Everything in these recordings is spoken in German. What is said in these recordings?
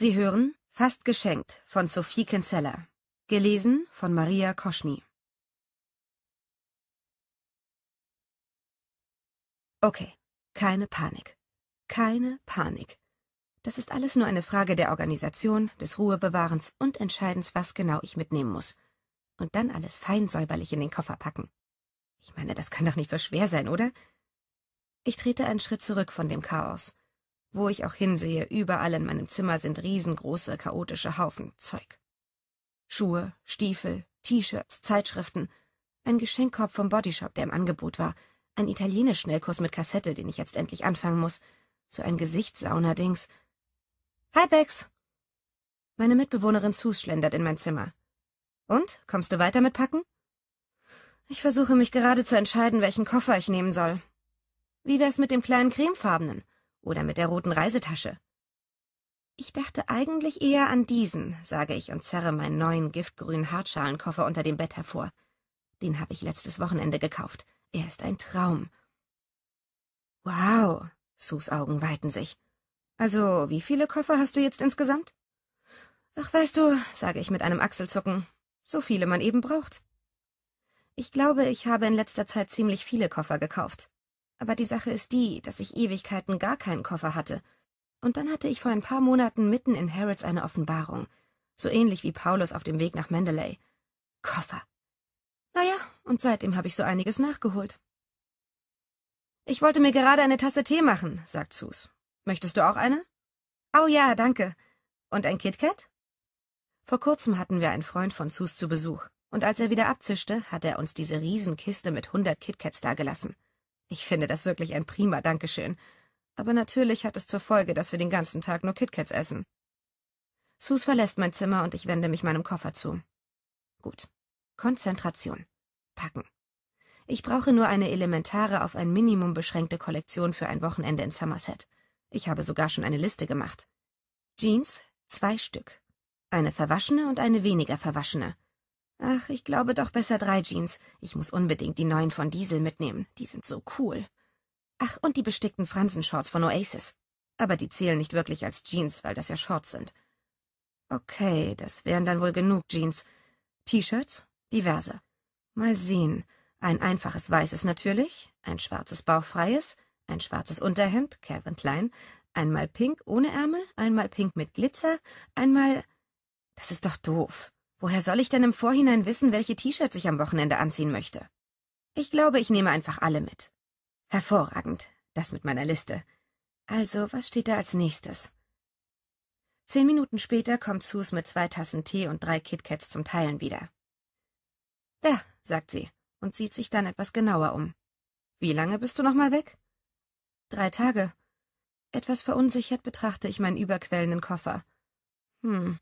Sie hören Fast geschenkt von Sophie Kinsella. Gelesen von Maria Koschny. Okay, keine Panik. Keine Panik. Das ist alles nur eine Frage der Organisation, des Ruhebewahrens und Entscheidens, was genau ich mitnehmen muss. Und dann alles fein säuberlich in den Koffer packen. Ich meine, das kann doch nicht so schwer sein, oder? Ich trete einen Schritt zurück von dem Chaos. Wo ich auch hinsehe, überall in meinem Zimmer sind riesengroße, chaotische Haufen Zeug. Schuhe, Stiefel, T-Shirts, Zeitschriften, ein Geschenkkorb vom Bodyshop, der im Angebot war, ein Italienisch-Schnellkurs mit Kassette, den ich jetzt endlich anfangen muss, so ein Gesichtssaunerdings. Hi, Bex! Meine Mitbewohnerin Sus schlendert in mein Zimmer. Und? Kommst du weiter mit Packen? Ich versuche mich gerade zu entscheiden, welchen Koffer ich nehmen soll. Wie wär's mit dem kleinen cremefarbenen? oder mit der roten Reisetasche. Ich dachte eigentlich eher an diesen, sage ich und zerre meinen neuen giftgrünen Hartschalenkoffer unter dem Bett hervor. Den habe ich letztes Wochenende gekauft. Er ist ein Traum. Wow, Sus Augen weiten sich. Also, wie viele Koffer hast du jetzt insgesamt? Ach, weißt du, sage ich mit einem Achselzucken, so viele man eben braucht. Ich glaube, ich habe in letzter Zeit ziemlich viele Koffer gekauft. Aber die Sache ist die, dass ich Ewigkeiten gar keinen Koffer hatte. Und dann hatte ich vor ein paar Monaten mitten in Harrods eine Offenbarung. So ähnlich wie Paulus auf dem Weg nach Mendeley. Koffer. Naja, und seitdem habe ich so einiges nachgeholt. Ich wollte mir gerade eine Tasse Tee machen, sagt Sus. Möchtest du auch eine? Oh ja, danke. Und ein KitKat? Vor kurzem hatten wir einen Freund von Sus zu Besuch, und als er wieder abzischte, hat er uns diese Riesenkiste mit hundert KitKats dagelassen. Ich finde das wirklich ein prima Dankeschön. Aber natürlich hat es zur Folge, dass wir den ganzen Tag nur KitKats essen. Sus verlässt mein Zimmer und ich wende mich meinem Koffer zu. Gut. Konzentration. Packen. Ich brauche nur eine elementare, auf ein Minimum beschränkte Kollektion für ein Wochenende in Somerset. Ich habe sogar schon eine Liste gemacht. Jeans, zwei Stück. Eine verwaschene und eine weniger verwaschene. Ach, ich glaube doch besser drei Jeans. Ich muss unbedingt die neuen von Diesel mitnehmen. Die sind so cool. Ach, und die bestickten Fransenshorts von Oasis. Aber die zählen nicht wirklich als Jeans, weil das ja Shorts sind. Okay, das wären dann wohl genug Jeans. T-Shirts? Diverse. Mal sehen. Ein einfaches weißes natürlich, ein schwarzes bauchfreies, ein schwarzes Unterhemd, Calvin Klein, einmal pink ohne Ärmel, einmal pink mit Glitzer, einmal... Das ist doch doof. Woher soll ich denn im Vorhinein wissen, welche T-Shirts ich am Wochenende anziehen möchte? Ich glaube, ich nehme einfach alle mit. Hervorragend, das mit meiner Liste. Also, was steht da als nächstes? Zehn Minuten später kommt Sus mit zwei Tassen Tee und drei KitKats zum Teilen wieder. Da, sagt sie und sieht sich dann etwas genauer um. Wie lange bist du noch mal weg? Drei Tage. Etwas verunsichert betrachte ich meinen überquellenden Koffer. Hm,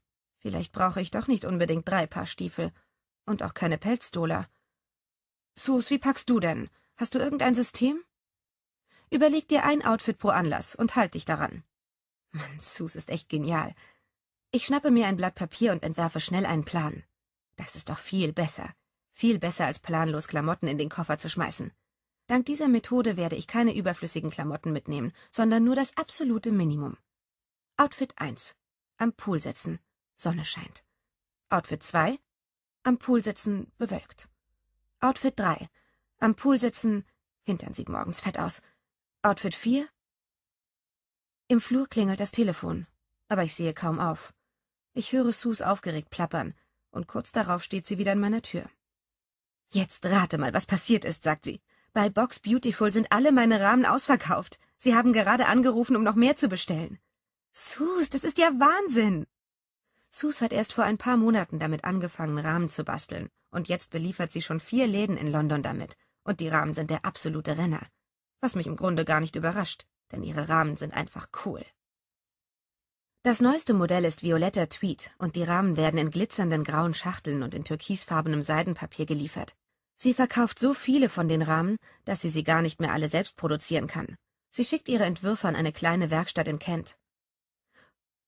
Vielleicht brauche ich doch nicht unbedingt drei Paar Stiefel. Und auch keine Pelzdola. Sus, wie packst du denn? Hast du irgendein System? Überleg dir ein Outfit pro Anlass und halt dich daran. Mann, Sus ist echt genial. Ich schnappe mir ein Blatt Papier und entwerfe schnell einen Plan. Das ist doch viel besser. Viel besser als planlos Klamotten in den Koffer zu schmeißen. Dank dieser Methode werde ich keine überflüssigen Klamotten mitnehmen, sondern nur das absolute Minimum. Outfit 1. Am Pool sitzen. Sonne scheint. Outfit 2. Am Pool sitzen, bewölkt. Outfit 3. Am Pool sitzen, Hintern sieht morgens fett aus. Outfit 4. Im Flur klingelt das Telefon, aber ich sehe kaum auf. Ich höre Sus aufgeregt plappern, und kurz darauf steht sie wieder an meiner Tür. Jetzt rate mal, was passiert ist, sagt sie. Bei Box Beautiful sind alle meine Rahmen ausverkauft. Sie haben gerade angerufen, um noch mehr zu bestellen. Sus, das ist ja Wahnsinn. Sus hat erst vor ein paar Monaten damit angefangen, Rahmen zu basteln, und jetzt beliefert sie schon vier Läden in London damit, und die Rahmen sind der absolute Renner. Was mich im Grunde gar nicht überrascht, denn ihre Rahmen sind einfach cool. Das neueste Modell ist violetter Tweed und die Rahmen werden in glitzernden grauen Schachteln und in türkisfarbenem Seidenpapier geliefert. Sie verkauft so viele von den Rahmen, dass sie sie gar nicht mehr alle selbst produzieren kann. Sie schickt ihre Entwürfe an eine kleine Werkstatt in Kent.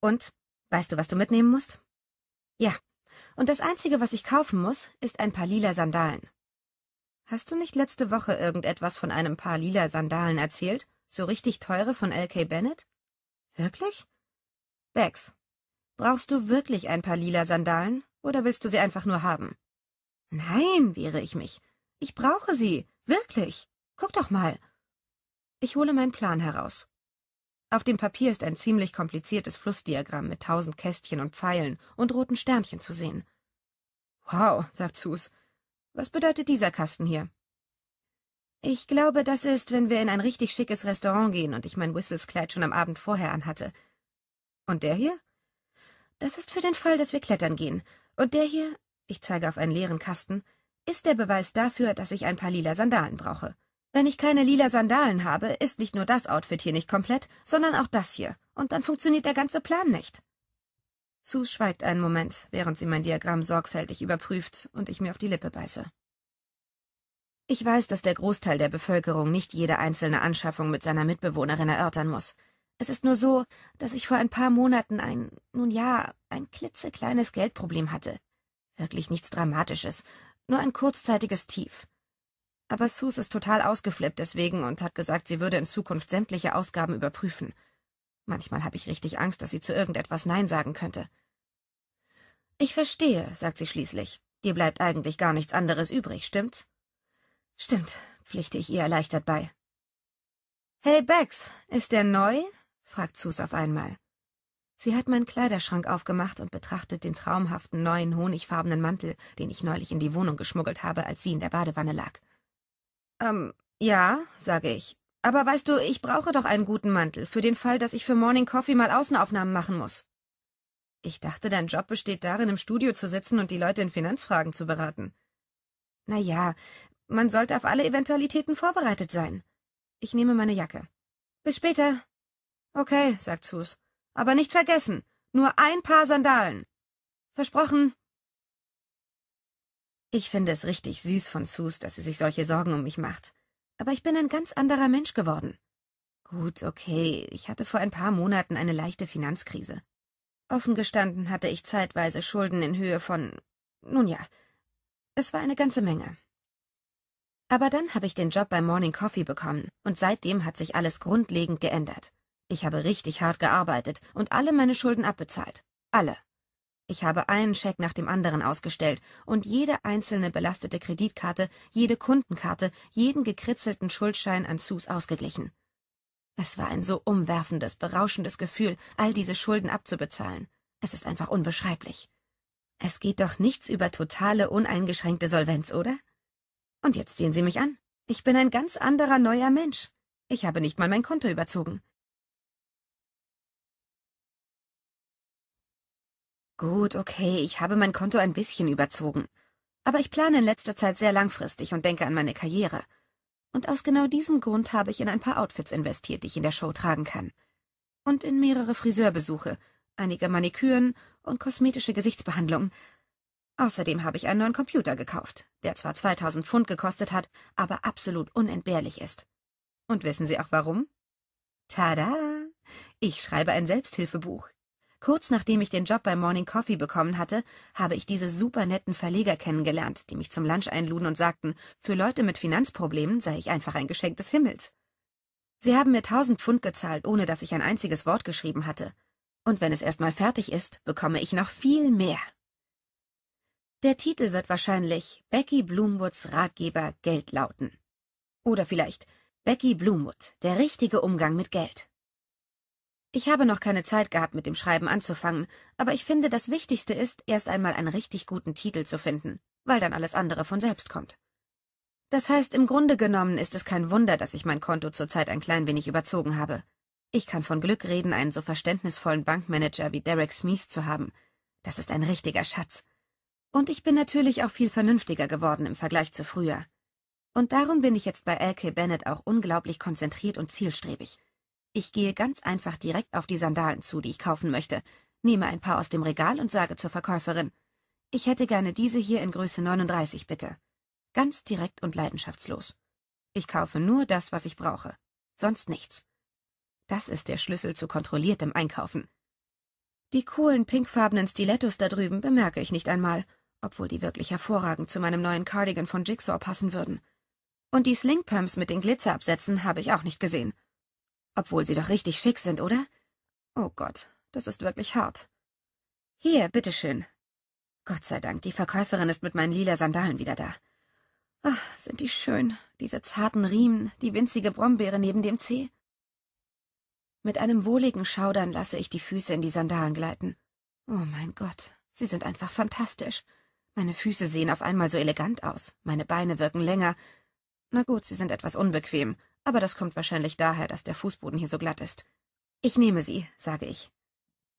Und Weißt du, was du mitnehmen musst? Ja. Und das Einzige, was ich kaufen muss, ist ein paar lila Sandalen. Hast du nicht letzte Woche irgendetwas von einem paar lila Sandalen erzählt? So richtig teure von L.K. Bennett? Wirklich? Bex, brauchst du wirklich ein paar lila Sandalen oder willst du sie einfach nur haben? Nein, wehre ich mich. Ich brauche sie. Wirklich. Guck doch mal. Ich hole meinen Plan heraus. Auf dem Papier ist ein ziemlich kompliziertes Flussdiagramm mit tausend Kästchen und Pfeilen und roten Sternchen zu sehen. Wow, sagt Sus. Was bedeutet dieser Kasten hier? Ich glaube, das ist, wenn wir in ein richtig schickes Restaurant gehen und ich mein Whistles Kleid schon am Abend vorher anhatte. Und der hier? Das ist für den Fall, dass wir klettern gehen. Und der hier, ich zeige auf einen leeren Kasten, ist der Beweis dafür, dass ich ein paar lila Sandalen brauche. Wenn ich keine lila Sandalen habe, ist nicht nur das Outfit hier nicht komplett, sondern auch das hier, und dann funktioniert der ganze Plan nicht. Sue schweigt einen Moment, während sie mein Diagramm sorgfältig überprüft und ich mir auf die Lippe beiße. Ich weiß, dass der Großteil der Bevölkerung nicht jede einzelne Anschaffung mit seiner Mitbewohnerin erörtern muss. Es ist nur so, dass ich vor ein paar Monaten ein, nun ja, ein klitzekleines Geldproblem hatte. Wirklich nichts Dramatisches, nur ein kurzzeitiges Tief. Aber Sus ist total ausgeflippt deswegen und hat gesagt, sie würde in Zukunft sämtliche Ausgaben überprüfen. Manchmal habe ich richtig Angst, dass sie zu irgendetwas Nein sagen könnte. Ich verstehe, sagt sie schließlich. Dir bleibt eigentlich gar nichts anderes übrig, stimmt's? Stimmt, pflichte ich ihr erleichtert bei. Hey Bex, ist der neu? fragt Sus auf einmal. Sie hat meinen Kleiderschrank aufgemacht und betrachtet den traumhaften neuen honigfarbenen Mantel, den ich neulich in die Wohnung geschmuggelt habe, als sie in der Badewanne lag. Ähm, ja, sage ich. Aber weißt du, ich brauche doch einen guten Mantel, für den Fall, dass ich für Morning Coffee mal Außenaufnahmen machen muss. Ich dachte, dein Job besteht darin, im Studio zu sitzen und die Leute in Finanzfragen zu beraten. Na ja, man sollte auf alle Eventualitäten vorbereitet sein. Ich nehme meine Jacke. Bis später. Okay, sagt Sus. Aber nicht vergessen, nur ein paar Sandalen. Versprochen. Ich finde es richtig süß von Sus, dass sie sich solche Sorgen um mich macht. Aber ich bin ein ganz anderer Mensch geworden. Gut, okay, ich hatte vor ein paar Monaten eine leichte Finanzkrise. Offen gestanden hatte ich zeitweise Schulden in Höhe von. Nun ja, es war eine ganze Menge. Aber dann habe ich den Job bei Morning Coffee bekommen und seitdem hat sich alles grundlegend geändert. Ich habe richtig hart gearbeitet und alle meine Schulden abbezahlt. Alle. Ich habe einen Scheck nach dem anderen ausgestellt und jede einzelne belastete Kreditkarte, jede Kundenkarte, jeden gekritzelten Schuldschein an Sus ausgeglichen. Es war ein so umwerfendes, berauschendes Gefühl, all diese Schulden abzubezahlen. Es ist einfach unbeschreiblich. Es geht doch nichts über totale, uneingeschränkte Solvenz, oder? Und jetzt sehen Sie mich an. Ich bin ein ganz anderer neuer Mensch. Ich habe nicht mal mein Konto überzogen. Gut, okay, ich habe mein Konto ein bisschen überzogen. Aber ich plane in letzter Zeit sehr langfristig und denke an meine Karriere. Und aus genau diesem Grund habe ich in ein paar Outfits investiert, die ich in der Show tragen kann. Und in mehrere Friseurbesuche, einige Maniküren und kosmetische Gesichtsbehandlungen. Außerdem habe ich einen neuen Computer gekauft, der zwar 2000 Pfund gekostet hat, aber absolut unentbehrlich ist. Und wissen Sie auch warum? Tada! Ich schreibe ein Selbsthilfebuch. Kurz nachdem ich den Job bei Morning Coffee bekommen hatte, habe ich diese super netten Verleger kennengelernt, die mich zum Lunch einluden und sagten, für Leute mit Finanzproblemen sei ich einfach ein Geschenk des Himmels. Sie haben mir tausend Pfund gezahlt, ohne dass ich ein einziges Wort geschrieben hatte. Und wenn es erstmal fertig ist, bekomme ich noch viel mehr. Der Titel wird wahrscheinlich Becky Bloomwoods Ratgeber Geld lauten. Oder vielleicht Becky Bloomwood, der richtige Umgang mit Geld. Ich habe noch keine Zeit gehabt, mit dem Schreiben anzufangen, aber ich finde, das Wichtigste ist, erst einmal einen richtig guten Titel zu finden, weil dann alles andere von selbst kommt. Das heißt, im Grunde genommen ist es kein Wunder, dass ich mein Konto zurzeit ein klein wenig überzogen habe. Ich kann von Glück reden, einen so verständnisvollen Bankmanager wie Derek Smith zu haben. Das ist ein richtiger Schatz. Und ich bin natürlich auch viel vernünftiger geworden im Vergleich zu früher. Und darum bin ich jetzt bei L.K. Bennett auch unglaublich konzentriert und zielstrebig. Ich gehe ganz einfach direkt auf die Sandalen zu, die ich kaufen möchte, nehme ein paar aus dem Regal und sage zur Verkäuferin, ich hätte gerne diese hier in Größe 39, bitte. Ganz direkt und leidenschaftslos. Ich kaufe nur das, was ich brauche. Sonst nichts. Das ist der Schlüssel zu kontrolliertem Einkaufen. Die coolen pinkfarbenen Stilettos da drüben bemerke ich nicht einmal, obwohl die wirklich hervorragend zu meinem neuen Cardigan von Jigsaw passen würden. Und die Slingpumps mit den Glitzerabsätzen habe ich auch nicht gesehen. Obwohl sie doch richtig schick sind, oder? Oh Gott, das ist wirklich hart. Hier, bitteschön. Gott sei Dank, die Verkäuferin ist mit meinen lila Sandalen wieder da. Ach, sind die schön, diese zarten Riemen, die winzige Brombeere neben dem Zeh. Mit einem wohligen Schaudern lasse ich die Füße in die Sandalen gleiten. Oh mein Gott, sie sind einfach fantastisch. Meine Füße sehen auf einmal so elegant aus, meine Beine wirken länger. Na gut, sie sind etwas unbequem, aber das kommt wahrscheinlich daher, dass der Fußboden hier so glatt ist. Ich nehme sie, sage ich.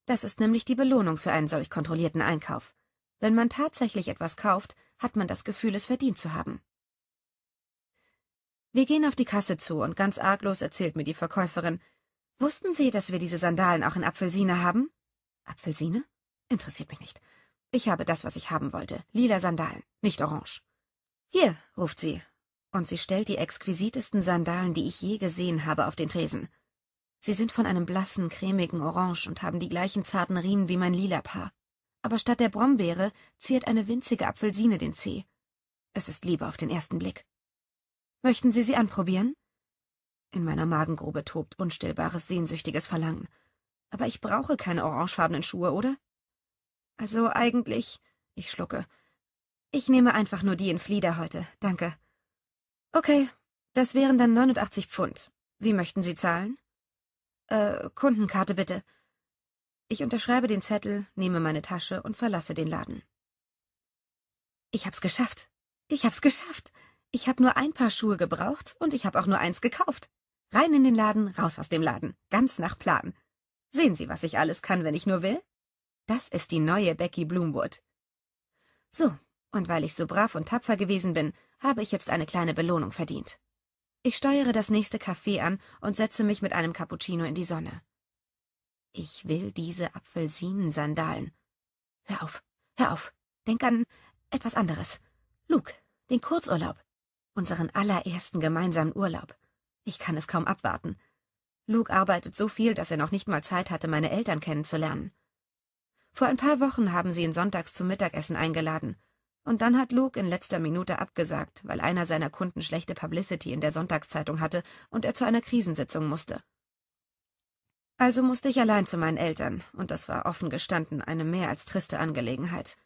Das ist nämlich die Belohnung für einen solch kontrollierten Einkauf. Wenn man tatsächlich etwas kauft, hat man das Gefühl, es verdient zu haben. Wir gehen auf die Kasse zu und ganz arglos erzählt mir die Verkäuferin, wussten Sie, dass wir diese Sandalen auch in Apfelsine haben? Apfelsine? Interessiert mich nicht. Ich habe das, was ich haben wollte. Lila Sandalen, nicht orange. Hier, ruft sie und sie stellt die exquisitesten Sandalen, die ich je gesehen habe, auf den Tresen. Sie sind von einem blassen, cremigen Orange und haben die gleichen zarten Riemen wie mein lila Paar. Aber statt der Brombeere ziert eine winzige Apfelsine den Zeh. Es ist Liebe auf den ersten Blick. Möchten Sie sie anprobieren? In meiner Magengrube tobt unstillbares, sehnsüchtiges Verlangen. Aber ich brauche keine orangefarbenen Schuhe, oder? Also eigentlich, ich schlucke. Ich nehme einfach nur die in Flieder heute, danke. Okay, das wären dann 89 Pfund. Wie möchten Sie zahlen? Äh, Kundenkarte bitte. Ich unterschreibe den Zettel, nehme meine Tasche und verlasse den Laden. Ich hab's geschafft. Ich hab's geschafft. Ich hab nur ein paar Schuhe gebraucht und ich hab auch nur eins gekauft. Rein in den Laden, raus aus dem Laden. Ganz nach Plan. Sehen Sie, was ich alles kann, wenn ich nur will? Das ist die neue Becky Bloomwood. So, und weil ich so brav und tapfer gewesen bin, habe ich jetzt eine kleine Belohnung verdient. Ich steuere das nächste Café an und setze mich mit einem Cappuccino in die Sonne. Ich will diese Apfelsinensandalen. Hör auf, hör auf. Denk an etwas anderes. Luke, den Kurzurlaub. Unseren allerersten gemeinsamen Urlaub. Ich kann es kaum abwarten. Luke arbeitet so viel, dass er noch nicht mal Zeit hatte, meine Eltern kennenzulernen. Vor ein paar Wochen haben sie ihn sonntags zum Mittagessen eingeladen. Und dann hat Luke in letzter Minute abgesagt, weil einer seiner Kunden schlechte Publicity in der Sonntagszeitung hatte und er zu einer Krisensitzung musste. Also musste ich allein zu meinen Eltern, und das war offen gestanden eine mehr als triste Angelegenheit.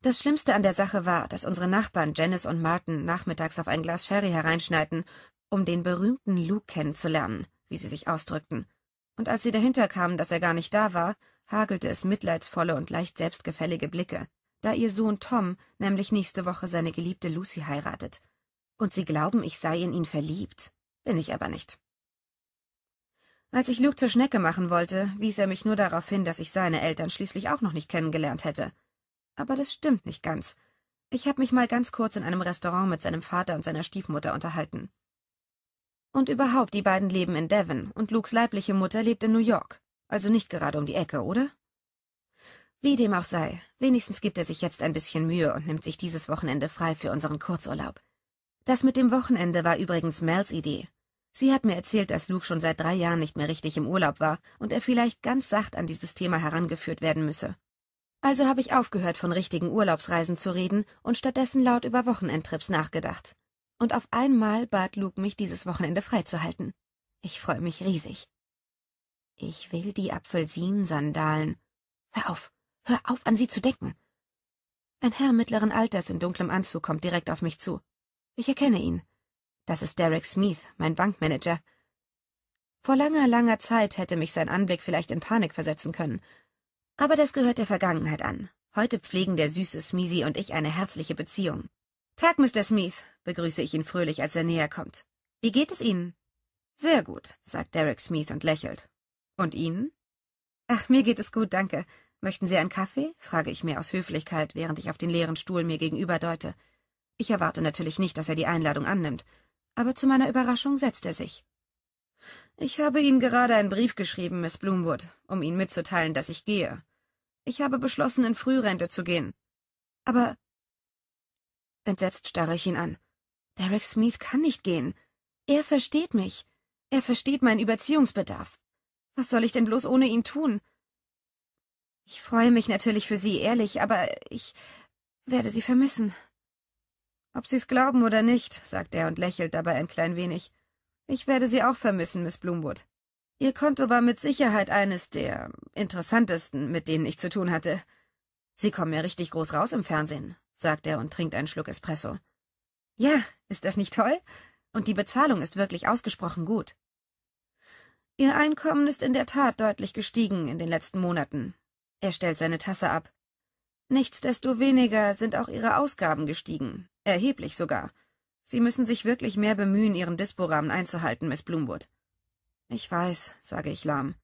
Das Schlimmste an der Sache war, dass unsere Nachbarn Janice und Martin nachmittags auf ein Glas Sherry hereinschneiten, um den berühmten Luke kennenzulernen, wie sie sich ausdrückten. Und als sie dahinter kamen, dass er gar nicht da war, hagelte es mitleidsvolle und leicht selbstgefällige Blicke, da ihr Sohn Tom nämlich nächste Woche seine geliebte Lucy heiratet. Und sie glauben, ich sei in ihn verliebt. Bin ich aber nicht. Als ich Luke zur Schnecke machen wollte, wies er mich nur darauf hin, dass ich seine Eltern schließlich auch noch nicht kennengelernt hätte. Aber das stimmt nicht ganz. Ich habe mich mal ganz kurz in einem Restaurant mit seinem Vater und seiner Stiefmutter unterhalten. Und überhaupt, die beiden leben in Devon und Lukes leibliche Mutter lebt in New York, also nicht gerade um die Ecke, oder? Wie dem auch sei, wenigstens gibt er sich jetzt ein bisschen Mühe und nimmt sich dieses Wochenende frei für unseren Kurzurlaub. Das mit dem Wochenende war übrigens Mels Idee. Sie hat mir erzählt, dass Luke schon seit drei Jahren nicht mehr richtig im Urlaub war und er vielleicht ganz sacht an dieses Thema herangeführt werden müsse. Also habe ich aufgehört, von richtigen Urlaubsreisen zu reden und stattdessen laut über Wochenendtrips nachgedacht. Und auf einmal bat Luke mich, dieses Wochenende freizuhalten. Ich freue mich riesig. Ich will die Apfelsinensandalen. Hör auf, Hör auf, an sie zu denken. Ein Herr mittleren Alters in dunklem Anzug kommt direkt auf mich zu. Ich erkenne ihn. Das ist Derek Smith, mein Bankmanager. Vor langer, langer Zeit hätte mich sein Anblick vielleicht in Panik versetzen können. Aber das gehört der Vergangenheit an. Heute pflegen der süße Smithy und ich eine herzliche Beziehung. Tag, Mr. Smith, begrüße ich ihn fröhlich, als er näher kommt. Wie geht es Ihnen? Sehr gut, sagt Derek Smith und lächelt. Und Ihnen? Ach, mir geht es gut, danke. Möchten Sie einen Kaffee? frage ich mir aus Höflichkeit, während ich auf den leeren Stuhl mir gegenüber deute. Ich erwarte natürlich nicht, dass er die Einladung annimmt, aber zu meiner Überraschung setzt er sich. Ich habe Ihnen gerade einen Brief geschrieben, Miss Bloomwood, um Ihnen mitzuteilen, dass ich gehe. Ich habe beschlossen, in Frührente zu gehen. Aber. Entsetzt starre ich ihn an. Derek Smith kann nicht gehen. Er versteht mich. Er versteht meinen Überziehungsbedarf. Was soll ich denn bloß ohne ihn tun? Ich freue mich natürlich für Sie, ehrlich, aber ich werde Sie vermissen. Ob Sie's glauben oder nicht, sagt er und lächelt dabei ein klein wenig. Ich werde Sie auch vermissen, Miss Bloomwood. Ihr Konto war mit Sicherheit eines der interessantesten, mit denen ich zu tun hatte. Sie kommen ja richtig groß raus im Fernsehen, sagt er und trinkt einen Schluck Espresso. Ja, ist das nicht toll? Und die Bezahlung ist wirklich ausgesprochen gut. Ihr Einkommen ist in der Tat deutlich gestiegen in den letzten Monaten, er stellt seine Tasse ab. Nichtsdestoweniger sind auch ihre Ausgaben gestiegen, erheblich sogar. Sie müssen sich wirklich mehr bemühen, ihren Disporahmen einzuhalten, Miss Bloomwood. Ich weiß, sage ich lahm.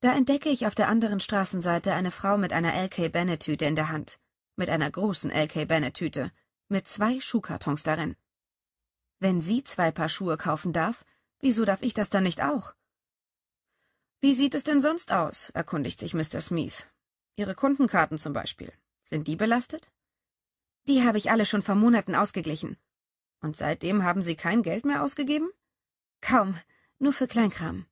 Da entdecke ich auf der anderen Straßenseite eine Frau mit einer L.K. Bennett-Tüte in der Hand. Mit einer großen L.K. Bennett-Tüte. Mit zwei Schuhkartons darin. Wenn sie zwei Paar Schuhe kaufen darf, wieso darf ich das dann nicht auch? Wie sieht es denn sonst aus? erkundigt sich Mr. Smith. Ihre Kundenkarten zum Beispiel. Sind die belastet? Die habe ich alle schon vor Monaten ausgeglichen. Und seitdem haben Sie kein Geld mehr ausgegeben? Kaum, nur für Kleinkram.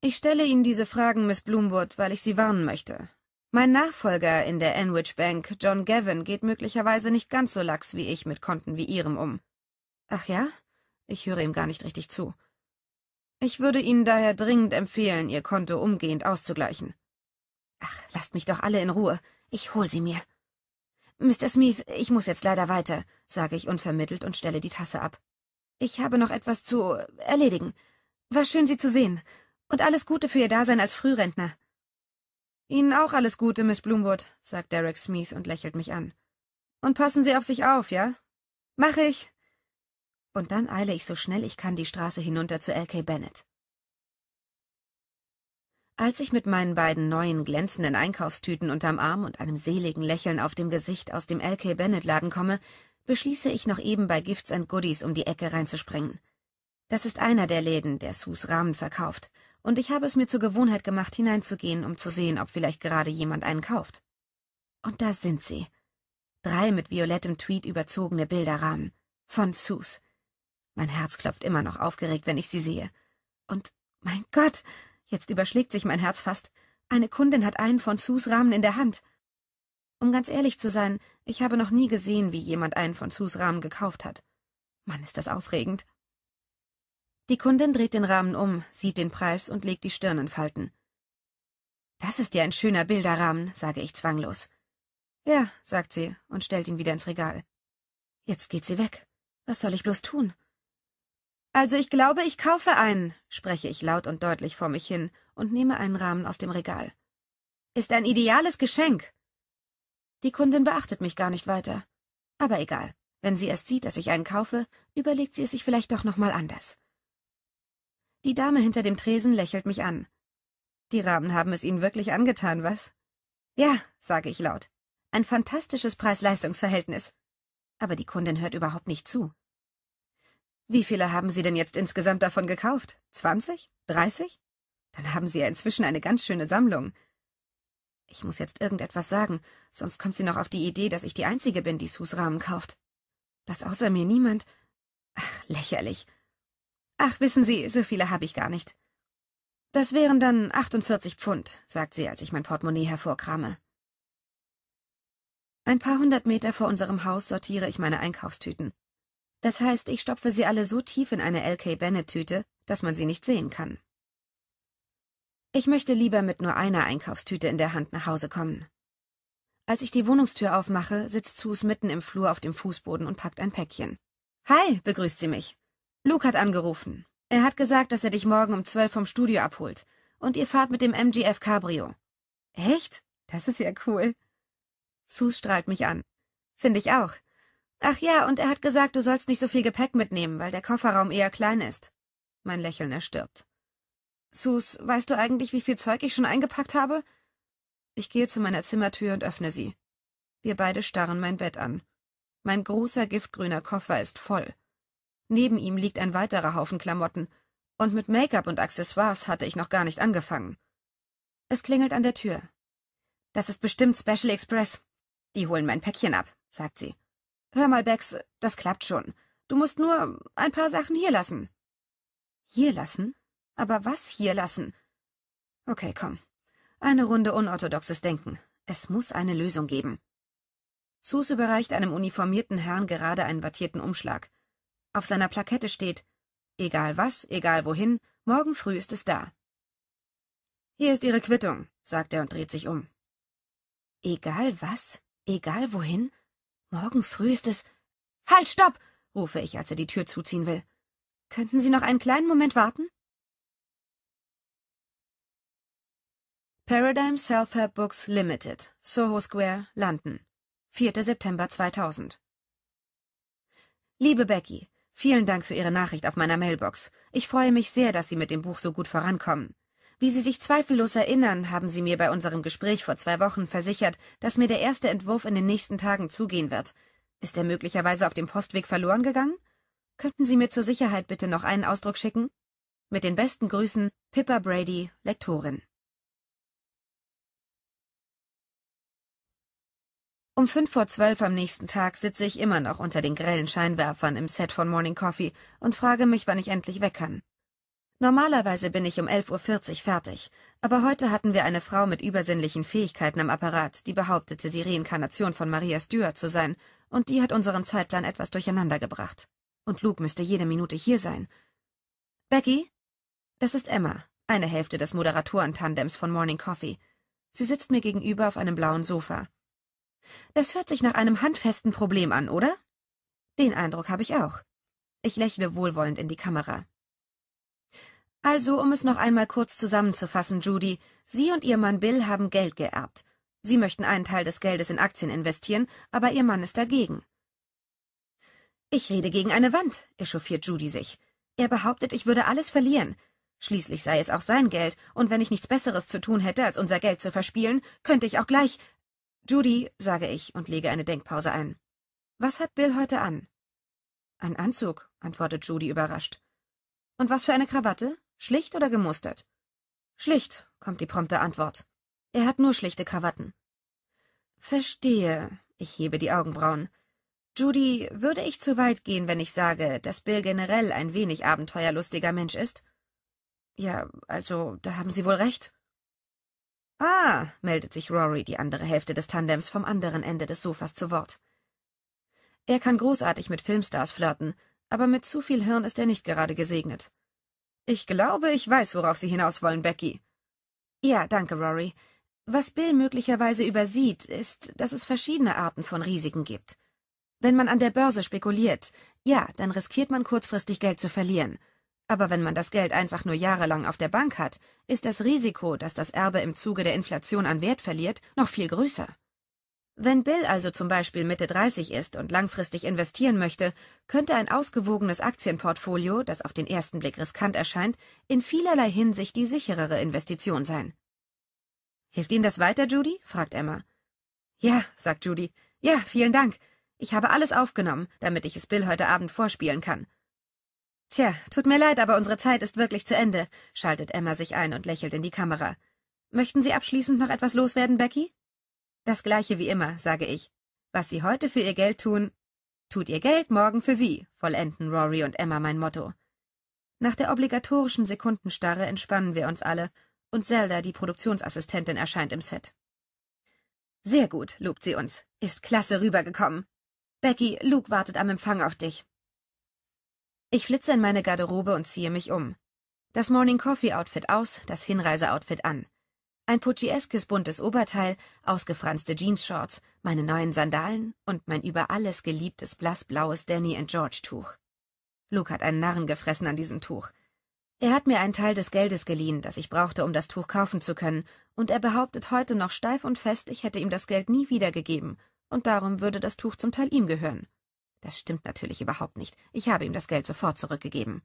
Ich stelle Ihnen diese Fragen, Miss Bloomwood, weil ich Sie warnen möchte. Mein Nachfolger in der Enwich Bank, John Gavin, geht möglicherweise nicht ganz so lax wie ich mit Konten wie Ihrem um. Ach ja? Ich höre ihm gar nicht richtig zu. Ich würde Ihnen daher dringend empfehlen, Ihr Konto umgehend auszugleichen. Ach, lasst mich doch alle in Ruhe. Ich hol sie mir. Mr. Smith, ich muss jetzt leider weiter, sage ich unvermittelt und stelle die Tasse ab. Ich habe noch etwas zu erledigen. War schön, Sie zu sehen. Und alles Gute für Ihr Dasein als Frührentner. Ihnen auch alles Gute, Miss Bloomwood, sagt Derek Smith und lächelt mich an. Und passen Sie auf sich auf, ja? Mach ich und dann eile ich so schnell ich kann die Straße hinunter zu L.K. Bennett. Als ich mit meinen beiden neuen glänzenden Einkaufstüten unterm Arm und einem seligen Lächeln auf dem Gesicht aus dem L.K. Bennett-Laden komme, beschließe ich noch eben bei Gifts and Goodies um die Ecke reinzuspringen. Das ist einer der Läden, der Sus Rahmen verkauft, und ich habe es mir zur Gewohnheit gemacht, hineinzugehen, um zu sehen, ob vielleicht gerade jemand einen kauft. Und da sind sie. Drei mit violettem Tweet überzogene Bilderrahmen. Von Sus. Mein Herz klopft immer noch aufgeregt, wenn ich sie sehe. Und mein Gott, jetzt überschlägt sich mein Herz fast. Eine Kundin hat einen von Sus Rahmen in der Hand. Um ganz ehrlich zu sein, ich habe noch nie gesehen, wie jemand einen von Sus Rahmen gekauft hat. Mann, ist das aufregend. Die Kundin dreht den Rahmen um, sieht den Preis und legt die Stirn in Falten. Das ist ja ein schöner Bilderrahmen, sage ich zwanglos. Ja, sagt sie und stellt ihn wieder ins Regal. Jetzt geht sie weg. Was soll ich bloß tun? Also ich glaube, ich kaufe einen, spreche ich laut und deutlich vor mich hin und nehme einen Rahmen aus dem Regal. Ist ein ideales Geschenk. Die Kundin beachtet mich gar nicht weiter. Aber egal, wenn sie erst sieht, dass ich einen kaufe, überlegt sie es sich vielleicht doch nochmal anders. Die Dame hinter dem Tresen lächelt mich an. Die Rahmen haben es Ihnen wirklich angetan, was? Ja, sage ich laut. Ein fantastisches Preis-Leistungs-Verhältnis. Aber die Kundin hört überhaupt nicht zu. Wie viele haben Sie denn jetzt insgesamt davon gekauft? Zwanzig? Dreißig? Dann haben Sie ja inzwischen eine ganz schöne Sammlung. Ich muss jetzt irgendetwas sagen, sonst kommt sie noch auf die Idee, dass ich die Einzige bin, die Sus Rahmen kauft. Dass außer mir niemand. Ach, lächerlich. Ach, wissen Sie, so viele habe ich gar nicht. Das wären dann 48 Pfund, sagt sie, als ich mein Portemonnaie hervorkrame. Ein paar hundert Meter vor unserem Haus sortiere ich meine Einkaufstüten. Das heißt, ich stopfe sie alle so tief in eine L.K. Bennett-Tüte, dass man sie nicht sehen kann. Ich möchte lieber mit nur einer Einkaufstüte in der Hand nach Hause kommen. Als ich die Wohnungstür aufmache, sitzt Sus mitten im Flur auf dem Fußboden und packt ein Päckchen. Hi, begrüßt sie mich. Luke hat angerufen. Er hat gesagt, dass er dich morgen um zwölf vom Studio abholt und ihr fahrt mit dem MGF Cabrio. Echt? Das ist ja cool. Sus strahlt mich an. Finde ich auch. Ach ja, und er hat gesagt, du sollst nicht so viel Gepäck mitnehmen, weil der Kofferraum eher klein ist. Mein Lächeln erstirbt. Sus, weißt du eigentlich, wie viel Zeug ich schon eingepackt habe? Ich gehe zu meiner Zimmertür und öffne sie. Wir beide starren mein Bett an. Mein großer giftgrüner Koffer ist voll. Neben ihm liegt ein weiterer Haufen Klamotten, und mit Make-up und Accessoires hatte ich noch gar nicht angefangen. Es klingelt an der Tür. Das ist bestimmt Special Express. Die holen mein Päckchen ab, sagt sie. Hör mal, Bex, das klappt schon. Du musst nur ein paar Sachen hier lassen. Hier lassen? Aber was hier lassen? Okay, komm. Eine Runde unorthodoxes Denken. Es muss eine Lösung geben. Sus überreicht einem uniformierten Herrn gerade einen wattierten Umschlag. Auf seiner Plakette steht Egal was, egal wohin, morgen früh ist es da. Hier ist Ihre Quittung, sagt er und dreht sich um. Egal was, egal wohin? Morgen früh ist es. Halt, stopp! rufe ich, als er die Tür zuziehen will. Könnten Sie noch einen kleinen Moment warten? Paradigm Self-Help Books Limited, Soho Square, London, 4. September 2000. Liebe Becky, vielen Dank für Ihre Nachricht auf meiner Mailbox. Ich freue mich sehr, dass Sie mit dem Buch so gut vorankommen. Wie Sie sich zweifellos erinnern, haben Sie mir bei unserem Gespräch vor zwei Wochen versichert, dass mir der erste Entwurf in den nächsten Tagen zugehen wird. Ist er möglicherweise auf dem Postweg verloren gegangen? Könnten Sie mir zur Sicherheit bitte noch einen Ausdruck schicken? Mit den besten Grüßen, Pippa Brady, Lektorin. Um fünf vor zwölf am nächsten Tag sitze ich immer noch unter den grellen Scheinwerfern im Set von Morning Coffee und frage mich, wann ich endlich weg kann. Normalerweise bin ich um 11.40 Uhr fertig, aber heute hatten wir eine Frau mit übersinnlichen Fähigkeiten am Apparat, die behauptete, die Reinkarnation von Maria Stuart zu sein, und die hat unseren Zeitplan etwas durcheinandergebracht. Und Luke müsste jede Minute hier sein. Becky? Das ist Emma, eine Hälfte des Moderatorentandems von Morning Coffee. Sie sitzt mir gegenüber auf einem blauen Sofa. Das hört sich nach einem handfesten Problem an, oder? Den Eindruck habe ich auch. Ich lächle wohlwollend in die Kamera. Also, um es noch einmal kurz zusammenzufassen, Judy, Sie und Ihr Mann Bill haben Geld geerbt. Sie möchten einen Teil des Geldes in Aktien investieren, aber Ihr Mann ist dagegen. Ich rede gegen eine Wand, echauffiert Judy sich. Er behauptet, ich würde alles verlieren. Schließlich sei es auch sein Geld, und wenn ich nichts Besseres zu tun hätte, als unser Geld zu verspielen, könnte ich auch gleich. Judy, sage ich und lege eine Denkpause ein. Was hat Bill heute an? Ein Anzug, antwortet Judy überrascht. Und was für eine Krawatte? Schlicht oder gemustert? Schlicht, kommt die prompte Antwort. Er hat nur schlichte Krawatten. Verstehe, ich hebe die Augenbrauen. Judy, würde ich zu weit gehen, wenn ich sage, dass Bill generell ein wenig abenteuerlustiger Mensch ist? Ja, also, da haben Sie wohl recht. Ah, meldet sich Rory, die andere Hälfte des Tandems, vom anderen Ende des Sofas zu Wort. Er kann großartig mit Filmstars flirten, aber mit zu viel Hirn ist er nicht gerade gesegnet. Ich glaube, ich weiß, worauf Sie hinaus wollen, Becky. Ja, danke, Rory. Was Bill möglicherweise übersieht, ist, dass es verschiedene Arten von Risiken gibt. Wenn man an der Börse spekuliert, ja, dann riskiert man kurzfristig Geld zu verlieren. Aber wenn man das Geld einfach nur jahrelang auf der Bank hat, ist das Risiko, dass das Erbe im Zuge der Inflation an Wert verliert, noch viel größer. Wenn Bill also zum Beispiel Mitte 30 ist und langfristig investieren möchte, könnte ein ausgewogenes Aktienportfolio, das auf den ersten Blick riskant erscheint, in vielerlei Hinsicht die sicherere Investition sein. Hilft Ihnen das weiter, Judy? fragt Emma. Ja, sagt Judy. Ja, vielen Dank. Ich habe alles aufgenommen, damit ich es Bill heute Abend vorspielen kann. Tja, tut mir leid, aber unsere Zeit ist wirklich zu Ende, schaltet Emma sich ein und lächelt in die Kamera. Möchten Sie abschließend noch etwas loswerden, Becky? Das gleiche wie immer, sage ich. Was Sie heute für Ihr Geld tun, tut Ihr Geld morgen für Sie, vollenden Rory und Emma mein Motto. Nach der obligatorischen Sekundenstarre entspannen wir uns alle, und Zelda, die Produktionsassistentin, erscheint im Set. Sehr gut, lobt sie uns. Ist klasse rübergekommen. Becky, Luke wartet am Empfang auf dich. Ich flitze in meine Garderobe und ziehe mich um. Das Morning Coffee Outfit aus, das Hinreise Outfit an. Ein putscheskes buntes Oberteil, ausgefranste Jeansshorts, meine neuen Sandalen und mein über alles geliebtes blassblaues Danny and George Tuch. Luke hat einen Narren gefressen an diesem Tuch. Er hat mir einen Teil des Geldes geliehen, das ich brauchte, um das Tuch kaufen zu können, und er behauptet heute noch steif und fest, ich hätte ihm das Geld nie wiedergegeben, und darum würde das Tuch zum Teil ihm gehören. Das stimmt natürlich überhaupt nicht. Ich habe ihm das Geld sofort zurückgegeben.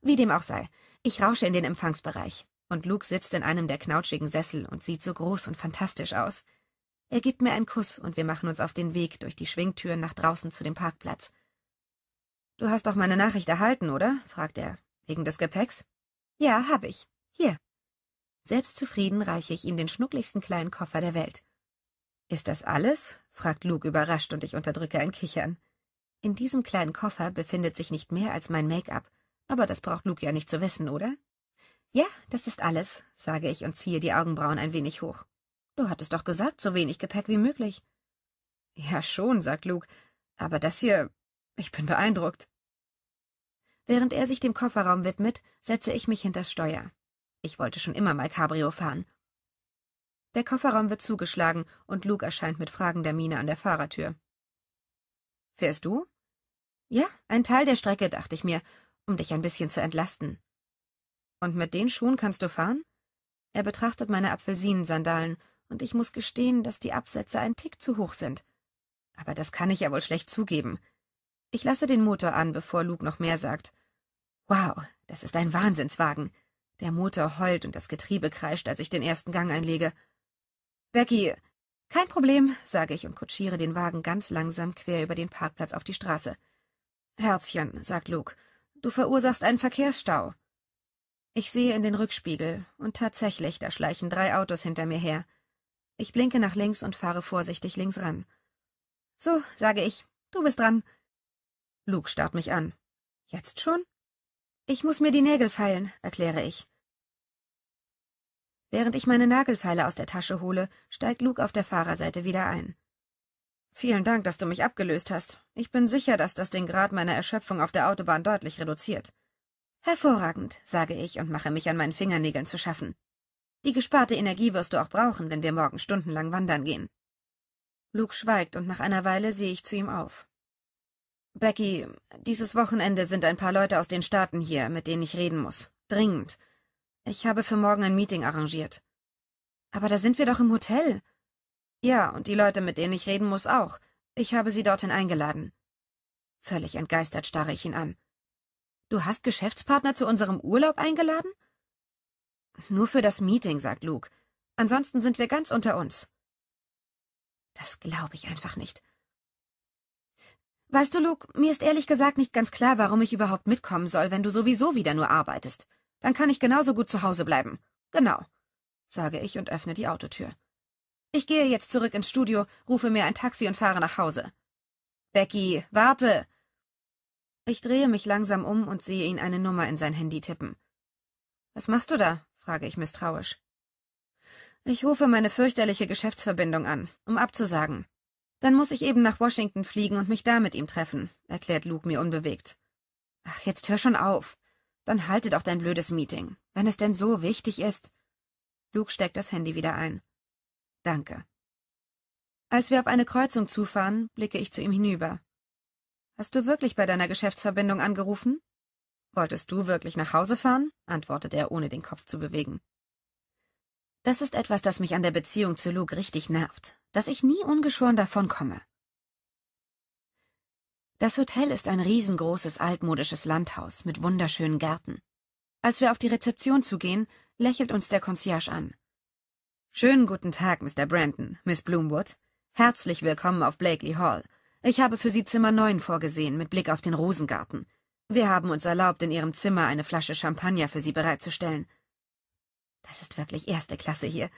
Wie dem auch sei, ich rausche in den Empfangsbereich und Luke sitzt in einem der knautschigen Sessel und sieht so groß und fantastisch aus. Er gibt mir einen Kuss und wir machen uns auf den Weg durch die Schwingtüren nach draußen zu dem Parkplatz. Du hast doch meine Nachricht erhalten, oder? fragt er. Wegen des Gepäcks? Ja, hab ich. Hier. Selbstzufrieden reiche ich ihm den schnuckligsten kleinen Koffer der Welt. Ist das alles? fragt Luke überrascht und ich unterdrücke ein Kichern. In diesem kleinen Koffer befindet sich nicht mehr als mein Make-up, aber das braucht Luke ja nicht zu wissen, oder? Ja, das ist alles, sage ich und ziehe die Augenbrauen ein wenig hoch. Du hattest doch gesagt, so wenig Gepäck wie möglich. Ja, schon, sagt Luke, aber das hier. Ich bin beeindruckt. Während er sich dem Kofferraum widmet, setze ich mich hinters Steuer. Ich wollte schon immer mal Cabrio fahren. Der Kofferraum wird zugeschlagen und Luke erscheint mit fragender Miene an der Fahrertür. Fährst du? Ja, ein Teil der Strecke, dachte ich mir, um dich ein bisschen zu entlasten. Und mit den Schuhen kannst du fahren? Er betrachtet meine Apfelsinensandalen, und ich muss gestehen, dass die Absätze ein Tick zu hoch sind. Aber das kann ich ja wohl schlecht zugeben. Ich lasse den Motor an, bevor Luke noch mehr sagt. Wow, das ist ein Wahnsinnswagen. Der Motor heult und das Getriebe kreischt, als ich den ersten Gang einlege. Becky, kein Problem, sage ich und kutschiere den Wagen ganz langsam quer über den Parkplatz auf die Straße. Herzchen, sagt Luke, du verursachst einen Verkehrsstau. Ich sehe in den Rückspiegel, und tatsächlich, da schleichen drei Autos hinter mir her. Ich blinke nach links und fahre vorsichtig links ran. So, sage ich, du bist dran. Luke starrt mich an. Jetzt schon? Ich muss mir die Nägel feilen, erkläre ich. Während ich meine Nagelfeile aus der Tasche hole, steigt Luke auf der Fahrerseite wieder ein. Vielen Dank, dass du mich abgelöst hast. Ich bin sicher, dass das den Grad meiner Erschöpfung auf der Autobahn deutlich reduziert. Hervorragend, sage ich und mache mich an meinen Fingernägeln zu schaffen. Die gesparte Energie wirst du auch brauchen, wenn wir morgen stundenlang wandern gehen. Luke schweigt und nach einer Weile sehe ich zu ihm auf. Becky, dieses Wochenende sind ein paar Leute aus den Staaten hier, mit denen ich reden muss. Dringend. Ich habe für morgen ein Meeting arrangiert. Aber da sind wir doch im Hotel. Ja, und die Leute, mit denen ich reden muss, auch. Ich habe sie dorthin eingeladen. Völlig entgeistert starre ich ihn an. Du hast Geschäftspartner zu unserem Urlaub eingeladen? Nur für das Meeting, sagt Luke. Ansonsten sind wir ganz unter uns. Das glaube ich einfach nicht. Weißt du, Luke, mir ist ehrlich gesagt nicht ganz klar, warum ich überhaupt mitkommen soll, wenn du sowieso wieder nur arbeitest. Dann kann ich genauso gut zu Hause bleiben. Genau, sage ich und öffne die Autotür. Ich gehe jetzt zurück ins Studio, rufe mir ein Taxi und fahre nach Hause. Becky, warte! Ich drehe mich langsam um und sehe ihn eine Nummer in sein Handy tippen. Was machst du da? frage ich misstrauisch. Ich rufe meine fürchterliche Geschäftsverbindung an, um abzusagen. Dann muss ich eben nach Washington fliegen und mich da mit ihm treffen, erklärt Luke mir unbewegt. Ach, jetzt hör schon auf. Dann halte doch dein blödes Meeting, wenn es denn so wichtig ist. Luke steckt das Handy wieder ein. Danke. Als wir auf eine Kreuzung zufahren, blicke ich zu ihm hinüber Hast du wirklich bei deiner Geschäftsverbindung angerufen? Wolltest du wirklich nach Hause fahren? antwortete er, ohne den Kopf zu bewegen. Das ist etwas, das mich an der Beziehung zu Luke richtig nervt, dass ich nie ungeschoren davonkomme. Das Hotel ist ein riesengroßes altmodisches Landhaus mit wunderschönen Gärten. Als wir auf die Rezeption zugehen, lächelt uns der Concierge an. Schönen guten Tag, Mr. Brandon, Miss Bloomwood. Herzlich willkommen auf Blakely Hall. Ich habe für Sie Zimmer 9 vorgesehen, mit Blick auf den Rosengarten. Wir haben uns erlaubt, in Ihrem Zimmer eine Flasche Champagner für Sie bereitzustellen. Das ist wirklich erste Klasse hier.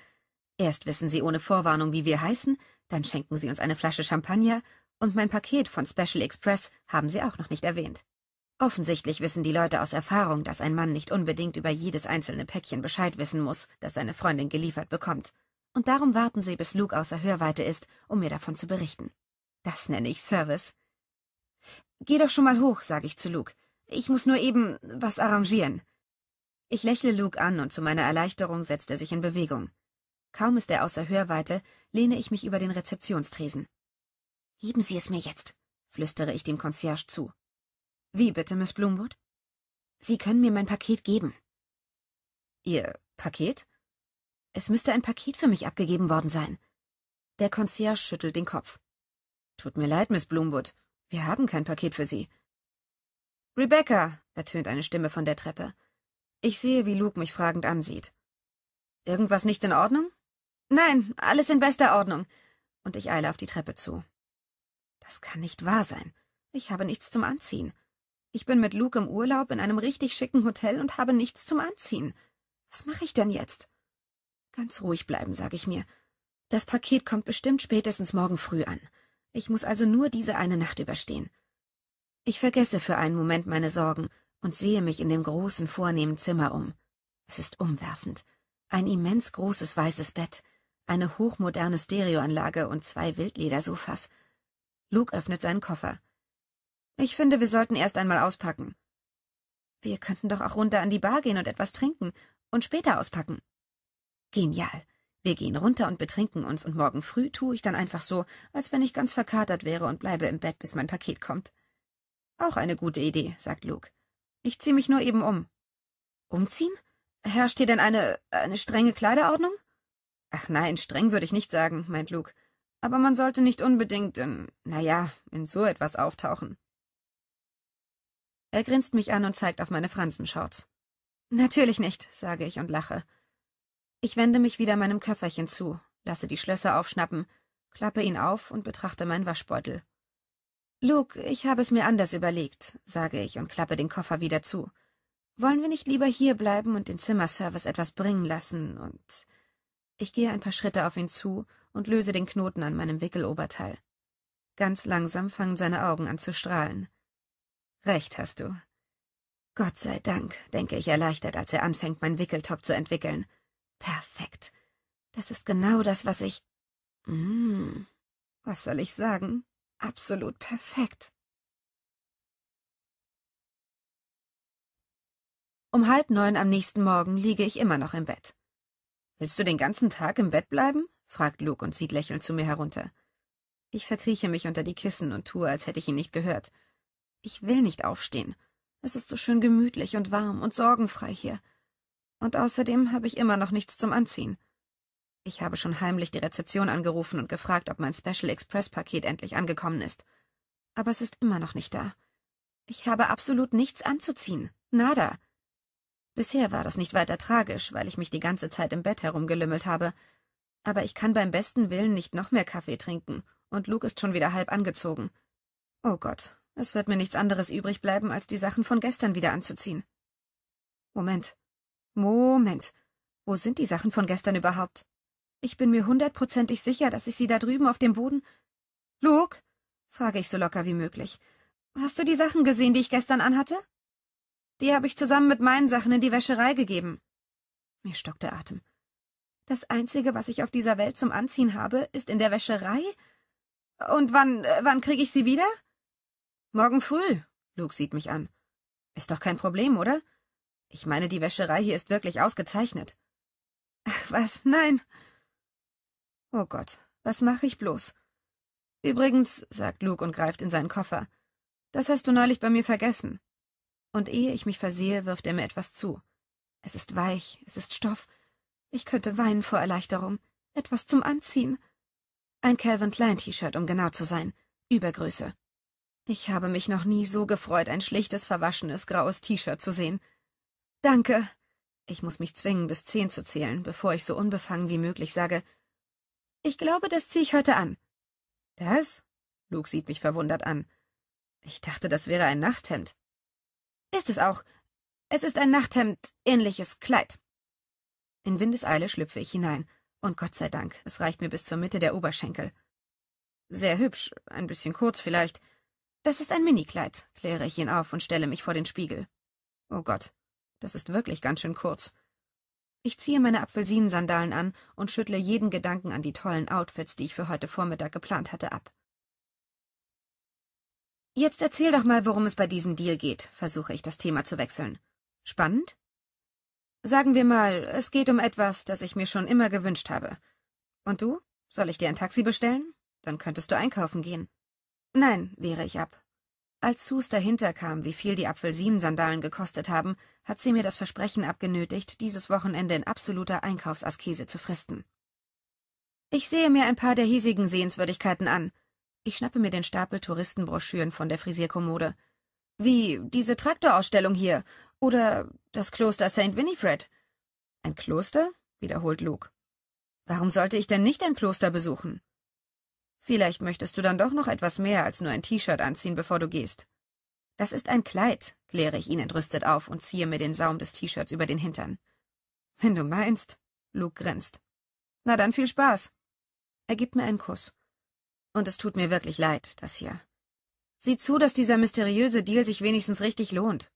Erst wissen Sie ohne Vorwarnung, wie wir heißen, dann schenken Sie uns eine Flasche Champagner und mein Paket von Special Express haben Sie auch noch nicht erwähnt. Offensichtlich wissen die Leute aus Erfahrung, dass ein Mann nicht unbedingt über jedes einzelne Päckchen Bescheid wissen muss, das seine Freundin geliefert bekommt. Und darum warten sie, bis Luke außer Hörweite ist, um mir davon zu berichten. Das nenne ich Service. Geh doch schon mal hoch, sage ich zu Luke. Ich muss nur eben was arrangieren. Ich lächle Luke an und zu meiner Erleichterung setzt er sich in Bewegung. Kaum ist er außer Hörweite, lehne ich mich über den Rezeptionstresen. Geben Sie es mir jetzt, flüstere ich dem Concierge zu. Wie bitte, Miss Bloomwood? Sie können mir mein Paket geben. Ihr Paket? Es müsste ein Paket für mich abgegeben worden sein. Der Concierge schüttelt den Kopf. Tut mir leid, Miss Bloomwood. Wir haben kein Paket für Sie. Rebecca, ertönt eine Stimme von der Treppe. Ich sehe, wie Luke mich fragend ansieht. Irgendwas nicht in Ordnung? Nein, alles in bester Ordnung. Und ich eile auf die Treppe zu. Das kann nicht wahr sein. Ich habe nichts zum Anziehen. Ich bin mit Luke im Urlaub in einem richtig schicken Hotel und habe nichts zum Anziehen. Was mache ich denn jetzt? Ganz ruhig bleiben, sage ich mir. Das Paket kommt bestimmt spätestens morgen früh an. Ich muss also nur diese eine Nacht überstehen. Ich vergesse für einen Moment meine Sorgen und sehe mich in dem großen, vornehmen Zimmer um. Es ist umwerfend. Ein immens großes weißes Bett, eine hochmoderne Stereoanlage und zwei Wildledersofas. Luke öffnet seinen Koffer. Ich finde, wir sollten erst einmal auspacken. Wir könnten doch auch runter an die Bar gehen und etwas trinken und später auspacken. Genial. Wir gehen runter und betrinken uns, und morgen früh tue ich dann einfach so, als wenn ich ganz verkatert wäre und bleibe im Bett, bis mein Paket kommt. Auch eine gute Idee, sagt Luke. Ich ziehe mich nur eben um. Umziehen? Herrscht hier denn eine, eine strenge Kleiderordnung? Ach nein, streng würde ich nicht sagen, meint Luke. Aber man sollte nicht unbedingt in, naja, in so etwas auftauchen. Er grinst mich an und zeigt auf meine Fransenshorts. Natürlich nicht, sage ich und lache. Ich wende mich wieder meinem Köfferchen zu, lasse die Schlösser aufschnappen, klappe ihn auf und betrachte meinen Waschbeutel. Luke, ich habe es mir anders überlegt, sage ich und klappe den Koffer wieder zu. Wollen wir nicht lieber hier bleiben und den Zimmerservice etwas bringen lassen und. Ich gehe ein paar Schritte auf ihn zu und löse den Knoten an meinem Wickeloberteil. Ganz langsam fangen seine Augen an zu strahlen. Recht hast du. Gott sei Dank, denke ich erleichtert, als er anfängt, mein Wickeltop zu entwickeln. Perfekt. Das ist genau das, was ich. Mmh. Was soll ich sagen? Absolut perfekt. Um halb neun am nächsten Morgen liege ich immer noch im Bett. Willst du den ganzen Tag im Bett bleiben? fragt Luke und zieht lächelnd zu mir herunter. Ich verkrieche mich unter die Kissen und tue, als hätte ich ihn nicht gehört. Ich will nicht aufstehen. Es ist so schön gemütlich und warm und sorgenfrei hier. Und außerdem habe ich immer noch nichts zum Anziehen. Ich habe schon heimlich die Rezeption angerufen und gefragt, ob mein Special Express-Paket endlich angekommen ist. Aber es ist immer noch nicht da. Ich habe absolut nichts anzuziehen. Nada. Bisher war das nicht weiter tragisch, weil ich mich die ganze Zeit im Bett herumgelümmelt habe. Aber ich kann beim besten Willen nicht noch mehr Kaffee trinken, und Luke ist schon wieder halb angezogen. Oh Gott, es wird mir nichts anderes übrig bleiben, als die Sachen von gestern wieder anzuziehen. Moment. Moment. Wo sind die Sachen von gestern überhaupt? Ich bin mir hundertprozentig sicher, dass ich sie da drüben auf dem Boden. Luke? frage ich so locker wie möglich. Hast du die Sachen gesehen, die ich gestern anhatte? Die habe ich zusammen mit meinen Sachen in die Wäscherei gegeben. Mir stockt der Atem. Das Einzige, was ich auf dieser Welt zum Anziehen habe, ist in der Wäscherei? Und wann, äh, wann kriege ich sie wieder? Morgen früh. Luke sieht mich an. Ist doch kein Problem, oder? Ich meine, die Wäscherei hier ist wirklich ausgezeichnet. Ach was, nein. Oh Gott, was mache ich bloß? Übrigens, sagt Luke und greift in seinen Koffer, das hast du neulich bei mir vergessen. Und ehe ich mich versehe, wirft er mir etwas zu. Es ist weich, es ist Stoff. Ich könnte weinen vor Erleichterung. Etwas zum Anziehen. Ein Calvin Klein T-Shirt, um genau zu sein. Übergröße. Ich habe mich noch nie so gefreut, ein schlichtes, verwaschenes, graues T-Shirt zu sehen. Danke. Ich muss mich zwingen, bis zehn zu zählen, bevor ich so unbefangen wie möglich sage. Ich glaube, das ziehe ich heute an. Das? Luke sieht mich verwundert an. Ich dachte, das wäre ein Nachthemd. Ist es auch. Es ist ein Nachthemd ähnliches Kleid. In Windeseile schlüpfe ich hinein, und Gott sei Dank, es reicht mir bis zur Mitte der Oberschenkel. Sehr hübsch, ein bisschen kurz vielleicht. Das ist ein Minikleid, kläre ich ihn auf und stelle mich vor den Spiegel. Oh Gott, das ist wirklich ganz schön kurz. Ich ziehe meine Apfelsinensandalen an und schüttle jeden Gedanken an die tollen Outfits, die ich für heute Vormittag geplant hatte, ab. Jetzt erzähl doch mal, worum es bei diesem Deal geht, versuche ich das Thema zu wechseln. Spannend? Sagen wir mal, es geht um etwas, das ich mir schon immer gewünscht habe. Und du? Soll ich dir ein Taxi bestellen? Dann könntest du einkaufen gehen. Nein, wehre ich ab. Als Sus dahinterkam, wie viel die Apfelsinensandalen gekostet haben, hat sie mir das Versprechen abgenötigt, dieses Wochenende in absoluter Einkaufsaskese zu fristen. Ich sehe mir ein paar der hiesigen Sehenswürdigkeiten an. Ich schnappe mir den Stapel Touristenbroschüren von der Frisierkommode. Wie diese Traktorausstellung hier oder das Kloster St. Winifred. Ein Kloster? wiederholt Luke. Warum sollte ich denn nicht ein Kloster besuchen? Vielleicht möchtest du dann doch noch etwas mehr als nur ein T-Shirt anziehen, bevor du gehst. Das ist ein Kleid, kläre ich ihn entrüstet auf und ziehe mir den Saum des T-Shirts über den Hintern. Wenn du meinst, Luke grinst. Na dann viel Spaß. Er gibt mir einen Kuss. Und es tut mir wirklich leid, das hier. Sieh zu, dass dieser mysteriöse Deal sich wenigstens richtig lohnt.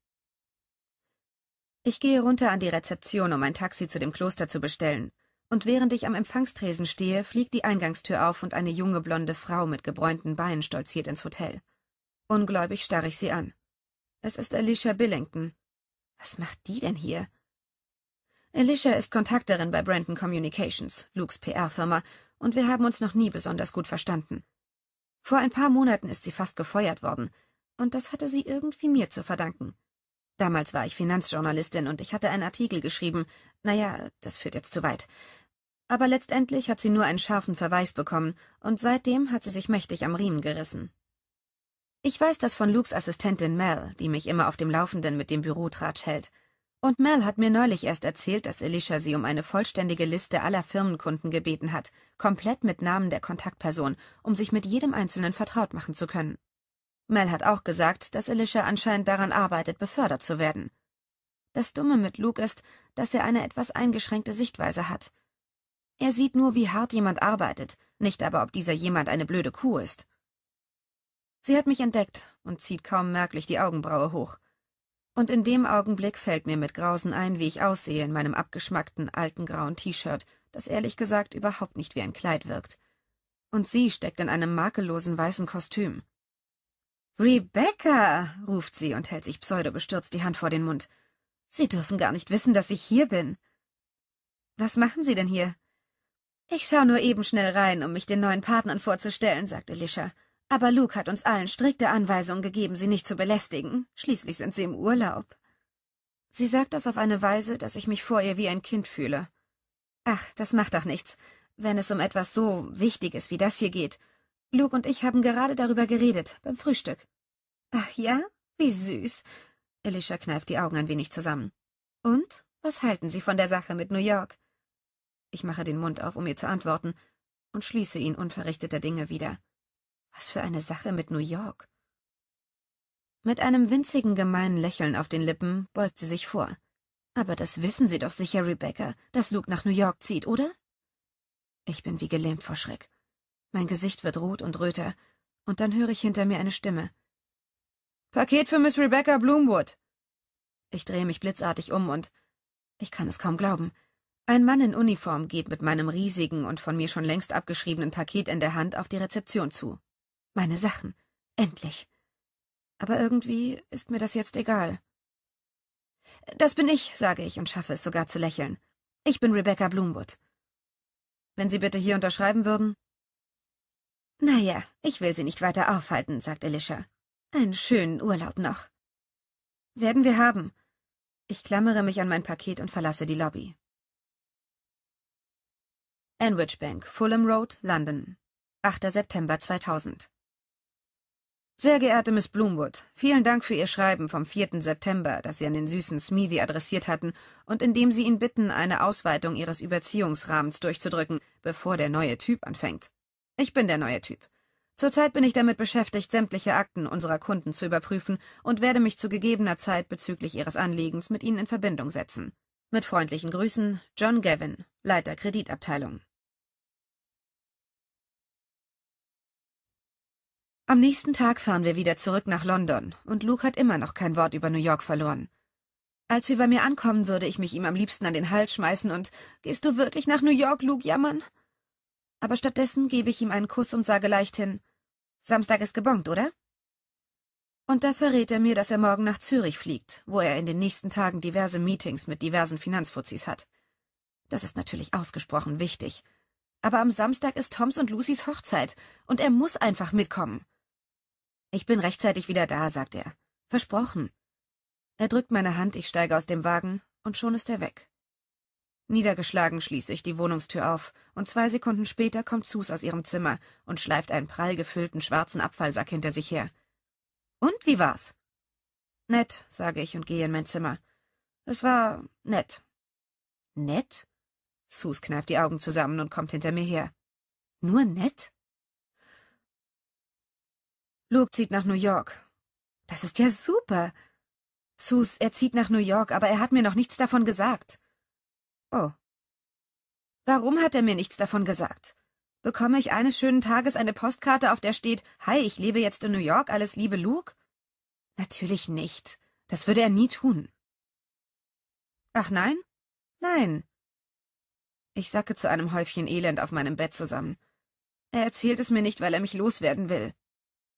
Ich gehe runter an die Rezeption, um ein Taxi zu dem Kloster zu bestellen und während ich am Empfangstresen stehe, fliegt die Eingangstür auf und eine junge blonde Frau mit gebräunten Beinen stolziert ins Hotel. Ungläubig starre ich sie an. Es ist Alicia Billington. Was macht die denn hier? Alicia ist Kontakterin bei Brandon Communications, Lukes PR-Firma, und wir haben uns noch nie besonders gut verstanden. Vor ein paar Monaten ist sie fast gefeuert worden, und das hatte sie irgendwie mir zu verdanken. Damals war ich Finanzjournalistin und ich hatte einen Artikel geschrieben. Naja, das führt jetzt zu weit. Aber letztendlich hat sie nur einen scharfen Verweis bekommen, und seitdem hat sie sich mächtig am Riemen gerissen. Ich weiß das von Lukes Assistentin Mel, die mich immer auf dem Laufenden mit dem Bürotratsch hält. Und Mel hat mir neulich erst erzählt, dass Alicia sie um eine vollständige Liste aller Firmenkunden gebeten hat, komplett mit Namen der Kontaktperson, um sich mit jedem Einzelnen vertraut machen zu können. Mel hat auch gesagt, dass Alicia anscheinend daran arbeitet, befördert zu werden. Das Dumme mit Luke ist, dass er eine etwas eingeschränkte Sichtweise hat. Er sieht nur, wie hart jemand arbeitet, nicht aber, ob dieser jemand eine blöde Kuh ist. Sie hat mich entdeckt und zieht kaum merklich die Augenbraue hoch. Und in dem Augenblick fällt mir mit Grausen ein, wie ich aussehe in meinem abgeschmackten alten grauen T-Shirt, das ehrlich gesagt überhaupt nicht wie ein Kleid wirkt. Und sie steckt in einem makellosen weißen Kostüm. Rebecca, ruft sie und hält sich pseudobestürzt die Hand vor den Mund. Sie dürfen gar nicht wissen, dass ich hier bin. Was machen Sie denn hier? Ich schaue nur eben schnell rein, um mich den neuen Partnern vorzustellen, sagte Lisha. Aber Luke hat uns allen strikte Anweisungen gegeben, sie nicht zu belästigen. Schließlich sind sie im Urlaub. Sie sagt das auf eine Weise, dass ich mich vor ihr wie ein Kind fühle. Ach, das macht doch nichts, wenn es um etwas so Wichtiges wie das hier geht. Luke und ich haben gerade darüber geredet, beim Frühstück. Ach ja? Wie süß. Elisha kneift die Augen ein wenig zusammen. Und? Was halten Sie von der Sache mit New York? Ich mache den Mund auf, um ihr zu antworten, und schließe ihn unverrichteter Dinge wieder. Was für eine Sache mit New York. Mit einem winzigen, gemeinen Lächeln auf den Lippen beugt sie sich vor. Aber das wissen Sie doch sicher, Rebecca, dass Luke nach New York zieht, oder? Ich bin wie gelähmt vor Schreck. Mein Gesicht wird rot und röter, und dann höre ich hinter mir eine Stimme. Paket für Miss Rebecca Bloomwood. Ich drehe mich blitzartig um und ich kann es kaum glauben. Ein Mann in Uniform geht mit meinem riesigen und von mir schon längst abgeschriebenen Paket in der Hand auf die Rezeption zu. Meine Sachen. Endlich. Aber irgendwie ist mir das jetzt egal. Das bin ich, sage ich und schaffe es sogar zu lächeln. Ich bin Rebecca Bloomwood. Wenn Sie bitte hier unterschreiben würden. Naja, ich will Sie nicht weiter aufhalten, sagt Elisha. Einen schönen Urlaub noch. Werden wir haben. Ich klammere mich an mein Paket und verlasse die Lobby. Anwich Bank, Fulham Road, London. 8. September 2000. Sehr geehrte Miss Bloomwood, vielen Dank für Ihr Schreiben vom 4. September, das Sie an den süßen Smithy adressiert hatten und in dem Sie ihn bitten, eine Ausweitung Ihres Überziehungsrahmens durchzudrücken, bevor der neue Typ anfängt. Ich bin der neue Typ. Zurzeit bin ich damit beschäftigt, sämtliche Akten unserer Kunden zu überprüfen und werde mich zu gegebener Zeit bezüglich Ihres Anliegens mit Ihnen in Verbindung setzen. Mit freundlichen Grüßen, John Gavin, Leiter Kreditabteilung. Am nächsten Tag fahren wir wieder zurück nach London, und Luke hat immer noch kein Wort über New York verloren. Als wir bei mir ankommen, würde ich mich ihm am liebsten an den Hals schmeißen und Gehst du wirklich nach New York, Luke jammern? Aber stattdessen gebe ich ihm einen Kuss und sage leichthin Samstag ist gebongt, oder? Und da verrät er mir, dass er morgen nach Zürich fliegt, wo er in den nächsten Tagen diverse Meetings mit diversen Finanzfuzis hat. Das ist natürlich ausgesprochen wichtig. Aber am Samstag ist Toms und Lucys Hochzeit, und er muss einfach mitkommen. Ich bin rechtzeitig wieder da, sagt er. Versprochen. Er drückt meine Hand, ich steige aus dem Wagen und schon ist er weg. Niedergeschlagen schließe ich die Wohnungstür auf und zwei Sekunden später kommt Sus aus ihrem Zimmer und schleift einen prall gefüllten schwarzen Abfallsack hinter sich her. Und wie war's? Nett, sage ich und gehe in mein Zimmer. Es war nett. Nett? Sus kneift die Augen zusammen und kommt hinter mir her. Nur nett? Luke zieht nach New York. Das ist ja super. Sus, er zieht nach New York, aber er hat mir noch nichts davon gesagt. Oh. Warum hat er mir nichts davon gesagt? Bekomme ich eines schönen Tages eine Postkarte, auf der steht, Hi, ich lebe jetzt in New York, alles liebe Luke? Natürlich nicht. Das würde er nie tun. Ach nein? Nein. Ich sacke zu einem Häufchen Elend auf meinem Bett zusammen. Er erzählt es mir nicht, weil er mich loswerden will.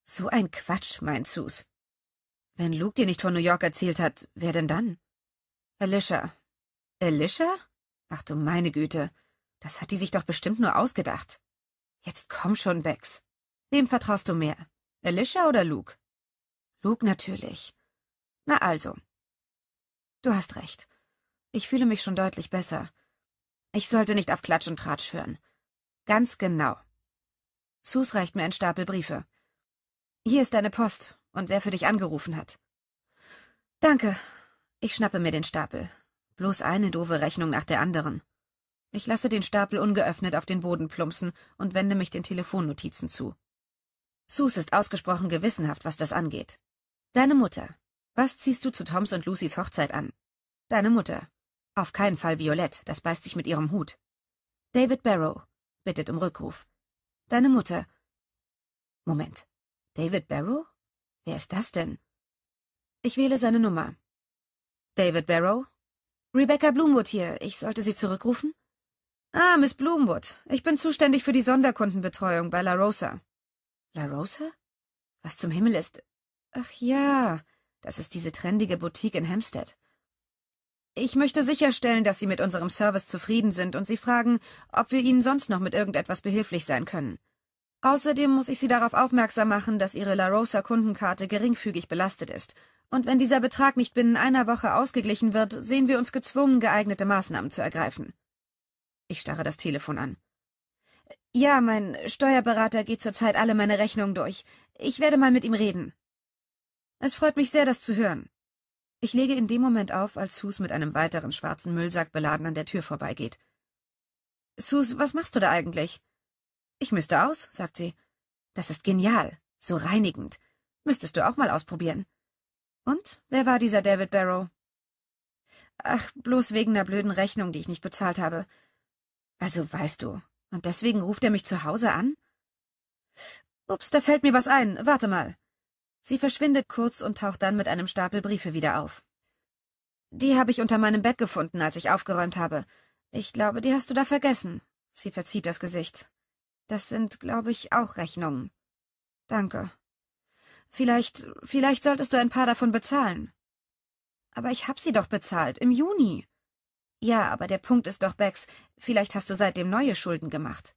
So ein Quatsch, meint Sus. Wenn Luke dir nicht von New York erzählt hat, wer denn dann? Alicia. Alicia? Ach du meine Güte. Das hat die sich doch bestimmt nur ausgedacht. Jetzt komm schon, Bex. Wem vertraust du mehr? Alicia oder Luke? Luke natürlich. Na also. Du hast recht. Ich fühle mich schon deutlich besser. Ich sollte nicht auf Klatsch und Tratsch hören. Ganz genau. Sus reicht mir einen Stapel Briefe. Hier ist deine Post und wer für dich angerufen hat. Danke. Ich schnappe mir den Stapel. Bloß eine doofe Rechnung nach der anderen. Ich lasse den Stapel ungeöffnet auf den Boden plumpsen und wende mich den Telefonnotizen zu. Sus ist ausgesprochen gewissenhaft, was das angeht. Deine Mutter. Was ziehst du zu Toms und Lucys Hochzeit an? Deine Mutter. Auf keinen Fall Violett, das beißt sich mit ihrem Hut. David Barrow bittet um Rückruf. Deine Mutter. Moment. David Barrow? Wer ist das denn? Ich wähle seine Nummer. David Barrow? Rebecca Bloomwood hier. Ich sollte Sie zurückrufen? Ah, Miss Bloomwood. Ich bin zuständig für die Sonderkundenbetreuung bei La Rosa. La Rosa? Was zum Himmel ist. Ach ja, das ist diese trendige Boutique in Hampstead. Ich möchte sicherstellen, dass Sie mit unserem Service zufrieden sind und Sie fragen, ob wir Ihnen sonst noch mit irgendetwas behilflich sein können. Außerdem muss ich Sie darauf aufmerksam machen, dass Ihre La Rosa kundenkarte geringfügig belastet ist. Und wenn dieser Betrag nicht binnen einer Woche ausgeglichen wird, sehen wir uns gezwungen, geeignete Maßnahmen zu ergreifen. Ich starre das Telefon an. Ja, mein Steuerberater geht zurzeit alle meine Rechnungen durch. Ich werde mal mit ihm reden. Es freut mich sehr, das zu hören. Ich lege in dem Moment auf, als Sus mit einem weiteren schwarzen Müllsack beladen an der Tür vorbeigeht. Sus, was machst du da eigentlich? Ich müsste aus, sagt sie. Das ist genial, so reinigend. Müsstest du auch mal ausprobieren. Und wer war dieser David Barrow? Ach, bloß wegen der blöden Rechnung, die ich nicht bezahlt habe. Also weißt du, und deswegen ruft er mich zu Hause an? Ups, da fällt mir was ein. Warte mal. Sie verschwindet kurz und taucht dann mit einem Stapel Briefe wieder auf. Die habe ich unter meinem Bett gefunden, als ich aufgeräumt habe. Ich glaube, die hast du da vergessen. Sie verzieht das Gesicht. Das sind, glaube ich, auch Rechnungen. Danke. Vielleicht, vielleicht solltest du ein paar davon bezahlen. Aber ich hab sie doch bezahlt, im Juni. Ja, aber der Punkt ist doch, Bex, vielleicht hast du seitdem neue Schulden gemacht.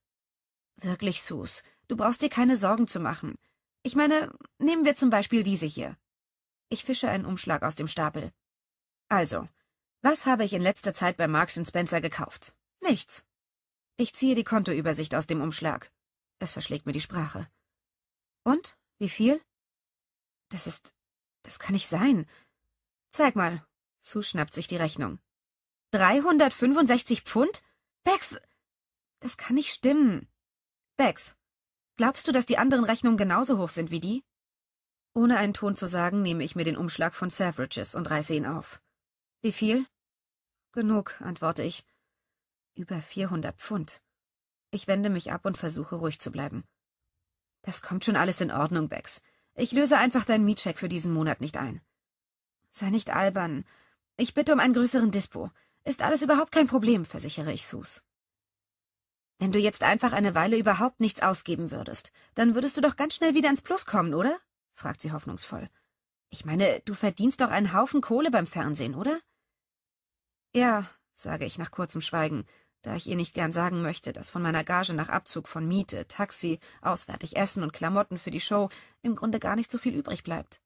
Wirklich, Sus, du brauchst dir keine Sorgen zu machen. Ich meine, nehmen wir zum Beispiel diese hier. Ich fische einen Umschlag aus dem Stapel. Also, was habe ich in letzter Zeit bei Marks Spencer gekauft? Nichts. Ich ziehe die Kontoübersicht aus dem Umschlag. Es verschlägt mir die Sprache. Und? Wie viel? Das ist. Das kann nicht sein. Zeig mal. Sue schnappt sich die Rechnung. 365 Pfund? Bex! Das kann nicht stimmen. Bex, glaubst du, dass die anderen Rechnungen genauso hoch sind wie die? Ohne einen Ton zu sagen, nehme ich mir den Umschlag von Savages und reiße ihn auf. Wie viel? Genug, antworte ich über 400 Pfund. Ich wende mich ab und versuche ruhig zu bleiben. Das kommt schon alles in Ordnung, Bex. Ich löse einfach deinen Mietcheck für diesen Monat nicht ein. Sei nicht albern. Ich bitte um einen größeren Dispo. Ist alles überhaupt kein Problem, versichere ich Sus. Wenn du jetzt einfach eine Weile überhaupt nichts ausgeben würdest, dann würdest du doch ganz schnell wieder ins Plus kommen, oder? fragt sie hoffnungsvoll. Ich meine, du verdienst doch einen Haufen Kohle beim Fernsehen, oder? Ja, sage ich nach kurzem Schweigen da ich ihr nicht gern sagen möchte, dass von meiner Gage nach Abzug von Miete, Taxi, auswärtig Essen und Klamotten für die Show im Grunde gar nicht so viel übrig bleibt.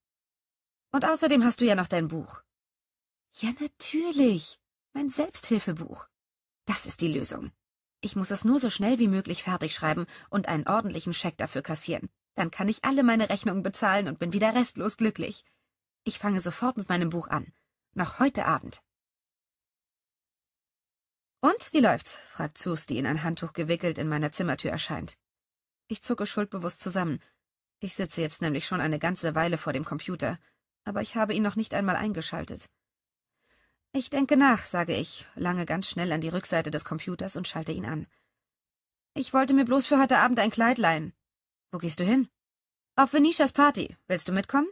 Und außerdem hast du ja noch dein Buch. Ja, natürlich. Mein Selbsthilfebuch. Das ist die Lösung. Ich muss es nur so schnell wie möglich fertig schreiben und einen ordentlichen Scheck dafür kassieren. Dann kann ich alle meine Rechnungen bezahlen und bin wieder restlos glücklich. Ich fange sofort mit meinem Buch an. Noch heute Abend. Und wie läuft's? fragt Sus, die in ein Handtuch gewickelt in meiner Zimmertür erscheint. Ich zucke schuldbewusst zusammen. Ich sitze jetzt nämlich schon eine ganze Weile vor dem Computer, aber ich habe ihn noch nicht einmal eingeschaltet. Ich denke nach, sage ich, lange ganz schnell an die Rückseite des Computers und schalte ihn an. Ich wollte mir bloß für heute Abend ein Kleid leihen. Wo gehst du hin? Auf Venetias Party. Willst du mitkommen?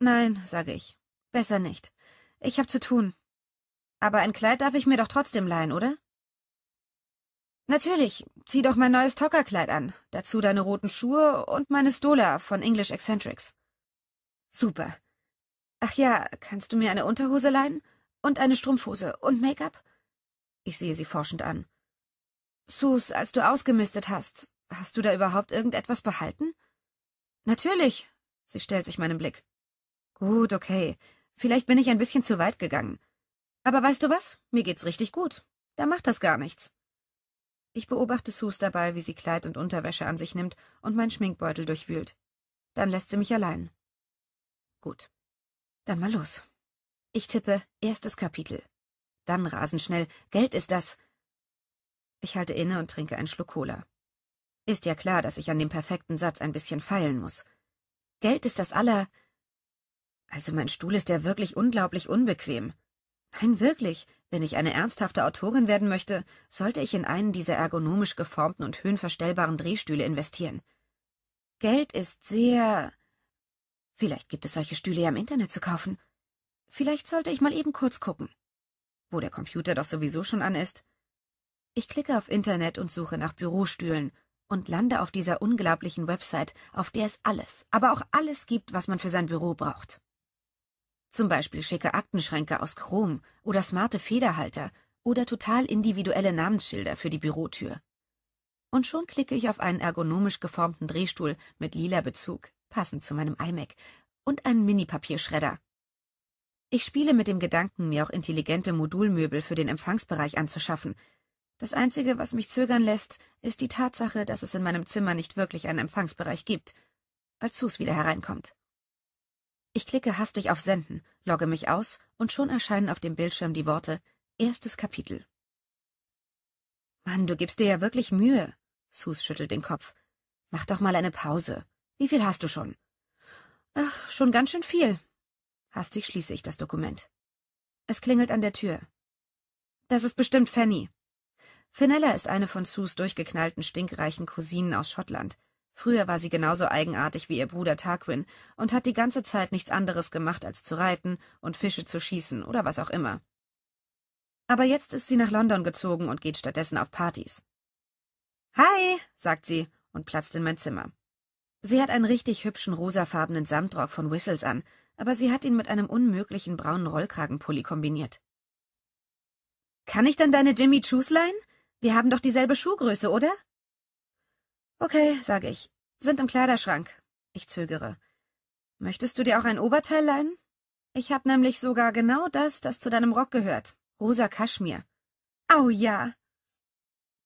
Nein, sage ich. Besser nicht. Ich habe zu tun. Aber ein Kleid darf ich mir doch trotzdem leihen, oder? Natürlich, zieh doch mein neues Tockerkleid an, dazu deine roten Schuhe und meine Stola von English Eccentrics. Super. Ach ja, kannst du mir eine Unterhose leihen? Und eine Strumpfhose und Make-up? Ich sehe sie forschend an. Sus, als du ausgemistet hast, hast du da überhaupt irgendetwas behalten? Natürlich. Sie stellt sich meinem Blick. Gut, okay. Vielleicht bin ich ein bisschen zu weit gegangen. Aber weißt du was? Mir geht's richtig gut. Da macht das gar nichts. Ich beobachte Sus dabei, wie sie Kleid und Unterwäsche an sich nimmt und meinen Schminkbeutel durchwühlt. Dann lässt sie mich allein. Gut. Dann mal los. Ich tippe erstes Kapitel. Dann rasend schnell. Geld ist das. Ich halte inne und trinke einen Schluck Cola. Ist ja klar, dass ich an dem perfekten Satz ein bisschen feilen muss. Geld ist das aller. Also mein Stuhl ist ja wirklich unglaublich unbequem. Nein, wirklich, wenn ich eine ernsthafte Autorin werden möchte, sollte ich in einen dieser ergonomisch geformten und höhenverstellbaren Drehstühle investieren. Geld ist sehr. Vielleicht gibt es solche Stühle ja im Internet zu kaufen. Vielleicht sollte ich mal eben kurz gucken. Wo der Computer doch sowieso schon an ist. Ich klicke auf Internet und suche nach Bürostühlen und lande auf dieser unglaublichen Website, auf der es alles, aber auch alles gibt, was man für sein Büro braucht. Zum Beispiel schicke Aktenschränke aus Chrom oder smarte Federhalter oder total individuelle Namensschilder für die Bürotür. Und schon klicke ich auf einen ergonomisch geformten Drehstuhl mit lila Bezug, passend zu meinem iMac, und einen Mini-Papierschredder. Ich spiele mit dem Gedanken, mir auch intelligente Modulmöbel für den Empfangsbereich anzuschaffen. Das Einzige, was mich zögern lässt, ist die Tatsache, dass es in meinem Zimmer nicht wirklich einen Empfangsbereich gibt, als Sus wieder hereinkommt. Ich klicke hastig auf Senden, logge mich aus und schon erscheinen auf dem Bildschirm die Worte Erstes Kapitel. Mann, du gibst dir ja wirklich Mühe. Sus schüttelt den Kopf. Mach doch mal eine Pause. Wie viel hast du schon? Ach, schon ganz schön viel. Hastig schließe ich das Dokument. Es klingelt an der Tür. Das ist bestimmt Fanny. Finella ist eine von Sus durchgeknallten, stinkreichen Cousinen aus Schottland. Früher war sie genauso eigenartig wie ihr Bruder Tarquin und hat die ganze Zeit nichts anderes gemacht, als zu reiten und Fische zu schießen oder was auch immer. Aber jetzt ist sie nach London gezogen und geht stattdessen auf Partys. Hi, sagt sie und platzt in mein Zimmer. Sie hat einen richtig hübschen rosafarbenen Samtrock von Whistles an, aber sie hat ihn mit einem unmöglichen braunen Rollkragenpulli kombiniert. Kann ich dann deine Jimmy Choos leihen? Wir haben doch dieselbe Schuhgröße, oder? Okay, sage ich. Sind im Kleiderschrank. Ich zögere. Möchtest du dir auch ein Oberteil leihen? Ich habe nämlich sogar genau das, das zu deinem Rock gehört. Rosa Kaschmir. Au ja.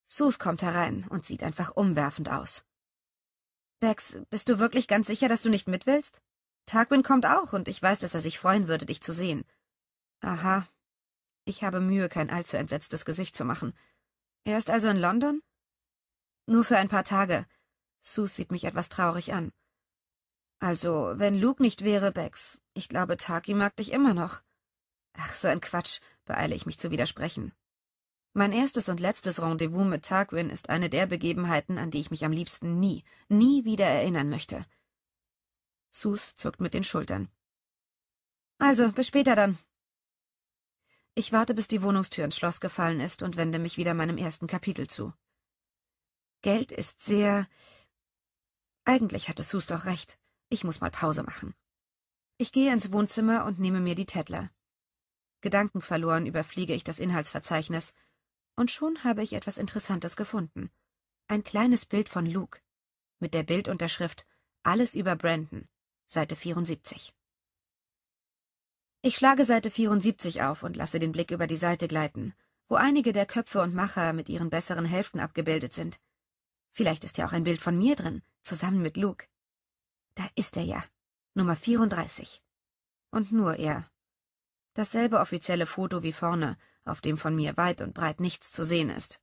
Sus kommt herein und sieht einfach umwerfend aus. Bex, bist du wirklich ganz sicher, dass du nicht mit willst? Tarquin kommt auch, und ich weiß, dass er sich freuen würde, dich zu sehen. Aha. Ich habe Mühe, kein allzu entsetztes Gesicht zu machen. Er ist also in London? Nur für ein paar Tage. Sus sieht mich etwas traurig an. Also, wenn Luke nicht wäre, Bex, ich glaube, Taki mag dich immer noch. Ach, so ein Quatsch, beeile ich mich zu widersprechen. Mein erstes und letztes Rendezvous mit Tarquin ist eine der Begebenheiten, an die ich mich am liebsten nie, nie wieder erinnern möchte. Sus zuckt mit den Schultern. Also, bis später dann. Ich warte, bis die Wohnungstür ins Schloss gefallen ist und wende mich wieder meinem ersten Kapitel zu. Geld ist sehr. Eigentlich hatte Sus doch recht. Ich muss mal Pause machen. Ich gehe ins Wohnzimmer und nehme mir die Tettler. Gedankenverloren überfliege ich das Inhaltsverzeichnis, und schon habe ich etwas Interessantes gefunden. Ein kleines Bild von Luke mit der Bildunterschrift Alles über Brandon, Seite 74. Ich schlage Seite 74 auf und lasse den Blick über die Seite gleiten, wo einige der Köpfe und Macher mit ihren besseren Hälften abgebildet sind. Vielleicht ist ja auch ein Bild von mir drin, zusammen mit Luke. Da ist er ja. Nummer 34. Und nur er. Dasselbe offizielle Foto wie vorne, auf dem von mir weit und breit nichts zu sehen ist.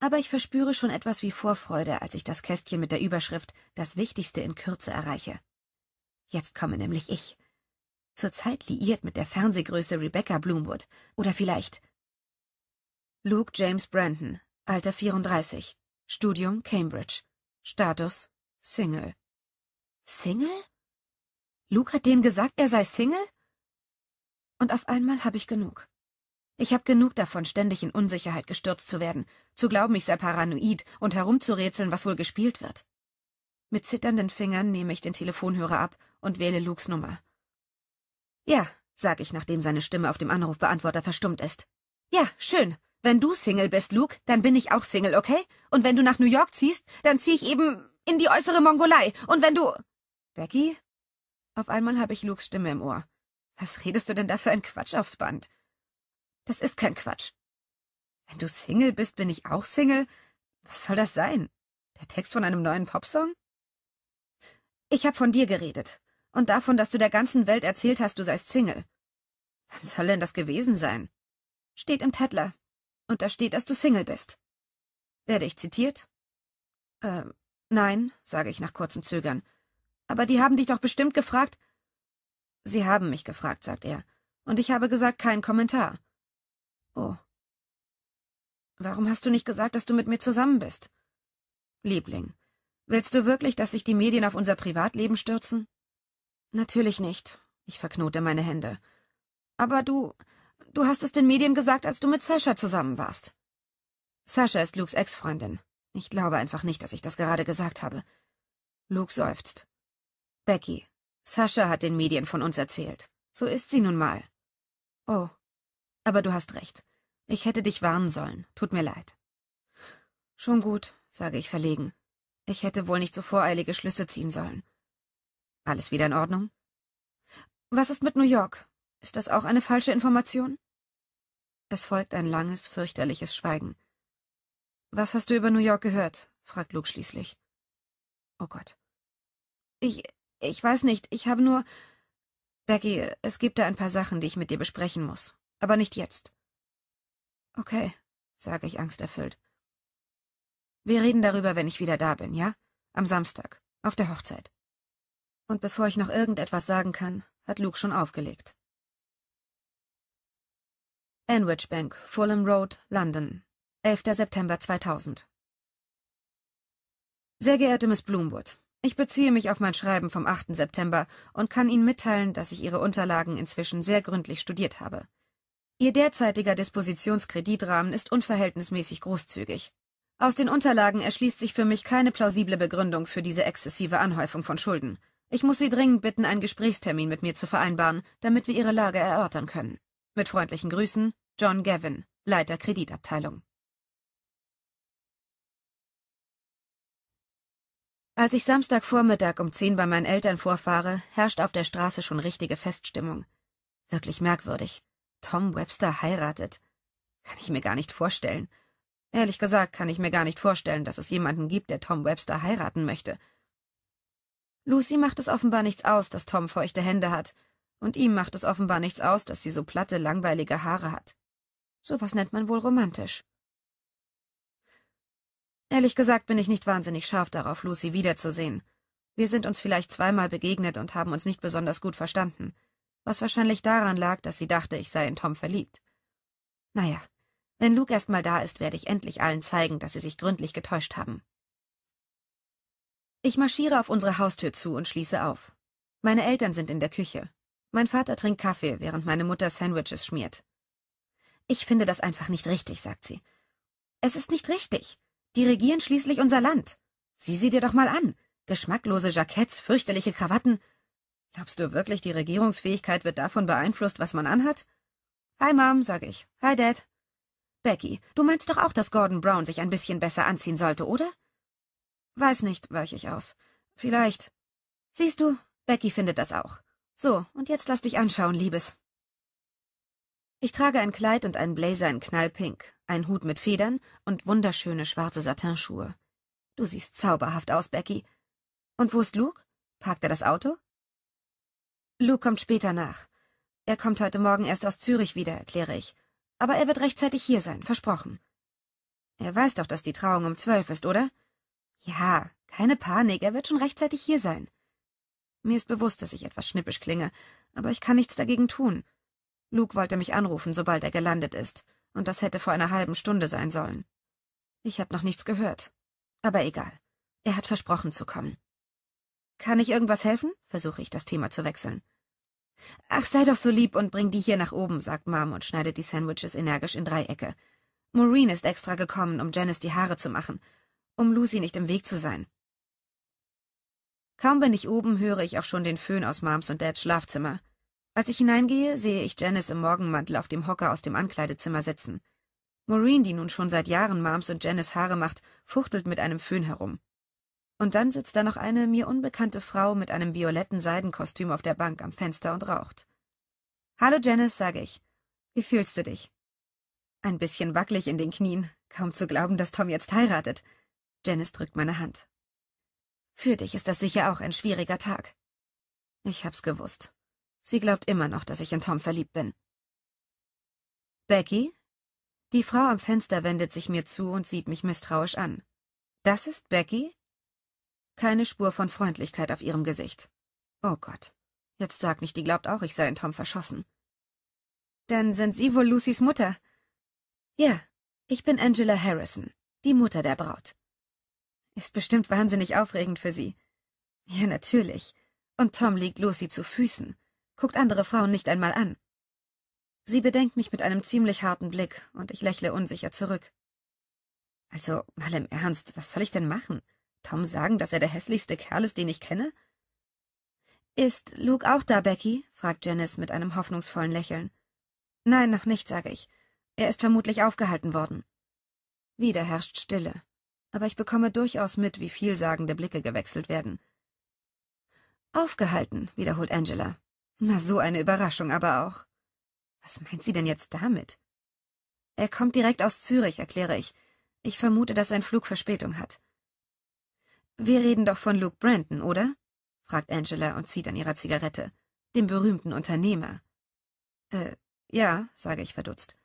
Aber ich verspüre schon etwas wie Vorfreude, als ich das Kästchen mit der Überschrift Das Wichtigste in Kürze erreiche. Jetzt komme nämlich ich. Zurzeit liiert mit der Fernsehgröße Rebecca Bloomwood oder vielleicht Luke James Brandon, Alter 34, Studium Cambridge. Status Single. Single? Luke hat dem gesagt, er sei Single? Und auf einmal habe ich genug. Ich habe genug davon, ständig in Unsicherheit gestürzt zu werden, zu glauben, ich sei paranoid und herumzurätseln, was wohl gespielt wird. Mit zitternden Fingern nehme ich den Telefonhörer ab und wähle Lukes Nummer. Ja, sage ich, nachdem seine Stimme auf dem Anrufbeantworter verstummt ist. Ja, schön. Wenn du Single bist, Luke, dann bin ich auch Single, okay? Und wenn du nach New York ziehst, dann zieh ich eben in die äußere Mongolei. Und wenn du... Becky? Auf einmal habe ich Lukes Stimme im Ohr. Was redest du denn da für ein Quatsch aufs Band? Das ist kein Quatsch. Wenn du Single bist, bin ich auch Single? Was soll das sein? Der Text von einem neuen Popsong? Ich habe von dir geredet. Und davon, dass du der ganzen Welt erzählt hast, du seist Single. Wann soll denn das gewesen sein? Steht im Tettler, und da steht, dass du Single bist. Werde ich zitiert? Ähm, nein, sage ich nach kurzem Zögern. Aber die haben dich doch bestimmt gefragt. Sie haben mich gefragt, sagt er. Und ich habe gesagt, kein Kommentar. Oh. Warum hast du nicht gesagt, dass du mit mir zusammen bist? Liebling, willst du wirklich, dass sich die Medien auf unser Privatleben stürzen? Natürlich nicht. Ich verknote meine Hände. Aber du, Du hast es den Medien gesagt, als du mit Sascha zusammen warst. Sascha ist Lukes Ex-Freundin. Ich glaube einfach nicht, dass ich das gerade gesagt habe. Luke seufzt. Becky, Sascha hat den Medien von uns erzählt. So ist sie nun mal. Oh, aber du hast recht. Ich hätte dich warnen sollen. Tut mir leid. Schon gut, sage ich verlegen. Ich hätte wohl nicht so voreilige Schlüsse ziehen sollen. Alles wieder in Ordnung? Was ist mit New York? Ist das auch eine falsche Information? Es folgt ein langes, fürchterliches Schweigen. Was hast du über New York gehört? fragt Luke schließlich. Oh Gott. Ich. ich weiß nicht, ich habe nur. Becky, es gibt da ein paar Sachen, die ich mit dir besprechen muss. Aber nicht jetzt. Okay, sage ich angsterfüllt. Wir reden darüber, wenn ich wieder da bin, ja? Am Samstag, auf der Hochzeit. Und bevor ich noch irgendetwas sagen kann, hat Luke schon aufgelegt. Anwich Bank, Fulham Road, London. 11. September 2000. Sehr geehrte Miss Bloomwood, ich beziehe mich auf mein Schreiben vom 8. September und kann Ihnen mitteilen, dass ich Ihre Unterlagen inzwischen sehr gründlich studiert habe. Ihr derzeitiger Dispositionskreditrahmen ist unverhältnismäßig großzügig. Aus den Unterlagen erschließt sich für mich keine plausible Begründung für diese exzessive Anhäufung von Schulden. Ich muss Sie dringend bitten, einen Gesprächstermin mit mir zu vereinbaren, damit wir Ihre Lage erörtern können. Mit freundlichen Grüßen, John Gavin, Leiter Kreditabteilung. Als ich Samstagvormittag um zehn bei meinen Eltern vorfahre, herrscht auf der Straße schon richtige Feststimmung. Wirklich merkwürdig. Tom Webster heiratet. Kann ich mir gar nicht vorstellen. Ehrlich gesagt kann ich mir gar nicht vorstellen, dass es jemanden gibt, der Tom Webster heiraten möchte. Lucy macht es offenbar nichts aus, dass Tom feuchte Hände hat, und ihm macht es offenbar nichts aus, dass sie so platte, langweilige Haare hat. So was nennt man wohl romantisch. Ehrlich gesagt bin ich nicht wahnsinnig scharf darauf, Lucy wiederzusehen. Wir sind uns vielleicht zweimal begegnet und haben uns nicht besonders gut verstanden, was wahrscheinlich daran lag, dass sie dachte, ich sei in Tom verliebt. Naja, wenn Luke erst mal da ist, werde ich endlich allen zeigen, dass sie sich gründlich getäuscht haben. Ich marschiere auf unsere Haustür zu und schließe auf. Meine Eltern sind in der Küche. Mein Vater trinkt Kaffee, während meine Mutter Sandwiches schmiert. Ich finde das einfach nicht richtig, sagt sie. Es ist nicht richtig. Die regieren schließlich unser Land. Sieh sie dir doch mal an. Geschmacklose Jacketts, fürchterliche Krawatten. Glaubst du wirklich, die Regierungsfähigkeit wird davon beeinflusst, was man anhat? Hi, Mom, sage ich. Hi, Dad. Becky, du meinst doch auch, dass Gordon Brown sich ein bisschen besser anziehen sollte, oder? Weiß nicht, weiche ich aus. Vielleicht. Siehst du, Becky findet das auch. So, und jetzt lass dich anschauen, Liebes. Ich trage ein Kleid und einen Blazer in Knallpink, einen Hut mit Federn und wunderschöne schwarze Satinschuhe. Du siehst zauberhaft aus, Becky. Und wo ist Luke? Parkt er das Auto? Luke kommt später nach. Er kommt heute Morgen erst aus Zürich wieder, erkläre ich. Aber er wird rechtzeitig hier sein, versprochen. Er weiß doch, dass die Trauung um zwölf ist, oder? Ja, keine Panik, er wird schon rechtzeitig hier sein. Mir ist bewusst, dass ich etwas schnippisch klinge, aber ich kann nichts dagegen tun. Luke wollte mich anrufen, sobald er gelandet ist, und das hätte vor einer halben Stunde sein sollen. Ich habe noch nichts gehört. Aber egal. Er hat versprochen zu kommen. Kann ich irgendwas helfen? versuche ich, das Thema zu wechseln. Ach, sei doch so lieb und bring die hier nach oben, sagt Mom und schneidet die Sandwiches energisch in Dreiecke. Maureen ist extra gekommen, um Janice die Haare zu machen, um Lucy nicht im Weg zu sein. Kaum bin ich oben, höre ich auch schon den Föhn aus Mams und Dads Schlafzimmer. Als ich hineingehe, sehe ich Janice im Morgenmantel auf dem Hocker aus dem Ankleidezimmer sitzen. Maureen, die nun schon seit Jahren Mams und Janice Haare macht, fuchtelt mit einem Föhn herum. Und dann sitzt da noch eine mir unbekannte Frau mit einem violetten Seidenkostüm auf der Bank am Fenster und raucht. Hallo Janice, sage ich. Wie fühlst du dich? Ein bisschen wackelig in den Knien, kaum zu glauben, dass Tom jetzt heiratet. Janice drückt meine Hand. Für dich ist das sicher auch ein schwieriger Tag. Ich hab's gewusst. Sie glaubt immer noch, dass ich in Tom verliebt bin. Becky? Die Frau am Fenster wendet sich mir zu und sieht mich misstrauisch an. Das ist Becky? Keine Spur von Freundlichkeit auf ihrem Gesicht. Oh Gott. Jetzt sag nicht, die glaubt auch, ich sei in Tom verschossen. Dann sind Sie wohl Lucys Mutter. Ja, ich bin Angela Harrison, die Mutter der Braut. Ist bestimmt wahnsinnig aufregend für Sie. Ja, natürlich. Und Tom liegt Lucy zu Füßen, guckt andere Frauen nicht einmal an. Sie bedenkt mich mit einem ziemlich harten Blick, und ich lächle unsicher zurück. Also, mal im Ernst, was soll ich denn machen? Tom sagen, dass er der hässlichste Kerl ist, den ich kenne? Ist Luke auch da, Becky? fragt Janice mit einem hoffnungsvollen Lächeln. Nein, noch nicht, sage ich. Er ist vermutlich aufgehalten worden. Wieder herrscht Stille aber ich bekomme durchaus mit, wie vielsagende Blicke gewechselt werden. Aufgehalten, wiederholt Angela. Na, so eine Überraschung aber auch. Was meint sie denn jetzt damit? Er kommt direkt aus Zürich, erkläre ich. Ich vermute, dass sein Flug Verspätung hat. Wir reden doch von Luke Brandon, oder? fragt Angela und zieht an ihrer Zigarette. Dem berühmten Unternehmer. Äh, ja, sage ich verdutzt.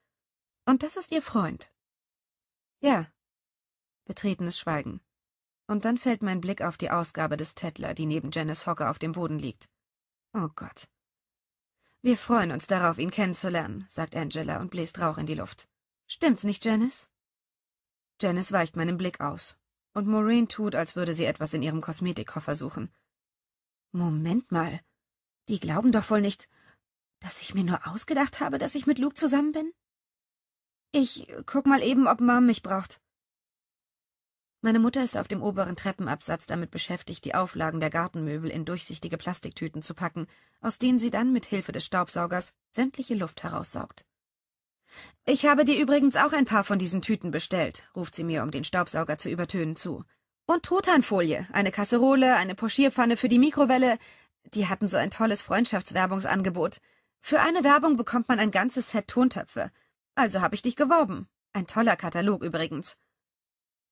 Und das ist Ihr Freund? Ja, Betretenes Schweigen. Und dann fällt mein Blick auf die Ausgabe des Tettler, die neben Janice Hocker auf dem Boden liegt. Oh Gott. Wir freuen uns darauf, ihn kennenzulernen, sagt Angela und bläst Rauch in die Luft. Stimmt's nicht, Janice? Janice weicht meinem Blick aus. Und Maureen tut, als würde sie etwas in ihrem Kosmetikkoffer suchen. Moment mal. Die glauben doch wohl nicht, dass ich mir nur ausgedacht habe, dass ich mit Luke zusammen bin? Ich guck mal eben, ob Mom mich braucht. Meine Mutter ist auf dem oberen Treppenabsatz damit beschäftigt, die Auflagen der Gartenmöbel in durchsichtige Plastiktüten zu packen, aus denen sie dann mit Hilfe des Staubsaugers sämtliche Luft heraussaugt. Ich habe dir übrigens auch ein paar von diesen Tüten bestellt, ruft sie mir, um den Staubsauger zu übertönen, zu. Und Truthahnfolie, eine Kasserole, eine Pochierpfanne für die Mikrowelle. Die hatten so ein tolles Freundschaftswerbungsangebot. Für eine Werbung bekommt man ein ganzes Set Tontöpfe. Also habe ich dich geworben. Ein toller Katalog übrigens.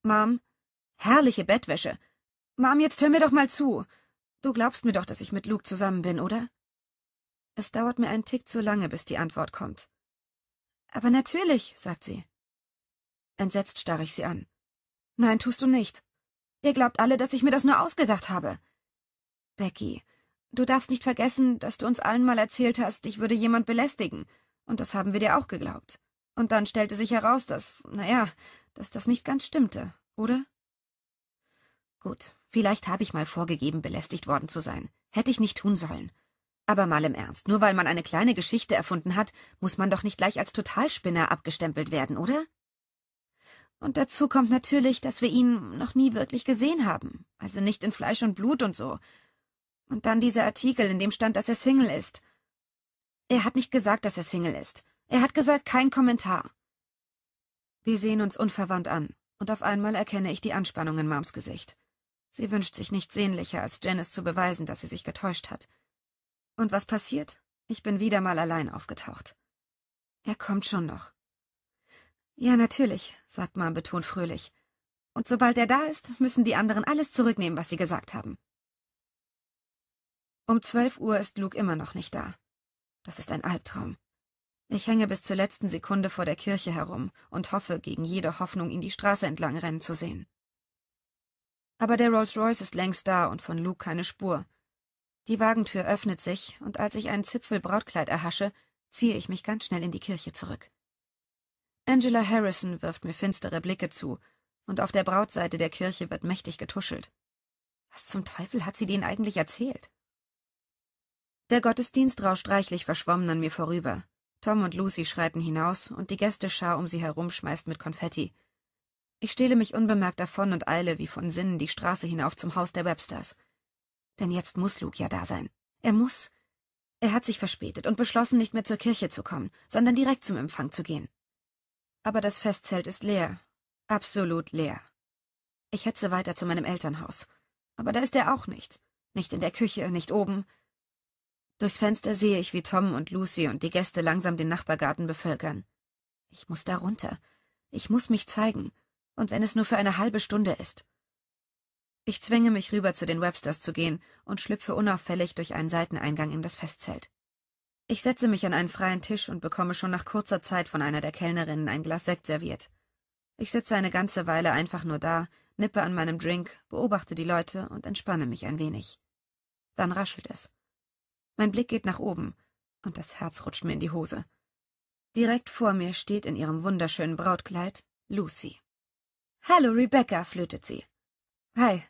Mom, Herrliche Bettwäsche. Mom, jetzt hör mir doch mal zu. Du glaubst mir doch, dass ich mit Luke zusammen bin, oder? Es dauert mir einen Tick zu lange, bis die Antwort kommt. Aber natürlich, sagt sie. Entsetzt starre ich sie an. Nein, tust du nicht. Ihr glaubt alle, dass ich mir das nur ausgedacht habe. Becky, du darfst nicht vergessen, dass du uns allen mal erzählt hast, ich würde jemand belästigen. Und das haben wir dir auch geglaubt. Und dann stellte sich heraus, dass, naja, dass das nicht ganz stimmte, oder? Gut, vielleicht habe ich mal vorgegeben, belästigt worden zu sein. Hätte ich nicht tun sollen. Aber mal im Ernst, nur weil man eine kleine Geschichte erfunden hat, muss man doch nicht gleich als Totalspinner abgestempelt werden, oder? Und dazu kommt natürlich, dass wir ihn noch nie wirklich gesehen haben, also nicht in Fleisch und Blut und so. Und dann dieser Artikel, in dem stand, dass er Single ist. Er hat nicht gesagt, dass er Single ist. Er hat gesagt, kein Kommentar. Wir sehen uns unverwandt an, und auf einmal erkenne ich die Anspannung in Mams Gesicht. Sie wünscht sich nichts sehnlicher, als Janice zu beweisen, dass sie sich getäuscht hat. Und was passiert? Ich bin wieder mal allein aufgetaucht. Er kommt schon noch. Ja, natürlich, sagt Mom betont fröhlich. Und sobald er da ist, müssen die anderen alles zurücknehmen, was sie gesagt haben. Um zwölf Uhr ist Luke immer noch nicht da. Das ist ein Albtraum. Ich hänge bis zur letzten Sekunde vor der Kirche herum und hoffe, gegen jede Hoffnung ihn die Straße entlang rennen zu sehen. Aber der Rolls-Royce ist längst da und von Luke keine Spur. Die Wagentür öffnet sich, und als ich einen Zipfel Brautkleid erhasche, ziehe ich mich ganz schnell in die Kirche zurück. Angela Harrison wirft mir finstere Blicke zu, und auf der Brautseite der Kirche wird mächtig getuschelt. Was zum Teufel hat sie denen eigentlich erzählt? Der Gottesdienst rauscht reichlich verschwommen an mir vorüber. Tom und Lucy schreiten hinaus, und die Gästeschar um sie herum schmeißt mit Konfetti. Ich stehle mich unbemerkt davon und eile wie von Sinnen die Straße hinauf zum Haus der Websters. Denn jetzt muss Luke ja da sein. Er muss. Er hat sich verspätet und beschlossen, nicht mehr zur Kirche zu kommen, sondern direkt zum Empfang zu gehen. Aber das Festzelt ist leer. Absolut leer. Ich hetze weiter zu meinem Elternhaus. Aber da ist er auch nicht. Nicht in der Küche, nicht oben. Durchs Fenster sehe ich, wie Tom und Lucy und die Gäste langsam den Nachbargarten bevölkern. Ich muss da runter. Ich muss mich zeigen und wenn es nur für eine halbe Stunde ist. Ich zwinge mich rüber zu den Websters zu gehen und schlüpfe unauffällig durch einen Seiteneingang in das Festzelt. Ich setze mich an einen freien Tisch und bekomme schon nach kurzer Zeit von einer der Kellnerinnen ein Glas Sekt serviert. Ich sitze eine ganze Weile einfach nur da, nippe an meinem Drink, beobachte die Leute und entspanne mich ein wenig. Dann raschelt es. Mein Blick geht nach oben und das Herz rutscht mir in die Hose. Direkt vor mir steht in ihrem wunderschönen Brautkleid Lucy. Hallo, Rebecca, flötet sie. Hi.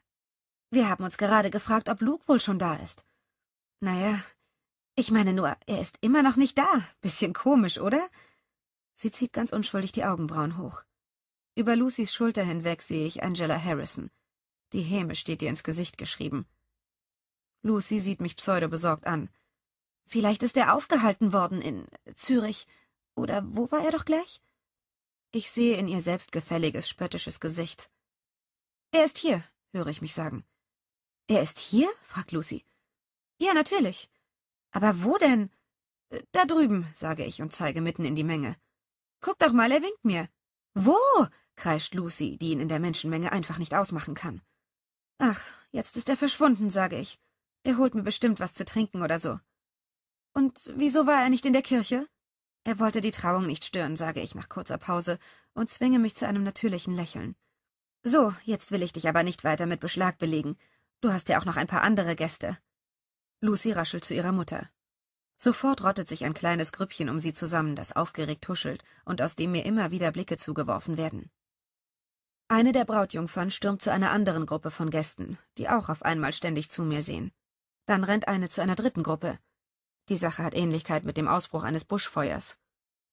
Wir haben uns gerade gefragt, ob Luke wohl schon da ist. Naja, ich meine nur, er ist immer noch nicht da. Bisschen komisch, oder? Sie zieht ganz unschuldig die Augenbrauen hoch. Über Lucys Schulter hinweg sehe ich Angela Harrison. Die Häme steht ihr ins Gesicht geschrieben. Lucy sieht mich pseudobesorgt an. Vielleicht ist er aufgehalten worden in Zürich. Oder wo war er doch gleich? Ich sehe in ihr selbstgefälliges, spöttisches Gesicht. Er ist hier, höre ich mich sagen. Er ist hier? fragt Lucy. Ja, natürlich. Aber wo denn? Da drüben, sage ich und zeige mitten in die Menge. Guck doch mal, er winkt mir. Wo? kreischt Lucy, die ihn in der Menschenmenge einfach nicht ausmachen kann. Ach, jetzt ist er verschwunden, sage ich. Er holt mir bestimmt was zu trinken oder so. Und wieso war er nicht in der Kirche? Er wollte die Trauung nicht stören, sage ich nach kurzer Pause und zwinge mich zu einem natürlichen Lächeln. So, jetzt will ich dich aber nicht weiter mit Beschlag belegen. Du hast ja auch noch ein paar andere Gäste. Lucy raschelt zu ihrer Mutter. Sofort rottet sich ein kleines Grüppchen um sie zusammen, das aufgeregt huschelt und aus dem mir immer wieder Blicke zugeworfen werden. Eine der Brautjungfern stürmt zu einer anderen Gruppe von Gästen, die auch auf einmal ständig zu mir sehen. Dann rennt eine zu einer dritten Gruppe, die Sache hat Ähnlichkeit mit dem Ausbruch eines Buschfeuers.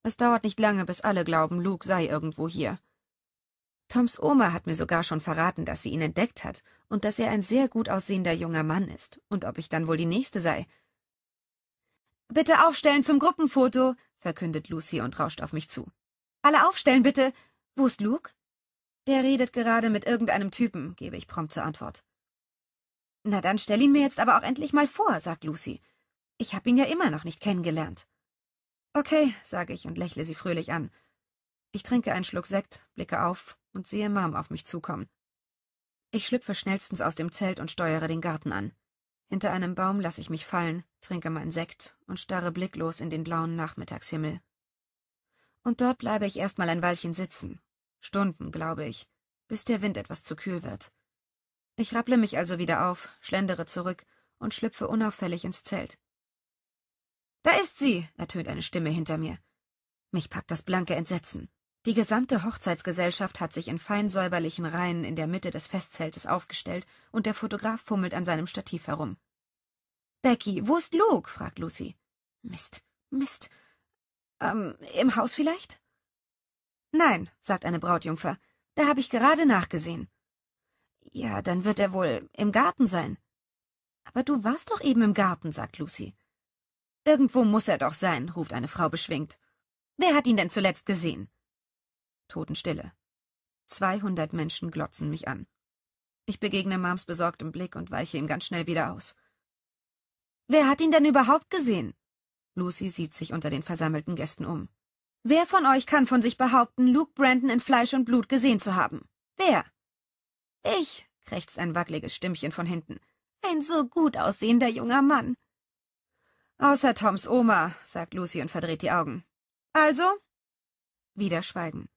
Es dauert nicht lange, bis alle glauben, Luke sei irgendwo hier. Toms Oma hat mir sogar schon verraten, dass sie ihn entdeckt hat und dass er ein sehr gut aussehender junger Mann ist und ob ich dann wohl die Nächste sei. Bitte aufstellen zum Gruppenfoto, verkündet Lucy und rauscht auf mich zu. Alle aufstellen, bitte. Wo ist Luke? Der redet gerade mit irgendeinem Typen, gebe ich prompt zur Antwort. Na dann stell ihn mir jetzt aber auch endlich mal vor, sagt Lucy. Ich habe ihn ja immer noch nicht kennengelernt. Okay, sage ich und lächle sie fröhlich an. Ich trinke einen Schluck Sekt, blicke auf und sehe Mom auf mich zukommen. Ich schlüpfe schnellstens aus dem Zelt und steuere den Garten an. Hinter einem Baum lasse ich mich fallen, trinke meinen Sekt und starre blicklos in den blauen Nachmittagshimmel. Und dort bleibe ich erstmal ein Weilchen sitzen. Stunden, glaube ich, bis der Wind etwas zu kühl wird. Ich rapple mich also wieder auf, schlendere zurück und schlüpfe unauffällig ins Zelt. Da ist sie, ertönt eine Stimme hinter mir. Mich packt das blanke Entsetzen. Die gesamte Hochzeitsgesellschaft hat sich in fein säuberlichen Reihen in der Mitte des Festzeltes aufgestellt und der Fotograf fummelt an seinem Stativ herum. Becky, wo ist Luke? fragt Lucy. Mist, Mist. Ähm, im Haus vielleicht? Nein, sagt eine Brautjungfer. Da habe ich gerade nachgesehen. Ja, dann wird er wohl im Garten sein. Aber du warst doch eben im Garten, sagt Lucy. Irgendwo muss er doch sein, ruft eine Frau beschwingt. Wer hat ihn denn zuletzt gesehen? Totenstille. Zweihundert Menschen glotzen mich an. Ich begegne Mams besorgtem Blick und weiche ihm ganz schnell wieder aus. Wer hat ihn denn überhaupt gesehen? Lucy sieht sich unter den versammelten Gästen um. Wer von euch kann von sich behaupten, Luke Brandon in Fleisch und Blut gesehen zu haben? Wer? Ich, krächzt ein wackeliges Stimmchen von hinten. Ein so gut aussehender junger Mann. Außer Toms Oma, sagt Lucy und verdreht die Augen. Also? Wieder Schweigen.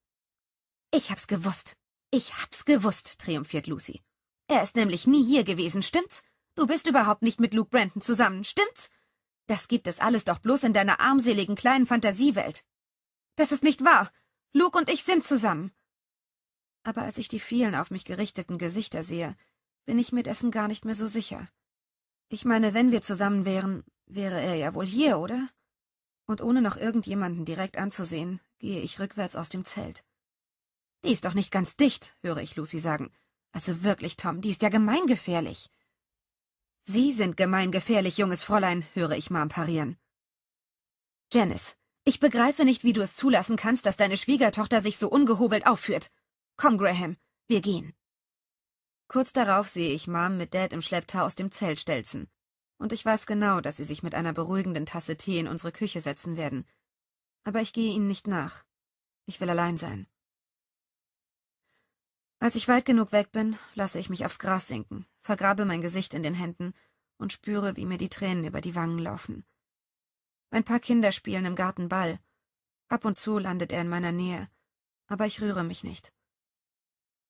Ich hab's gewusst. Ich hab's gewusst, triumphiert Lucy. Er ist nämlich nie hier gewesen, stimmt's? Du bist überhaupt nicht mit Luke Brandon zusammen, stimmt's? Das gibt es alles doch bloß in deiner armseligen kleinen Fantasiewelt. Das ist nicht wahr. Luke und ich sind zusammen. Aber als ich die vielen auf mich gerichteten Gesichter sehe, bin ich mir dessen gar nicht mehr so sicher. Ich meine, wenn wir zusammen wären, wäre er ja wohl hier, oder? Und ohne noch irgendjemanden direkt anzusehen, gehe ich rückwärts aus dem Zelt. Die ist doch nicht ganz dicht, höre ich Lucy sagen. Also wirklich, Tom, die ist ja gemeingefährlich. Sie sind gemeingefährlich, junges Fräulein, höre ich Mom parieren. Janice, ich begreife nicht, wie du es zulassen kannst, dass deine Schwiegertochter sich so ungehobelt aufführt. Komm, Graham, wir gehen. Kurz darauf sehe ich Mom mit Dad im Schlepptau aus dem Zelt stelzen und ich weiß genau, dass Sie sich mit einer beruhigenden Tasse Tee in unsere Küche setzen werden. Aber ich gehe Ihnen nicht nach. Ich will allein sein. Als ich weit genug weg bin, lasse ich mich aufs Gras sinken, vergrabe mein Gesicht in den Händen und spüre, wie mir die Tränen über die Wangen laufen. Ein paar Kinder spielen im Garten Ball. Ab und zu landet er in meiner Nähe, aber ich rühre mich nicht.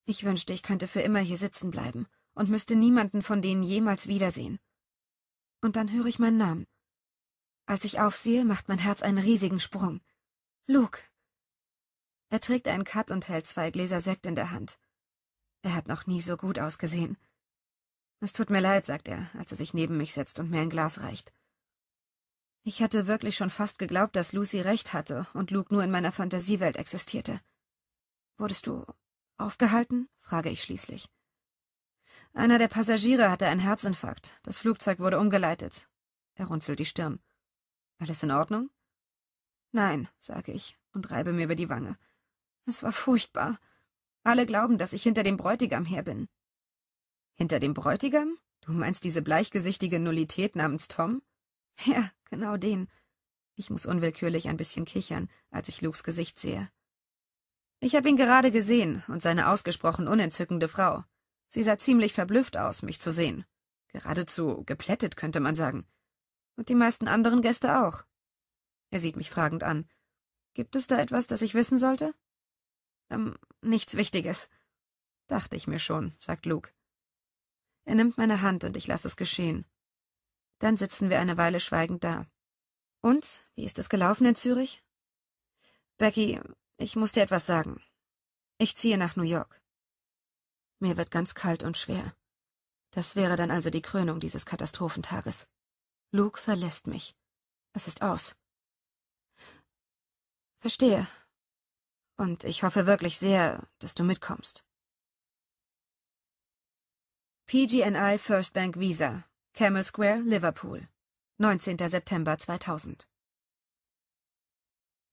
Ich wünschte, ich könnte für immer hier sitzen bleiben und müsste niemanden von denen jemals wiedersehen und dann höre ich meinen Namen. Als ich aufsehe, macht mein Herz einen riesigen Sprung. Luke. Er trägt einen Cut und hält zwei Gläser Sekt in der Hand. Er hat noch nie so gut ausgesehen. Es tut mir leid, sagt er, als er sich neben mich setzt und mir ein Glas reicht. Ich hatte wirklich schon fast geglaubt, dass Lucy recht hatte und Luke nur in meiner Fantasiewelt existierte. Wurdest du aufgehalten? frage ich schließlich. Einer der Passagiere hatte einen Herzinfarkt. Das Flugzeug wurde umgeleitet. Er runzelt die Stirn. Alles in Ordnung? Nein, sage ich und reibe mir über die Wange. Es war furchtbar. Alle glauben, dass ich hinter dem Bräutigam her bin. Hinter dem Bräutigam? Du meinst diese bleichgesichtige Nullität namens Tom? Ja, genau den. Ich muss unwillkürlich ein bisschen kichern, als ich Lukes Gesicht sehe. Ich habe ihn gerade gesehen und seine ausgesprochen unentzückende Frau. Sie sah ziemlich verblüfft aus, mich zu sehen. Geradezu geplättet, könnte man sagen. Und die meisten anderen Gäste auch. Er sieht mich fragend an. Gibt es da etwas, das ich wissen sollte? Ähm, nichts Wichtiges. Dachte ich mir schon, sagt Luke. Er nimmt meine Hand und ich lasse es geschehen. Dann sitzen wir eine Weile schweigend da. Und, wie ist es gelaufen in Zürich? Becky, ich muss dir etwas sagen. Ich ziehe nach New York. Mir wird ganz kalt und schwer. Das wäre dann also die Krönung dieses Katastrophentages. Luke verlässt mich. Es ist aus. Verstehe. Und ich hoffe wirklich sehr, dass du mitkommst. PGNI First Bank Visa, Camel Square, Liverpool, 19. September 2000.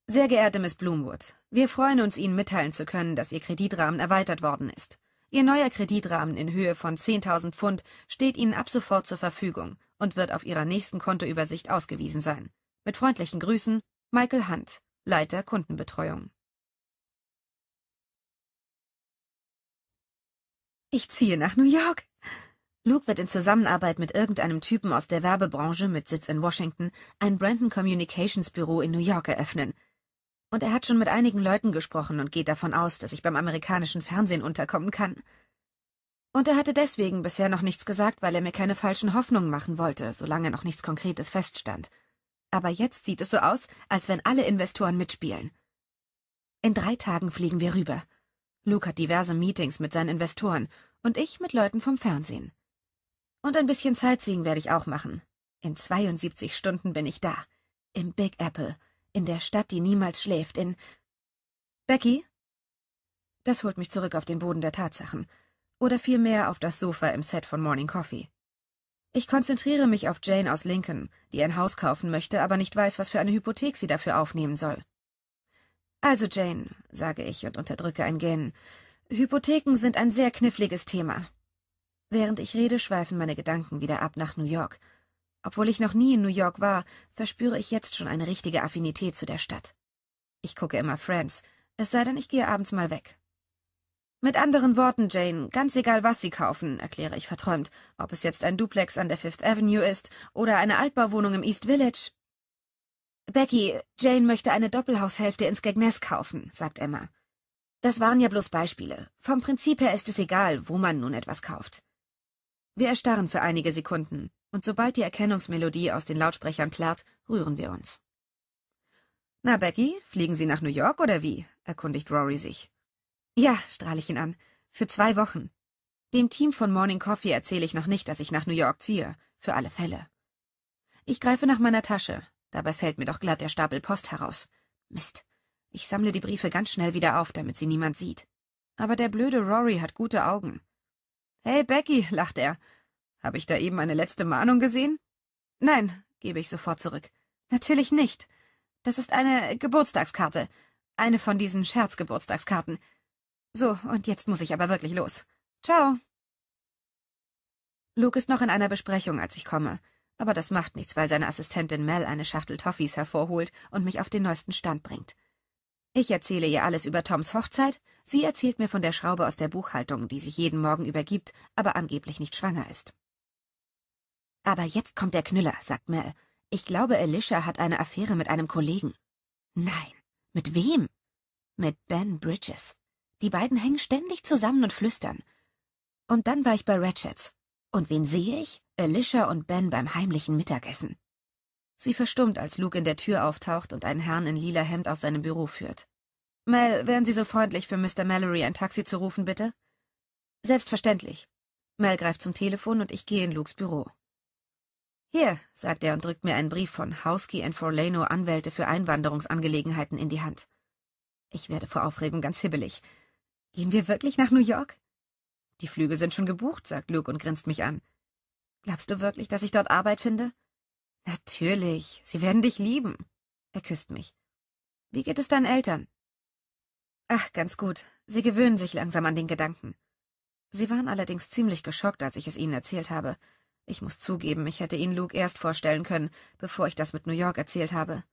Sehr geehrte Miss Bloomwood, wir freuen uns, Ihnen mitteilen zu können, dass Ihr Kreditrahmen erweitert worden ist. Ihr neuer Kreditrahmen in Höhe von 10.000 Pfund steht Ihnen ab sofort zur Verfügung und wird auf Ihrer nächsten Kontoübersicht ausgewiesen sein. Mit freundlichen Grüßen, Michael Hunt, Leiter Kundenbetreuung. Ich ziehe nach New York. Luke wird in Zusammenarbeit mit irgendeinem Typen aus der Werbebranche mit Sitz in Washington ein Brandon Communications Büro in New York eröffnen – und er hat schon mit einigen Leuten gesprochen und geht davon aus, dass ich beim amerikanischen Fernsehen unterkommen kann. Und er hatte deswegen bisher noch nichts gesagt, weil er mir keine falschen Hoffnungen machen wollte, solange noch nichts Konkretes feststand. Aber jetzt sieht es so aus, als wenn alle Investoren mitspielen. In drei Tagen fliegen wir rüber. Luke hat diverse Meetings mit seinen Investoren und ich mit Leuten vom Fernsehen. Und ein bisschen Sightseeing werde ich auch machen. In 72 Stunden bin ich da. Im Big Apple in der Stadt, die niemals schläft, in. Becky? Das holt mich zurück auf den Boden der Tatsachen. Oder vielmehr auf das Sofa im Set von Morning Coffee. Ich konzentriere mich auf Jane aus Lincoln, die ein Haus kaufen möchte, aber nicht weiß, was für eine Hypothek sie dafür aufnehmen soll. Also, Jane, sage ich und unterdrücke ein Gähnen, Hypotheken sind ein sehr kniffliges Thema. Während ich rede, schweifen meine Gedanken wieder ab nach New York. Obwohl ich noch nie in New York war, verspüre ich jetzt schon eine richtige Affinität zu der Stadt. Ich gucke immer Friends, es sei denn, ich gehe abends mal weg. Mit anderen Worten, Jane, ganz egal, was Sie kaufen, erkläre ich verträumt, ob es jetzt ein Duplex an der Fifth Avenue ist oder eine Altbauwohnung im East Village. Becky, Jane möchte eine Doppelhaushälfte in Skegness kaufen, sagt Emma. Das waren ja bloß Beispiele. Vom Prinzip her ist es egal, wo man nun etwas kauft. Wir erstarren für einige Sekunden und sobald die Erkennungsmelodie aus den Lautsprechern plärrt, rühren wir uns. Na, Becky, fliegen Sie nach New York oder wie? erkundigt Rory sich. Ja, strahle ich ihn an. Für zwei Wochen. Dem Team von Morning Coffee erzähle ich noch nicht, dass ich nach New York ziehe. Für alle Fälle. Ich greife nach meiner Tasche. Dabei fällt mir doch glatt der Stapel Post heraus. Mist. Ich sammle die Briefe ganz schnell wieder auf, damit sie niemand sieht. Aber der blöde Rory hat gute Augen. Hey, Becky, lacht er. Habe ich da eben eine letzte Mahnung gesehen? Nein, gebe ich sofort zurück. Natürlich nicht. Das ist eine Geburtstagskarte. Eine von diesen Scherzgeburtstagskarten. So, und jetzt muss ich aber wirklich los. Ciao. Luke ist noch in einer Besprechung, als ich komme. Aber das macht nichts, weil seine Assistentin Mel eine Schachtel Toffees hervorholt und mich auf den neuesten Stand bringt. Ich erzähle ihr alles über Toms Hochzeit, sie erzählt mir von der Schraube aus der Buchhaltung, die sich jeden Morgen übergibt, aber angeblich nicht schwanger ist. Aber jetzt kommt der Knüller, sagt Mel. Ich glaube, Alicia hat eine Affäre mit einem Kollegen. Nein. Mit wem? Mit Ben Bridges. Die beiden hängen ständig zusammen und flüstern. Und dann war ich bei Ratchets. Und wen sehe ich? Alicia und Ben beim heimlichen Mittagessen. Sie verstummt, als Luke in der Tür auftaucht und einen Herrn in lila Hemd aus seinem Büro führt. Mel, wären Sie so freundlich, für Mr. Mallory ein Taxi zu rufen, bitte? Selbstverständlich. Mel greift zum Telefon und ich gehe in Lukes Büro. Hier, sagt er und drückt mir einen Brief von Hausky and Forlano Anwälte für Einwanderungsangelegenheiten in die Hand. Ich werde vor Aufregung ganz hibbelig. Gehen wir wirklich nach New York? Die Flüge sind schon gebucht, sagt Luke und grinst mich an. Glaubst du wirklich, dass ich dort Arbeit finde? Natürlich, sie werden dich lieben. Er küsst mich. Wie geht es deinen Eltern? Ach, ganz gut. Sie gewöhnen sich langsam an den Gedanken. Sie waren allerdings ziemlich geschockt, als ich es ihnen erzählt habe. Ich muss zugeben, ich hätte ihn Luke erst vorstellen können, bevor ich das mit New York erzählt habe.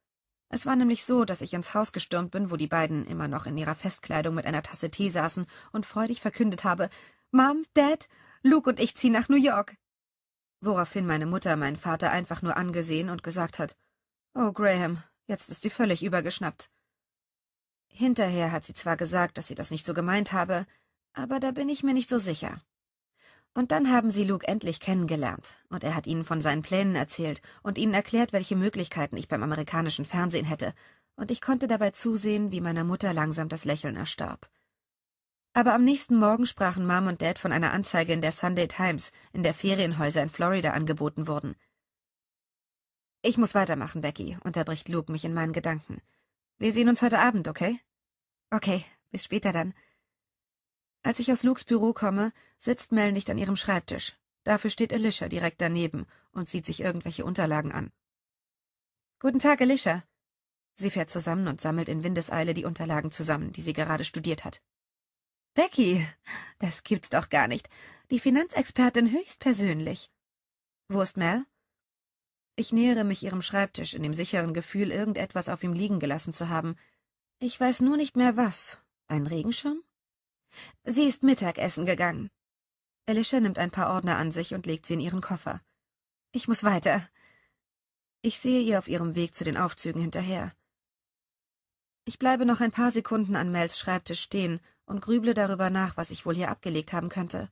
Es war nämlich so, dass ich ins Haus gestürmt bin, wo die beiden immer noch in ihrer Festkleidung mit einer Tasse Tee saßen und freudig verkündet habe: Mom, Dad, Luke und ich ziehen nach New York. Woraufhin meine Mutter meinen Vater einfach nur angesehen und gesagt hat: Oh, Graham, jetzt ist sie völlig übergeschnappt. Hinterher hat sie zwar gesagt, dass sie das nicht so gemeint habe, aber da bin ich mir nicht so sicher. Und dann haben sie Luke endlich kennengelernt, und er hat ihnen von seinen Plänen erzählt und ihnen erklärt, welche Möglichkeiten ich beim amerikanischen Fernsehen hätte, und ich konnte dabei zusehen, wie meiner Mutter langsam das Lächeln erstarb. Aber am nächsten Morgen sprachen Mom und Dad von einer Anzeige in der Sunday Times, in der Ferienhäuser in Florida angeboten wurden. Ich muss weitermachen, Becky, unterbricht Luke mich in meinen Gedanken. Wir sehen uns heute Abend, okay? Okay, bis später dann. Als ich aus Lukes Büro komme, sitzt Mel nicht an ihrem Schreibtisch. Dafür steht Alicia direkt daneben und sieht sich irgendwelche Unterlagen an. Guten Tag, Alicia. Sie fährt zusammen und sammelt in Windeseile die Unterlagen zusammen, die sie gerade studiert hat. Becky, das gibt's doch gar nicht. Die Finanzexpertin höchstpersönlich. Wo ist Mel? Ich nähere mich ihrem Schreibtisch in dem sicheren Gefühl, irgendetwas auf ihm liegen gelassen zu haben. Ich weiß nur nicht mehr was. Ein Regenschirm? Sie ist Mittagessen gegangen. Alicia nimmt ein paar Ordner an sich und legt sie in ihren Koffer. Ich muss weiter. Ich sehe ihr auf ihrem Weg zu den Aufzügen hinterher. Ich bleibe noch ein paar Sekunden an Mels Schreibtisch stehen und grüble darüber nach, was ich wohl hier abgelegt haben könnte.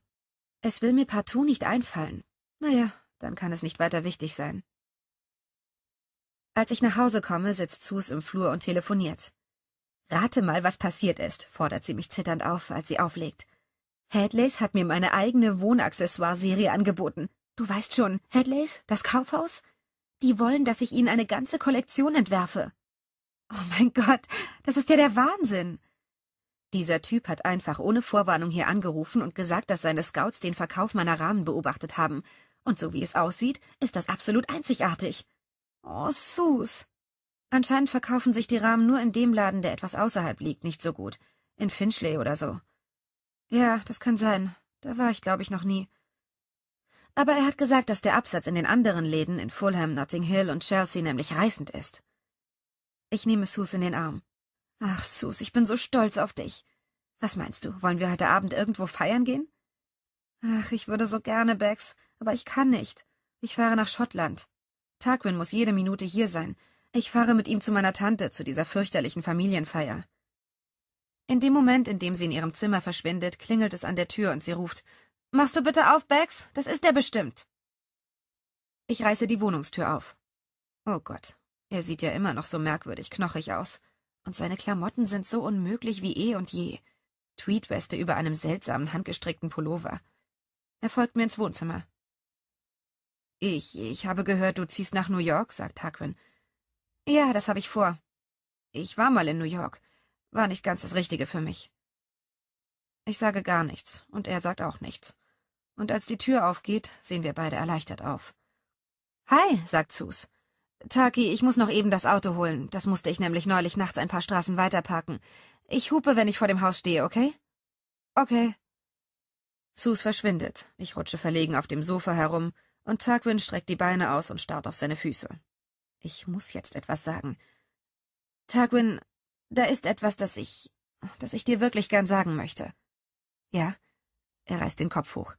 Es will mir partout nicht einfallen. Naja, dann kann es nicht weiter wichtig sein. Als ich nach Hause komme, sitzt Sus im Flur und telefoniert. Rate mal, was passiert ist, fordert sie mich zitternd auf, als sie auflegt. Hadleys hat mir meine eigene Wohnaccessoire-Serie angeboten. Du weißt schon, Hadleys, das Kaufhaus? Die wollen, dass ich ihnen eine ganze Kollektion entwerfe. Oh mein Gott, das ist ja der Wahnsinn. Dieser Typ hat einfach ohne Vorwarnung hier angerufen und gesagt, dass seine Scouts den Verkauf meiner Rahmen beobachtet haben. Und so wie es aussieht, ist das absolut einzigartig. Oh, Sus. Anscheinend verkaufen sich die Rahmen nur in dem Laden, der etwas außerhalb liegt, nicht so gut. In Finchley oder so. Ja, das kann sein. Da war ich, glaube ich, noch nie. Aber er hat gesagt, dass der Absatz in den anderen Läden in Fulham, Notting Hill und Chelsea nämlich reißend ist. Ich nehme Sus in den Arm. Ach, Sus, ich bin so stolz auf dich. Was meinst du, wollen wir heute Abend irgendwo feiern gehen? Ach, ich würde so gerne, Bex, aber ich kann nicht. Ich fahre nach Schottland. Tarquin muss jede Minute hier sein, ich fahre mit ihm zu meiner Tante, zu dieser fürchterlichen Familienfeier. In dem Moment, in dem sie in ihrem Zimmer verschwindet, klingelt es an der Tür und sie ruft Machst du bitte auf, Bags? Das ist er bestimmt. Ich reiße die Wohnungstür auf. Oh Gott, er sieht ja immer noch so merkwürdig knochig aus. Und seine Klamotten sind so unmöglich wie eh und je. Tweedweste über einem seltsamen, handgestrickten Pullover. Er folgt mir ins Wohnzimmer. Ich, ich habe gehört, du ziehst nach New York, sagt Harquin. Ja, das habe ich vor. Ich war mal in New York. War nicht ganz das Richtige für mich. Ich sage gar nichts, und er sagt auch nichts. Und als die Tür aufgeht, sehen wir beide erleichtert auf. Hi, sagt Sus. Taki, ich muss noch eben das Auto holen. Das musste ich nämlich neulich nachts ein paar Straßen weiter parken. Ich hupe, wenn ich vor dem Haus stehe, okay? Okay. Sus verschwindet. Ich rutsche verlegen auf dem Sofa herum und Tarquin streckt die Beine aus und starrt auf seine Füße. Ich muss jetzt etwas sagen. Hm. Tarquin, da ist etwas, das ich, das ich dir wirklich gern sagen möchte. Ja? Er reißt den Kopf hoch.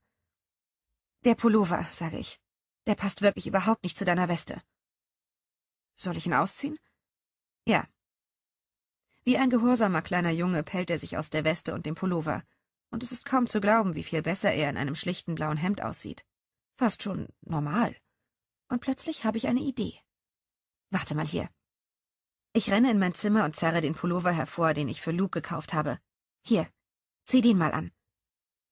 Der Pullover, sage ich. Der passt wirklich überhaupt nicht zu deiner Weste. Soll ich ihn ausziehen? Ja. Wie ein gehorsamer kleiner Junge pellt er sich aus der Weste und dem Pullover, und es ist kaum zu glauben, wie viel besser er in einem schlichten blauen Hemd aussieht. Fast schon normal. Und plötzlich habe ich eine Idee. Warte mal hier. Ich renne in mein Zimmer und zerre den Pullover hervor, den ich für Luke gekauft habe. Hier, zieh den mal an.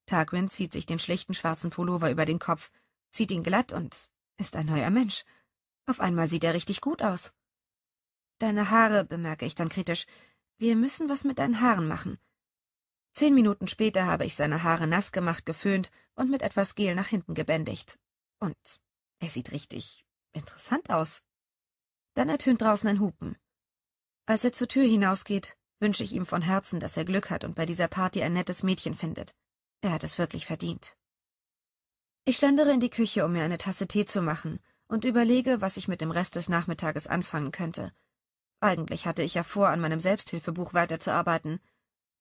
Tarquin zieht sich den schlichten schwarzen Pullover über den Kopf, zieht ihn glatt und ist ein neuer Mensch. Auf einmal sieht er richtig gut aus. Deine Haare, bemerke ich dann kritisch. Wir müssen was mit deinen Haaren machen. Zehn Minuten später habe ich seine Haare nass gemacht, geföhnt und mit etwas Gel nach hinten gebändigt. Und er sieht richtig interessant aus. Dann ertönt draußen ein Hupen. Als er zur Tür hinausgeht, wünsche ich ihm von Herzen, dass er Glück hat und bei dieser Party ein nettes Mädchen findet. Er hat es wirklich verdient. Ich schlendere in die Küche, um mir eine Tasse Tee zu machen und überlege, was ich mit dem Rest des Nachmittages anfangen könnte. Eigentlich hatte ich ja vor, an meinem Selbsthilfebuch weiterzuarbeiten.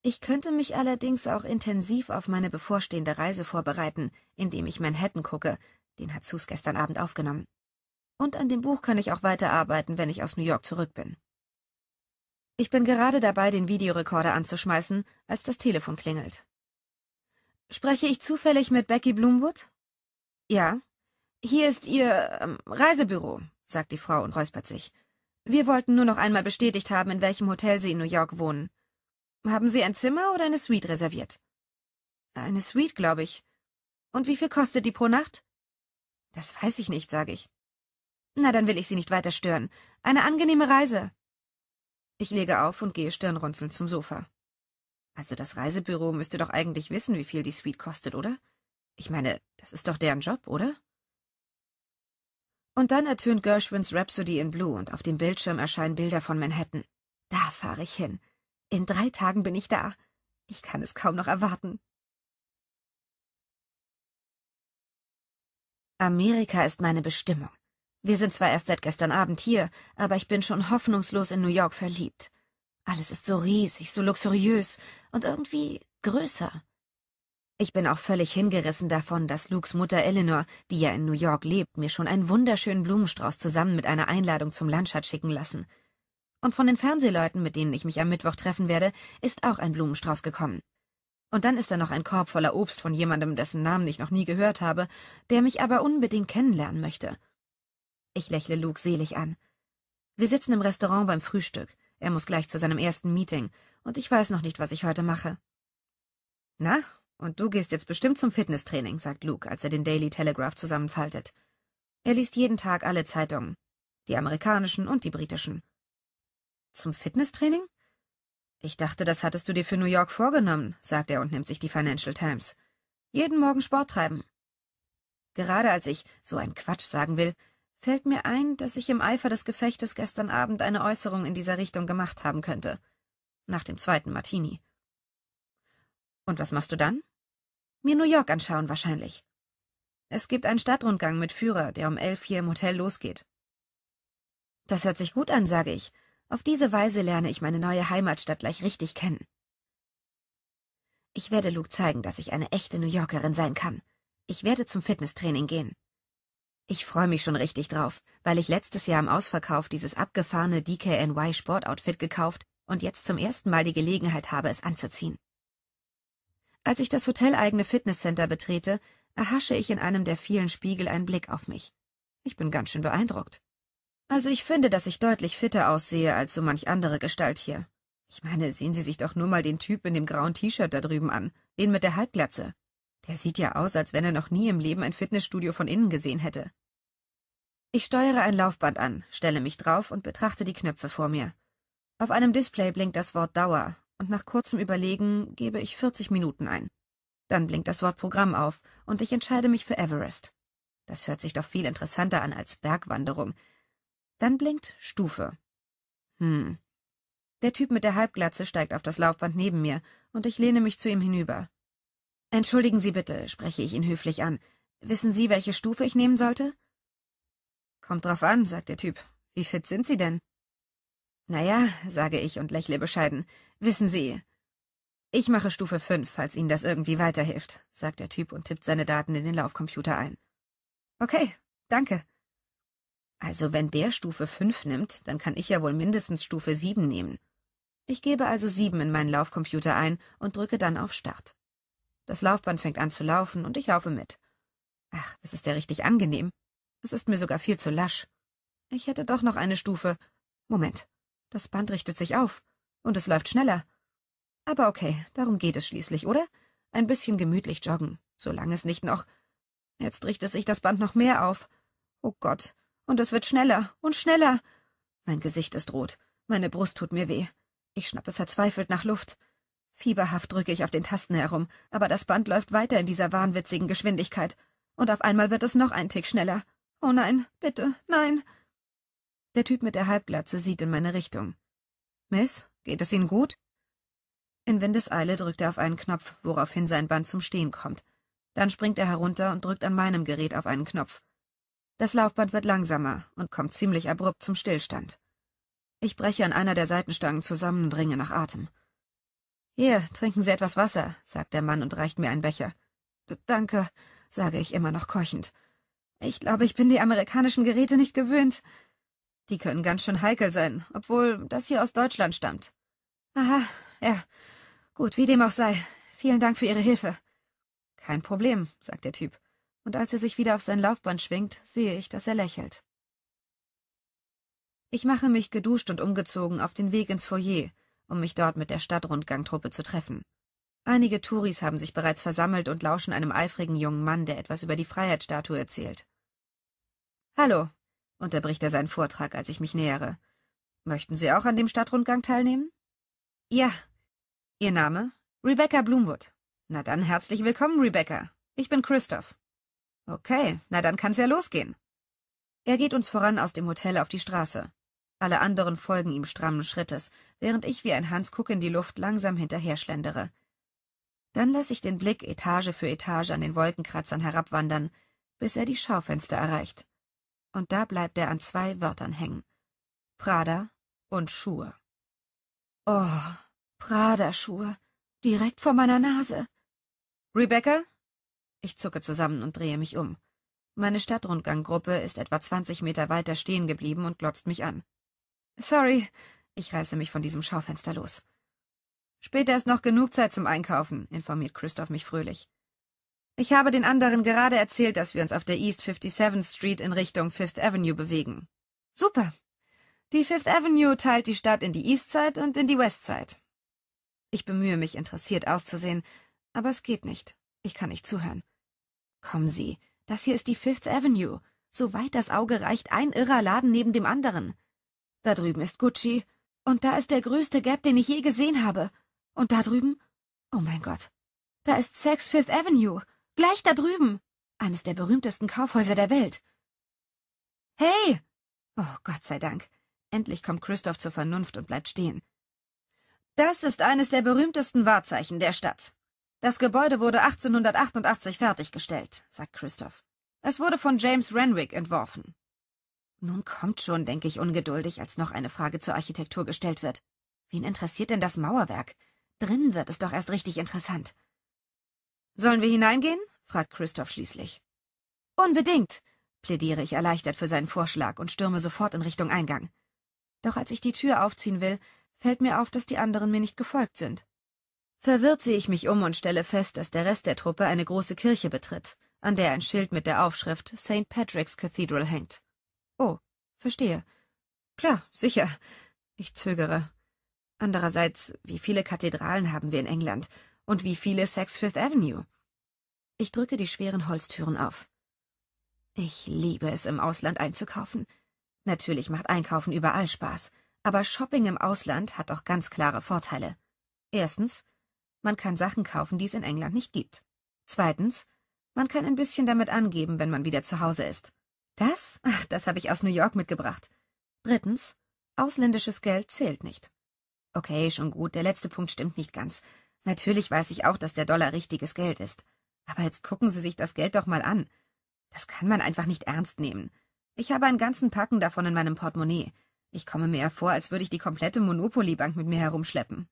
Ich könnte mich allerdings auch intensiv auf meine bevorstehende Reise vorbereiten, indem ich Manhattan gucke. Den hat Sus gestern Abend aufgenommen. Und an dem Buch kann ich auch weiterarbeiten, wenn ich aus New York zurück bin. Ich bin gerade dabei, den Videorekorder anzuschmeißen, als das Telefon klingelt. Spreche ich zufällig mit Becky Bloomwood? Ja. Hier ist Ihr ähm, Reisebüro, sagt die Frau und räuspert sich. Wir wollten nur noch einmal bestätigt haben, in welchem Hotel Sie in New York wohnen. Haben Sie ein Zimmer oder eine Suite reserviert? Eine Suite, glaube ich. Und wie viel kostet die pro Nacht? Das weiß ich nicht, sage ich. Na, dann will ich Sie nicht weiter stören. Eine angenehme Reise. Ich lege auf und gehe stirnrunzelnd zum Sofa. Also das Reisebüro müsste doch eigentlich wissen, wie viel die Suite kostet, oder? Ich meine, das ist doch deren Job, oder? Und dann ertönt Gershwins Rhapsody in Blue und auf dem Bildschirm erscheinen Bilder von Manhattan. Da fahre ich hin. In drei Tagen bin ich da. Ich kann es kaum noch erwarten. Amerika ist meine Bestimmung. Wir sind zwar erst seit gestern Abend hier, aber ich bin schon hoffnungslos in New York verliebt. Alles ist so riesig, so luxuriös und irgendwie größer. Ich bin auch völlig hingerissen davon, dass Lukes Mutter Eleanor, die ja in New York lebt, mir schon einen wunderschönen Blumenstrauß zusammen mit einer Einladung zum Lunch hat schicken lassen. Und von den Fernsehleuten, mit denen ich mich am Mittwoch treffen werde, ist auch ein Blumenstrauß gekommen. Und dann ist da noch ein Korb voller Obst von jemandem, dessen Namen ich noch nie gehört habe, der mich aber unbedingt kennenlernen möchte. Ich lächle Luke selig an. Wir sitzen im Restaurant beim Frühstück. Er muss gleich zu seinem ersten Meeting, und ich weiß noch nicht, was ich heute mache. Na, und du gehst jetzt bestimmt zum Fitnesstraining, sagt Luke, als er den Daily Telegraph zusammenfaltet. Er liest jeden Tag alle Zeitungen, die amerikanischen und die britischen. Zum Fitnesstraining? Ich dachte, das hattest du dir für New York vorgenommen, sagt er und nimmt sich die Financial Times. Jeden Morgen Sport treiben. Gerade als ich so ein Quatsch sagen will, fällt mir ein, dass ich im Eifer des Gefechtes gestern Abend eine Äußerung in dieser Richtung gemacht haben könnte. Nach dem zweiten Martini. Und was machst du dann? Mir New York anschauen wahrscheinlich. Es gibt einen Stadtrundgang mit Führer, der um elf hier im Hotel losgeht. Das hört sich gut an, sage ich. Auf diese Weise lerne ich meine neue Heimatstadt gleich richtig kennen. Ich werde Luke zeigen, dass ich eine echte New Yorkerin sein kann. Ich werde zum Fitnesstraining gehen. Ich freue mich schon richtig drauf, weil ich letztes Jahr im Ausverkauf dieses abgefahrene DKNY Sportoutfit gekauft und jetzt zum ersten Mal die Gelegenheit habe, es anzuziehen. Als ich das hoteleigene Fitnesscenter betrete, erhasche ich in einem der vielen Spiegel einen Blick auf mich. Ich bin ganz schön beeindruckt. Also ich finde, dass ich deutlich fitter aussehe als so manch andere Gestalt hier. Ich meine, sehen Sie sich doch nur mal den Typ in dem grauen T-Shirt da drüben an, den mit der Halbglatze. Der sieht ja aus, als wenn er noch nie im Leben ein Fitnessstudio von innen gesehen hätte. Ich steuere ein Laufband an, stelle mich drauf und betrachte die Knöpfe vor mir. Auf einem Display blinkt das Wort Dauer, und nach kurzem Überlegen gebe ich 40 Minuten ein. Dann blinkt das Wort Programm auf, und ich entscheide mich für Everest. Das hört sich doch viel interessanter an als Bergwanderung. Dann blinkt Stufe. Hm. Der Typ mit der Halbglatze steigt auf das Laufband neben mir, und ich lehne mich zu ihm hinüber. Entschuldigen Sie bitte, spreche ich ihn höflich an. Wissen Sie, welche Stufe ich nehmen sollte? Kommt drauf an, sagt der Typ. Wie fit sind Sie denn? Na ja, sage ich und lächle bescheiden. Wissen Sie. Ich mache Stufe 5, falls Ihnen das irgendwie weiterhilft, sagt der Typ und tippt seine Daten in den Laufcomputer ein. Okay, danke. Also wenn der Stufe 5 nimmt, dann kann ich ja wohl mindestens Stufe 7 nehmen. Ich gebe also 7 in meinen Laufcomputer ein und drücke dann auf Start. Das Laufband fängt an zu laufen und ich laufe mit. Ach, es ist ja richtig angenehm. Es ist mir sogar viel zu lasch. Ich hätte doch noch eine Stufe. Moment. Das Band richtet sich auf. Und es läuft schneller. Aber okay, darum geht es schließlich, oder? Ein bisschen gemütlich joggen, solange es nicht noch. Jetzt richtet sich das Band noch mehr auf. Oh Gott. Und es wird schneller und schneller. Mein Gesicht ist rot. Meine Brust tut mir weh. Ich schnappe verzweifelt nach Luft. Fieberhaft drücke ich auf den Tasten herum, aber das Band läuft weiter in dieser wahnwitzigen Geschwindigkeit. Und auf einmal wird es noch ein Tick schneller Oh nein, bitte, nein. Der Typ mit der Halbglatze sieht in meine Richtung. Miss, geht es Ihnen gut? In Windeseile drückt er auf einen Knopf, woraufhin sein Band zum Stehen kommt. Dann springt er herunter und drückt an meinem Gerät auf einen Knopf. Das Laufband wird langsamer und kommt ziemlich abrupt zum Stillstand. Ich breche an einer der Seitenstangen zusammen und ringe nach Atem. Hier, trinken Sie etwas Wasser, sagt der Mann und reicht mir einen Becher. D Danke, sage ich immer noch keuchend. Ich glaube, ich bin die amerikanischen Geräte nicht gewöhnt. Die können ganz schön heikel sein, obwohl das hier aus Deutschland stammt. Aha, ja. Gut, wie dem auch sei. Vielen Dank für Ihre Hilfe. Kein Problem, sagt der Typ. Und als er sich wieder auf sein Laufband schwingt, sehe ich, dass er lächelt. Ich mache mich geduscht und umgezogen auf den Weg ins Foyer, um mich dort mit der Stadtrundgangtruppe zu treffen. Einige Touris haben sich bereits versammelt und lauschen einem eifrigen jungen Mann, der etwas über die Freiheitsstatue erzählt. Hallo, unterbricht er seinen Vortrag, als ich mich nähere. Möchten Sie auch an dem Stadtrundgang teilnehmen? Ja. Ihr Name? Rebecca Bloomwood. Na dann herzlich willkommen, Rebecca. Ich bin Christoph. Okay, na dann kann's ja losgehen. Er geht uns voran aus dem Hotel auf die Straße. Alle anderen folgen ihm strammen Schrittes, während ich wie ein Hanskuck in die Luft langsam hinterher schlendere. Dann lasse ich den Blick Etage für Etage an den Wolkenkratzern herabwandern, bis er die Schaufenster erreicht. Und da bleibt er an zwei Wörtern hängen. Prada und Schuhe. Oh, Prada-Schuhe. Direkt vor meiner Nase. Rebecca? Ich zucke zusammen und drehe mich um. Meine Stadtrundganggruppe ist etwa 20 Meter weiter stehen geblieben und glotzt mich an. Sorry, ich reiße mich von diesem Schaufenster los. Später ist noch genug Zeit zum Einkaufen, informiert Christoph mich fröhlich. Ich habe den anderen gerade erzählt, dass wir uns auf der East 57th Street in Richtung Fifth Avenue bewegen. Super. Die Fifth Avenue teilt die Stadt in die East Side und in die West Side. Ich bemühe mich, interessiert auszusehen, aber es geht nicht. Ich kann nicht zuhören. Kommen Sie, das hier ist die Fifth Avenue. Soweit das Auge reicht, ein irrer Laden neben dem anderen. Da drüben ist Gucci, und da ist der größte Gap, den ich je gesehen habe. Und da drüben? Oh mein Gott. Da ist Saks Fifth Avenue. Gleich da drüben. Eines der berühmtesten Kaufhäuser der Welt. Hey! Oh, Gott sei Dank. Endlich kommt Christoph zur Vernunft und bleibt stehen. Das ist eines der berühmtesten Wahrzeichen der Stadt. Das Gebäude wurde 1888 fertiggestellt, sagt Christoph. Es wurde von James Renwick entworfen. Nun kommt schon, denke ich ungeduldig, als noch eine Frage zur Architektur gestellt wird. Wen interessiert denn das Mauerwerk? Drinnen wird es doch erst richtig interessant. Sollen wir hineingehen? fragt Christoph schließlich. Unbedingt, plädiere ich erleichtert für seinen Vorschlag und stürme sofort in Richtung Eingang. Doch als ich die Tür aufziehen will, fällt mir auf, dass die anderen mir nicht gefolgt sind. Verwirrt sehe ich mich um und stelle fest, dass der Rest der Truppe eine große Kirche betritt, an der ein Schild mit der Aufschrift St. Patrick's Cathedral hängt. Oh, verstehe. Klar, sicher. Ich zögere. Andererseits, wie viele Kathedralen haben wir in England? Und wie viele Saks Fifth Avenue? Ich drücke die schweren Holztüren auf. Ich liebe es, im Ausland einzukaufen. Natürlich macht Einkaufen überall Spaß, aber Shopping im Ausland hat auch ganz klare Vorteile. Erstens, man kann Sachen kaufen, die es in England nicht gibt. Zweitens, man kann ein bisschen damit angeben, wenn man wieder zu Hause ist. Das? Ach, das habe ich aus New York mitgebracht. Drittens, ausländisches Geld zählt nicht. Okay, schon gut, der letzte Punkt stimmt nicht ganz. Natürlich weiß ich auch, dass der Dollar richtiges Geld ist. Aber jetzt gucken Sie sich das Geld doch mal an. Das kann man einfach nicht ernst nehmen. Ich habe einen ganzen Packen davon in meinem Portemonnaie. Ich komme mir ja vor, als würde ich die komplette Monopoly-Bank mit mir herumschleppen.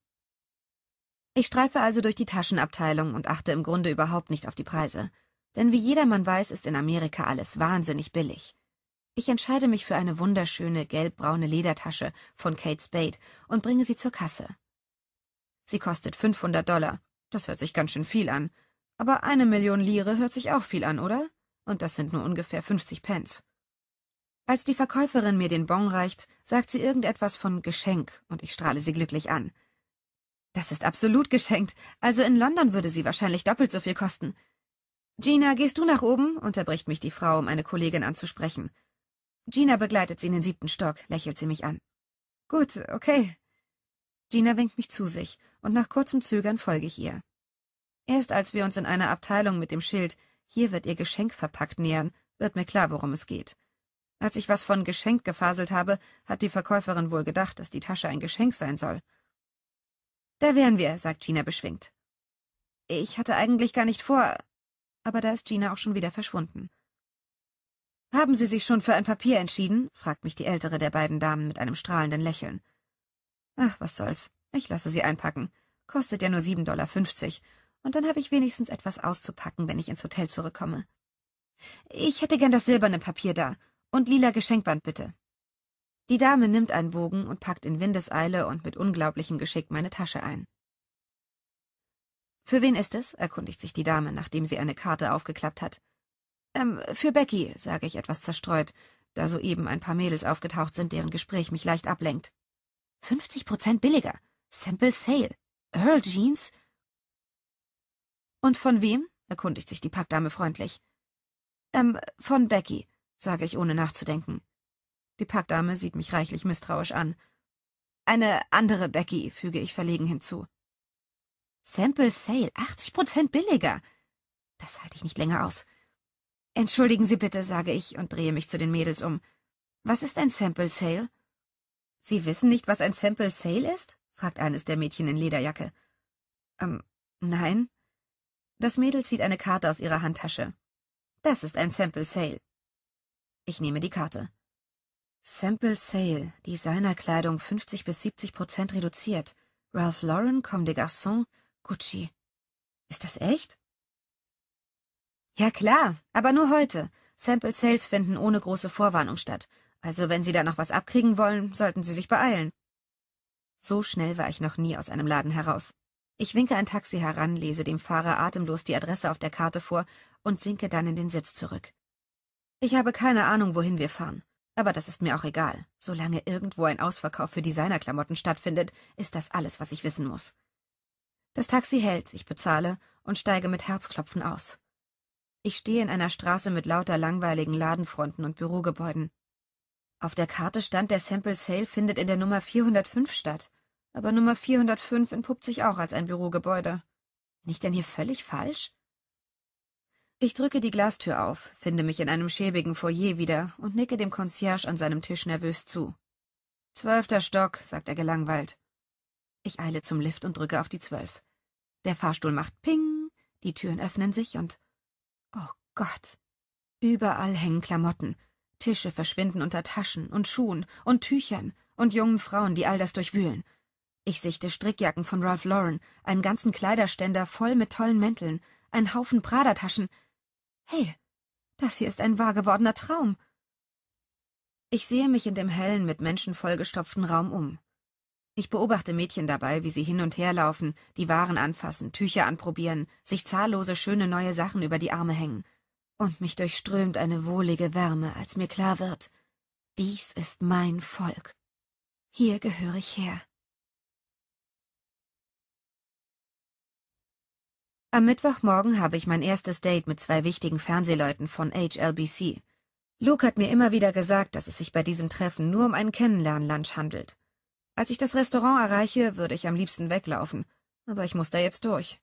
Ich streife also durch die Taschenabteilung und achte im Grunde überhaupt nicht auf die Preise. Denn wie jedermann weiß, ist in Amerika alles wahnsinnig billig. Ich entscheide mich für eine wunderschöne gelbbraune Ledertasche von Kate Spade und bringe sie zur Kasse. Sie kostet 500 Dollar. Das hört sich ganz schön viel an. Aber eine Million Lire hört sich auch viel an, oder? Und das sind nur ungefähr 50 Pence. Als die Verkäuferin mir den Bon reicht, sagt sie irgendetwas von Geschenk und ich strahle sie glücklich an. Das ist absolut geschenkt. Also in London würde sie wahrscheinlich doppelt so viel kosten. Gina, gehst du nach oben? unterbricht mich die Frau, um eine Kollegin anzusprechen. Gina begleitet sie in den siebten Stock, lächelt sie mich an. Gut, okay. Gina winkt mich zu sich, und nach kurzem Zögern folge ich ihr. Erst als wir uns in einer Abteilung mit dem Schild Hier wird Ihr Geschenk verpackt nähern, wird mir klar, worum es geht. Als ich was von Geschenk gefaselt habe, hat die Verkäuferin wohl gedacht, dass die Tasche ein Geschenk sein soll. Da wären wir, sagt Gina beschwingt. Ich hatte eigentlich gar nicht vor. Aber da ist Gina auch schon wieder verschwunden. Haben Sie sich schon für ein Papier entschieden? fragt mich die ältere der beiden Damen mit einem strahlenden Lächeln. Ach, was soll's. Ich lasse sie einpacken. Kostet ja nur sieben Dollar. fünfzig. Und dann habe ich wenigstens etwas auszupacken, wenn ich ins Hotel zurückkomme. Ich hätte gern das silberne Papier da. Und lila Geschenkband, bitte. Die Dame nimmt einen Bogen und packt in Windeseile und mit unglaublichem Geschick meine Tasche ein. Für wen ist es? erkundigt sich die Dame, nachdem sie eine Karte aufgeklappt hat. Ähm, für Becky, sage ich etwas zerstreut, da soeben ein paar Mädels aufgetaucht sind, deren Gespräch mich leicht ablenkt. Prozent billiger. Sample Sale. Earl Jeans. Und von wem? erkundigt sich die Packdame freundlich. Ähm, von Becky, sage ich ohne nachzudenken. Die Packdame sieht mich reichlich misstrauisch an. Eine andere Becky, füge ich verlegen hinzu. Sample Sale, achtzig Prozent billiger. Das halte ich nicht länger aus. Entschuldigen Sie bitte, sage ich und drehe mich zu den Mädels um. Was ist ein Sample Sale? Sie wissen nicht, was ein Sample Sale ist? fragt eines der Mädchen in Lederjacke. Ähm, nein. Das Mädel zieht eine Karte aus ihrer Handtasche. Das ist ein Sample Sale. Ich nehme die Karte. Sample Sale, Designerkleidung 50 bis 70 Prozent reduziert. Ralph Lauren, Comme des Garçons, Gucci. Ist das echt? Ja klar, aber nur heute. Sample Sales finden ohne große Vorwarnung statt also wenn Sie da noch was abkriegen wollen, sollten Sie sich beeilen. So schnell war ich noch nie aus einem Laden heraus. Ich winke ein Taxi heran, lese dem Fahrer atemlos die Adresse auf der Karte vor und sinke dann in den Sitz zurück. Ich habe keine Ahnung, wohin wir fahren, aber das ist mir auch egal. Solange irgendwo ein Ausverkauf für Designerklamotten stattfindet, ist das alles, was ich wissen muss. Das Taxi hält, ich bezahle und steige mit Herzklopfen aus. Ich stehe in einer Straße mit lauter langweiligen Ladenfronten und Bürogebäuden. Auf der Karte stand, der Sample Sale findet in der Nummer 405 statt, aber Nummer 405 entpuppt sich auch als ein Bürogebäude. Nicht denn hier völlig falsch? Ich drücke die Glastür auf, finde mich in einem schäbigen Foyer wieder und nicke dem Concierge an seinem Tisch nervös zu. Zwölfter Stock, sagt er gelangweilt. Ich eile zum Lift und drücke auf die zwölf. Der Fahrstuhl macht Ping, die Türen öffnen sich und. Oh Gott! Überall hängen Klamotten, Tische verschwinden unter Taschen und Schuhen und Tüchern und jungen Frauen, die all das durchwühlen. Ich sichte Strickjacken von Ralph Lauren, einen ganzen Kleiderständer voll mit tollen Mänteln, einen Haufen Pradertaschen. Hey, das hier ist ein wahrgewordener Traum. Ich sehe mich in dem hellen, mit Menschen vollgestopften Raum um. Ich beobachte Mädchen dabei, wie sie hin und her laufen, die Waren anfassen, Tücher anprobieren, sich zahllose schöne neue Sachen über die Arme hängen und mich durchströmt eine wohlige Wärme, als mir klar wird, dies ist mein Volk. Hier gehöre ich her. Am Mittwochmorgen habe ich mein erstes Date mit zwei wichtigen Fernsehleuten von HLBC. Luke hat mir immer wieder gesagt, dass es sich bei diesem Treffen nur um einen Kennenlernlunch handelt. Als ich das Restaurant erreiche, würde ich am liebsten weglaufen, aber ich muss da jetzt durch.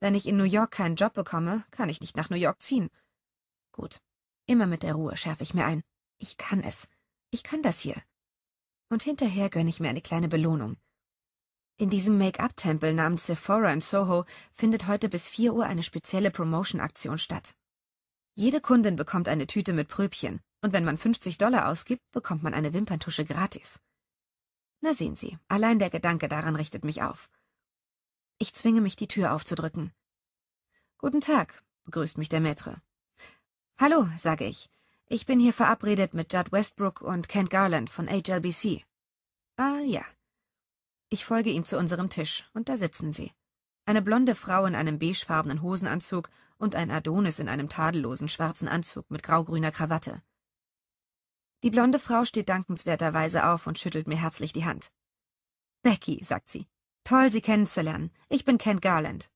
Wenn ich in New York keinen Job bekomme, kann ich nicht nach New York ziehen. Gut. Immer mit der Ruhe schärfe ich mir ein. Ich kann es. Ich kann das hier. Und hinterher gönne ich mir eine kleine Belohnung. In diesem Make-up-Tempel namens Sephora in Soho findet heute bis 4 Uhr eine spezielle Promotion-Aktion statt. Jede Kundin bekommt eine Tüte mit Pröbchen und wenn man 50 Dollar ausgibt, bekommt man eine Wimperntusche gratis. Na sehen Sie, allein der Gedanke daran richtet mich auf. Ich zwinge mich, die Tür aufzudrücken. Guten Tag, begrüßt mich der Maitre. Hallo, sage ich. Ich bin hier verabredet mit Judd Westbrook und Kent Garland von HLBC. Ah, ja. Ich folge ihm zu unserem Tisch, und da sitzen sie. Eine blonde Frau in einem beigefarbenen Hosenanzug und ein Adonis in einem tadellosen schwarzen Anzug mit graugrüner Krawatte. Die blonde Frau steht dankenswerterweise auf und schüttelt mir herzlich die Hand. Becky, sagt sie. Toll, Sie kennenzulernen. Ich bin Kent Garland.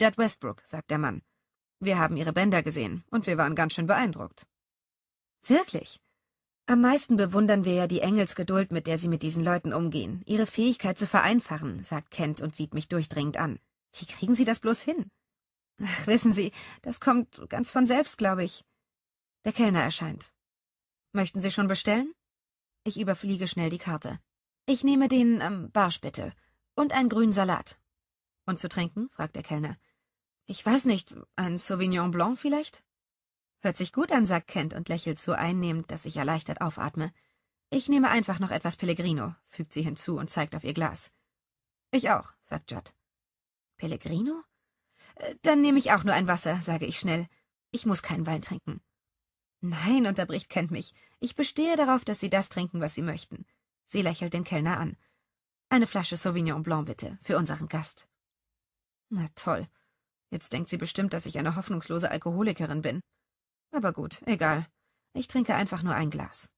Judd Westbrook, sagt der Mann. Wir haben ihre Bänder gesehen und wir waren ganz schön beeindruckt. Wirklich? Am meisten bewundern wir ja die Engelsgeduld, mit der sie mit diesen Leuten umgehen, ihre Fähigkeit zu vereinfachen, sagt Kent und sieht mich durchdringend an. Wie kriegen sie das bloß hin? Ach, wissen Sie, das kommt ganz von selbst, glaube ich. Der Kellner erscheint. Möchten Sie schon bestellen? Ich überfliege schnell die Karte. Ich nehme den ähm, Barsch bitte und einen grünen Salat. Und zu trinken? fragt der Kellner. Ich weiß nicht, ein Sauvignon Blanc vielleicht? Hört sich gut an, sagt Kent und lächelt so einnehmend, dass ich erleichtert aufatme. Ich nehme einfach noch etwas Pellegrino, fügt sie hinzu und zeigt auf ihr Glas. Ich auch, sagt Judd. Pellegrino? Äh, dann nehme ich auch nur ein Wasser, sage ich schnell. Ich muss keinen Wein trinken. Nein, unterbricht Kent mich. Ich bestehe darauf, dass Sie das trinken, was Sie möchten. Sie lächelt den Kellner an. Eine Flasche Sauvignon Blanc bitte, für unseren Gast. Na toll. Jetzt denkt sie bestimmt, dass ich eine hoffnungslose Alkoholikerin bin. Aber gut, egal. Ich trinke einfach nur ein Glas.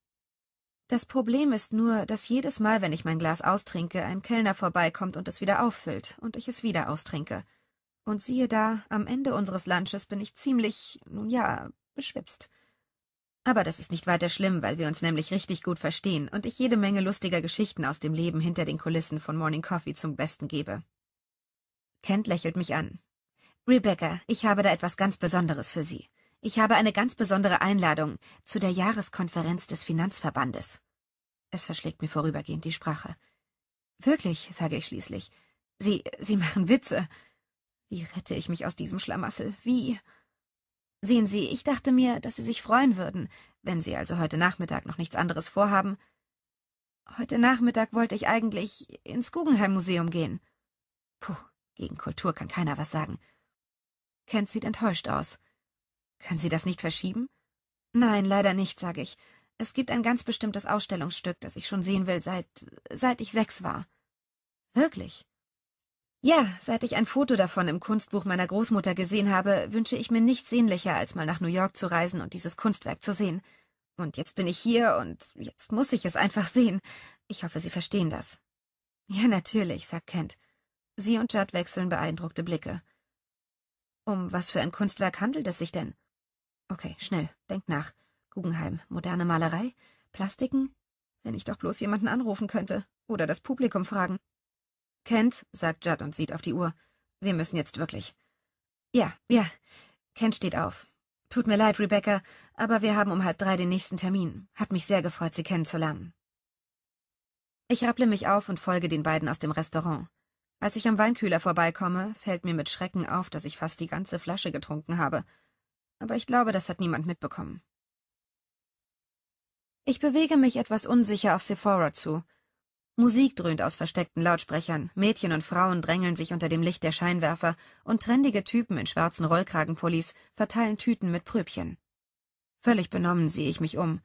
Das Problem ist nur, dass jedes Mal, wenn ich mein Glas austrinke, ein Kellner vorbeikommt und es wieder auffüllt und ich es wieder austrinke. Und siehe da, am Ende unseres Lunches bin ich ziemlich, nun ja, beschwipst. Aber das ist nicht weiter schlimm, weil wir uns nämlich richtig gut verstehen und ich jede Menge lustiger Geschichten aus dem Leben hinter den Kulissen von Morning Coffee zum Besten gebe. Kent lächelt mich an. Rebecca, ich habe da etwas ganz Besonderes für Sie. Ich habe eine ganz besondere Einladung zu der Jahreskonferenz des Finanzverbandes. Es verschlägt mir vorübergehend die Sprache. Wirklich, sage ich schließlich. Sie, Sie machen Witze. Wie rette ich mich aus diesem Schlamassel? Wie? Sehen Sie, ich dachte mir, dass Sie sich freuen würden, wenn Sie also heute Nachmittag noch nichts anderes vorhaben. Heute Nachmittag wollte ich eigentlich ins Guggenheim-Museum gehen. Puh, gegen Kultur kann keiner was sagen. Kent sieht enttäuscht aus. Können Sie das nicht verschieben? Nein, leider nicht, sage ich. Es gibt ein ganz bestimmtes Ausstellungsstück, das ich schon sehen will, seit seit ich sechs war. Wirklich? Ja, seit ich ein Foto davon im Kunstbuch meiner Großmutter gesehen habe, wünsche ich mir nichts sehnlicher, als mal nach New York zu reisen und dieses Kunstwerk zu sehen. Und jetzt bin ich hier und jetzt muss ich es einfach sehen. Ich hoffe, Sie verstehen das. Ja, natürlich, sagt Kent. Sie und Judd wechseln beeindruckte Blicke. Um was für ein Kunstwerk handelt es sich denn? Okay, schnell, denk nach. Guggenheim, moderne Malerei, Plastiken? Wenn ich doch bloß jemanden anrufen könnte oder das Publikum fragen. Kent, sagt Judd und sieht auf die Uhr. Wir müssen jetzt wirklich. Ja, ja. Kent steht auf. Tut mir leid, Rebecca, aber wir haben um halb drei den nächsten Termin. Hat mich sehr gefreut, Sie kennenzulernen. Ich rapple mich auf und folge den beiden aus dem Restaurant. Als ich am Weinkühler vorbeikomme, fällt mir mit Schrecken auf, dass ich fast die ganze Flasche getrunken habe. Aber ich glaube, das hat niemand mitbekommen. Ich bewege mich etwas unsicher auf Sephora zu. Musik dröhnt aus versteckten Lautsprechern, Mädchen und Frauen drängeln sich unter dem Licht der Scheinwerfer und trendige Typen in schwarzen Rollkragenpullis verteilen Tüten mit Pröbchen. Völlig benommen sehe ich mich um.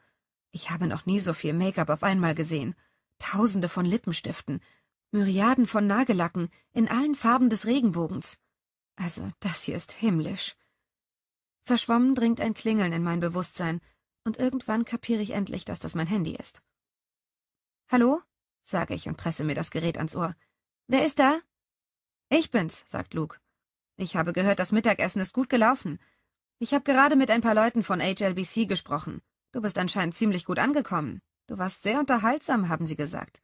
Ich habe noch nie so viel Make-up auf einmal gesehen. Tausende von Lippenstiften, Myriaden von Nagellacken in allen Farben des Regenbogens. Also das hier ist himmlisch. Verschwommen dringt ein Klingeln in mein Bewusstsein, und irgendwann kapiere ich endlich, dass das mein Handy ist. Hallo? sage ich und presse mir das Gerät ans Ohr. Wer ist da? Ich bin's, sagt Luke. Ich habe gehört, das Mittagessen ist gut gelaufen. Ich habe gerade mit ein paar Leuten von HLBC gesprochen. Du bist anscheinend ziemlich gut angekommen. Du warst sehr unterhaltsam, haben sie gesagt.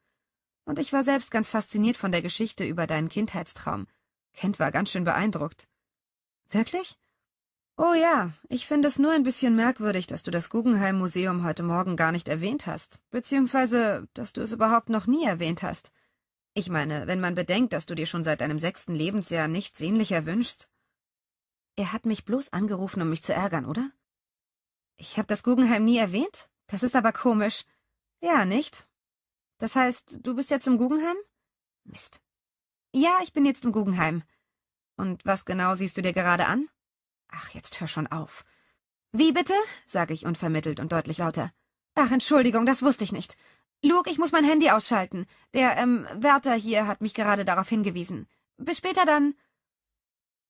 Und ich war selbst ganz fasziniert von der Geschichte über deinen Kindheitstraum. Kent war ganz schön beeindruckt. Wirklich? Oh ja, ich finde es nur ein bisschen merkwürdig, dass du das Guggenheim Museum heute Morgen gar nicht erwähnt hast, beziehungsweise, dass du es überhaupt noch nie erwähnt hast. Ich meine, wenn man bedenkt, dass du dir schon seit deinem sechsten Lebensjahr nichts sehnlicher wünschst. Er hat mich bloß angerufen, um mich zu ärgern, oder? Ich habe das Guggenheim nie erwähnt? Das ist aber komisch. Ja, nicht? Das heißt, du bist jetzt im Guggenheim? Mist. Ja, ich bin jetzt im Guggenheim. Und was genau siehst du dir gerade an? Ach, jetzt hör schon auf. Wie bitte? sage ich unvermittelt und deutlich lauter. Ach, Entschuldigung, das wusste ich nicht. Luke, ich muss mein Handy ausschalten. Der, ähm, Wärter hier hat mich gerade darauf hingewiesen. Bis später dann.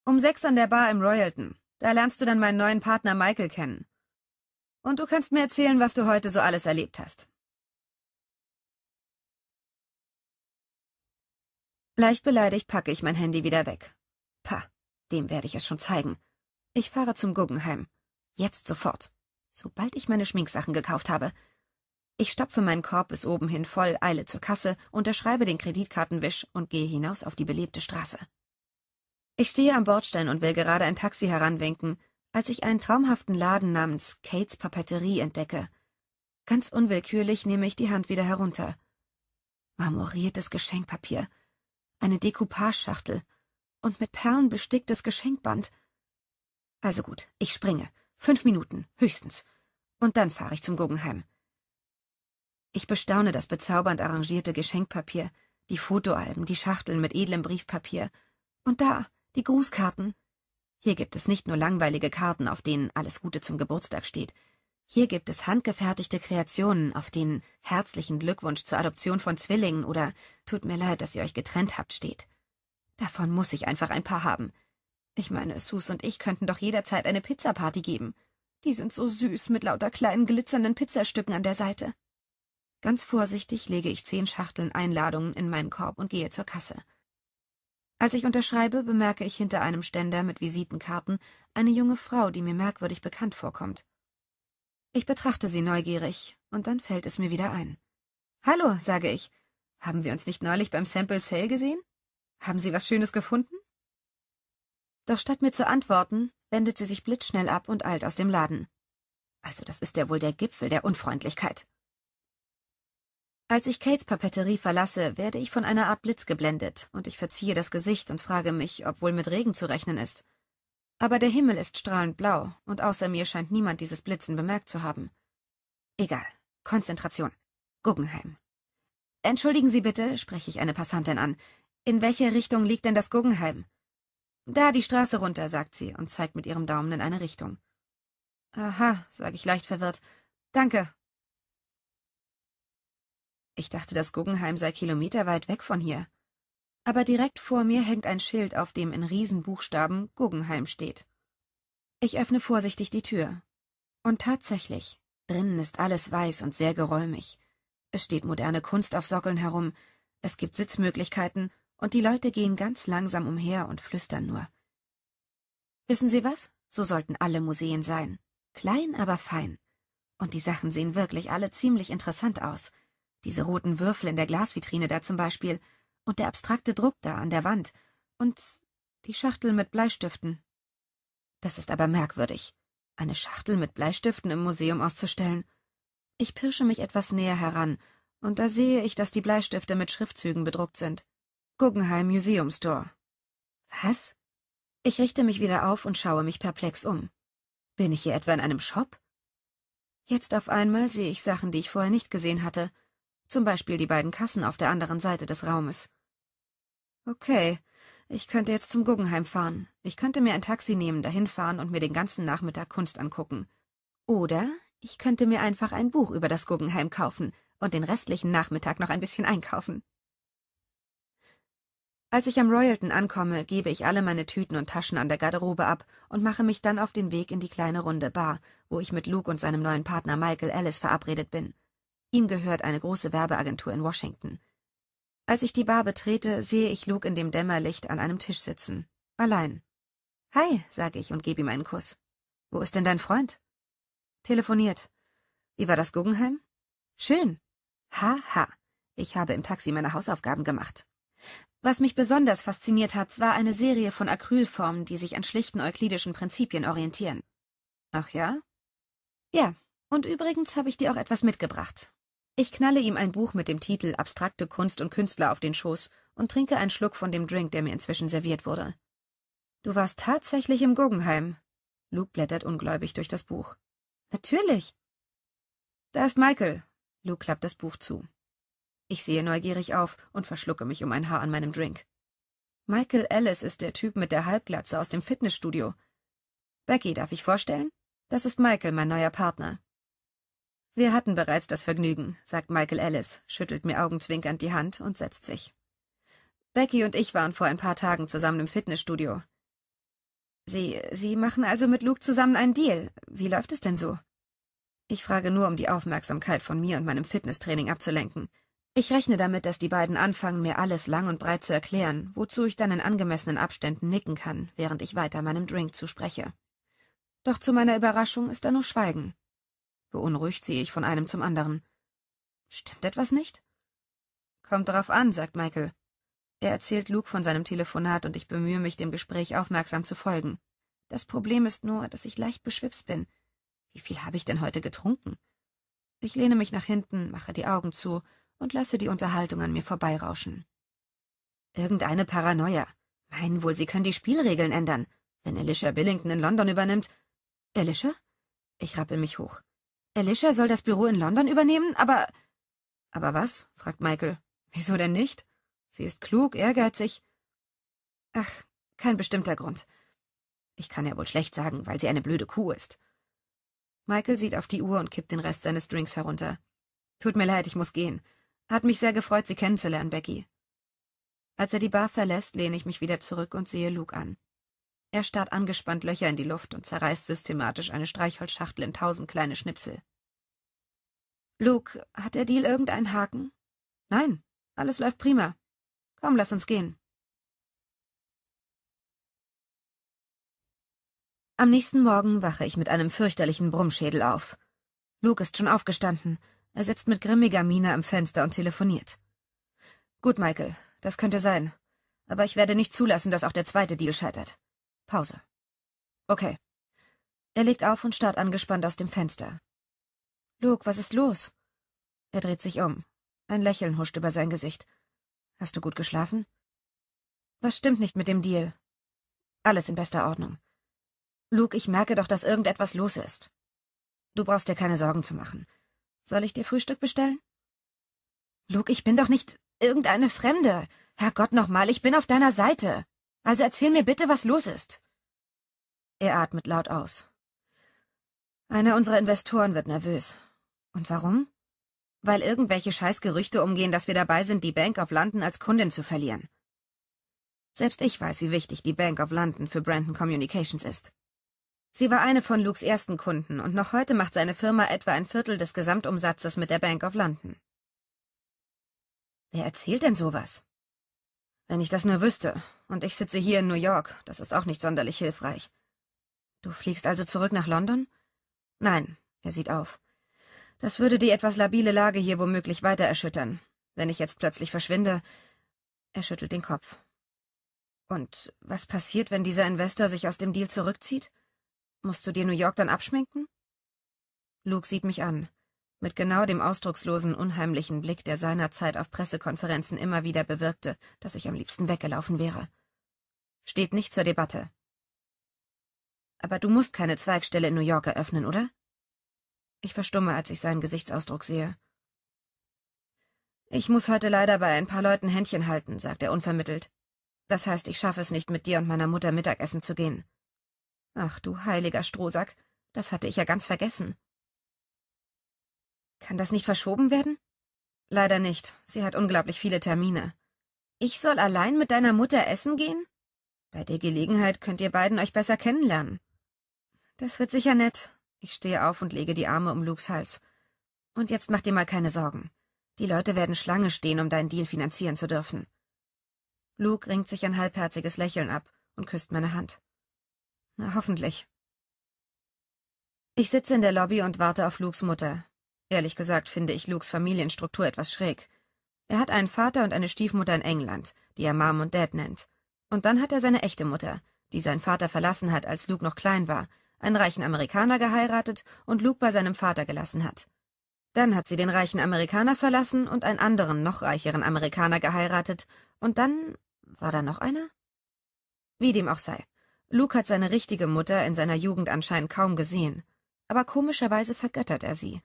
Um sechs an der Bar im Royalton. Da lernst du dann meinen neuen Partner Michael kennen. Und du kannst mir erzählen, was du heute so alles erlebt hast. Leicht beleidigt packe ich mein Handy wieder weg. Pah, dem werde ich es schon zeigen. Ich fahre zum Guggenheim. Jetzt sofort. Sobald ich meine Schminksachen gekauft habe. Ich stopfe meinen Korb bis oben hin voll, eile zur Kasse, unterschreibe den Kreditkartenwisch und gehe hinaus auf die belebte Straße. Ich stehe am Bordstein und will gerade ein Taxi heranwinken, als ich einen traumhaften Laden namens Kates Papeterie entdecke. Ganz unwillkürlich nehme ich die Hand wieder herunter. Marmoriertes Geschenkpapier eine Dekoupageschachtel und mit Perlen besticktes Geschenkband. Also gut, ich springe. Fünf Minuten, höchstens. Und dann fahre ich zum Guggenheim. Ich bestaune das bezaubernd arrangierte Geschenkpapier, die Fotoalben, die Schachteln mit edlem Briefpapier. Und da, die Grußkarten. Hier gibt es nicht nur langweilige Karten, auf denen alles Gute zum Geburtstag steht, hier gibt es handgefertigte Kreationen, auf denen herzlichen Glückwunsch zur Adoption von Zwillingen oder tut mir leid, dass ihr euch getrennt habt steht. Davon muss ich einfach ein paar haben. Ich meine, Sus und ich könnten doch jederzeit eine Pizzaparty geben. Die sind so süß mit lauter kleinen glitzernden Pizzastücken an der Seite. Ganz vorsichtig lege ich zehn Schachteln Einladungen in meinen Korb und gehe zur Kasse. Als ich unterschreibe, bemerke ich hinter einem Ständer mit Visitenkarten eine junge Frau, die mir merkwürdig bekannt vorkommt. Ich betrachte sie neugierig, und dann fällt es mir wieder ein. Hallo, sage ich. Haben wir uns nicht neulich beim Sample Sale gesehen? Haben Sie was Schönes gefunden? Doch statt mir zu antworten, wendet sie sich blitzschnell ab und eilt aus dem Laden. Also das ist ja wohl der Gipfel der Unfreundlichkeit. Als ich Kates Papeterie verlasse, werde ich von einer Art Blitz geblendet, und ich verziehe das Gesicht und frage mich, ob wohl mit Regen zu rechnen ist. Aber der Himmel ist strahlend blau, und außer mir scheint niemand dieses Blitzen bemerkt zu haben. Egal. Konzentration. Guggenheim. Entschuldigen Sie bitte, spreche ich eine Passantin an. In welche Richtung liegt denn das Guggenheim? Da die Straße runter, sagt sie und zeigt mit ihrem Daumen in eine Richtung. Aha, sage ich leicht verwirrt. Danke. Ich dachte, das Guggenheim sei kilometerweit weg von hier aber direkt vor mir hängt ein Schild, auf dem in Riesenbuchstaben Guggenheim steht. Ich öffne vorsichtig die Tür. Und tatsächlich, drinnen ist alles weiß und sehr geräumig. Es steht moderne Kunst auf Sockeln herum, es gibt Sitzmöglichkeiten und die Leute gehen ganz langsam umher und flüstern nur. Wissen Sie was? So sollten alle Museen sein. Klein, aber fein. Und die Sachen sehen wirklich alle ziemlich interessant aus. Diese roten Würfel in der Glasvitrine da zum Beispiel – und der abstrakte Druck da an der Wand und die Schachtel mit Bleistiften. Das ist aber merkwürdig, eine Schachtel mit Bleistiften im Museum auszustellen. Ich pirsche mich etwas näher heran, und da sehe ich, dass die Bleistifte mit Schriftzügen bedruckt sind. Guggenheim Museum Store. Was? Ich richte mich wieder auf und schaue mich perplex um. Bin ich hier etwa in einem Shop? Jetzt auf einmal sehe ich Sachen, die ich vorher nicht gesehen hatte, zum Beispiel die beiden Kassen auf der anderen Seite des Raumes. Okay. Ich könnte jetzt zum Guggenheim fahren. Ich könnte mir ein Taxi nehmen, dahin fahren und mir den ganzen Nachmittag Kunst angucken. Oder ich könnte mir einfach ein Buch über das Guggenheim kaufen und den restlichen Nachmittag noch ein bisschen einkaufen. Als ich am Royalton ankomme, gebe ich alle meine Tüten und Taschen an der Garderobe ab und mache mich dann auf den Weg in die kleine runde Bar, wo ich mit Luke und seinem neuen Partner Michael Ellis verabredet bin. Ihm gehört eine große Werbeagentur in Washington. Als ich die Bar betrete, sehe ich Luke in dem Dämmerlicht an einem Tisch sitzen. Allein. Hi, sage ich und gebe ihm einen Kuss. Wo ist denn dein Freund? Telefoniert. Wie war das Guggenheim? Schön. Ha, ha. Ich habe im Taxi meine Hausaufgaben gemacht. Was mich besonders fasziniert hat, war eine Serie von Acrylformen, die sich an schlichten euklidischen Prinzipien orientieren. Ach ja? Ja, und übrigens habe ich dir auch etwas mitgebracht. Ich knalle ihm ein Buch mit dem Titel Abstrakte Kunst und Künstler auf den Schoß und trinke einen Schluck von dem Drink, der mir inzwischen serviert wurde. Du warst tatsächlich im Guggenheim. Luke blättert ungläubig durch das Buch. Natürlich. Da ist Michael. Luke klappt das Buch zu. Ich sehe neugierig auf und verschlucke mich um ein Haar an meinem Drink. Michael Ellis ist der Typ mit der Halbglatze aus dem Fitnessstudio. Becky, darf ich vorstellen? Das ist Michael, mein neuer Partner. Wir hatten bereits das Vergnügen, sagt Michael Ellis, schüttelt mir augenzwinkernd die Hand und setzt sich. Becky und ich waren vor ein paar Tagen zusammen im Fitnessstudio. Sie, Sie machen also mit Luke zusammen einen Deal. Wie läuft es denn so? Ich frage nur, um die Aufmerksamkeit von mir und meinem Fitnesstraining abzulenken. Ich rechne damit, dass die beiden anfangen, mir alles lang und breit zu erklären, wozu ich dann in angemessenen Abständen nicken kann, während ich weiter meinem Drink zuspreche. Doch zu meiner Überraschung ist da nur Schweigen. Beunruhigt sehe ich von einem zum anderen. Stimmt etwas nicht? Kommt drauf an, sagt Michael. Er erzählt Luke von seinem Telefonat und ich bemühe mich, dem Gespräch aufmerksam zu folgen. Das Problem ist nur, dass ich leicht beschwipst bin. Wie viel habe ich denn heute getrunken? Ich lehne mich nach hinten, mache die Augen zu und lasse die Unterhaltung an mir vorbeirauschen. Irgendeine Paranoia. Meinen wohl, sie können die Spielregeln ändern. Wenn Alicia Billington in London übernimmt. Alicia? Ich rappel mich hoch. Alicia soll das Büro in London übernehmen, aber. Aber was? fragt Michael. Wieso denn nicht? Sie ist klug, ehrgeizig. Ach, kein bestimmter Grund. Ich kann ja wohl schlecht sagen, weil sie eine blöde Kuh ist. Michael sieht auf die Uhr und kippt den Rest seines Drinks herunter. Tut mir leid, ich muss gehen. Hat mich sehr gefreut, Sie kennenzulernen, Becky. Als er die Bar verlässt, lehne ich mich wieder zurück und sehe Luke an. Er starrt angespannt Löcher in die Luft und zerreißt systematisch eine Streichholzschachtel in tausend kleine Schnipsel. Luke, hat der Deal irgendeinen Haken? Nein, alles läuft prima. Komm, lass uns gehen. Am nächsten Morgen wache ich mit einem fürchterlichen Brummschädel auf. Luke ist schon aufgestanden. Er sitzt mit grimmiger Miene am Fenster und telefoniert. Gut, Michael, das könnte sein. Aber ich werde nicht zulassen, dass auch der zweite Deal scheitert. Pause. Okay. Er legt auf und starrt angespannt aus dem Fenster. Luke, was ist los? Er dreht sich um. Ein Lächeln huscht über sein Gesicht. Hast du gut geschlafen? Was stimmt nicht mit dem Deal? Alles in bester Ordnung. Luke, ich merke doch, dass irgendetwas los ist. Du brauchst dir keine Sorgen zu machen. Soll ich dir Frühstück bestellen? Luke, ich bin doch nicht irgendeine Fremde. Herrgott nochmal, ich bin auf deiner Seite. Also erzähl mir bitte, was los ist. Er atmet laut aus. Einer unserer Investoren wird nervös. Und warum? Weil irgendwelche Scheißgerüchte umgehen, dass wir dabei sind, die Bank of London als Kundin zu verlieren. Selbst ich weiß, wie wichtig die Bank of London für Brandon Communications ist. Sie war eine von Lukes ersten Kunden und noch heute macht seine Firma etwa ein Viertel des Gesamtumsatzes mit der Bank of London. Wer erzählt denn sowas? Wenn ich das nur wüsste, und ich sitze hier in New York. Das ist auch nicht sonderlich hilfreich. Du fliegst also zurück nach London? Nein, er sieht auf. Das würde die etwas labile Lage hier womöglich weiter erschüttern. Wenn ich jetzt plötzlich verschwinde. Er schüttelt den Kopf. Und was passiert, wenn dieser Investor sich aus dem Deal zurückzieht? Musst du dir New York dann abschminken? Luke sieht mich an mit genau dem ausdruckslosen, unheimlichen Blick, der seinerzeit auf Pressekonferenzen immer wieder bewirkte, dass ich am liebsten weggelaufen wäre. Steht nicht zur Debatte. Aber du musst keine Zweigstelle in New York eröffnen, oder? Ich verstumme, als ich seinen Gesichtsausdruck sehe. Ich muss heute leider bei ein paar Leuten Händchen halten, sagt er unvermittelt. Das heißt, ich schaffe es nicht, mit dir und meiner Mutter Mittagessen zu gehen. Ach du heiliger Strohsack, das hatte ich ja ganz vergessen. Kann das nicht verschoben werden? Leider nicht. Sie hat unglaublich viele Termine. Ich soll allein mit deiner Mutter essen gehen? Bei der Gelegenheit könnt ihr beiden euch besser kennenlernen. Das wird sicher nett. Ich stehe auf und lege die Arme um Lukes Hals. Und jetzt mach dir mal keine Sorgen. Die Leute werden Schlange stehen, um deinen Deal finanzieren zu dürfen. Luke ringt sich ein halbherziges Lächeln ab und küsst meine Hand. Na, hoffentlich. Ich sitze in der Lobby und warte auf Lukes Mutter, Ehrlich gesagt finde ich Lukes Familienstruktur etwas schräg. Er hat einen Vater und eine Stiefmutter in England, die er Mom und Dad nennt. Und dann hat er seine echte Mutter, die sein Vater verlassen hat, als Luke noch klein war, einen reichen Amerikaner geheiratet und Luke bei seinem Vater gelassen hat. Dann hat sie den reichen Amerikaner verlassen und einen anderen, noch reicheren Amerikaner geheiratet. Und dann war da noch einer? Wie dem auch sei. Luke hat seine richtige Mutter in seiner Jugend anscheinend kaum gesehen. Aber komischerweise vergöttert er sie.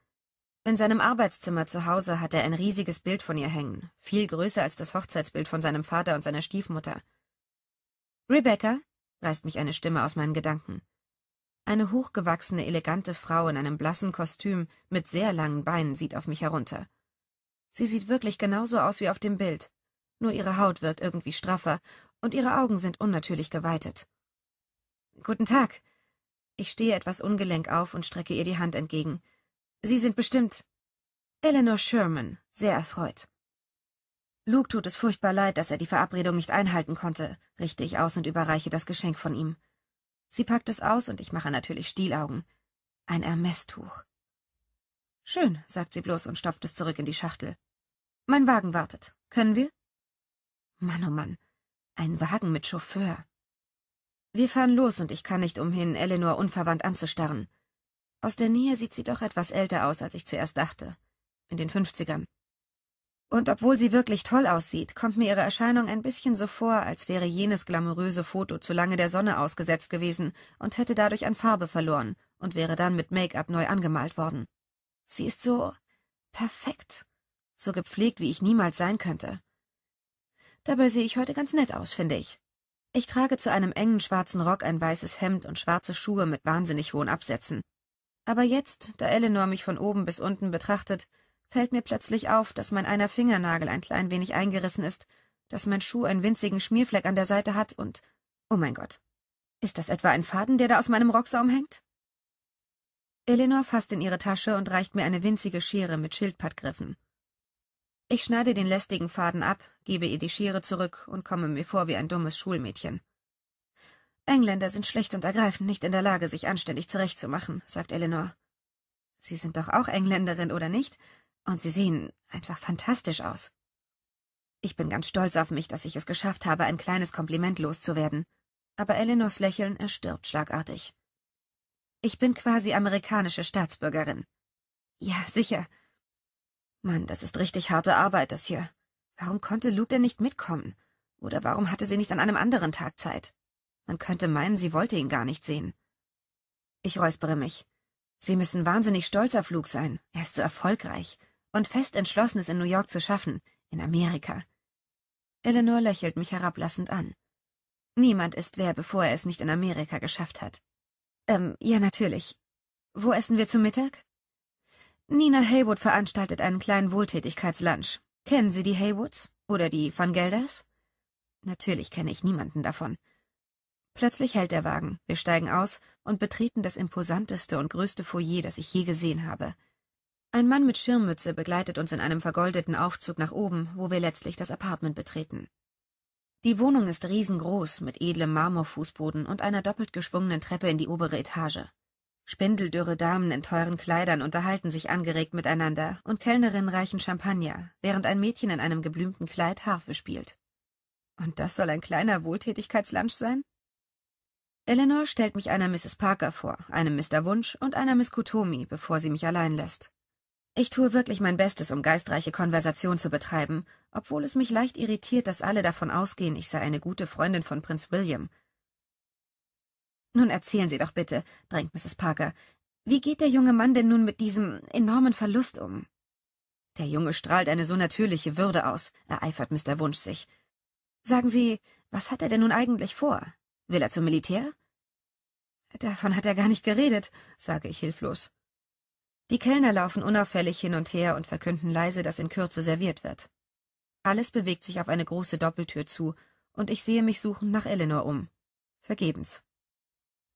In seinem Arbeitszimmer zu Hause hat er ein riesiges Bild von ihr hängen, viel größer als das Hochzeitsbild von seinem Vater und seiner Stiefmutter. Rebecca, reißt mich eine Stimme aus meinen Gedanken. Eine hochgewachsene, elegante Frau in einem blassen Kostüm mit sehr langen Beinen sieht auf mich herunter. Sie sieht wirklich genauso aus wie auf dem Bild, nur ihre Haut wirkt irgendwie straffer und ihre Augen sind unnatürlich geweitet. Guten Tag. Ich stehe etwas ungelenk auf und strecke ihr die Hand entgegen. Sie sind bestimmt Eleanor Sherman, sehr erfreut. Luke tut es furchtbar leid, dass er die Verabredung nicht einhalten konnte, richte ich aus und überreiche das Geschenk von ihm. Sie packt es aus und ich mache natürlich Stielaugen. Ein Ermesstuch. Schön, sagt sie bloß und stopft es zurück in die Schachtel. Mein Wagen wartet. Können wir? Mann, oh Mann. Ein Wagen mit Chauffeur. Wir fahren los und ich kann nicht umhin, Eleanor unverwandt anzustarren. Aus der Nähe sieht sie doch etwas älter aus, als ich zuerst dachte. In den Fünfzigern. Und obwohl sie wirklich toll aussieht, kommt mir ihre Erscheinung ein bisschen so vor, als wäre jenes glamouröse Foto zu lange der Sonne ausgesetzt gewesen und hätte dadurch an Farbe verloren und wäre dann mit Make-up neu angemalt worden. Sie ist so perfekt, so gepflegt, wie ich niemals sein könnte. Dabei sehe ich heute ganz nett aus, finde ich. Ich trage zu einem engen schwarzen Rock ein weißes Hemd und schwarze Schuhe mit wahnsinnig hohen Absätzen. Aber jetzt, da Eleanor mich von oben bis unten betrachtet, fällt mir plötzlich auf, dass mein einer Fingernagel ein klein wenig eingerissen ist, dass mein Schuh einen winzigen Schmierfleck an der Seite hat und. Oh mein Gott. Ist das etwa ein Faden, der da aus meinem Rocksaum hängt? Eleanor fasst in ihre Tasche und reicht mir eine winzige Schere mit Schildpattgriffen. Ich schneide den lästigen Faden ab, gebe ihr die Schere zurück und komme mir vor wie ein dummes Schulmädchen. Engländer sind schlicht und ergreifend nicht in der Lage, sich anständig zurechtzumachen, sagt Eleanor. Sie sind doch auch Engländerin, oder nicht? Und sie sehen einfach fantastisch aus. Ich bin ganz stolz auf mich, dass ich es geschafft habe, ein kleines Kompliment loszuwerden. Aber Eleanors Lächeln erstirbt schlagartig. Ich bin quasi amerikanische Staatsbürgerin. Ja, sicher. Mann, das ist richtig harte Arbeit, das hier. Warum konnte Luke denn nicht mitkommen? Oder warum hatte sie nicht an einem anderen Tag Zeit? Man könnte meinen, sie wollte ihn gar nicht sehen. Ich räuspere mich. Sie müssen wahnsinnig stolz auf Luke sein. Er ist so erfolgreich und fest entschlossen, es in New York zu schaffen, in Amerika. Eleanor lächelt mich herablassend an. Niemand ist wer, bevor er es nicht in Amerika geschafft hat. Ähm, ja, natürlich. Wo essen wir zu Mittag? Nina Haywood veranstaltet einen kleinen Wohltätigkeitslunch. Kennen Sie die Haywoods? Oder die Van Gelders? Natürlich kenne ich niemanden davon. Plötzlich hält der Wagen, wir steigen aus und betreten das imposanteste und größte Foyer, das ich je gesehen habe. Ein Mann mit Schirmmütze begleitet uns in einem vergoldeten Aufzug nach oben, wo wir letztlich das Apartment betreten. Die Wohnung ist riesengroß, mit edlem Marmorfußboden und einer doppelt geschwungenen Treppe in die obere Etage. Spindeldürre Damen in teuren Kleidern unterhalten sich angeregt miteinander und Kellnerinnen reichen Champagner, während ein Mädchen in einem geblümten Kleid Harfe spielt. Und das soll ein kleiner Wohltätigkeitslunch sein? Eleanor stellt mich einer Mrs. Parker vor, einem Mr. Wunsch und einer Miss Kutomi, bevor sie mich allein lässt. Ich tue wirklich mein Bestes, um geistreiche Konversation zu betreiben, obwohl es mich leicht irritiert, dass alle davon ausgehen, ich sei eine gute Freundin von Prinz William. Nun erzählen Sie doch bitte, drängt Mrs. Parker, wie geht der junge Mann denn nun mit diesem enormen Verlust um? Der Junge strahlt eine so natürliche Würde aus, ereifert Mr. Wunsch sich. Sagen Sie, was hat er denn nun eigentlich vor? Will er zum Militär? Davon hat er gar nicht geredet, sage ich hilflos. Die Kellner laufen unauffällig hin und her und verkünden leise, dass in Kürze serviert wird. Alles bewegt sich auf eine große Doppeltür zu, und ich sehe mich suchend nach Eleanor um. Vergebens.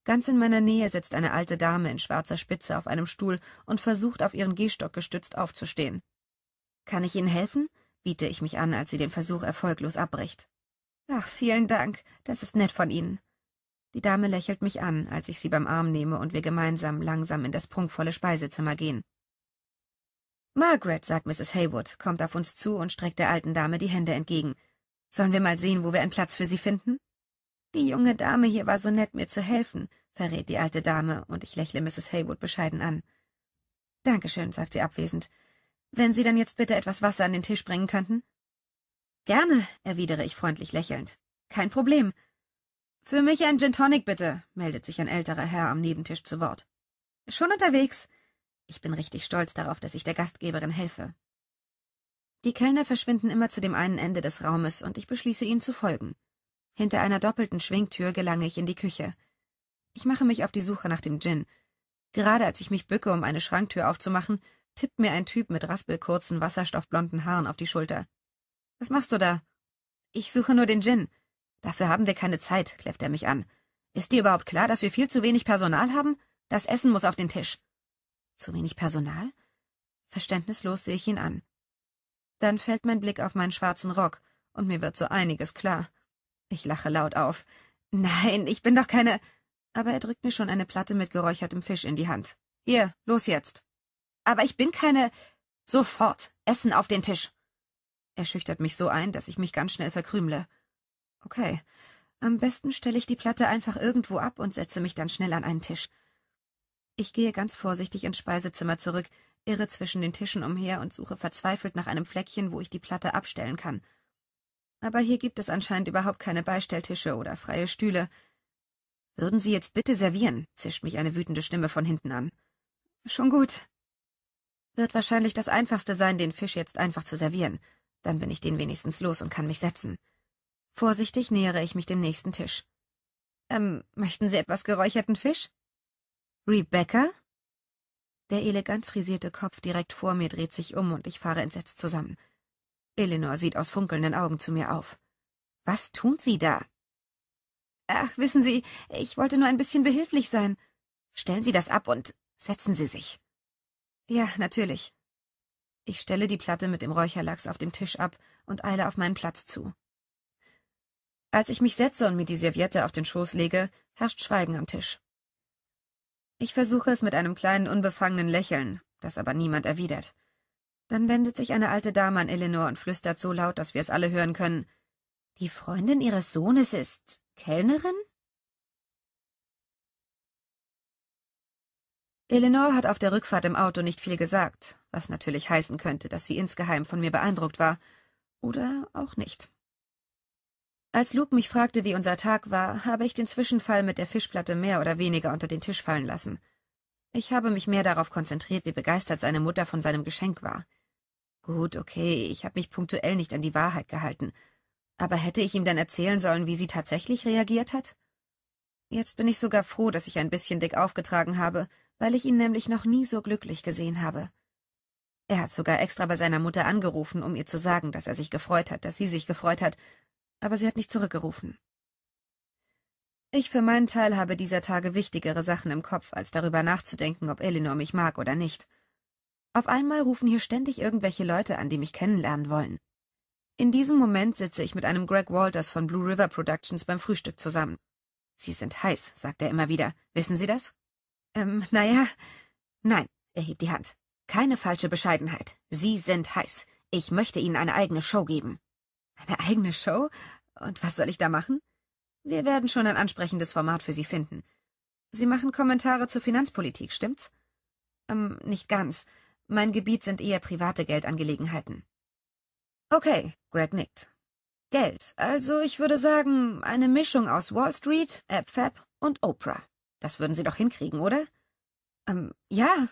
Ganz in meiner Nähe sitzt eine alte Dame in schwarzer Spitze auf einem Stuhl und versucht, auf ihren Gehstock gestützt aufzustehen. Kann ich Ihnen helfen? biete ich mich an, als sie den Versuch erfolglos abbricht. Ach, vielen Dank, das ist nett von Ihnen. Die Dame lächelt mich an, als ich sie beim Arm nehme und wir gemeinsam langsam in das prunkvolle Speisezimmer gehen. Margaret, sagt Mrs. Haywood, kommt auf uns zu und streckt der alten Dame die Hände entgegen. Sollen wir mal sehen, wo wir einen Platz für sie finden? Die junge Dame hier war so nett, mir zu helfen, verrät die alte Dame, und ich lächle Mrs. Haywood bescheiden an. Dankeschön, sagt sie abwesend. Wenn Sie dann jetzt bitte etwas Wasser an den Tisch bringen könnten? Gerne, erwidere ich freundlich lächelnd. Kein Problem. Für mich ein Gin Tonic, bitte, meldet sich ein älterer Herr am Nebentisch zu Wort. Schon unterwegs. Ich bin richtig stolz darauf, dass ich der Gastgeberin helfe. Die Kellner verschwinden immer zu dem einen Ende des Raumes und ich beschließe, ihnen zu folgen. Hinter einer doppelten Schwingtür gelange ich in die Küche. Ich mache mich auf die Suche nach dem Gin. Gerade als ich mich bücke, um eine Schranktür aufzumachen, tippt mir ein Typ mit raspelkurzen, wasserstoffblonden Haaren auf die Schulter. Was machst du da? Ich suche nur den Gin. Dafür haben wir keine Zeit, kläfft er mich an. Ist dir überhaupt klar, dass wir viel zu wenig Personal haben? Das Essen muss auf den Tisch. Zu wenig Personal? Verständnislos sehe ich ihn an. Dann fällt mein Blick auf meinen schwarzen Rock, und mir wird so einiges klar. Ich lache laut auf. Nein, ich bin doch keine. Aber er drückt mir schon eine Platte mit geräuchertem Fisch in die Hand. Hier, los jetzt. Aber ich bin keine. Sofort. Essen auf den Tisch. Er schüchtert mich so ein, dass ich mich ganz schnell verkrümle. Okay. Am besten stelle ich die Platte einfach irgendwo ab und setze mich dann schnell an einen Tisch. Ich gehe ganz vorsichtig ins Speisezimmer zurück, irre zwischen den Tischen umher und suche verzweifelt nach einem Fleckchen, wo ich die Platte abstellen kann. Aber hier gibt es anscheinend überhaupt keine Beistelltische oder freie Stühle. Würden Sie jetzt bitte servieren? zischt mich eine wütende Stimme von hinten an. Schon gut. Wird wahrscheinlich das Einfachste sein, den Fisch jetzt einfach zu servieren. Dann bin ich den wenigstens los und kann mich setzen. Vorsichtig nähere ich mich dem nächsten Tisch. Ähm, möchten Sie etwas geräucherten Fisch? Rebecca? Der elegant frisierte Kopf direkt vor mir dreht sich um und ich fahre entsetzt zusammen. Eleanor sieht aus funkelnden Augen zu mir auf. Was tun Sie da? Ach, wissen Sie, ich wollte nur ein bisschen behilflich sein. Stellen Sie das ab und setzen Sie sich. Ja, natürlich. Ich stelle die Platte mit dem Räucherlachs auf dem Tisch ab und eile auf meinen Platz zu. Als ich mich setze und mir die Serviette auf den Schoß lege, herrscht Schweigen am Tisch. Ich versuche es mit einem kleinen unbefangenen Lächeln, das aber niemand erwidert. Dann wendet sich eine alte Dame an Eleanor und flüstert so laut, dass wir es alle hören können. Die Freundin ihres Sohnes ist Kellnerin? Eleanor hat auf der Rückfahrt im Auto nicht viel gesagt, was natürlich heißen könnte, dass sie insgeheim von mir beeindruckt war. Oder auch nicht. Als Luke mich fragte, wie unser Tag war, habe ich den Zwischenfall mit der Fischplatte mehr oder weniger unter den Tisch fallen lassen. Ich habe mich mehr darauf konzentriert, wie begeistert seine Mutter von seinem Geschenk war. Gut, okay, ich habe mich punktuell nicht an die Wahrheit gehalten. Aber hätte ich ihm dann erzählen sollen, wie sie tatsächlich reagiert hat? Jetzt bin ich sogar froh, dass ich ein bisschen dick aufgetragen habe, weil ich ihn nämlich noch nie so glücklich gesehen habe. Er hat sogar extra bei seiner Mutter angerufen, um ihr zu sagen, dass er sich gefreut hat, dass sie sich gefreut hat, aber sie hat nicht zurückgerufen. Ich für meinen Teil habe dieser Tage wichtigere Sachen im Kopf, als darüber nachzudenken, ob Elinor mich mag oder nicht. Auf einmal rufen hier ständig irgendwelche Leute an, die mich kennenlernen wollen. In diesem Moment sitze ich mit einem Greg Walters von Blue River Productions beim Frühstück zusammen. Sie sind heiß, sagt er immer wieder. Wissen Sie das? Ähm, naja. Nein, er hebt die Hand. Keine falsche Bescheidenheit. Sie sind heiß. Ich möchte Ihnen eine eigene Show geben. Eine eigene Show? Und was soll ich da machen? Wir werden schon ein ansprechendes Format für Sie finden. Sie machen Kommentare zur Finanzpolitik, stimmt's? Ähm, nicht ganz. Mein Gebiet sind eher private Geldangelegenheiten. Okay, Greg nickt. Geld. Also ich würde sagen, eine Mischung aus Wall Street, AppFab und Oprah. Das würden Sie doch hinkriegen, oder? Ähm, ja.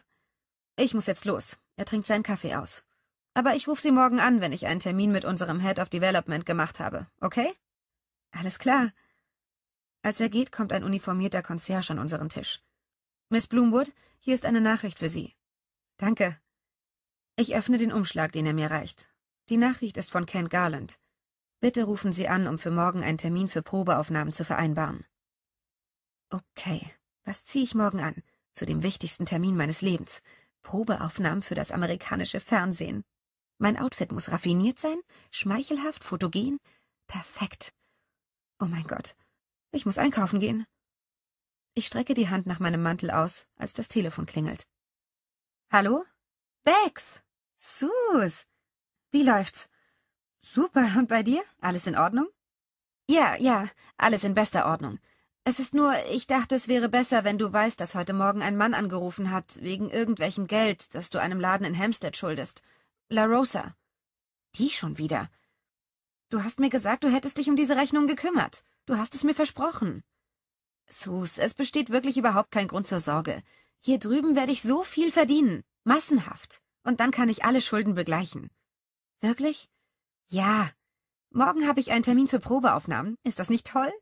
Ich muss jetzt los. Er trinkt seinen Kaffee aus. Aber ich rufe Sie morgen an, wenn ich einen Termin mit unserem Head of Development gemacht habe, okay? Alles klar. Als er geht, kommt ein uniformierter Concierge an unseren Tisch. Miss Bloomwood, hier ist eine Nachricht für Sie. Danke. Ich öffne den Umschlag, den er mir reicht. Die Nachricht ist von Kent Garland. Bitte rufen Sie an, um für morgen einen Termin für Probeaufnahmen zu vereinbaren. Okay, was ziehe ich morgen an? Zu dem wichtigsten Termin meines Lebens. Probeaufnahmen für das amerikanische Fernsehen. Mein Outfit muss raffiniert sein, schmeichelhaft, fotogen, perfekt. Oh mein Gott, ich muss einkaufen gehen. Ich strecke die Hand nach meinem Mantel aus, als das Telefon klingelt. Hallo? Bex! Sus! Wie läuft's? Super, und bei dir? Alles in Ordnung? Ja, ja, alles in bester Ordnung. Es ist nur, ich dachte, es wäre besser, wenn du weißt, dass heute Morgen ein Mann angerufen hat, wegen irgendwelchem Geld, das du einem Laden in Hampstead schuldest. La Rosa. Die schon wieder. Du hast mir gesagt, du hättest dich um diese Rechnung gekümmert. Du hast es mir versprochen. Sus, es besteht wirklich überhaupt kein Grund zur Sorge. Hier drüben werde ich so viel verdienen. Massenhaft. Und dann kann ich alle Schulden begleichen. Wirklich? Ja. Morgen habe ich einen Termin für Probeaufnahmen. Ist das nicht toll?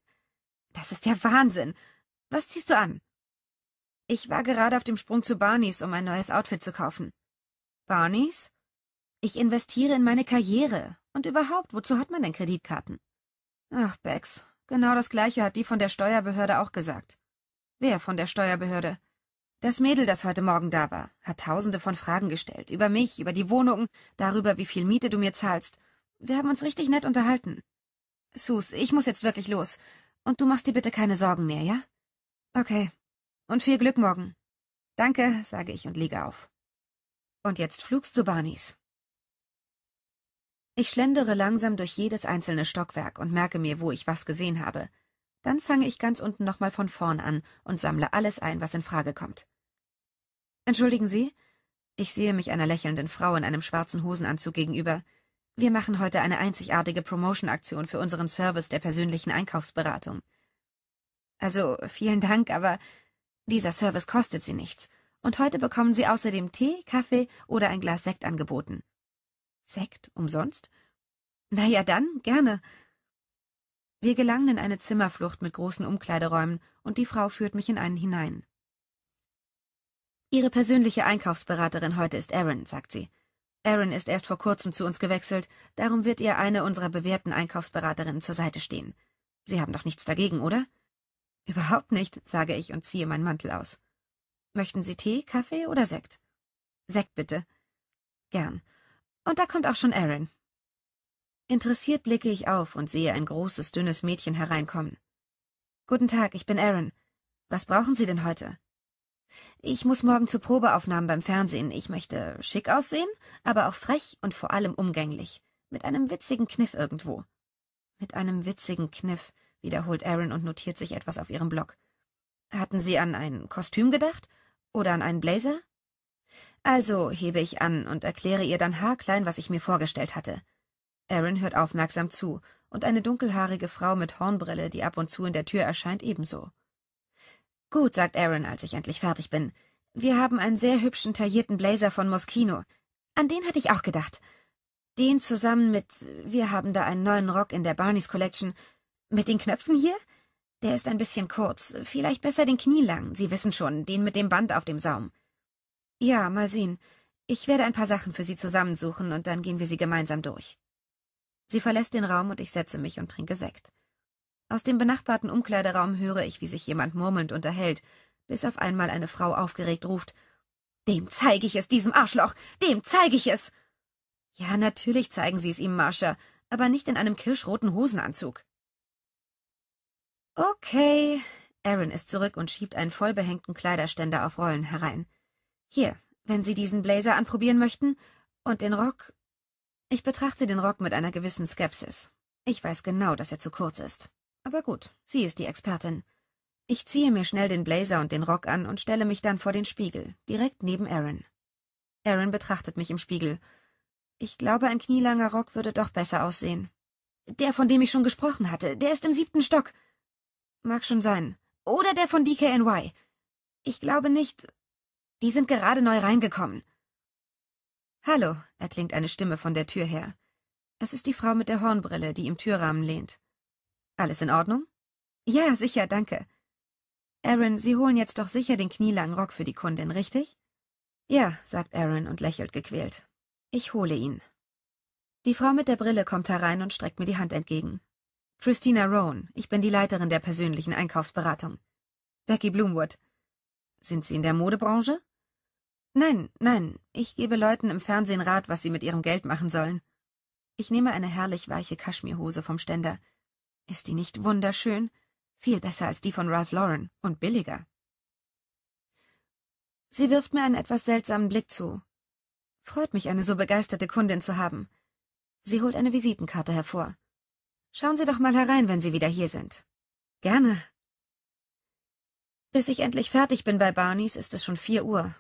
Das ist ja Wahnsinn. Was ziehst du an? Ich war gerade auf dem Sprung zu Barneys, um ein neues Outfit zu kaufen. Barneys? Ich investiere in meine Karriere. Und überhaupt, wozu hat man denn Kreditkarten? Ach, Bex, genau das gleiche hat die von der Steuerbehörde auch gesagt. Wer von der Steuerbehörde? Das Mädel, das heute Morgen da war, hat tausende von Fragen gestellt. Über mich, über die Wohnungen, darüber, wie viel Miete du mir zahlst. Wir haben uns richtig nett unterhalten. Sus, ich muss jetzt wirklich los. Und du machst dir bitte keine Sorgen mehr, ja? Okay. Und viel Glück morgen. Danke, sage ich und liege auf. Und jetzt flugst du Barneys. Ich schlendere langsam durch jedes einzelne Stockwerk und merke mir, wo ich was gesehen habe. Dann fange ich ganz unten nochmal von vorn an und sammle alles ein, was in Frage kommt. Entschuldigen Sie? Ich sehe mich einer lächelnden Frau in einem schwarzen Hosenanzug gegenüber. Wir machen heute eine einzigartige Promotion-Aktion für unseren Service der persönlichen Einkaufsberatung. Also, vielen Dank, aber dieser Service kostet Sie nichts. Und heute bekommen Sie außerdem Tee, Kaffee oder ein Glas Sekt angeboten. Sekt umsonst? Na ja, dann, gerne. Wir gelangen in eine Zimmerflucht mit großen Umkleideräumen und die Frau führt mich in einen hinein. Ihre persönliche Einkaufsberaterin heute ist Aaron, sagt sie. Aaron ist erst vor kurzem zu uns gewechselt, darum wird ihr eine unserer bewährten Einkaufsberaterinnen zur Seite stehen. Sie haben doch nichts dagegen, oder? Überhaupt nicht, sage ich und ziehe meinen Mantel aus. Möchten Sie Tee, Kaffee oder Sekt? Sekt bitte. Gern. Und da kommt auch schon Aaron. Interessiert blicke ich auf und sehe ein großes, dünnes Mädchen hereinkommen. Guten Tag, ich bin Aaron. Was brauchen Sie denn heute? Ich muss morgen zu Probeaufnahmen beim Fernsehen. Ich möchte schick aussehen, aber auch frech und vor allem umgänglich. Mit einem witzigen Kniff irgendwo. Mit einem witzigen Kniff, wiederholt Aaron und notiert sich etwas auf ihrem Block. Hatten Sie an ein Kostüm gedacht? Oder an einen Blazer? Also hebe ich an und erkläre ihr dann haarklein, was ich mir vorgestellt hatte. Aaron hört aufmerksam zu, und eine dunkelhaarige Frau mit Hornbrille, die ab und zu in der Tür erscheint, ebenso. Gut, sagt Aaron, als ich endlich fertig bin. Wir haben einen sehr hübschen taillierten Blazer von Moschino. An den hatte ich auch gedacht. Den zusammen mit wir haben da einen neuen Rock in der Barneys Collection. Mit den Knöpfen hier? Der ist ein bisschen kurz, vielleicht besser den Knie lang, Sie wissen schon, den mit dem Band auf dem Saum. Ja, mal sehen. Ich werde ein paar Sachen für Sie zusammensuchen und dann gehen wir sie gemeinsam durch. Sie verlässt den Raum und ich setze mich und trinke Sekt. Aus dem benachbarten Umkleideraum höre ich, wie sich jemand murmelnd unterhält, bis auf einmal eine Frau aufgeregt ruft Dem zeige ich es, diesem Arschloch. Dem zeige ich es. Ja, natürlich zeigen Sie es ihm, Marsha, aber nicht in einem kirschroten Hosenanzug. Okay. Aaron ist zurück und schiebt einen vollbehängten Kleiderständer auf Rollen herein. Hier, wenn Sie diesen Blazer anprobieren möchten und den Rock. Ich betrachte den Rock mit einer gewissen Skepsis. Ich weiß genau, dass er zu kurz ist. Aber gut, sie ist die Expertin. Ich ziehe mir schnell den Blazer und den Rock an und stelle mich dann vor den Spiegel, direkt neben Aaron. Aaron betrachtet mich im Spiegel. Ich glaube, ein knielanger Rock würde doch besser aussehen. Der, von dem ich schon gesprochen hatte, der ist im siebten Stock. Mag schon sein. Oder der von DKNY. Ich glaube nicht, die sind gerade neu reingekommen. Hallo, erklingt eine Stimme von der Tür her. Es ist die Frau mit der Hornbrille, die im Türrahmen lehnt. Alles in Ordnung? Ja, sicher, danke. Aaron, Sie holen jetzt doch sicher den knielangen Rock für die Kundin, richtig? Ja, sagt Aaron und lächelt gequält. Ich hole ihn. Die Frau mit der Brille kommt herein und streckt mir die Hand entgegen. Christina Rohn, ich bin die Leiterin der persönlichen Einkaufsberatung. Becky Bloomwood. Sind Sie in der Modebranche? Nein, nein, ich gebe Leuten im Fernsehen Rat, was sie mit ihrem Geld machen sollen. Ich nehme eine herrlich weiche Kaschmirhose vom Ständer. Ist die nicht wunderschön? Viel besser als die von Ralph Lauren und billiger. Sie wirft mir einen etwas seltsamen Blick zu. Freut mich, eine so begeisterte Kundin zu haben. Sie holt eine Visitenkarte hervor. Schauen Sie doch mal herein, wenn Sie wieder hier sind. Gerne. Bis ich endlich fertig bin bei Barneys, ist es schon vier Uhr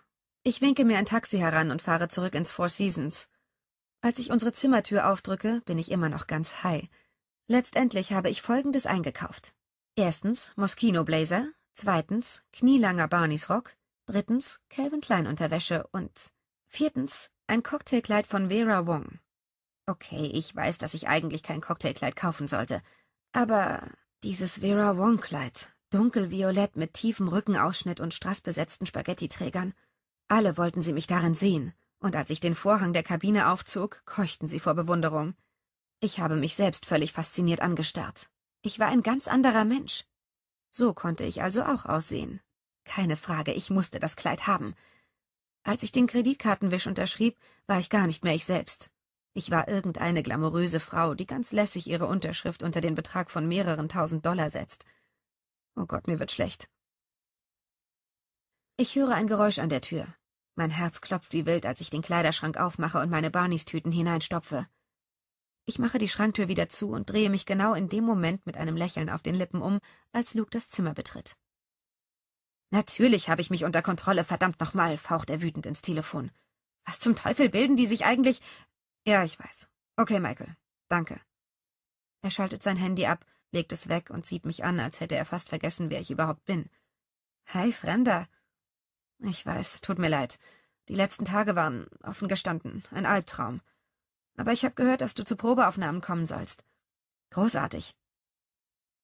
ich winke mir ein Taxi heran und fahre zurück ins Four Seasons. Als ich unsere Zimmertür aufdrücke, bin ich immer noch ganz high. Letztendlich habe ich Folgendes eingekauft. Erstens Moschino-Blazer, zweitens knielanger Barneys Rock, drittens Calvin Klein Unterwäsche und viertens ein Cocktailkleid von Vera Wong. Okay, ich weiß, dass ich eigentlich kein Cocktailkleid kaufen sollte, aber dieses Vera Wong-Kleid, dunkelviolett mit tiefem Rückenausschnitt und strassbesetzten Spaghettiträgern, alle wollten sie mich darin sehen, und als ich den Vorhang der Kabine aufzog, keuchten sie vor Bewunderung. Ich habe mich selbst völlig fasziniert angestarrt. Ich war ein ganz anderer Mensch. So konnte ich also auch aussehen. Keine Frage, ich musste das Kleid haben. Als ich den Kreditkartenwisch unterschrieb, war ich gar nicht mehr ich selbst. Ich war irgendeine glamouröse Frau, die ganz lässig ihre Unterschrift unter den Betrag von mehreren tausend Dollar setzt. Oh Gott, mir wird schlecht. Ich höre ein Geräusch an der Tür. Mein Herz klopft wie wild, als ich den Kleiderschrank aufmache und meine Barneys-Tüten hineinstopfe. Ich mache die Schranktür wieder zu und drehe mich genau in dem Moment mit einem Lächeln auf den Lippen um, als Luke das Zimmer betritt. Natürlich habe ich mich unter Kontrolle, verdammt nochmal, faucht er wütend ins Telefon. Was zum Teufel bilden die sich eigentlich? Ja, ich weiß. Okay, Michael. Danke. Er schaltet sein Handy ab, legt es weg und sieht mich an, als hätte er fast vergessen, wer ich überhaupt bin. Hi, Fremder, ich weiß, tut mir leid. Die letzten Tage waren, offen gestanden, ein Albtraum. Aber ich habe gehört, dass du zu Probeaufnahmen kommen sollst. Großartig.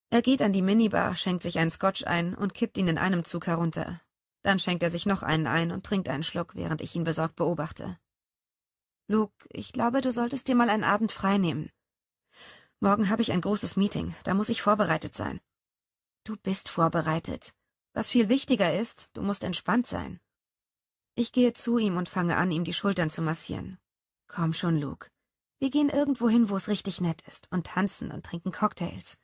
Er geht an die Minibar, schenkt sich einen Scotch ein und kippt ihn in einem Zug herunter. Dann schenkt er sich noch einen ein und trinkt einen Schluck, während ich ihn besorgt beobachte. Luke, ich glaube, du solltest dir mal einen Abend frei nehmen. Morgen habe ich ein großes Meeting, da muss ich vorbereitet sein. Du bist vorbereitet. Was viel wichtiger ist, du musst entspannt sein. Ich gehe zu ihm und fange an, ihm die Schultern zu massieren. Komm schon, Luke. Wir gehen irgendwo hin, wo es richtig nett ist, und tanzen und trinken Cocktails.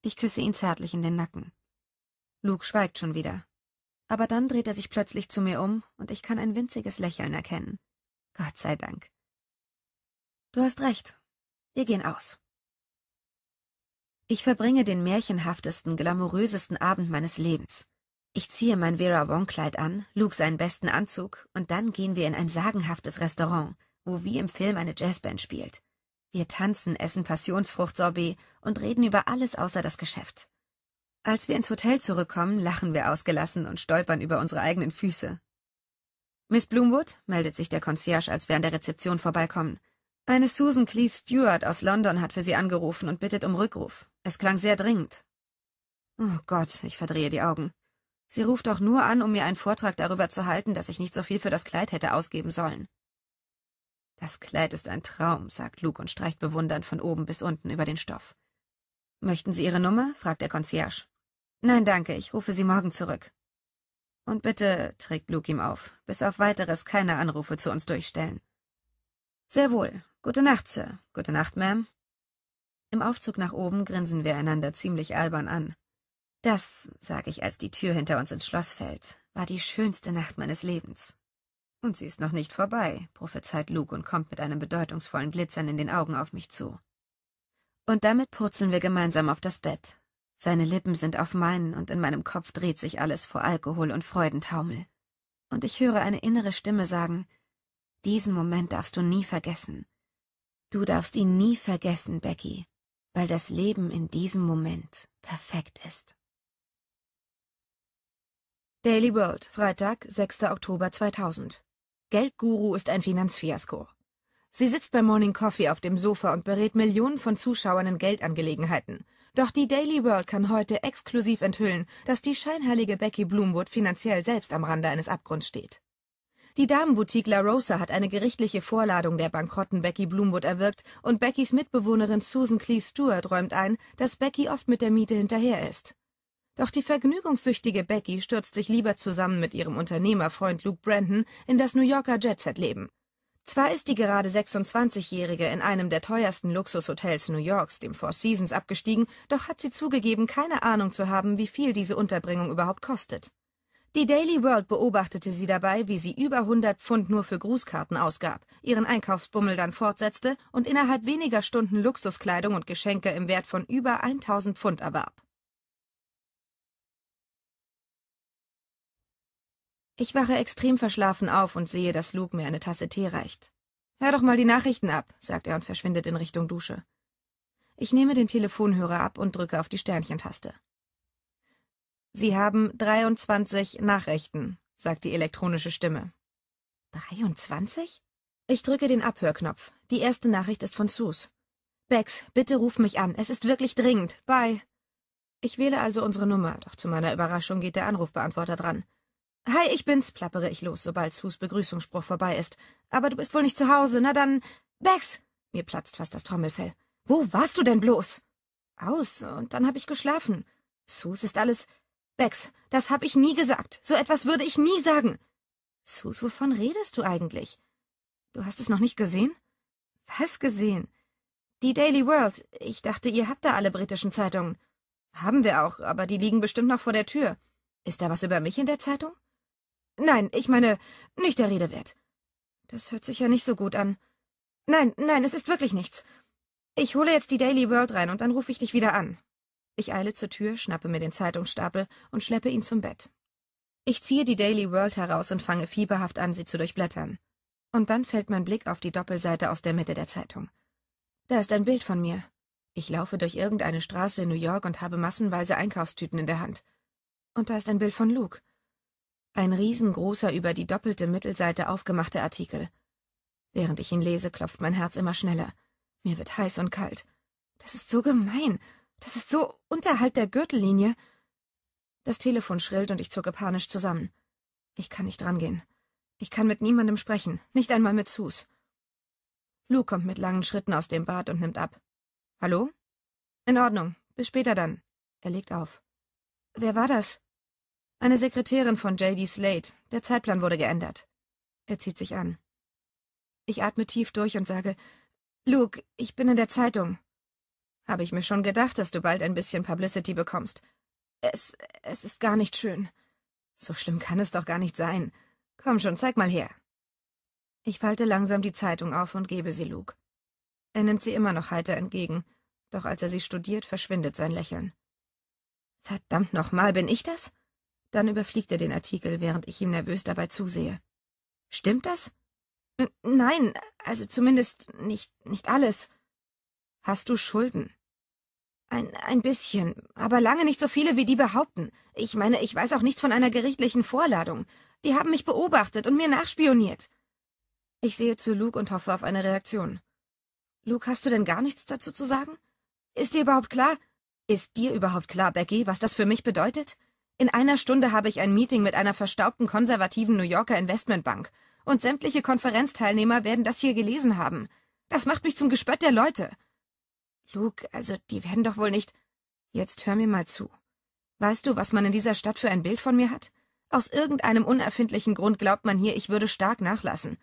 Ich küsse ihn zärtlich in den Nacken. Luke schweigt schon wieder. Aber dann dreht er sich plötzlich zu mir um, und ich kann ein winziges Lächeln erkennen. Gott sei Dank. Du hast recht. Wir gehen aus. Ich verbringe den märchenhaftesten, glamourösesten Abend meines Lebens. Ich ziehe mein Vera Wong-Kleid an, Luke seinen besten Anzug und dann gehen wir in ein sagenhaftes Restaurant, wo wie im Film eine Jazzband spielt. Wir tanzen, essen Passionsfrucht-Sorbet und reden über alles außer das Geschäft. Als wir ins Hotel zurückkommen, lachen wir ausgelassen und stolpern über unsere eigenen Füße. Miss Bloomwood, meldet sich der Concierge, als wir an der Rezeption vorbeikommen. Eine Susan Cleese Stewart aus London hat für Sie angerufen und bittet um Rückruf. Es klang sehr dringend. Oh Gott, ich verdrehe die Augen. Sie ruft doch nur an, um mir einen Vortrag darüber zu halten, dass ich nicht so viel für das Kleid hätte ausgeben sollen. Das Kleid ist ein Traum, sagt Luke und streicht bewundernd von oben bis unten über den Stoff. Möchten Sie Ihre Nummer? fragt der Concierge. Nein, danke, ich rufe Sie morgen zurück. Und bitte, trägt Luke ihm auf, bis auf weiteres keine Anrufe zu uns durchstellen. Sehr wohl. Gute Nacht, Sir. Gute Nacht, Ma'am. Im Aufzug nach oben grinsen wir einander ziemlich albern an. Das, sage ich, als die Tür hinter uns ins Schloss fällt, war die schönste Nacht meines Lebens. Und sie ist noch nicht vorbei, prophezeit Luke und kommt mit einem bedeutungsvollen Glitzern in den Augen auf mich zu. Und damit purzeln wir gemeinsam auf das Bett. Seine Lippen sind auf meinen und in meinem Kopf dreht sich alles vor Alkohol und Freudentaumel. Und ich höre eine innere Stimme sagen, diesen Moment darfst du nie vergessen. Du darfst ihn nie vergessen, Becky weil das Leben in diesem Moment perfekt ist. Daily World, Freitag, 6. Oktober 2000. Geldguru ist ein Finanzfiasko. Sie sitzt bei Morning Coffee auf dem Sofa und berät Millionen von Zuschauern in Geldangelegenheiten. Doch die Daily World kann heute exklusiv enthüllen, dass die scheinheilige Becky Bloomwood finanziell selbst am Rande eines Abgrunds steht. Die Damenboutique La Rosa hat eine gerichtliche Vorladung der bankrotten Becky Bloomwood erwirkt und Beckys Mitbewohnerin Susan Clee Stewart räumt ein, dass Becky oft mit der Miete hinterher ist. Doch die vergnügungssüchtige Becky stürzt sich lieber zusammen mit ihrem Unternehmerfreund Luke Brandon in das New Yorker Jet-Set-Leben. Zwar ist die gerade 26-Jährige in einem der teuersten Luxushotels New Yorks, dem Four Seasons, abgestiegen, doch hat sie zugegeben, keine Ahnung zu haben, wie viel diese Unterbringung überhaupt kostet. Die Daily World beobachtete sie dabei, wie sie über 100 Pfund nur für Grußkarten ausgab, ihren Einkaufsbummel dann fortsetzte und innerhalb weniger Stunden Luxuskleidung und Geschenke im Wert von über 1000 Pfund erwarb. Ich wache extrem verschlafen auf und sehe, dass Luke mir eine Tasse Tee reicht. Hör doch mal die Nachrichten ab, sagt er und verschwindet in Richtung Dusche. Ich nehme den Telefonhörer ab und drücke auf die Sternchentaste. Sie haben 23 Nachrichten, sagt die elektronische Stimme. 23? Ich drücke den Abhörknopf. Die erste Nachricht ist von Sus. Bex, bitte ruf mich an. Es ist wirklich dringend. Bye. Ich wähle also unsere Nummer, doch zu meiner Überraschung geht der Anrufbeantworter dran. Hi, ich bin's, plappere ich los, sobald Sus Begrüßungsspruch vorbei ist. Aber du bist wohl nicht zu Hause. Na dann. Bex! Mir platzt fast das Trommelfell. Wo warst du denn bloß? Aus, und dann hab ich geschlafen. Sus ist alles. Bex, das hab ich nie gesagt. So etwas würde ich nie sagen. Sus, wovon redest du eigentlich? Du hast es noch nicht gesehen? Was gesehen? Die Daily World. Ich dachte, ihr habt da alle britischen Zeitungen. Haben wir auch, aber die liegen bestimmt noch vor der Tür. Ist da was über mich in der Zeitung? Nein, ich meine, nicht der Rede wert. Das hört sich ja nicht so gut an. Nein, nein, es ist wirklich nichts. Ich hole jetzt die Daily World rein und dann rufe ich dich wieder an. Ich eile zur Tür, schnappe mir den Zeitungsstapel und schleppe ihn zum Bett. Ich ziehe die Daily World heraus und fange fieberhaft an, sie zu durchblättern. Und dann fällt mein Blick auf die Doppelseite aus der Mitte der Zeitung. Da ist ein Bild von mir. Ich laufe durch irgendeine Straße in New York und habe massenweise Einkaufstüten in der Hand. Und da ist ein Bild von Luke. Ein riesengroßer, über die doppelte Mittelseite aufgemachter Artikel. Während ich ihn lese, klopft mein Herz immer schneller. Mir wird heiß und kalt. Das ist so gemein. Das ist so unterhalb der Gürtellinie. Das Telefon schrillt und ich zucke panisch zusammen. Ich kann nicht rangehen. Ich kann mit niemandem sprechen, nicht einmal mit Sus. Lou kommt mit langen Schritten aus dem Bad und nimmt ab. Hallo? In Ordnung. Bis später dann. Er legt auf. Wer war das? Eine Sekretärin von J.D. Slade. Der Zeitplan wurde geändert. Er zieht sich an. Ich atme tief durch und sage, Luke, ich bin in der Zeitung. Habe ich mir schon gedacht, dass du bald ein bisschen Publicity bekommst. Es, es ist gar nicht schön. So schlimm kann es doch gar nicht sein. Komm schon, zeig mal her. Ich falte langsam die Zeitung auf und gebe sie Luke. Er nimmt sie immer noch heiter entgegen, doch als er sie studiert, verschwindet sein Lächeln. Verdammt nochmal, bin ich das? Dann überfliegt er den Artikel, während ich ihm nervös dabei zusehe. Stimmt das? N nein, also zumindest nicht, nicht alles. Hast du Schulden? Ein, ein bisschen, aber lange nicht so viele, wie die behaupten. Ich meine, ich weiß auch nichts von einer gerichtlichen Vorladung. Die haben mich beobachtet und mir nachspioniert. Ich sehe zu Luke und hoffe auf eine Reaktion. Luke, hast du denn gar nichts dazu zu sagen? Ist dir überhaupt klar? Ist dir überhaupt klar, Becky, was das für mich bedeutet? In einer Stunde habe ich ein Meeting mit einer verstaubten konservativen New Yorker Investmentbank und sämtliche Konferenzteilnehmer werden das hier gelesen haben. Das macht mich zum Gespött der Leute. Luke, also die werden doch wohl nicht. Jetzt hör mir mal zu. Weißt du, was man in dieser Stadt für ein Bild von mir hat? Aus irgendeinem unerfindlichen Grund glaubt man hier, ich würde stark nachlassen.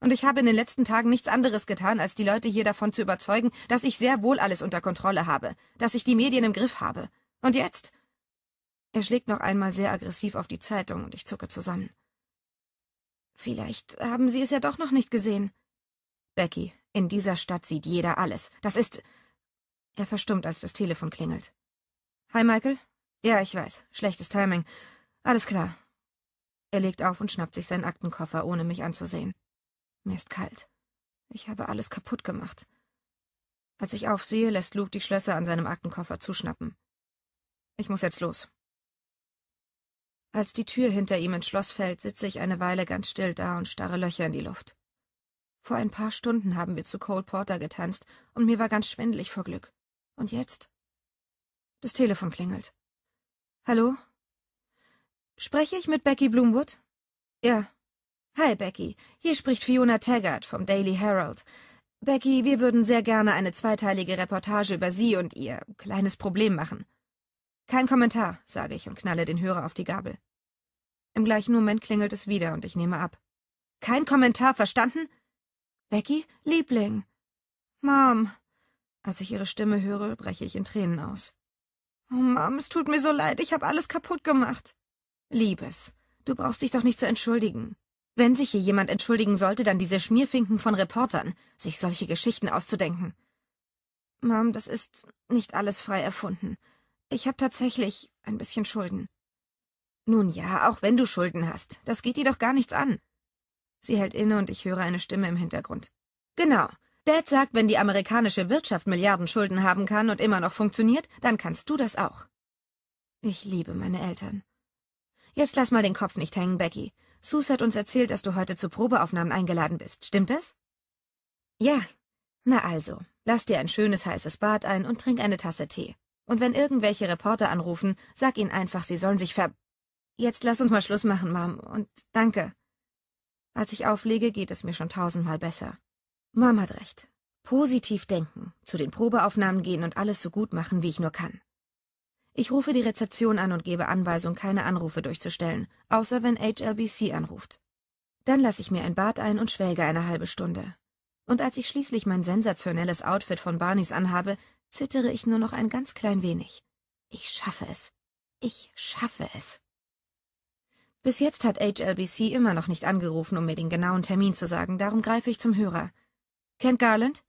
Und ich habe in den letzten Tagen nichts anderes getan, als die Leute hier davon zu überzeugen, dass ich sehr wohl alles unter Kontrolle habe, dass ich die Medien im Griff habe. Und jetzt? Er schlägt noch einmal sehr aggressiv auf die Zeitung und ich zucke zusammen. Vielleicht haben Sie es ja doch noch nicht gesehen. Becky, in dieser Stadt sieht jeder alles. Das ist. Er verstummt, als das Telefon klingelt. Hi, Michael? Ja, ich weiß. Schlechtes Timing. Alles klar. Er legt auf und schnappt sich seinen Aktenkoffer, ohne mich anzusehen. Mir ist kalt. Ich habe alles kaputt gemacht. Als ich aufsehe, lässt Luke die Schlösser an seinem Aktenkoffer zuschnappen. Ich muss jetzt los. Als die Tür hinter ihm ins Schloss fällt, sitze ich eine Weile ganz still da und starre Löcher in die Luft. Vor ein paar Stunden haben wir zu Cole Porter getanzt und mir war ganz schwindlig vor Glück. Und jetzt? Das Telefon klingelt. Hallo? Spreche ich mit Becky Bloomwood? Ja. Hi, Becky. Hier spricht Fiona Taggart vom Daily Herald. Becky, wir würden sehr gerne eine zweiteilige Reportage über Sie und Ihr kleines Problem machen. Kein Kommentar, sage ich und knalle den Hörer auf die Gabel. Im gleichen Moment klingelt es wieder und ich nehme ab. Kein Kommentar, verstanden? Becky, Liebling. Mom. Als ich ihre Stimme höre, breche ich in Tränen aus. Oh, Mom, es tut mir so leid, ich habe alles kaputt gemacht. Liebes, du brauchst dich doch nicht zu entschuldigen. Wenn sich hier jemand entschuldigen sollte, dann diese Schmierfinken von Reportern, sich solche Geschichten auszudenken. Mom, das ist nicht alles frei erfunden. Ich habe tatsächlich ein bisschen Schulden. Nun ja, auch wenn du Schulden hast, das geht dir doch gar nichts an. Sie hält inne und ich höre eine Stimme im Hintergrund. Genau, Dad sagt, wenn die amerikanische Wirtschaft Milliarden Schulden haben kann und immer noch funktioniert, dann kannst du das auch. Ich liebe meine Eltern. Jetzt lass mal den Kopf nicht hängen, Becky. Sus hat uns erzählt, dass du heute zu Probeaufnahmen eingeladen bist. Stimmt das? Ja. Na also, lass dir ein schönes heißes Bad ein und trink eine Tasse Tee. Und wenn irgendwelche Reporter anrufen, sag ihnen einfach, sie sollen sich ver... Jetzt lass uns mal Schluss machen, Mom. Und danke. Als ich auflege, geht es mir schon tausendmal besser. Mom hat recht. Positiv denken, zu den Probeaufnahmen gehen und alles so gut machen, wie ich nur kann. Ich rufe die Rezeption an und gebe Anweisung, keine Anrufe durchzustellen, außer wenn HLBC anruft. Dann lasse ich mir ein Bad ein und schwelge eine halbe Stunde. Und als ich schließlich mein sensationelles Outfit von Barneys anhabe, zittere ich nur noch ein ganz klein wenig. Ich schaffe es. Ich schaffe es. Bis jetzt hat HLBC immer noch nicht angerufen, um mir den genauen Termin zu sagen, darum greife ich zum Hörer. Kent Garland?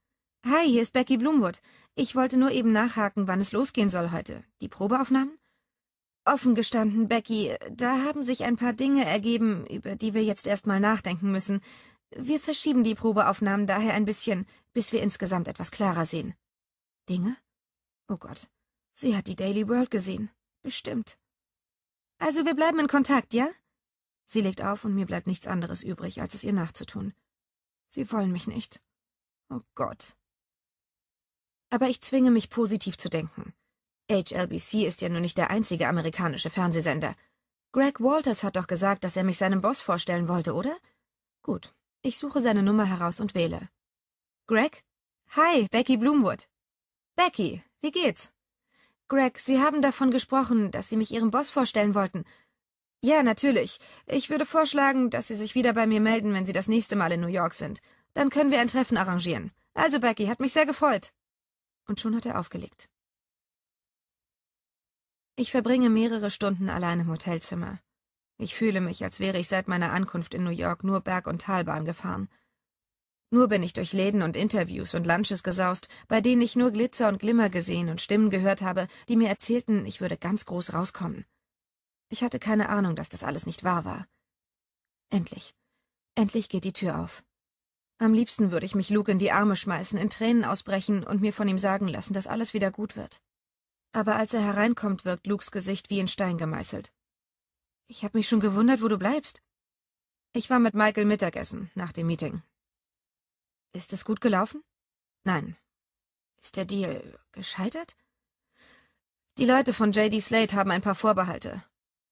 Hi, hier ist Becky Bloomwood. Ich wollte nur eben nachhaken, wann es losgehen soll heute. Die Probeaufnahmen? Offen gestanden, Becky, da haben sich ein paar Dinge ergeben, über die wir jetzt erstmal nachdenken müssen. Wir verschieben die Probeaufnahmen daher ein bisschen, bis wir insgesamt etwas klarer sehen. Dinge? Oh Gott. Sie hat die Daily World gesehen. Bestimmt. Also wir bleiben in Kontakt, ja? Sie legt auf und mir bleibt nichts anderes übrig, als es ihr nachzutun. Sie wollen mich nicht. Oh Gott. Aber ich zwinge mich positiv zu denken. HLBC ist ja nur nicht der einzige amerikanische Fernsehsender. Greg Walters hat doch gesagt, dass er mich seinem Boss vorstellen wollte, oder? Gut, ich suche seine Nummer heraus und wähle. Greg? Hi, Becky Bloomwood. Becky, wie geht's? Greg, Sie haben davon gesprochen, dass Sie mich Ihrem Boss vorstellen wollten. Ja, natürlich. Ich würde vorschlagen, dass Sie sich wieder bei mir melden, wenn Sie das nächste Mal in New York sind. Dann können wir ein Treffen arrangieren. Also, Becky, hat mich sehr gefreut. Und schon hat er aufgelegt. Ich verbringe mehrere Stunden allein im Hotelzimmer. Ich fühle mich, als wäre ich seit meiner Ankunft in New York nur Berg- und Talbahn gefahren. Nur bin ich durch Läden und Interviews und Lunches gesaust, bei denen ich nur Glitzer und Glimmer gesehen und Stimmen gehört habe, die mir erzählten, ich würde ganz groß rauskommen. Ich hatte keine Ahnung, dass das alles nicht wahr war. Endlich. Endlich geht die Tür auf. Am liebsten würde ich mich Luke in die Arme schmeißen, in Tränen ausbrechen und mir von ihm sagen lassen, dass alles wieder gut wird. Aber als er hereinkommt, wirkt Lukes Gesicht wie in Stein gemeißelt. Ich habe mich schon gewundert, wo du bleibst. Ich war mit Michael Mittagessen nach dem Meeting. Ist es gut gelaufen? Nein. Ist der Deal gescheitert? Die Leute von JD Slate haben ein paar Vorbehalte.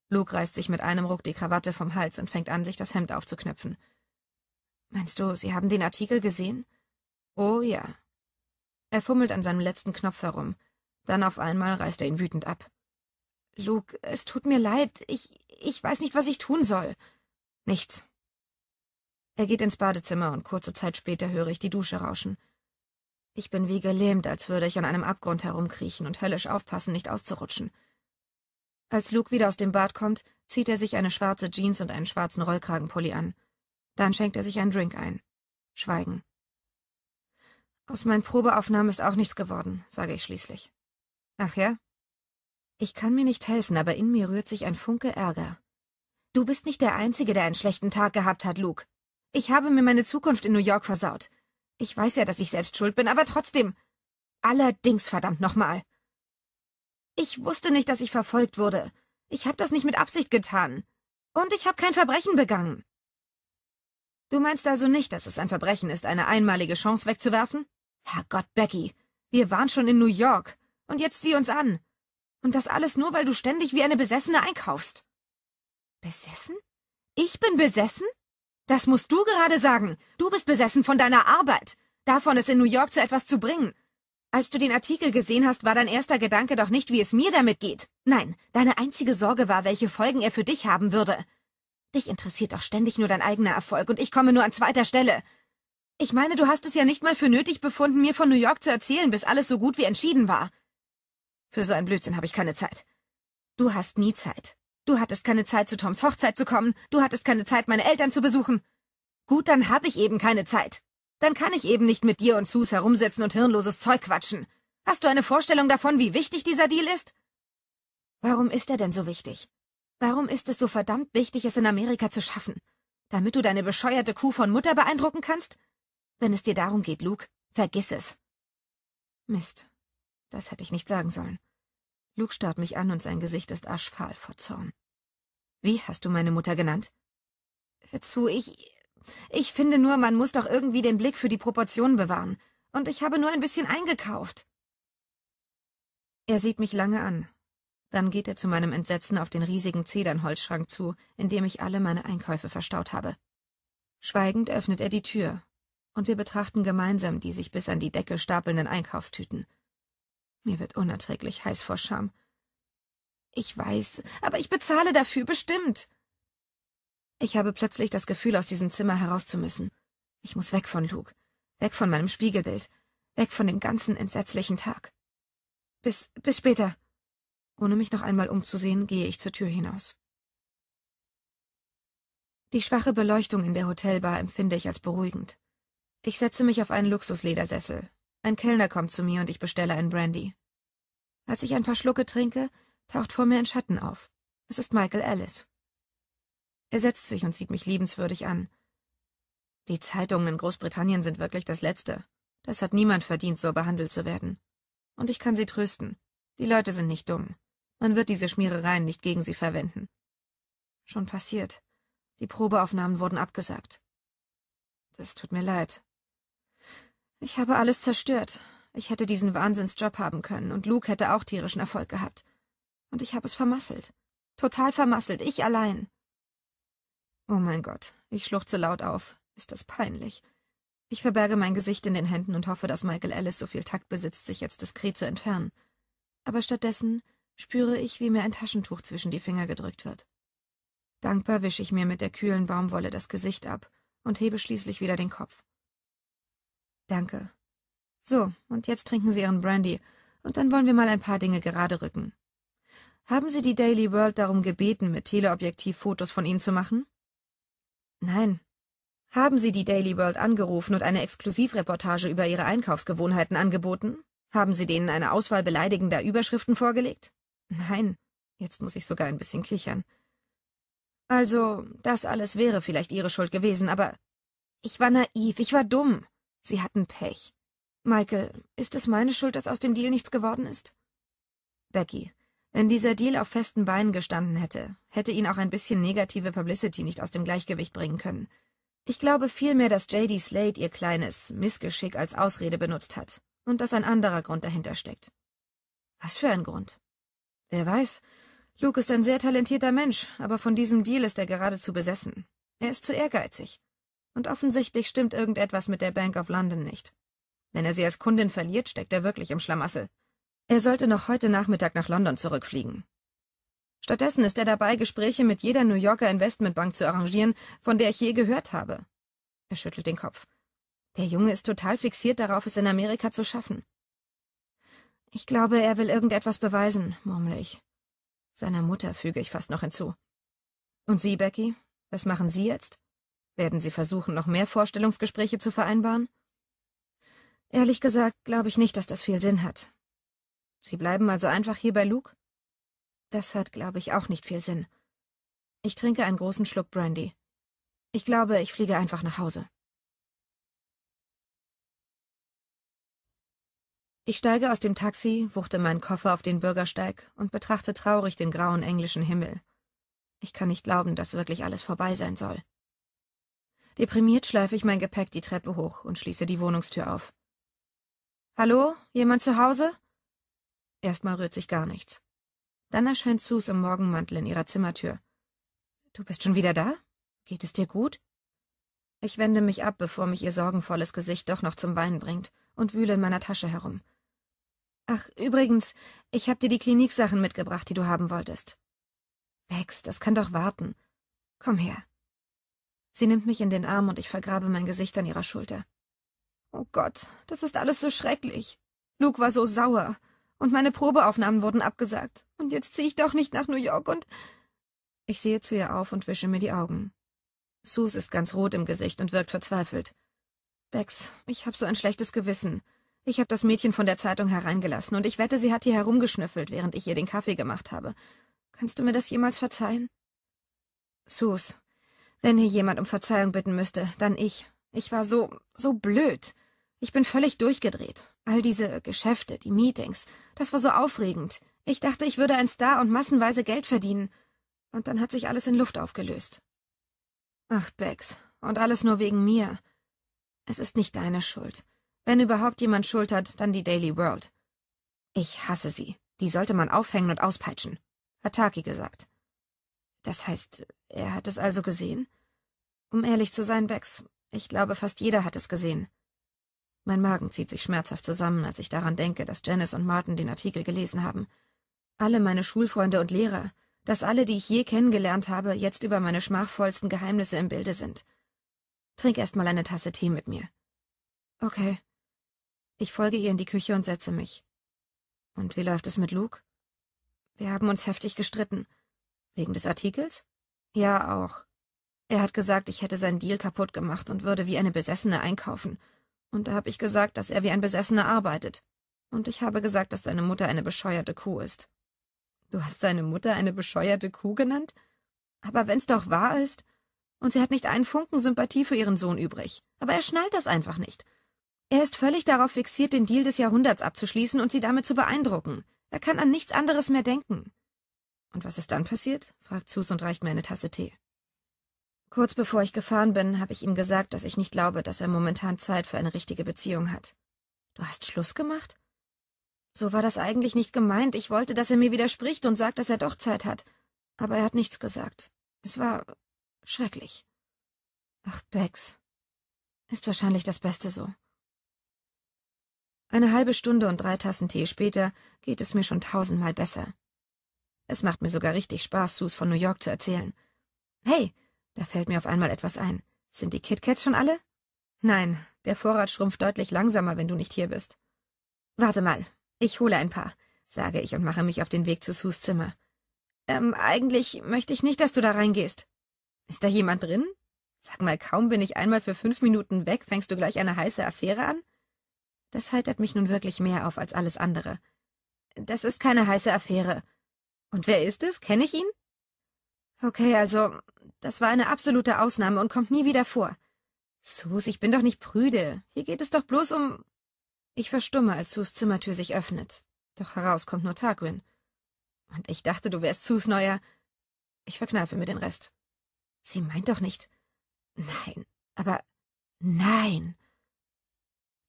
Luke reißt sich mit einem Ruck die Krawatte vom Hals und fängt an, sich das Hemd aufzuknöpfen. Meinst du, Sie haben den Artikel gesehen? Oh ja. Er fummelt an seinem letzten Knopf herum. Dann auf einmal reißt er ihn wütend ab. Luke, es tut mir leid. Ich, ich weiß nicht, was ich tun soll. Nichts. Er geht ins Badezimmer und kurze Zeit später höre ich die Dusche rauschen. Ich bin wie gelähmt, als würde ich an einem Abgrund herumkriechen und höllisch aufpassen, nicht auszurutschen. Als Luke wieder aus dem Bad kommt, zieht er sich eine schwarze Jeans und einen schwarzen Rollkragenpulli an. Dann schenkt er sich einen Drink ein. Schweigen. Aus meinen Probeaufnahmen ist auch nichts geworden, sage ich schließlich. Ach ja? Ich kann mir nicht helfen, aber in mir rührt sich ein Funke Ärger. Du bist nicht der Einzige, der einen schlechten Tag gehabt hat, Luke. Ich habe mir meine Zukunft in New York versaut. Ich weiß ja, dass ich selbst schuld bin, aber trotzdem. Allerdings, verdammt nochmal. Ich wusste nicht, dass ich verfolgt wurde. Ich habe das nicht mit Absicht getan. Und ich habe kein Verbrechen begangen. Du meinst also nicht, dass es ein Verbrechen ist, eine einmalige Chance wegzuwerfen? Herrgott, Becky, wir waren schon in New York. Und jetzt sieh uns an. Und das alles nur, weil du ständig wie eine Besessene einkaufst. Besessen? Ich bin besessen? Das musst du gerade sagen. Du bist besessen von deiner Arbeit. Davon, es in New York zu etwas zu bringen. Als du den Artikel gesehen hast, war dein erster Gedanke doch nicht, wie es mir damit geht. Nein, deine einzige Sorge war, welche Folgen er für dich haben würde. Dich interessiert doch ständig nur dein eigener Erfolg und ich komme nur an zweiter Stelle. Ich meine, du hast es ja nicht mal für nötig befunden, mir von New York zu erzählen, bis alles so gut wie entschieden war. Für so einen Blödsinn habe ich keine Zeit. Du hast nie Zeit. Du hattest keine Zeit, zu Toms Hochzeit zu kommen. Du hattest keine Zeit, meine Eltern zu besuchen. Gut, dann habe ich eben keine Zeit. Dann kann ich eben nicht mit dir und Sus herumsitzen und hirnloses Zeug quatschen. Hast du eine Vorstellung davon, wie wichtig dieser Deal ist? Warum ist er denn so wichtig? Warum ist es so verdammt wichtig, es in Amerika zu schaffen? Damit du deine bescheuerte Kuh von Mutter beeindrucken kannst? Wenn es dir darum geht, Luke, vergiss es. Mist. Das hätte ich nicht sagen sollen. Luke starrt mich an und sein Gesicht ist aschfahl vor Zorn. Wie hast du meine Mutter genannt? Hör zu, ich. Ich finde nur, man muss doch irgendwie den Blick für die Proportionen bewahren. Und ich habe nur ein bisschen eingekauft. Er sieht mich lange an, dann geht er zu meinem Entsetzen auf den riesigen Zedernholzschrank zu, in dem ich alle meine Einkäufe verstaut habe. Schweigend öffnet er die Tür, und wir betrachten gemeinsam die sich bis an die Decke stapelnden Einkaufstüten. Mir wird unerträglich heiß vor Scham. Ich weiß, aber ich bezahle dafür bestimmt. Ich habe plötzlich das Gefühl, aus diesem Zimmer herauszumüssen. Ich muss weg von Luke, weg von meinem Spiegelbild, weg von dem ganzen entsetzlichen Tag. Bis, bis später. Ohne mich noch einmal umzusehen, gehe ich zur Tür hinaus. Die schwache Beleuchtung in der Hotelbar empfinde ich als beruhigend. Ich setze mich auf einen Luxusledersessel. Ein Kellner kommt zu mir und ich bestelle ein Brandy. Als ich ein paar Schlucke trinke, taucht vor mir ein Schatten auf. Es ist Michael Ellis. Er setzt sich und sieht mich liebenswürdig an. Die Zeitungen in Großbritannien sind wirklich das Letzte. Das hat niemand verdient, so behandelt zu werden. Und ich kann sie trösten. Die Leute sind nicht dumm. Man wird diese Schmierereien nicht gegen sie verwenden. Schon passiert. Die Probeaufnahmen wurden abgesagt. Das tut mir leid. Ich habe alles zerstört. Ich hätte diesen Wahnsinnsjob haben können und Luke hätte auch tierischen Erfolg gehabt. Und ich habe es vermasselt. Total vermasselt, ich allein. Oh mein Gott, ich schluchze laut auf. Ist das peinlich. Ich verberge mein Gesicht in den Händen und hoffe, dass Michael Ellis so viel Takt besitzt, sich jetzt diskret zu entfernen. Aber stattdessen spüre ich, wie mir ein Taschentuch zwischen die Finger gedrückt wird. Dankbar wische ich mir mit der kühlen Baumwolle das Gesicht ab und hebe schließlich wieder den Kopf. Danke. So, und jetzt trinken Sie Ihren Brandy, und dann wollen wir mal ein paar Dinge gerade rücken. Haben Sie die Daily World darum gebeten, mit Teleobjektiv Fotos von Ihnen zu machen? Nein. Haben Sie die Daily World angerufen und eine Exklusivreportage über Ihre Einkaufsgewohnheiten angeboten? Haben Sie denen eine Auswahl beleidigender Überschriften vorgelegt? Nein, jetzt muss ich sogar ein bisschen kichern. Also, das alles wäre vielleicht ihre Schuld gewesen, aber ich war naiv, ich war dumm. Sie hatten Pech. Michael, ist es meine Schuld, dass aus dem Deal nichts geworden ist? Becky, wenn dieser Deal auf festen Beinen gestanden hätte, hätte ihn auch ein bisschen negative Publicity nicht aus dem Gleichgewicht bringen können. Ich glaube vielmehr, dass J.D. Slade ihr kleines Missgeschick als Ausrede benutzt hat und dass ein anderer Grund dahinter steckt. Was für ein Grund? Wer weiß, Luke ist ein sehr talentierter Mensch, aber von diesem Deal ist er geradezu besessen. Er ist zu ehrgeizig. Und offensichtlich stimmt irgendetwas mit der Bank of London nicht. Wenn er sie als Kundin verliert, steckt er wirklich im Schlamassel. Er sollte noch heute Nachmittag nach London zurückfliegen. Stattdessen ist er dabei, Gespräche mit jeder New Yorker Investmentbank zu arrangieren, von der ich je gehört habe. Er schüttelt den Kopf. Der Junge ist total fixiert darauf, es in Amerika zu schaffen. Ich glaube, er will irgendetwas beweisen, murmle ich. Seiner Mutter füge ich fast noch hinzu. Und Sie, Becky, was machen Sie jetzt? Werden Sie versuchen, noch mehr Vorstellungsgespräche zu vereinbaren? Ehrlich gesagt, glaube ich nicht, dass das viel Sinn hat. Sie bleiben also einfach hier bei Luke? Das hat, glaube ich, auch nicht viel Sinn. Ich trinke einen großen Schluck Brandy. Ich glaube, ich fliege einfach nach Hause. Ich steige aus dem Taxi, wuchte meinen Koffer auf den Bürgersteig und betrachte traurig den grauen englischen Himmel. Ich kann nicht glauben, dass wirklich alles vorbei sein soll. Deprimiert schleife ich mein Gepäck die Treppe hoch und schließe die Wohnungstür auf. Hallo? Jemand zu Hause? Erstmal rührt sich gar nichts. Dann erscheint Sus im Morgenmantel in ihrer Zimmertür. Du bist schon wieder da? Geht es dir gut? Ich wende mich ab, bevor mich ihr sorgenvolles Gesicht doch noch zum Weinen bringt, und wühle in meiner Tasche herum. Ach, übrigens, ich habe dir die Kliniksachen mitgebracht, die du haben wolltest. Bex, das kann doch warten. Komm her. Sie nimmt mich in den Arm und ich vergrabe mein Gesicht an ihrer Schulter. Oh Gott, das ist alles so schrecklich. Luke war so sauer. Und meine Probeaufnahmen wurden abgesagt. Und jetzt ziehe ich doch nicht nach New York und. Ich sehe zu ihr auf und wische mir die Augen. Sus ist ganz rot im Gesicht und wirkt verzweifelt. Bex, ich habe so ein schlechtes Gewissen. Ich habe das Mädchen von der Zeitung hereingelassen und ich wette, sie hat hier herumgeschnüffelt, während ich ihr den Kaffee gemacht habe. Kannst du mir das jemals verzeihen? Sus, wenn hier jemand um Verzeihung bitten müsste, dann ich. Ich war so, so blöd. Ich bin völlig durchgedreht. All diese Geschäfte, die Meetings, das war so aufregend. Ich dachte, ich würde ein Star und massenweise Geld verdienen. Und dann hat sich alles in Luft aufgelöst. Ach, Bex, und alles nur wegen mir. Es ist nicht deine Schuld. Wenn überhaupt jemand Schuld hat, dann die Daily World. Ich hasse sie. Die sollte man aufhängen und auspeitschen, hat Taki gesagt. Das heißt, er hat es also gesehen? Um ehrlich zu sein, Bex, ich glaube, fast jeder hat es gesehen. Mein Magen zieht sich schmerzhaft zusammen, als ich daran denke, dass Janice und Martin den Artikel gelesen haben. Alle meine Schulfreunde und Lehrer, dass alle, die ich je kennengelernt habe, jetzt über meine schmachvollsten Geheimnisse im Bilde sind. Trink erst mal eine Tasse Tee mit mir. Okay. Ich folge ihr in die Küche und setze mich. Und wie läuft es mit Luke? Wir haben uns heftig gestritten. Wegen des Artikels? Ja, auch. Er hat gesagt, ich hätte seinen Deal kaputt gemacht und würde wie eine Besessene einkaufen. Und da habe ich gesagt, dass er wie ein Besessener arbeitet. Und ich habe gesagt, dass seine Mutter eine bescheuerte Kuh ist. Du hast seine Mutter eine bescheuerte Kuh genannt? Aber wenn's doch wahr ist. Und sie hat nicht einen Funken Sympathie für ihren Sohn übrig. Aber er schnallt das einfach nicht. Er ist völlig darauf fixiert, den Deal des Jahrhunderts abzuschließen und sie damit zu beeindrucken. Er kann an nichts anderes mehr denken. Und was ist dann passiert? fragt Sus und reicht mir eine Tasse Tee. Kurz bevor ich gefahren bin, habe ich ihm gesagt, dass ich nicht glaube, dass er momentan Zeit für eine richtige Beziehung hat. Du hast Schluss gemacht? So war das eigentlich nicht gemeint. Ich wollte, dass er mir widerspricht und sagt, dass er doch Zeit hat. Aber er hat nichts gesagt. Es war schrecklich. Ach, Bex. Ist wahrscheinlich das Beste so. Eine halbe Stunde und drei Tassen Tee später geht es mir schon tausendmal besser. Es macht mir sogar richtig Spaß, Sus von New York zu erzählen. Hey, da fällt mir auf einmal etwas ein. Sind die KitKats schon alle? Nein, der Vorrat schrumpft deutlich langsamer, wenn du nicht hier bist. Warte mal, ich hole ein paar, sage ich und mache mich auf den Weg zu Sus Zimmer. Ähm, eigentlich möchte ich nicht, dass du da reingehst. Ist da jemand drin? Sag mal, kaum bin ich einmal für fünf Minuten weg, fängst du gleich eine heiße Affäre an? Das heitert mich nun wirklich mehr auf als alles andere. Das ist keine heiße Affäre. Und wer ist es? Kenne ich ihn? Okay, also, das war eine absolute Ausnahme und kommt nie wieder vor. Sus, ich bin doch nicht prüde. Hier geht es doch bloß um. Ich verstumme, als Sus Zimmertür sich öffnet. Doch heraus kommt nur Tarquin. Und ich dachte, du wärst Sus neuer. Ich verkneife mir den Rest. Sie meint doch nicht. Nein, aber nein.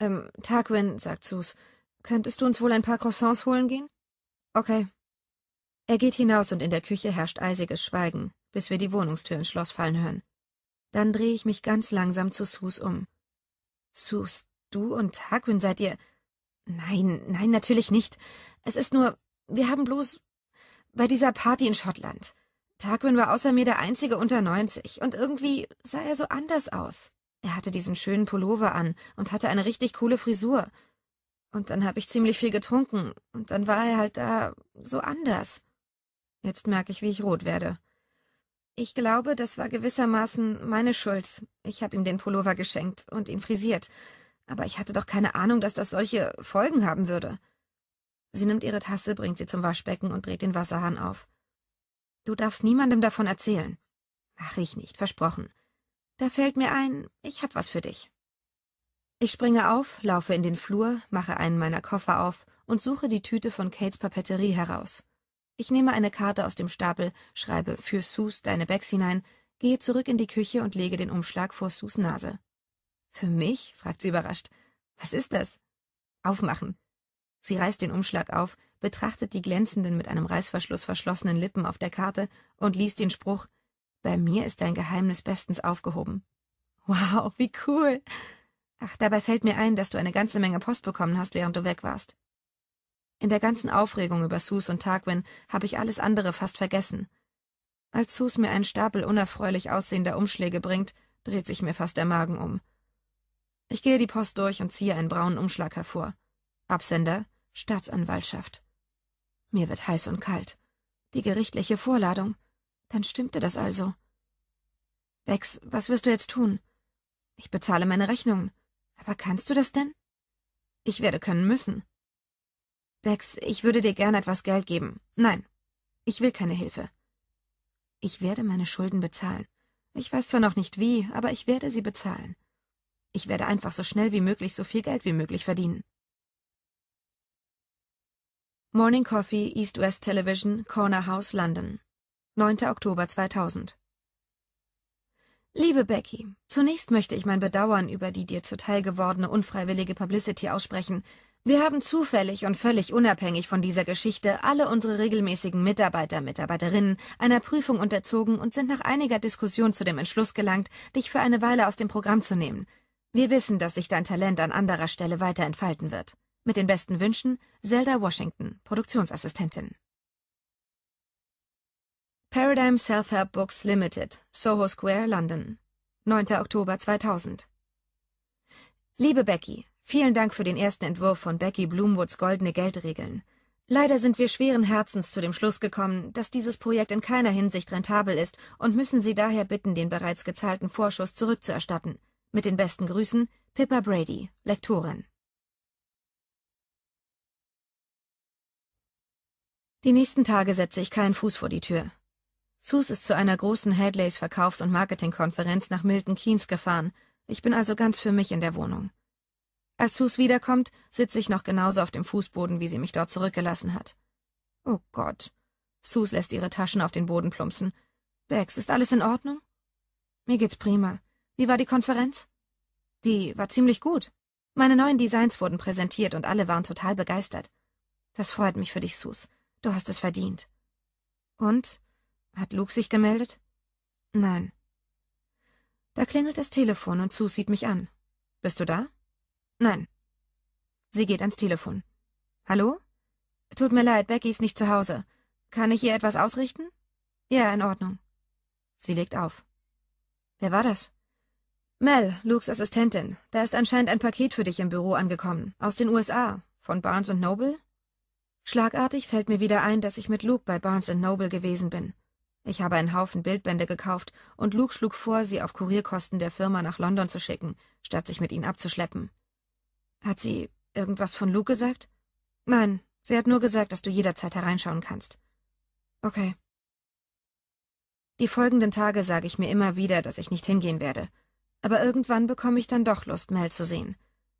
Ähm, Tarquin, sagt Sus, könntest du uns wohl ein paar Croissants holen gehen? Okay. Er geht hinaus und in der Küche herrscht eisiges Schweigen, bis wir die Wohnungstür ins Schloss fallen hören. Dann drehe ich mich ganz langsam zu Sus um. Sus, du und Tarquin seid ihr. Nein, nein, natürlich nicht. Es ist nur, wir haben bloß bei dieser Party in Schottland. Tarquin war außer mir der Einzige unter neunzig, und irgendwie sah er so anders aus. Er hatte diesen schönen Pullover an und hatte eine richtig coole Frisur. Und dann habe ich ziemlich viel getrunken und dann war er halt da so anders. Jetzt merke ich, wie ich rot werde. Ich glaube, das war gewissermaßen meine Schuld. Ich habe ihm den Pullover geschenkt und ihn frisiert. Aber ich hatte doch keine Ahnung, dass das solche Folgen haben würde. Sie nimmt ihre Tasse, bringt sie zum Waschbecken und dreht den Wasserhahn auf. Du darfst niemandem davon erzählen. Mach ich nicht, versprochen. Da fällt mir ein, ich hab was für dich. Ich springe auf, laufe in den Flur, mache einen meiner Koffer auf und suche die Tüte von Kates Papeterie heraus. Ich nehme eine Karte aus dem Stapel, schreibe für Sus deine Bags hinein, gehe zurück in die Küche und lege den Umschlag vor Sus Nase. Für mich? fragt sie überrascht. Was ist das? Aufmachen. Sie reißt den Umschlag auf, betrachtet die glänzenden mit einem Reißverschluss verschlossenen Lippen auf der Karte und liest den Spruch bei mir ist dein Geheimnis bestens aufgehoben. Wow, wie cool. Ach, dabei fällt mir ein, dass du eine ganze Menge Post bekommen hast, während du weg warst. In der ganzen Aufregung über Sus und Tarquin habe ich alles andere fast vergessen. Als Sus mir einen Stapel unerfreulich aussehender Umschläge bringt, dreht sich mir fast der Magen um. Ich gehe die Post durch und ziehe einen braunen Umschlag hervor. Absender Staatsanwaltschaft. Mir wird heiß und kalt. Die gerichtliche Vorladung. Dann stimmte das also. Bex, was wirst du jetzt tun? Ich bezahle meine Rechnungen. Aber kannst du das denn? Ich werde können müssen. Bex, ich würde dir gern etwas Geld geben. Nein, ich will keine Hilfe. Ich werde meine Schulden bezahlen. Ich weiß zwar noch nicht wie, aber ich werde sie bezahlen. Ich werde einfach so schnell wie möglich so viel Geld wie möglich verdienen. Morning Coffee, East West Television, Corner House, London. 9. Oktober 2000 Liebe Becky, zunächst möchte ich mein Bedauern über die dir zuteil gewordene unfreiwillige Publicity aussprechen. Wir haben zufällig und völlig unabhängig von dieser Geschichte alle unsere regelmäßigen Mitarbeiter, Mitarbeiterinnen einer Prüfung unterzogen und sind nach einiger Diskussion zu dem Entschluss gelangt, dich für eine Weile aus dem Programm zu nehmen. Wir wissen, dass sich dein Talent an anderer Stelle weiter entfalten wird. Mit den besten Wünschen, Zelda Washington, Produktionsassistentin. Paradigm Self-Help Books Limited, Soho Square, London. 9. Oktober 2000. Liebe Becky, vielen Dank für den ersten Entwurf von Becky Bloomwoods Goldene Geldregeln. Leider sind wir schweren Herzens zu dem Schluss gekommen, dass dieses Projekt in keiner Hinsicht rentabel ist und müssen Sie daher bitten, den bereits gezahlten Vorschuss zurückzuerstatten. Mit den besten Grüßen, Pippa Brady, Lektorin. Die nächsten Tage setze ich keinen Fuß vor die Tür. Sus ist zu einer großen Hadleys Verkaufs- und Marketingkonferenz nach Milton Keynes gefahren. Ich bin also ganz für mich in der Wohnung. Als Sus wiederkommt, sitze ich noch genauso auf dem Fußboden, wie sie mich dort zurückgelassen hat. Oh Gott. Sus lässt ihre Taschen auf den Boden plumpsen. Bex, ist alles in Ordnung? Mir geht's prima. Wie war die Konferenz? Die war ziemlich gut. Meine neuen Designs wurden präsentiert und alle waren total begeistert. Das freut mich für dich, Sus. Du hast es verdient. Und? Hat Luke sich gemeldet? Nein. Da klingelt das Telefon und Sue sieht mich an. Bist du da? Nein. Sie geht ans Telefon. Hallo? Tut mir leid, Becky ist nicht zu Hause. Kann ich ihr etwas ausrichten? Ja, in Ordnung. Sie legt auf. Wer war das? Mel, Lukes Assistentin. Da ist anscheinend ein Paket für dich im Büro angekommen. Aus den USA. Von Barnes Noble? Schlagartig fällt mir wieder ein, dass ich mit Luke bei Barnes Noble gewesen bin. Ich habe einen Haufen Bildbände gekauft und Luke schlug vor, sie auf Kurierkosten der Firma nach London zu schicken, statt sich mit ihnen abzuschleppen. Hat sie irgendwas von Luke gesagt? Nein, sie hat nur gesagt, dass du jederzeit hereinschauen kannst. Okay. Die folgenden Tage sage ich mir immer wieder, dass ich nicht hingehen werde. Aber irgendwann bekomme ich dann doch Lust, Mel zu sehen.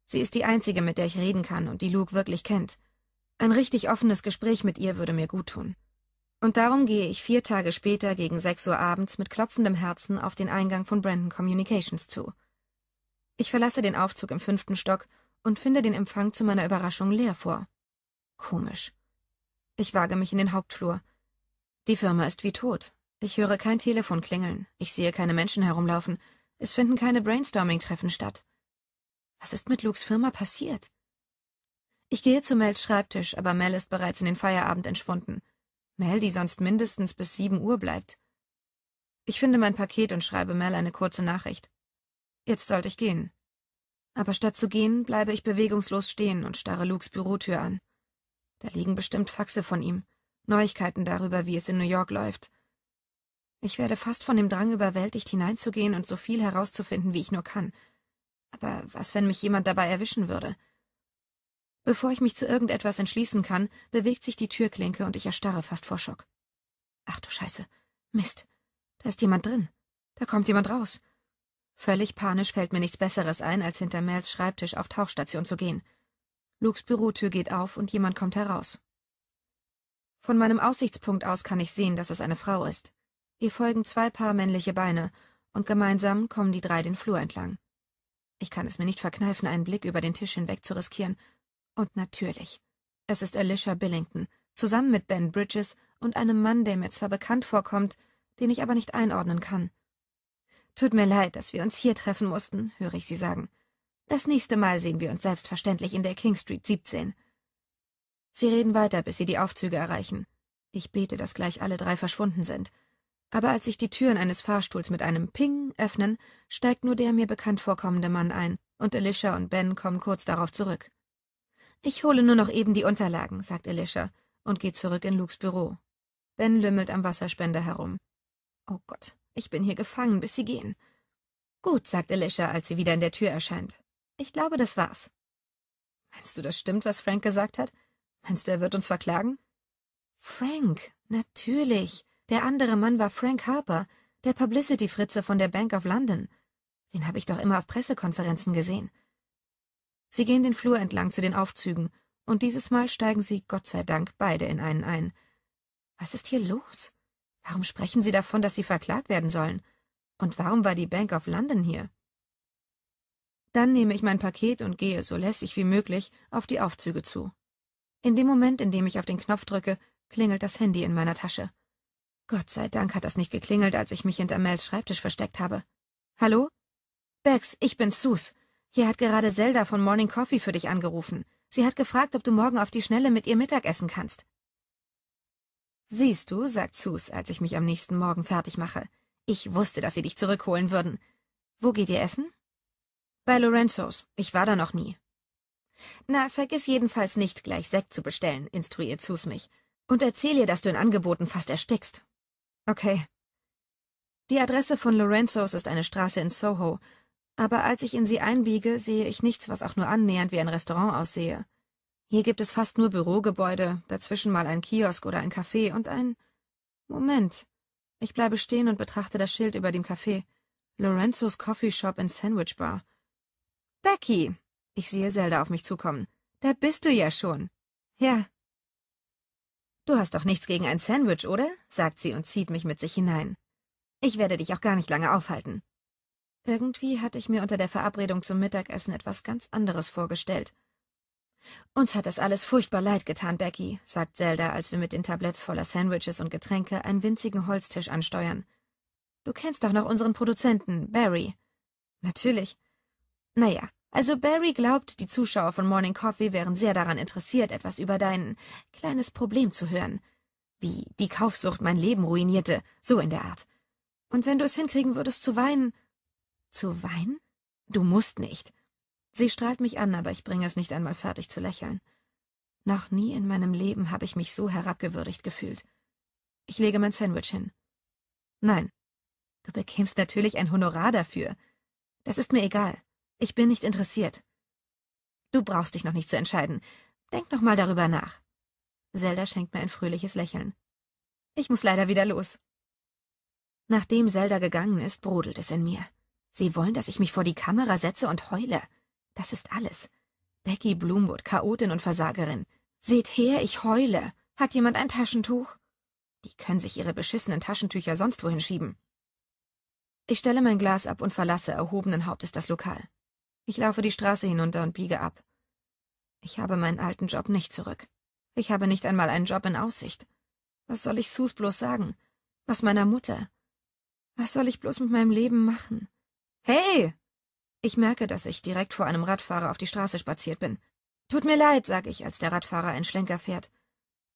Sie ist die einzige, mit der ich reden kann und die Luke wirklich kennt. Ein richtig offenes Gespräch mit ihr würde mir gut tun. Und darum gehe ich vier Tage später gegen sechs Uhr abends mit klopfendem Herzen auf den Eingang von Brandon Communications zu. Ich verlasse den Aufzug im fünften Stock und finde den Empfang zu meiner Überraschung leer vor. Komisch. Ich wage mich in den Hauptflur. Die Firma ist wie tot. Ich höre kein Telefon klingeln, ich sehe keine Menschen herumlaufen, es finden keine Brainstorming-Treffen statt. Was ist mit Lukes Firma passiert? Ich gehe zu Mels Schreibtisch, aber Mel ist bereits in den Feierabend entschwunden. Mel, die sonst mindestens bis sieben Uhr bleibt. Ich finde mein Paket und schreibe Mel eine kurze Nachricht. Jetzt sollte ich gehen. Aber statt zu gehen, bleibe ich bewegungslos stehen und starre Lukes Bürotür an. Da liegen bestimmt Faxe von ihm, Neuigkeiten darüber, wie es in New York läuft. Ich werde fast von dem Drang überwältigt, hineinzugehen und so viel herauszufinden, wie ich nur kann. Aber was, wenn mich jemand dabei erwischen würde? Bevor ich mich zu irgendetwas entschließen kann, bewegt sich die Türklinke und ich erstarre fast vor Schock. Ach du Scheiße. Mist. Da ist jemand drin. Da kommt jemand raus. Völlig panisch fällt mir nichts Besseres ein, als hinter Mels Schreibtisch auf Tauchstation zu gehen. Lukes Bürotür geht auf und jemand kommt heraus. Von meinem Aussichtspunkt aus kann ich sehen, dass es eine Frau ist. Ihr folgen zwei Paar männliche Beine, und gemeinsam kommen die drei den Flur entlang. Ich kann es mir nicht verkneifen, einen Blick über den Tisch hinweg zu riskieren, und natürlich, es ist Alicia Billington, zusammen mit Ben Bridges und einem Mann, der mir zwar bekannt vorkommt, den ich aber nicht einordnen kann. Tut mir leid, dass wir uns hier treffen mussten, höre ich sie sagen. Das nächste Mal sehen wir uns selbstverständlich in der King Street 17. Sie reden weiter, bis sie die Aufzüge erreichen. Ich bete, dass gleich alle drei verschwunden sind. Aber als sich die Türen eines Fahrstuhls mit einem Ping öffnen, steigt nur der mir bekannt vorkommende Mann ein, und Alicia und Ben kommen kurz darauf zurück. Ich hole nur noch eben die Unterlagen, sagt Alicia und geht zurück in Lukes Büro. Ben lümmelt am Wasserspender herum. Oh Gott, ich bin hier gefangen, bis sie gehen. Gut, sagt Alicia, als sie wieder in der Tür erscheint. Ich glaube, das war's. Meinst du, das stimmt, was Frank gesagt hat? Meinst du, er wird uns verklagen? Frank, natürlich. Der andere Mann war Frank Harper, der Publicity-Fritze von der Bank of London. Den habe ich doch immer auf Pressekonferenzen gesehen. Sie gehen den Flur entlang zu den Aufzügen, und dieses Mal steigen sie, Gott sei Dank, beide in einen ein. Was ist hier los? Warum sprechen sie davon, dass sie verklagt werden sollen? Und warum war die Bank of London hier? Dann nehme ich mein Paket und gehe so lässig wie möglich auf die Aufzüge zu. In dem Moment, in dem ich auf den Knopf drücke, klingelt das Handy in meiner Tasche. Gott sei Dank hat das nicht geklingelt, als ich mich hinter Mels Schreibtisch versteckt habe. Hallo? Bex, ich bin Sus. Hier hat gerade Zelda von Morning Coffee für dich angerufen. Sie hat gefragt, ob du morgen auf die Schnelle mit ihr Mittag essen kannst. Siehst du, sagt Sus, als ich mich am nächsten Morgen fertig mache. Ich wusste, dass sie dich zurückholen würden. Wo geht ihr essen? Bei Lorenzos. Ich war da noch nie. Na, vergiss jedenfalls nicht, gleich Sekt zu bestellen, instruiert Sus mich. Und erzähl ihr, dass du in Angeboten fast erstickst. Okay. Die Adresse von Lorenzos ist eine Straße in Soho, aber als ich in sie einbiege, sehe ich nichts, was auch nur annähernd wie ein Restaurant aussehe. Hier gibt es fast nur Bürogebäude, dazwischen mal ein Kiosk oder ein Café und ein Moment. Ich bleibe stehen und betrachte das Schild über dem Café. Lorenzos Coffee Shop and Sandwich Bar. Becky! Ich sehe Zelda auf mich zukommen. Da bist du ja schon. Ja. Du hast doch nichts gegen ein Sandwich, oder? sagt sie und zieht mich mit sich hinein. Ich werde dich auch gar nicht lange aufhalten. Irgendwie hatte ich mir unter der Verabredung zum Mittagessen etwas ganz anderes vorgestellt. Uns hat das alles furchtbar leid getan, Becky, sagt Zelda, als wir mit den Tabletts voller Sandwiches und Getränke einen winzigen Holztisch ansteuern. Du kennst doch noch unseren Produzenten, Barry. Natürlich. Naja, also Barry glaubt, die Zuschauer von Morning Coffee wären sehr daran interessiert, etwas über dein kleines Problem zu hören. Wie die Kaufsucht mein Leben ruinierte, so in der Art. Und wenn du es hinkriegen würdest zu weinen, zu weinen? Du musst nicht. Sie strahlt mich an, aber ich bringe es nicht einmal fertig zu lächeln. Noch nie in meinem Leben habe ich mich so herabgewürdigt gefühlt. Ich lege mein Sandwich hin. Nein. Du bekämst natürlich ein Honorar dafür. Das ist mir egal. Ich bin nicht interessiert. Du brauchst dich noch nicht zu entscheiden. Denk noch mal darüber nach. Zelda schenkt mir ein fröhliches Lächeln. Ich muss leider wieder los. Nachdem Zelda gegangen ist, brodelt es in mir. Sie wollen, dass ich mich vor die Kamera setze und heule. Das ist alles. Becky Bloomwood, Chaotin und Versagerin. Seht her, ich heule. Hat jemand ein Taschentuch? Die können sich ihre beschissenen Taschentücher sonst wohin schieben. Ich stelle mein Glas ab und verlasse erhobenen Hauptes das Lokal. Ich laufe die Straße hinunter und biege ab. Ich habe meinen alten Job nicht zurück. Ich habe nicht einmal einen Job in Aussicht. Was soll ich Sus bloß sagen? Was meiner Mutter? Was soll ich bloß mit meinem Leben machen? Hey! Ich merke, dass ich direkt vor einem Radfahrer auf die Straße spaziert bin. Tut mir leid, sage ich, als der Radfahrer einen Schlenker fährt.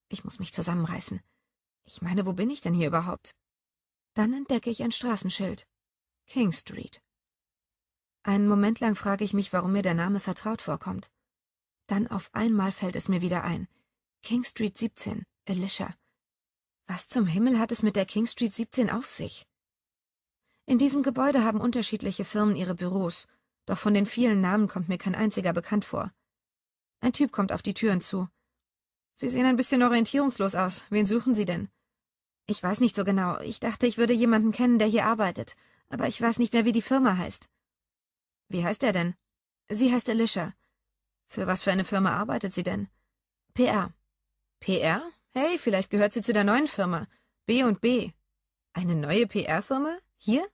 Ich muss mich zusammenreißen. Ich meine, wo bin ich denn hier überhaupt? Dann entdecke ich ein Straßenschild. King Street. Einen Moment lang frage ich mich, warum mir der Name vertraut vorkommt. Dann auf einmal fällt es mir wieder ein. King Street 17, Alicia. Was zum Himmel hat es mit der King Street 17 auf sich? In diesem Gebäude haben unterschiedliche Firmen ihre Büros, doch von den vielen Namen kommt mir kein einziger bekannt vor. Ein Typ kommt auf die Türen zu. Sie sehen ein bisschen orientierungslos aus. Wen suchen Sie denn? Ich weiß nicht so genau. Ich dachte, ich würde jemanden kennen, der hier arbeitet, aber ich weiß nicht mehr, wie die Firma heißt. Wie heißt er denn? Sie heißt Alicia. Für was für eine Firma arbeitet sie denn? PR. PR? Hey, vielleicht gehört sie zu der neuen Firma. B und B. Eine neue PR-Firma? Hier?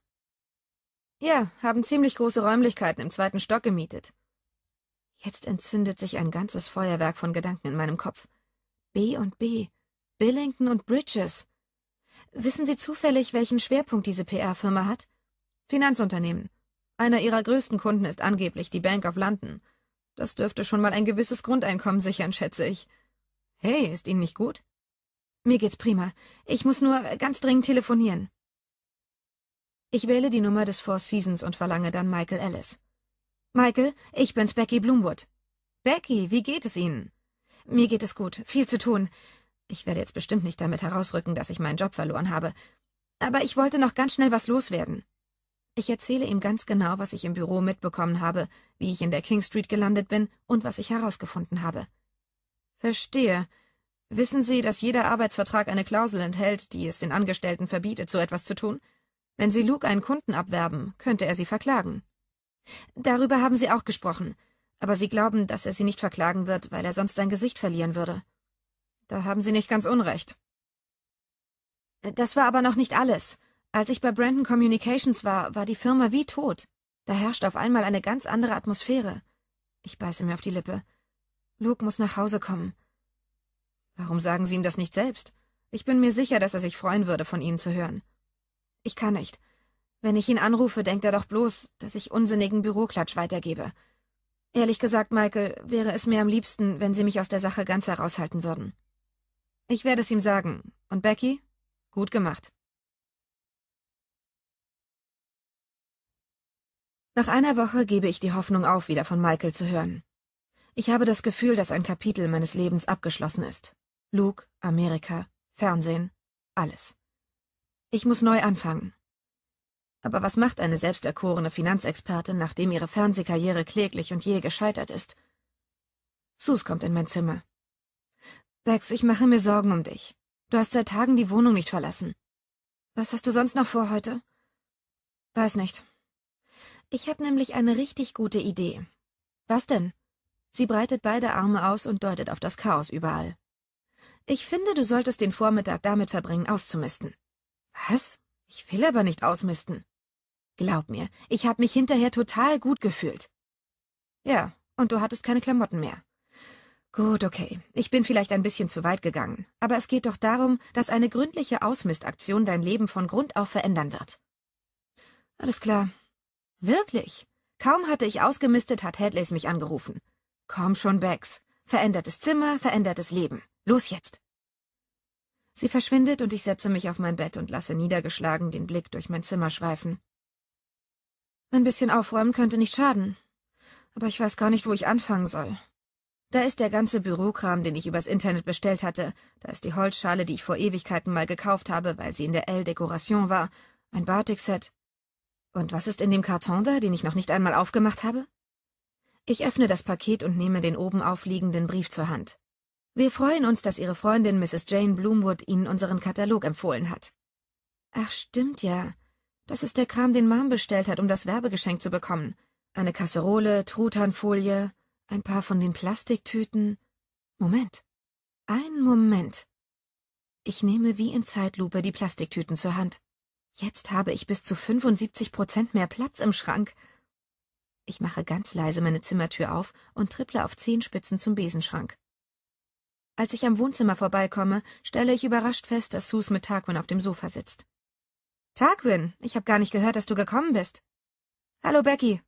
Ja, haben ziemlich große Räumlichkeiten im zweiten Stock gemietet. Jetzt entzündet sich ein ganzes Feuerwerk von Gedanken in meinem Kopf. B und B, Billington und Bridges. Wissen Sie zufällig, welchen Schwerpunkt diese PR-Firma hat? Finanzunternehmen. Einer ihrer größten Kunden ist angeblich die Bank of London. Das dürfte schon mal ein gewisses Grundeinkommen sichern, schätze ich. Hey, ist Ihnen nicht gut? Mir geht's prima. Ich muss nur ganz dringend telefonieren. Ich wähle die Nummer des Four Seasons und verlange dann Michael Ellis. Michael, ich bin's Becky Bloomwood. Becky, wie geht es Ihnen? Mir geht es gut, viel zu tun. Ich werde jetzt bestimmt nicht damit herausrücken, dass ich meinen Job verloren habe. Aber ich wollte noch ganz schnell was loswerden. Ich erzähle ihm ganz genau, was ich im Büro mitbekommen habe, wie ich in der King Street gelandet bin und was ich herausgefunden habe. Verstehe. Wissen Sie, dass jeder Arbeitsvertrag eine Klausel enthält, die es den Angestellten verbietet, so etwas zu tun? Wenn sie Luke einen Kunden abwerben, könnte er sie verklagen. Darüber haben sie auch gesprochen, aber sie glauben, dass er sie nicht verklagen wird, weil er sonst sein Gesicht verlieren würde. Da haben sie nicht ganz Unrecht. Das war aber noch nicht alles. Als ich bei Brandon Communications war, war die Firma wie tot. Da herrscht auf einmal eine ganz andere Atmosphäre. Ich beiße mir auf die Lippe. Luke muss nach Hause kommen. Warum sagen Sie ihm das nicht selbst? Ich bin mir sicher, dass er sich freuen würde, von Ihnen zu hören. Ich kann nicht. Wenn ich ihn anrufe, denkt er doch bloß, dass ich unsinnigen Büroklatsch weitergebe. Ehrlich gesagt, Michael, wäre es mir am liebsten, wenn Sie mich aus der Sache ganz heraushalten würden. Ich werde es ihm sagen. Und Becky? Gut gemacht. Nach einer Woche gebe ich die Hoffnung auf, wieder von Michael zu hören. Ich habe das Gefühl, dass ein Kapitel meines Lebens abgeschlossen ist. Luke, Amerika, Fernsehen, alles. Ich muss neu anfangen. Aber was macht eine selbsterkorene Finanzexpertin, nachdem ihre Fernsehkarriere kläglich und je gescheitert ist? Sus kommt in mein Zimmer. Bex, ich mache mir Sorgen um dich. Du hast seit Tagen die Wohnung nicht verlassen. Was hast du sonst noch vor heute? Weiß nicht. Ich habe nämlich eine richtig gute Idee. Was denn? Sie breitet beide Arme aus und deutet auf das Chaos überall. Ich finde, du solltest den Vormittag damit verbringen, auszumisten. Was? Ich will aber nicht ausmisten. Glaub mir, ich hab mich hinterher total gut gefühlt. Ja, und du hattest keine Klamotten mehr. Gut, okay. Ich bin vielleicht ein bisschen zu weit gegangen, aber es geht doch darum, dass eine gründliche Ausmistaktion dein Leben von Grund auf verändern wird. Alles klar. Wirklich? Kaum hatte ich ausgemistet, hat Hadleys mich angerufen. Komm schon, Bex. Verändertes Zimmer, verändertes Leben. Los jetzt. Sie verschwindet und ich setze mich auf mein Bett und lasse niedergeschlagen den Blick durch mein Zimmer schweifen. Ein bisschen aufräumen könnte nicht schaden. Aber ich weiß gar nicht, wo ich anfangen soll. Da ist der ganze Bürokram, den ich übers Internet bestellt hatte. Da ist die Holzschale, die ich vor Ewigkeiten mal gekauft habe, weil sie in der L-Dekoration war. Ein Batik-Set. Und was ist in dem Karton da, den ich noch nicht einmal aufgemacht habe? Ich öffne das Paket und nehme den oben aufliegenden Brief zur Hand. Wir freuen uns, dass Ihre Freundin Mrs. Jane Bloomwood Ihnen unseren Katalog empfohlen hat. Ach, stimmt ja. Das ist der Kram, den Mom bestellt hat, um das Werbegeschenk zu bekommen. Eine Kasserole, Truthahnfolie, ein paar von den Plastiktüten. Moment. Ein Moment. Ich nehme wie in Zeitlupe die Plastiktüten zur Hand. Jetzt habe ich bis zu 75 Prozent mehr Platz im Schrank. Ich mache ganz leise meine Zimmertür auf und tripple auf Zehenspitzen zum Besenschrank. Als ich am Wohnzimmer vorbeikomme, stelle ich überrascht fest, dass Sus mit Tarquin auf dem Sofa sitzt. Tarquin, ich habe gar nicht gehört, dass du gekommen bist. Hallo, Becky.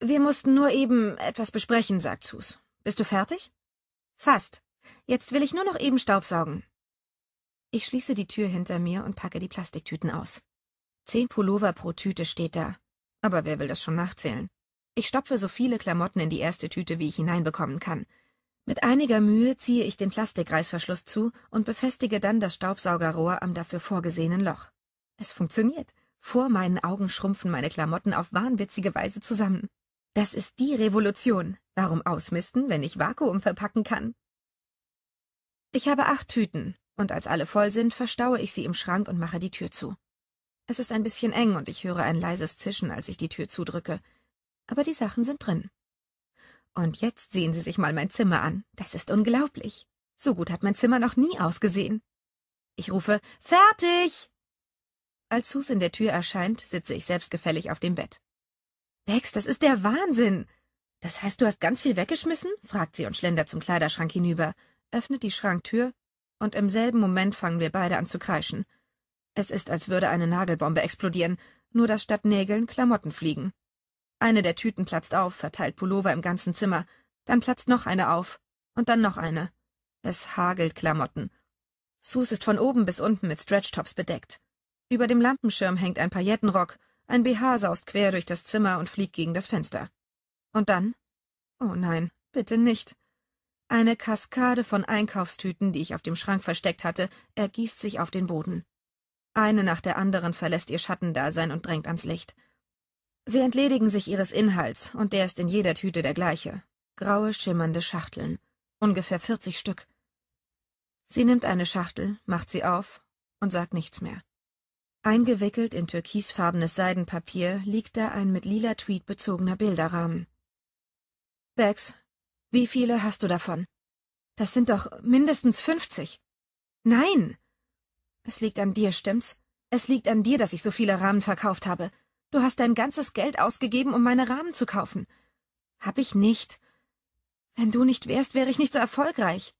Wir mussten nur eben etwas besprechen, sagt Sus. Bist du fertig? Fast. Jetzt will ich nur noch eben Staubsaugen. Ich schließe die Tür hinter mir und packe die Plastiktüten aus. Zehn Pullover pro Tüte steht da. Aber wer will das schon nachzählen? Ich stopfe so viele Klamotten in die erste Tüte, wie ich hineinbekommen kann. Mit einiger Mühe ziehe ich den Plastikreißverschluss zu und befestige dann das Staubsaugerrohr am dafür vorgesehenen Loch. Es funktioniert. Vor meinen Augen schrumpfen meine Klamotten auf wahnwitzige Weise zusammen. Das ist die Revolution. Warum ausmisten, wenn ich Vakuum verpacken kann? Ich habe acht Tüten, und als alle voll sind, verstaue ich sie im Schrank und mache die Tür zu. Es ist ein bisschen eng und ich höre ein leises Zischen, als ich die Tür zudrücke. Aber die Sachen sind drin. Und jetzt sehen Sie sich mal mein Zimmer an. Das ist unglaublich. So gut hat mein Zimmer noch nie ausgesehen. Ich rufe Fertig. Als Sus in der Tür erscheint, sitze ich selbstgefällig auf dem Bett. Bex, das ist der Wahnsinn. Das heißt, du hast ganz viel weggeschmissen? fragt sie und schlendert zum Kleiderschrank hinüber, öffnet die Schranktür, und im selben Moment fangen wir beide an zu kreischen. Es ist, als würde eine Nagelbombe explodieren, nur dass statt Nägeln Klamotten fliegen. Eine der Tüten platzt auf, verteilt Pullover im ganzen Zimmer. Dann platzt noch eine auf. Und dann noch eine. Es hagelt Klamotten. Sus ist von oben bis unten mit Stretchtops bedeckt. Über dem Lampenschirm hängt ein Paillettenrock, ein BH saust quer durch das Zimmer und fliegt gegen das Fenster. Und dann? Oh nein, bitte nicht. Eine Kaskade von Einkaufstüten, die ich auf dem Schrank versteckt hatte, ergießt sich auf den Boden. Eine nach der anderen verlässt ihr Schattendasein und drängt ans Licht. Sie entledigen sich ihres Inhalts, und der ist in jeder Tüte der gleiche. Graue, schimmernde Schachteln. Ungefähr 40 Stück. Sie nimmt eine Schachtel, macht sie auf und sagt nichts mehr. Eingewickelt in türkisfarbenes Seidenpapier liegt da ein mit lila Tweet bezogener Bilderrahmen. Bex, wie viele hast du davon? Das sind doch mindestens 50. Nein! Es liegt an dir, stimmt's? Es liegt an dir, dass ich so viele Rahmen verkauft habe. Du hast dein ganzes Geld ausgegeben, um meine Rahmen zu kaufen. Hab ich nicht. Wenn du nicht wärst, wäre ich nicht so erfolgreich.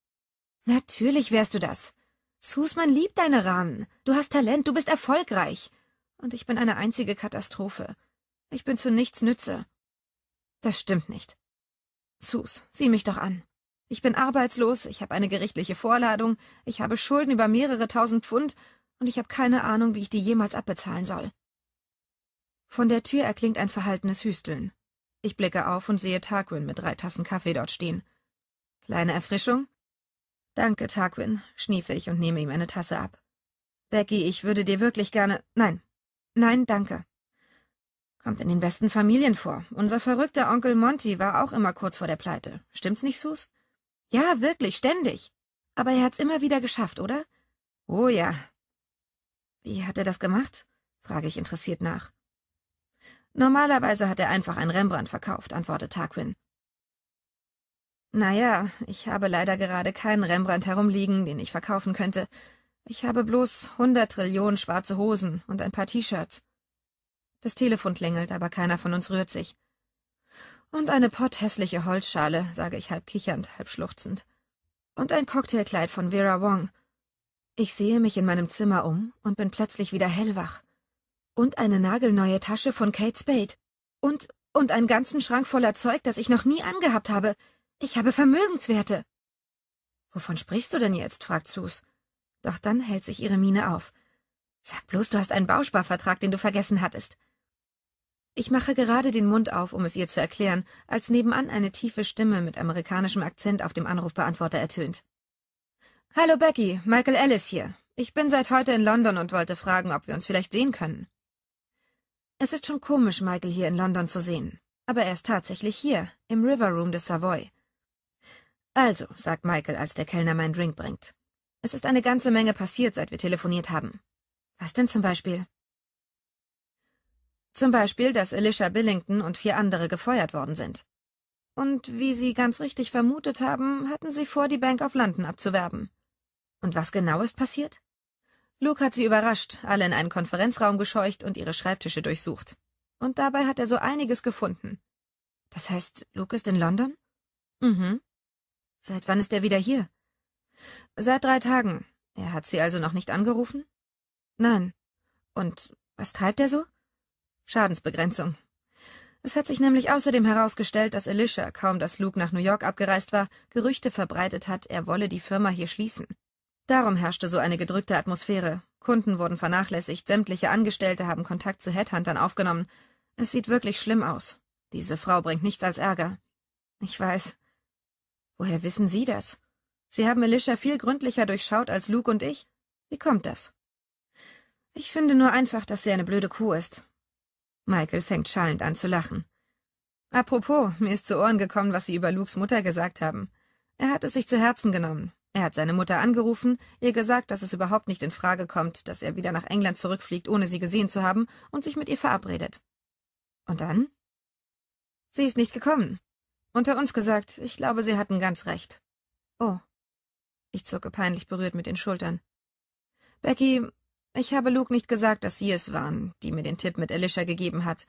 Natürlich wärst du das. Susman liebt deine Rahmen. Du hast Talent, du bist erfolgreich. Und ich bin eine einzige Katastrophe. Ich bin zu nichts Nütze. Das stimmt nicht. Sus, sieh mich doch an. Ich bin arbeitslos, ich habe eine gerichtliche Vorladung, ich habe Schulden über mehrere tausend Pfund und ich habe keine Ahnung, wie ich die jemals abbezahlen soll. Von der Tür erklingt ein verhaltenes Hüsteln. Ich blicke auf und sehe Tarquin mit drei Tassen Kaffee dort stehen. Kleine Erfrischung? Danke, Tarquin, schniefe ich und nehme ihm eine Tasse ab. Becky, ich würde dir wirklich gerne. Nein. Nein, danke. Kommt in den besten Familien vor. Unser verrückter Onkel Monty war auch immer kurz vor der Pleite. Stimmt's nicht, Sus? Ja, wirklich, ständig. Aber er hat's immer wieder geschafft, oder? Oh ja. Wie hat er das gemacht? frage ich interessiert nach. Normalerweise hat er einfach ein Rembrandt verkauft, antwortet Tarquin. Naja, ich habe leider gerade keinen Rembrandt herumliegen, den ich verkaufen könnte. Ich habe bloß hundert Trillionen schwarze Hosen und ein paar T-Shirts. Das Telefon klingelt, aber keiner von uns rührt sich. Und eine potthässliche Holzschale, sage ich halb kichernd, halb schluchzend. Und ein Cocktailkleid von Vera Wong. Ich sehe mich in meinem Zimmer um und bin plötzlich wieder hellwach. Und eine nagelneue Tasche von Kate Spade. Und, und einen ganzen Schrank voller Zeug, das ich noch nie angehabt habe. Ich habe Vermögenswerte. Wovon sprichst du denn jetzt? fragt Sus. Doch dann hält sich ihre Miene auf. Sag bloß, du hast einen Bausparvertrag, den du vergessen hattest. Ich mache gerade den Mund auf, um es ihr zu erklären, als nebenan eine tiefe Stimme mit amerikanischem Akzent auf dem Anrufbeantworter ertönt. Hallo Becky, Michael Ellis hier. Ich bin seit heute in London und wollte fragen, ob wir uns vielleicht sehen können. Es ist schon komisch, Michael hier in London zu sehen, aber er ist tatsächlich hier, im River Room des Savoy. Also, sagt Michael, als der Kellner meinen Drink bringt. Es ist eine ganze Menge passiert, seit wir telefoniert haben. Was denn zum Beispiel? Zum Beispiel, dass Alicia Billington und vier andere gefeuert worden sind. Und wie Sie ganz richtig vermutet haben, hatten Sie vor, die Bank of London abzuwerben. Und was genau ist passiert? Luke hat sie überrascht, alle in einen Konferenzraum gescheucht und ihre Schreibtische durchsucht. Und dabei hat er so einiges gefunden. Das heißt, Luke ist in London? Mhm. Seit wann ist er wieder hier? Seit drei Tagen. Er hat sie also noch nicht angerufen? Nein. Und was treibt er so? Schadensbegrenzung. Es hat sich nämlich außerdem herausgestellt, dass Alicia, kaum dass Luke nach New York abgereist war, Gerüchte verbreitet hat, er wolle die Firma hier schließen. Darum herrschte so eine gedrückte Atmosphäre. Kunden wurden vernachlässigt, sämtliche Angestellte haben Kontakt zu Headhuntern aufgenommen. Es sieht wirklich schlimm aus. Diese Frau bringt nichts als Ärger. Ich weiß. Woher wissen Sie das? Sie haben Alicia viel gründlicher durchschaut als Luke und ich. Wie kommt das? Ich finde nur einfach, dass sie eine blöde Kuh ist. Michael fängt schallend an zu lachen. Apropos, mir ist zu Ohren gekommen, was Sie über Lukes Mutter gesagt haben. Er hat es sich zu Herzen genommen. Er hat seine Mutter angerufen, ihr gesagt, dass es überhaupt nicht in Frage kommt, dass er wieder nach England zurückfliegt, ohne sie gesehen zu haben, und sich mit ihr verabredet. Und dann? Sie ist nicht gekommen. Unter uns gesagt, ich glaube, Sie hatten ganz recht. Oh. Ich zucke peinlich berührt mit den Schultern. Becky, ich habe Luke nicht gesagt, dass Sie es waren, die mir den Tipp mit Alicia gegeben hat.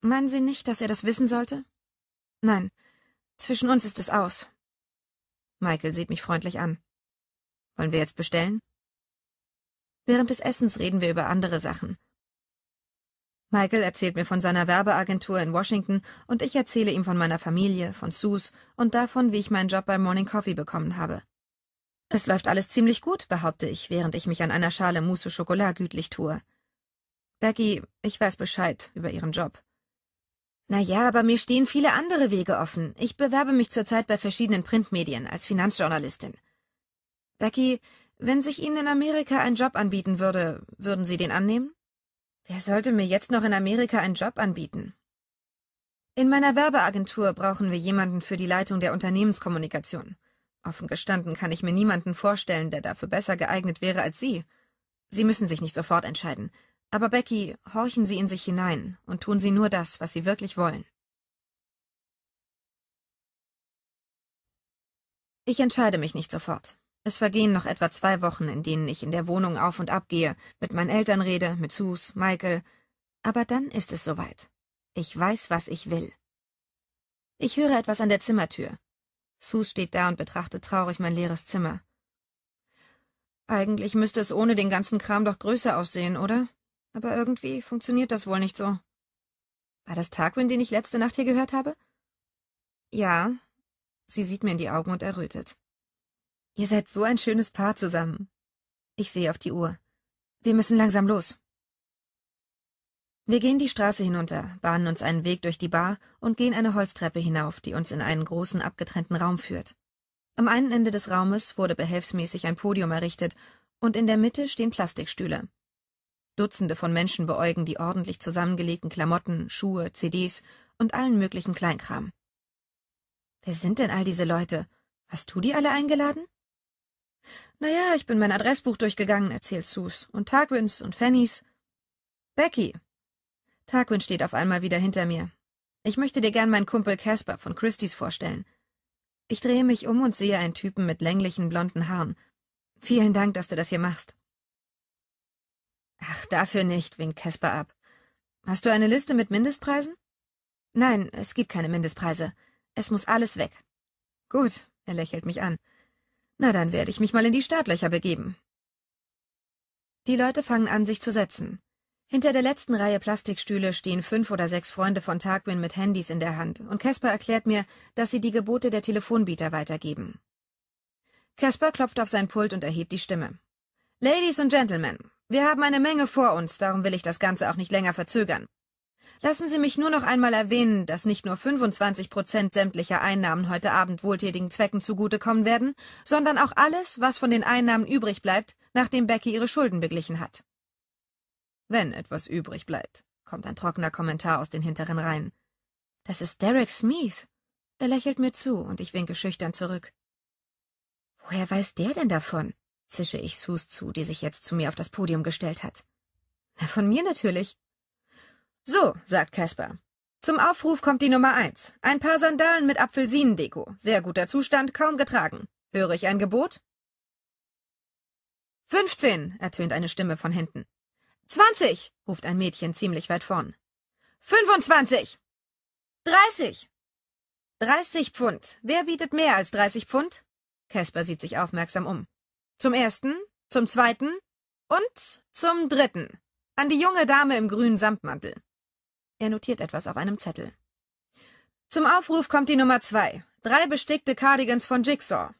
Meinen Sie nicht, dass er das wissen sollte? Nein. Zwischen uns ist es aus. Michael sieht mich freundlich an. Wollen wir jetzt bestellen? Während des Essens reden wir über andere Sachen. Michael erzählt mir von seiner Werbeagentur in Washington und ich erzähle ihm von meiner Familie, von Sus und davon, wie ich meinen Job bei Morning Coffee bekommen habe. Es läuft alles ziemlich gut, behaupte ich, während ich mich an einer Schale Mousse au Chocolat gütlich tue. Becky, ich weiß Bescheid über ihren Job. Na ja, aber mir stehen viele andere Wege offen. Ich bewerbe mich zurzeit bei verschiedenen Printmedien als Finanzjournalistin. Becky, wenn sich Ihnen in Amerika ein Job anbieten würde, würden Sie den annehmen? Wer sollte mir jetzt noch in Amerika einen Job anbieten? In meiner Werbeagentur brauchen wir jemanden für die Leitung der Unternehmenskommunikation. Offen gestanden kann ich mir niemanden vorstellen, der dafür besser geeignet wäre als Sie. Sie müssen sich nicht sofort entscheiden. Aber Becky, horchen Sie in sich hinein und tun Sie nur das, was Sie wirklich wollen. Ich entscheide mich nicht sofort. Es vergehen noch etwa zwei Wochen, in denen ich in der Wohnung auf und ab gehe, mit meinen Eltern rede, mit Sus, Michael. Aber dann ist es soweit. Ich weiß, was ich will. Ich höre etwas an der Zimmertür. Sus steht da und betrachtet traurig mein leeres Zimmer. Eigentlich müsste es ohne den ganzen Kram doch größer aussehen, oder? Aber irgendwie funktioniert das wohl nicht so. War das Tarquin, den ich letzte Nacht hier gehört habe? Ja. Sie sieht mir in die Augen und errötet. Ihr seid so ein schönes Paar zusammen. Ich sehe auf die Uhr. Wir müssen langsam los. Wir gehen die Straße hinunter, bahnen uns einen Weg durch die Bar und gehen eine Holztreppe hinauf, die uns in einen großen abgetrennten Raum führt. Am einen Ende des Raumes wurde behelfsmäßig ein Podium errichtet, und in der Mitte stehen Plastikstühle. Dutzende von Menschen beäugen die ordentlich zusammengelegten Klamotten, Schuhe, CDs und allen möglichen Kleinkram. Wer sind denn all diese Leute? Hast du die alle eingeladen? Naja, ich bin mein Adressbuch durchgegangen, erzählt Sus, und Tarquins und Fannys. Becky! Tarquin steht auf einmal wieder hinter mir. Ich möchte dir gern meinen Kumpel Casper von Christie's vorstellen. Ich drehe mich um und sehe einen Typen mit länglichen blonden Haaren. Vielen Dank, dass du das hier machst. Ach, dafür nicht, winkt Casper ab. Hast du eine Liste mit Mindestpreisen? Nein, es gibt keine Mindestpreise. Es muss alles weg. Gut, er lächelt mich an. Na, dann werde ich mich mal in die Startlöcher begeben. Die Leute fangen an, sich zu setzen. Hinter der letzten Reihe Plastikstühle stehen fünf oder sechs Freunde von Tarquin mit Handys in der Hand, und Casper erklärt mir, dass sie die Gebote der Telefonbieter weitergeben. Casper klopft auf sein Pult und erhebt die Stimme. Ladies und Gentlemen, wir haben eine Menge vor uns, darum will ich das Ganze auch nicht länger verzögern. Lassen Sie mich nur noch einmal erwähnen, dass nicht nur 25 Prozent sämtlicher Einnahmen heute Abend wohltätigen Zwecken zugutekommen werden, sondern auch alles, was von den Einnahmen übrig bleibt, nachdem Becky ihre Schulden beglichen hat. Wenn etwas übrig bleibt, kommt ein trockener Kommentar aus den hinteren Reihen. Das ist Derek Smith. Er lächelt mir zu und ich winke schüchtern zurück. Woher weiß der denn davon? zische ich Sus zu, die sich jetzt zu mir auf das Podium gestellt hat. Von mir natürlich. So, sagt Caspar. Zum Aufruf kommt die Nummer eins. Ein paar Sandalen mit Apfelsinendeko. Sehr guter Zustand, kaum getragen. Höre ich ein Gebot? Fünfzehn, ertönt eine Stimme von hinten. Zwanzig, ruft ein Mädchen ziemlich weit vorn. Fünfundzwanzig! Dreißig! Dreißig Pfund. Wer bietet mehr als dreißig Pfund? Caspar sieht sich aufmerksam um. Zum ersten, zum zweiten und zum dritten. An die junge Dame im grünen Samtmantel. Er notiert etwas auf einem Zettel. Zum Aufruf kommt die Nummer zwei. Drei bestickte Cardigans von Jigsaw.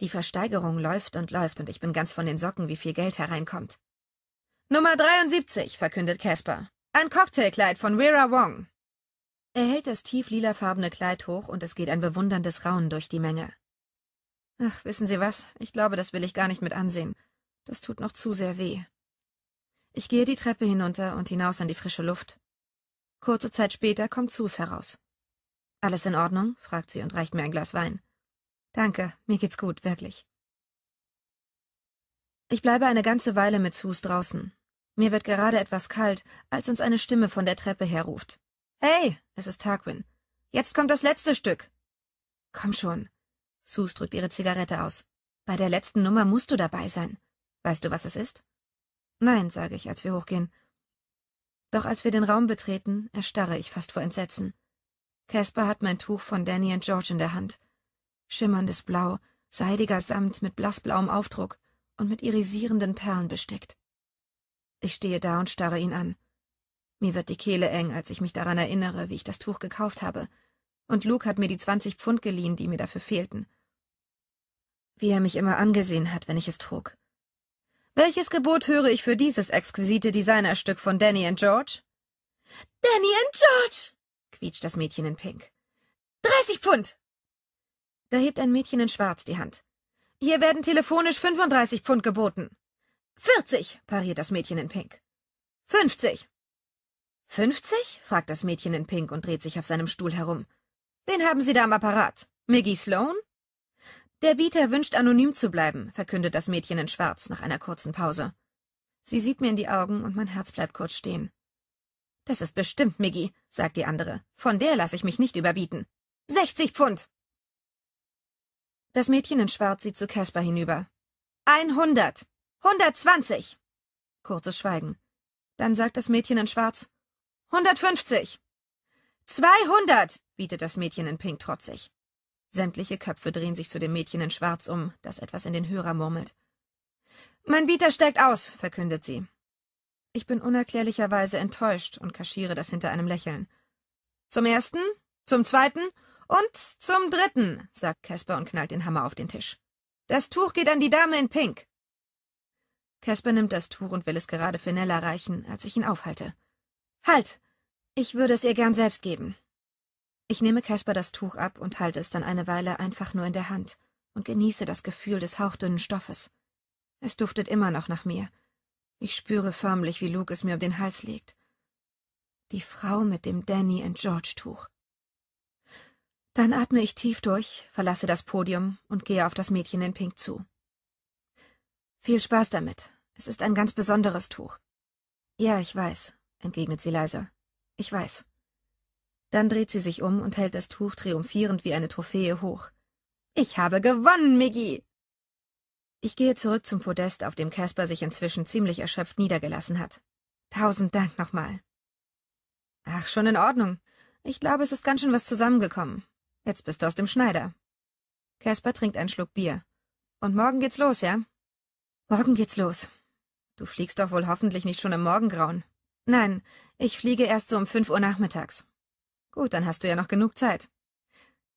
Die Versteigerung läuft und läuft und ich bin ganz von den Socken, wie viel Geld hereinkommt. Nummer 73, verkündet Casper. Ein Cocktailkleid von Vera Wong. Er hält das tief lilafarbene Kleid hoch und es geht ein bewunderndes Raunen durch die Menge. Ach, wissen Sie was, ich glaube, das will ich gar nicht mit ansehen. Das tut noch zu sehr weh. Ich gehe die Treppe hinunter und hinaus in die frische Luft. Kurze Zeit später kommt Sus heraus. Alles in Ordnung? fragt sie und reicht mir ein Glas Wein. Danke, mir geht's gut, wirklich. Ich bleibe eine ganze Weile mit Sus draußen. Mir wird gerade etwas kalt, als uns eine Stimme von der Treppe her ruft. Hey, es ist Tarquin. Jetzt kommt das letzte Stück. Komm schon, Sus drückt ihre Zigarette aus. Bei der letzten Nummer musst du dabei sein. Weißt du, was es ist? Nein, sage ich, als wir hochgehen. Doch als wir den Raum betreten, erstarre ich fast vor Entsetzen. Caspar hat mein Tuch von Danny und George in der Hand. Schimmerndes Blau, seidiger Samt mit blassblauem Aufdruck und mit irisierenden Perlen bestickt. Ich stehe da und starre ihn an. Mir wird die Kehle eng, als ich mich daran erinnere, wie ich das Tuch gekauft habe. Und Luke hat mir die zwanzig Pfund geliehen, die mir dafür fehlten wie er mich immer angesehen hat, wenn ich es trug. Welches Gebot höre ich für dieses exquisite Designerstück von Danny and George? Danny and George! quietscht das Mädchen in Pink. Dreißig Pfund! Da hebt ein Mädchen in Schwarz die Hand. Hier werden telefonisch 35 Pfund geboten. 40, pariert das Mädchen in Pink. 50. 50? fragt das Mädchen in Pink und dreht sich auf seinem Stuhl herum. Wen haben Sie da am Apparat? Miggy Sloan? Der Bieter wünscht, anonym zu bleiben, verkündet das Mädchen in Schwarz nach einer kurzen Pause. Sie sieht mir in die Augen und mein Herz bleibt kurz stehen. Das ist bestimmt Miggy, sagt die andere. Von der lasse ich mich nicht überbieten. Sechzig Pfund! Das Mädchen in Schwarz sieht zu Caspar hinüber. Einhundert! Hundertzwanzig! Kurzes Schweigen. Dann sagt das Mädchen in Schwarz. Hundertfünfzig! Zweihundert! bietet das Mädchen in Pink trotzig. Sämtliche Köpfe drehen sich zu dem Mädchen in Schwarz um, das etwas in den Hörer murmelt. Mein Bieter steigt aus, verkündet sie. Ich bin unerklärlicherweise enttäuscht und kaschiere das hinter einem Lächeln. Zum ersten, zum zweiten und zum dritten, sagt Casper und knallt den Hammer auf den Tisch. Das Tuch geht an die Dame in Pink. Casper nimmt das Tuch und will es gerade für Nella reichen, als ich ihn aufhalte. Halt! Ich würde es ihr gern selbst geben. Ich nehme Caspar das Tuch ab und halte es dann eine Weile einfach nur in der Hand und genieße das Gefühl des hauchdünnen Stoffes. Es duftet immer noch nach mir. Ich spüre förmlich, wie Luke es mir um den Hals legt. Die Frau mit dem Danny and George Tuch. Dann atme ich tief durch, verlasse das Podium und gehe auf das Mädchen in Pink zu. Viel Spaß damit. Es ist ein ganz besonderes Tuch. Ja, ich weiß, entgegnet sie leiser. Ich weiß. Dann dreht sie sich um und hält das Tuch triumphierend wie eine Trophäe hoch. Ich habe gewonnen, Miggy! Ich gehe zurück zum Podest, auf dem Casper sich inzwischen ziemlich erschöpft niedergelassen hat. Tausend Dank nochmal. Ach, schon in Ordnung. Ich glaube, es ist ganz schön was zusammengekommen. Jetzt bist du aus dem Schneider. Casper trinkt einen Schluck Bier. Und morgen geht's los, ja? Morgen geht's los. Du fliegst doch wohl hoffentlich nicht schon im Morgengrauen. Nein, ich fliege erst so um fünf Uhr nachmittags. Gut, dann hast du ja noch genug Zeit.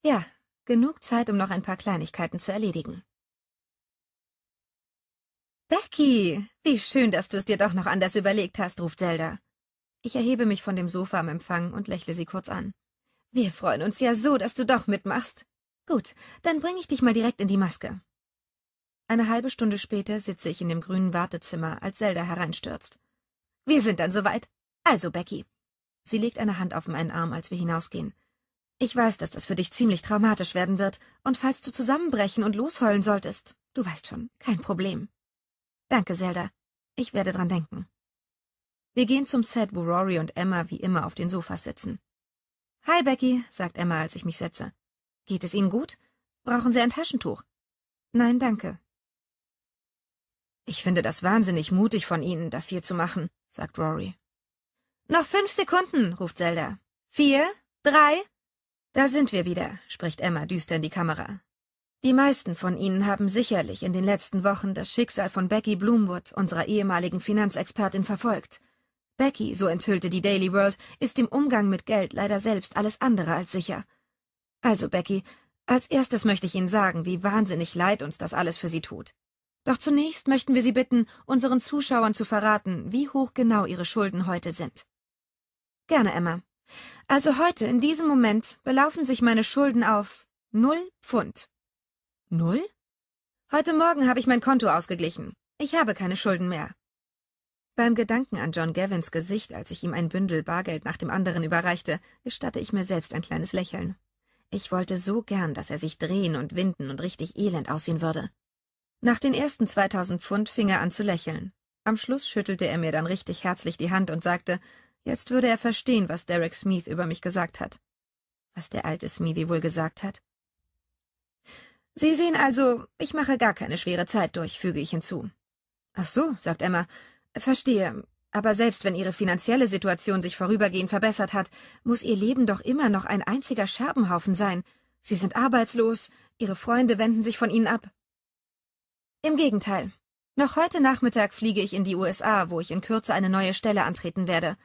Ja, genug Zeit, um noch ein paar Kleinigkeiten zu erledigen. Becky, wie schön, dass du es dir doch noch anders überlegt hast, ruft Zelda. Ich erhebe mich von dem Sofa am Empfang und lächle sie kurz an. Wir freuen uns ja so, dass du doch mitmachst. Gut, dann bringe ich dich mal direkt in die Maske. Eine halbe Stunde später sitze ich in dem grünen Wartezimmer, als Zelda hereinstürzt. Wir sind dann soweit. Also, Becky, Sie legt eine Hand auf meinen Arm, als wir hinausgehen. Ich weiß, dass das für dich ziemlich traumatisch werden wird, und falls du zusammenbrechen und losheulen solltest, du weißt schon, kein Problem. Danke, Zelda. Ich werde dran denken. Wir gehen zum Set, wo Rory und Emma wie immer auf den Sofas sitzen. Hi, Becky, sagt Emma, als ich mich setze. Geht es Ihnen gut? Brauchen Sie ein Taschentuch? Nein, danke. Ich finde das wahnsinnig mutig von Ihnen, das hier zu machen, sagt Rory. Noch fünf Sekunden, ruft Zelda. Vier, drei. Da sind wir wieder, spricht Emma düster in die Kamera. Die meisten von Ihnen haben sicherlich in den letzten Wochen das Schicksal von Becky Bloomwood, unserer ehemaligen Finanzexpertin, verfolgt. Becky, so enthüllte die Daily World, ist im Umgang mit Geld leider selbst alles andere als sicher. Also, Becky, als erstes möchte ich Ihnen sagen, wie wahnsinnig leid uns das alles für Sie tut. Doch zunächst möchten wir Sie bitten, unseren Zuschauern zu verraten, wie hoch genau Ihre Schulden heute sind. Gerne, Emma. Also heute, in diesem Moment, belaufen sich meine Schulden auf null Pfund. Null? Heute Morgen habe ich mein Konto ausgeglichen. Ich habe keine Schulden mehr. Beim Gedanken an John Gavins Gesicht, als ich ihm ein Bündel Bargeld nach dem anderen überreichte, gestatte ich mir selbst ein kleines Lächeln. Ich wollte so gern, dass er sich drehen und winden und richtig elend aussehen würde. Nach den ersten zweitausend Pfund fing er an zu lächeln. Am Schluss schüttelte er mir dann richtig herzlich die Hand und sagte, Jetzt würde er verstehen, was Derek Smith über mich gesagt hat. Was der alte Smithy wohl gesagt hat? Sie sehen also, ich mache gar keine schwere Zeit durch, füge ich hinzu. Ach so, sagt Emma. Verstehe. Aber selbst wenn ihre finanzielle Situation sich vorübergehend verbessert hat, muss ihr Leben doch immer noch ein einziger Scherbenhaufen sein. Sie sind arbeitslos, ihre Freunde wenden sich von ihnen ab. Im Gegenteil. Noch heute Nachmittag fliege ich in die USA, wo ich in Kürze eine neue Stelle antreten werde.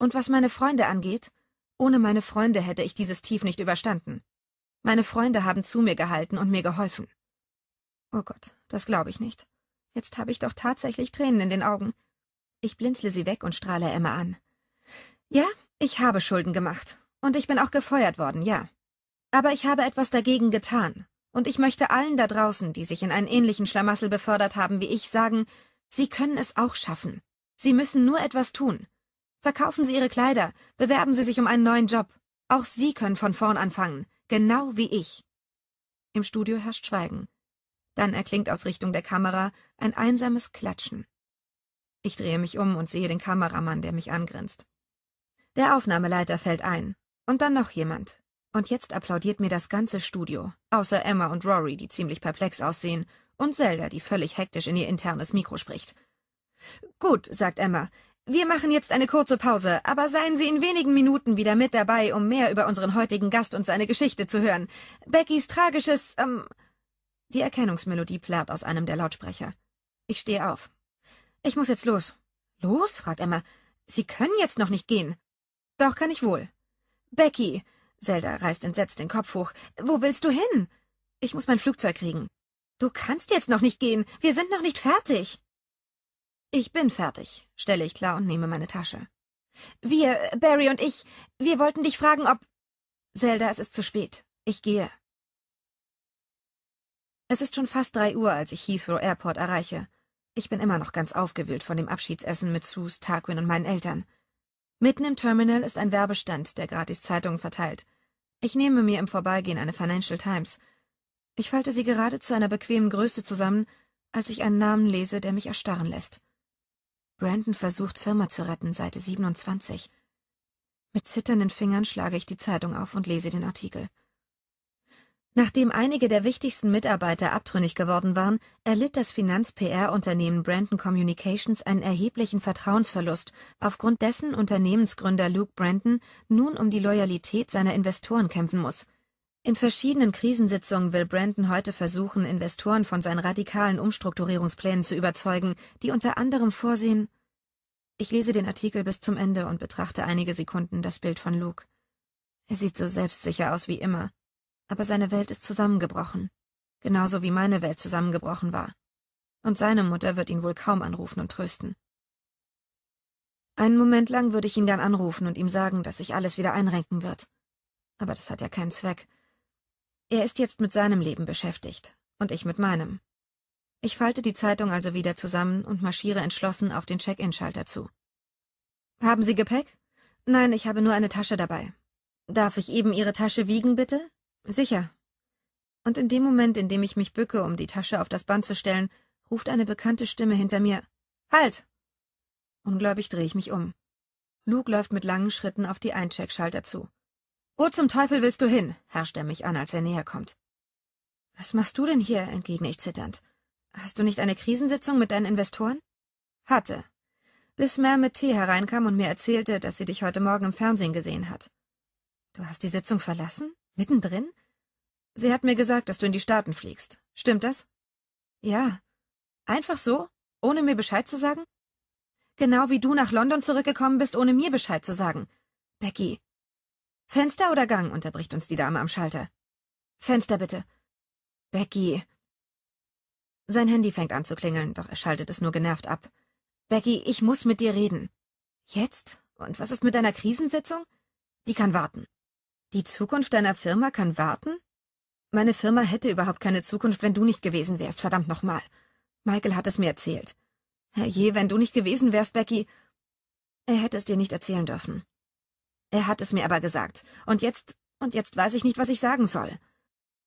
Und was meine Freunde angeht, ohne meine Freunde hätte ich dieses Tief nicht überstanden. Meine Freunde haben zu mir gehalten und mir geholfen. Oh Gott, das glaube ich nicht. Jetzt habe ich doch tatsächlich Tränen in den Augen. Ich blinzle sie weg und strahle Emma an. Ja, ich habe Schulden gemacht. Und ich bin auch gefeuert worden, ja. Aber ich habe etwas dagegen getan. Und ich möchte allen da draußen, die sich in einen ähnlichen Schlamassel befördert haben wie ich, sagen, sie können es auch schaffen. Sie müssen nur etwas tun. Verkaufen Sie Ihre Kleider, bewerben Sie sich um einen neuen Job. Auch Sie können von vorn anfangen, genau wie ich. Im Studio herrscht Schweigen. Dann erklingt aus Richtung der Kamera ein einsames Klatschen. Ich drehe mich um und sehe den Kameramann, der mich angrinst. Der Aufnahmeleiter fällt ein. Und dann noch jemand. Und jetzt applaudiert mir das ganze Studio, außer Emma und Rory, die ziemlich perplex aussehen, und Zelda, die völlig hektisch in ihr internes Mikro spricht. Gut, sagt Emma, wir machen jetzt eine kurze Pause, aber seien Sie in wenigen Minuten wieder mit dabei, um mehr über unseren heutigen Gast und seine Geschichte zu hören. Beckys tragisches, ähm. Die Erkennungsmelodie plärrt aus einem der Lautsprecher. Ich stehe auf. Ich muss jetzt los. Los? fragt Emma. Sie können jetzt noch nicht gehen. Doch kann ich wohl. Becky! Zelda reißt entsetzt den Kopf hoch. Wo willst du hin? Ich muss mein Flugzeug kriegen. Du kannst jetzt noch nicht gehen. Wir sind noch nicht fertig. Ich bin fertig, stelle ich klar und nehme meine Tasche. Wir, Barry und ich, wir wollten dich fragen, ob. Zelda, es ist zu spät. Ich gehe. Es ist schon fast drei Uhr, als ich Heathrow Airport erreiche. Ich bin immer noch ganz aufgewühlt von dem Abschiedsessen mit Sus, Tarquin und meinen Eltern. Mitten im Terminal ist ein Werbestand, der gratis Zeitungen verteilt. Ich nehme mir im Vorbeigehen eine Financial Times. Ich falte sie gerade zu einer bequemen Größe zusammen, als ich einen Namen lese, der mich erstarren lässt. Brandon versucht, Firma zu retten, Seite 27. Mit zitternden Fingern schlage ich die Zeitung auf und lese den Artikel. Nachdem einige der wichtigsten Mitarbeiter abtrünnig geworden waren, erlitt das Finanz-PR-Unternehmen Brandon Communications einen erheblichen Vertrauensverlust, aufgrund dessen Unternehmensgründer Luke Brandon nun um die Loyalität seiner Investoren kämpfen muss – in verschiedenen Krisensitzungen will Brandon heute versuchen, Investoren von seinen radikalen Umstrukturierungsplänen zu überzeugen, die unter anderem vorsehen. Ich lese den Artikel bis zum Ende und betrachte einige Sekunden das Bild von Luke. Er sieht so selbstsicher aus wie immer, aber seine Welt ist zusammengebrochen, genauso wie meine Welt zusammengebrochen war. Und seine Mutter wird ihn wohl kaum anrufen und trösten. Einen Moment lang würde ich ihn gern anrufen und ihm sagen, dass sich alles wieder einrenken wird. Aber das hat ja keinen Zweck er ist jetzt mit seinem Leben beschäftigt und ich mit meinem. Ich falte die Zeitung also wieder zusammen und marschiere entschlossen auf den Check-in-Schalter zu. Haben Sie Gepäck? Nein, ich habe nur eine Tasche dabei. Darf ich eben Ihre Tasche wiegen, bitte? Sicher. Und in dem Moment, in dem ich mich bücke, um die Tasche auf das Band zu stellen, ruft eine bekannte Stimme hinter mir Halt. Ungläubig drehe ich mich um. Luke läuft mit langen Schritten auf die Eincheck-Schalter zu. Wo zum Teufel willst du hin? herrscht er mich an, als er näher kommt. Was machst du denn hier? entgegne ich zitternd. Hast du nicht eine Krisensitzung mit deinen Investoren? Hatte. Bis Mel mit Tee hereinkam und mir erzählte, dass sie dich heute Morgen im Fernsehen gesehen hat. Du hast die Sitzung verlassen? Mittendrin? Sie hat mir gesagt, dass du in die Staaten fliegst. Stimmt das? Ja. Einfach so? Ohne mir Bescheid zu sagen? Genau wie du nach London zurückgekommen bist, ohne mir Bescheid zu sagen. Becky, Fenster oder Gang? unterbricht uns die Dame am Schalter. Fenster bitte. Becky. Sein Handy fängt an zu klingeln, doch er schaltet es nur genervt ab. Becky, ich muss mit dir reden. Jetzt? Und was ist mit deiner Krisensitzung? Die kann warten. Die Zukunft deiner Firma kann warten? Meine Firma hätte überhaupt keine Zukunft, wenn du nicht gewesen wärst, verdammt nochmal. Michael hat es mir erzählt. Herrje, wenn du nicht gewesen wärst, Becky. Er hätte es dir nicht erzählen dürfen. Er hat es mir aber gesagt. Und jetzt, und jetzt weiß ich nicht, was ich sagen soll.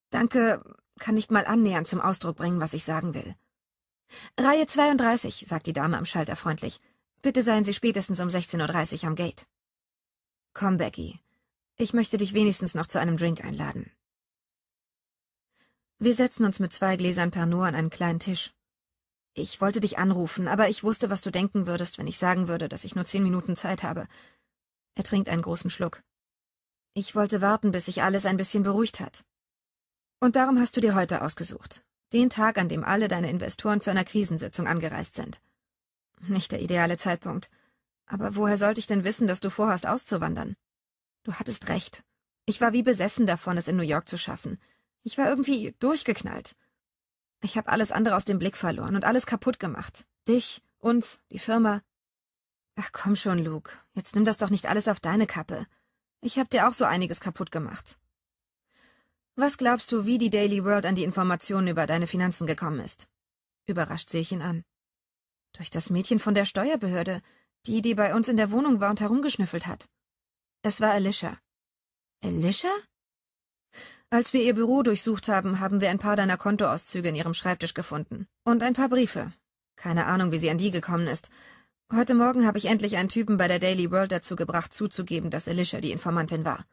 Danke kann nicht mal annähernd zum Ausdruck bringen, was ich sagen will. Reihe 32, sagt die Dame am Schalter freundlich. Bitte seien Sie spätestens um 16.30 Uhr am Gate. Komm, Becky. Ich möchte dich wenigstens noch zu einem Drink einladen. Wir setzen uns mit zwei Gläsern Pernod an einen kleinen Tisch. Ich wollte dich anrufen, aber ich wusste, was du denken würdest, wenn ich sagen würde, dass ich nur zehn Minuten Zeit habe. Er trinkt einen großen Schluck. Ich wollte warten, bis sich alles ein bisschen beruhigt hat. Und darum hast du dir heute ausgesucht. Den Tag, an dem alle deine Investoren zu einer Krisensitzung angereist sind. Nicht der ideale Zeitpunkt. Aber woher sollte ich denn wissen, dass du vorhast auszuwandern? Du hattest recht. Ich war wie besessen davon, es in New York zu schaffen. Ich war irgendwie durchgeknallt. Ich habe alles andere aus dem Blick verloren und alles kaputt gemacht. Dich, uns, die Firma, Ach komm schon, Luke, jetzt nimm das doch nicht alles auf deine Kappe. Ich hab dir auch so einiges kaputt gemacht. Was glaubst du, wie die Daily World an die Informationen über deine Finanzen gekommen ist? Überrascht sehe ich ihn an. Durch das Mädchen von der Steuerbehörde, die, die bei uns in der Wohnung war und herumgeschnüffelt hat. Es war Alicia. Alicia? Als wir ihr Büro durchsucht haben, haben wir ein paar deiner Kontoauszüge in ihrem Schreibtisch gefunden. Und ein paar Briefe. Keine Ahnung, wie sie an die gekommen ist, Heute Morgen habe ich endlich einen Typen bei der Daily World dazu gebracht, zuzugeben, dass Alicia die Informantin war.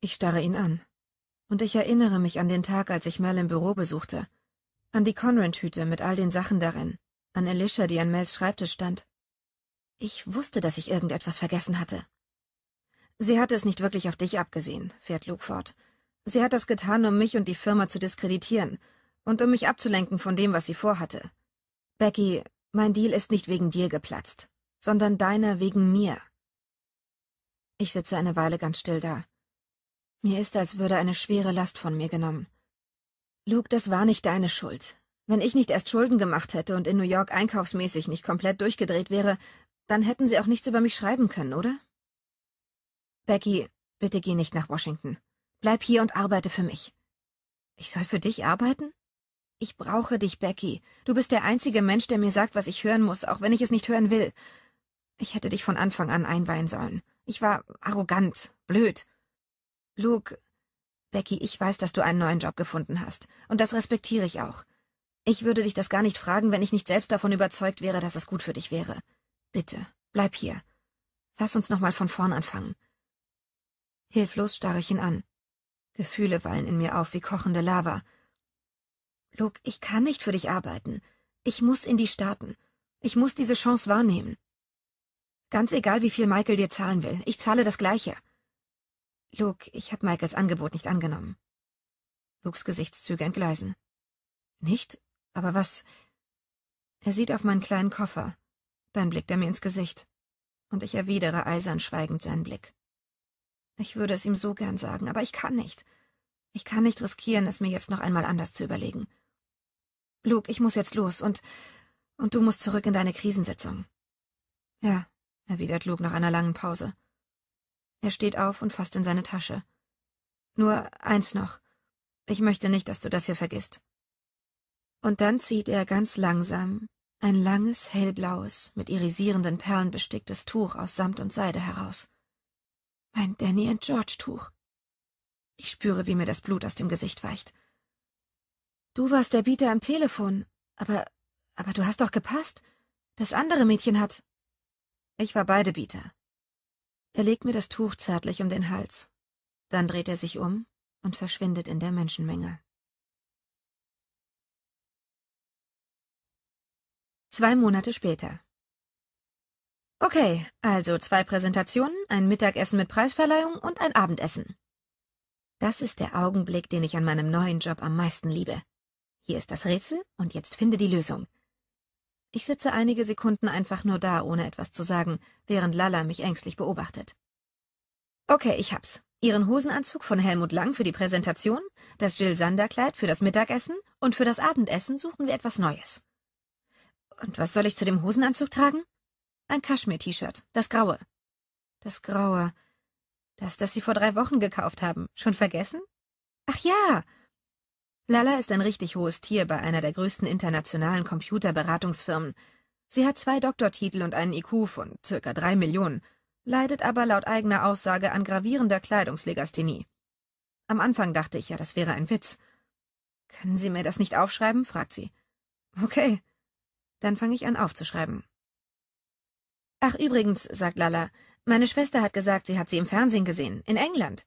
Ich starre ihn an. Und ich erinnere mich an den Tag, als ich Mel im Büro besuchte. An die conrad hüte mit all den Sachen darin. An Alicia, die an Mels Schreibtisch stand. Ich wusste, dass ich irgendetwas vergessen hatte. Sie hatte es nicht wirklich auf dich abgesehen, fährt Luke fort. Sie hat das getan, um mich und die Firma zu diskreditieren und um mich abzulenken von dem, was sie vorhatte. Becky, mein Deal ist nicht wegen dir geplatzt, sondern deiner wegen mir. Ich sitze eine Weile ganz still da. Mir ist, als würde eine schwere Last von mir genommen. Luke, das war nicht deine Schuld. Wenn ich nicht erst Schulden gemacht hätte und in New York einkaufsmäßig nicht komplett durchgedreht wäre, dann hätten sie auch nichts über mich schreiben können, oder? Becky, bitte geh nicht nach Washington. Bleib hier und arbeite für mich. Ich soll für dich arbeiten? Ich brauche dich, Becky. Du bist der einzige Mensch, der mir sagt, was ich hören muss, auch wenn ich es nicht hören will. Ich hätte dich von Anfang an einweihen sollen. Ich war arrogant, blöd. Luke, Becky, ich weiß, dass du einen neuen Job gefunden hast, und das respektiere ich auch. Ich würde dich das gar nicht fragen, wenn ich nicht selbst davon überzeugt wäre, dass es gut für dich wäre. Bitte, bleib hier. Lass uns nochmal von vorn anfangen. Hilflos starre ich ihn an. Gefühle wallen in mir auf wie kochende Lava. Luke, ich kann nicht für dich arbeiten. Ich muss in die Staaten. Ich muss diese Chance wahrnehmen. Ganz egal, wie viel Michael dir zahlen will, ich zahle das Gleiche. Luke, ich habe Michaels Angebot nicht angenommen. Lukes Gesichtszüge entgleisen. Nicht? Aber was? Er sieht auf meinen kleinen Koffer. Dann blickt er mir ins Gesicht. Und ich erwidere eisern schweigend seinen Blick. Ich würde es ihm so gern sagen, aber ich kann nicht. Ich kann nicht riskieren, es mir jetzt noch einmal anders zu überlegen. Luke, ich muss jetzt los und. und du musst zurück in deine Krisensitzung. Ja, erwidert Luke nach einer langen Pause. Er steht auf und fasst in seine Tasche. Nur eins noch. Ich möchte nicht, dass du das hier vergisst. Und dann zieht er ganz langsam ein langes, hellblaues, mit irisierenden Perlen besticktes Tuch aus Samt und Seide heraus. Mein Danny and George Tuch. Ich spüre, wie mir das Blut aus dem Gesicht weicht. Du warst der Bieter am Telefon, aber. aber du hast doch gepasst. Das andere Mädchen hat. Ich war beide Bieter. Er legt mir das Tuch zärtlich um den Hals. Dann dreht er sich um und verschwindet in der Menschenmenge. Zwei Monate später. Okay, also zwei Präsentationen, ein Mittagessen mit Preisverleihung und ein Abendessen. Das ist der Augenblick, den ich an meinem neuen Job am meisten liebe. Hier ist das Rätsel und jetzt finde die Lösung. Ich sitze einige Sekunden einfach nur da, ohne etwas zu sagen, während Lala mich ängstlich beobachtet. Okay, ich hab's. Ihren Hosenanzug von Helmut Lang für die Präsentation, das Jill Sander-Kleid für das Mittagessen und für das Abendessen suchen wir etwas Neues. Und was soll ich zu dem Hosenanzug tragen? Ein Kaschmir-T-Shirt, das graue. Das graue. Das, das Sie vor drei Wochen gekauft haben. Schon vergessen? Ach ja, Lala ist ein richtig hohes Tier bei einer der größten internationalen Computerberatungsfirmen. Sie hat zwei Doktortitel und einen IQ von circa drei Millionen, leidet aber laut eigener Aussage an gravierender Kleidungslegasthenie. Am Anfang dachte ich ja, das wäre ein Witz. Können Sie mir das nicht aufschreiben? fragt sie. Okay. Dann fange ich an aufzuschreiben. Ach übrigens, sagt Lala, meine Schwester hat gesagt, sie hat sie im Fernsehen gesehen, in England.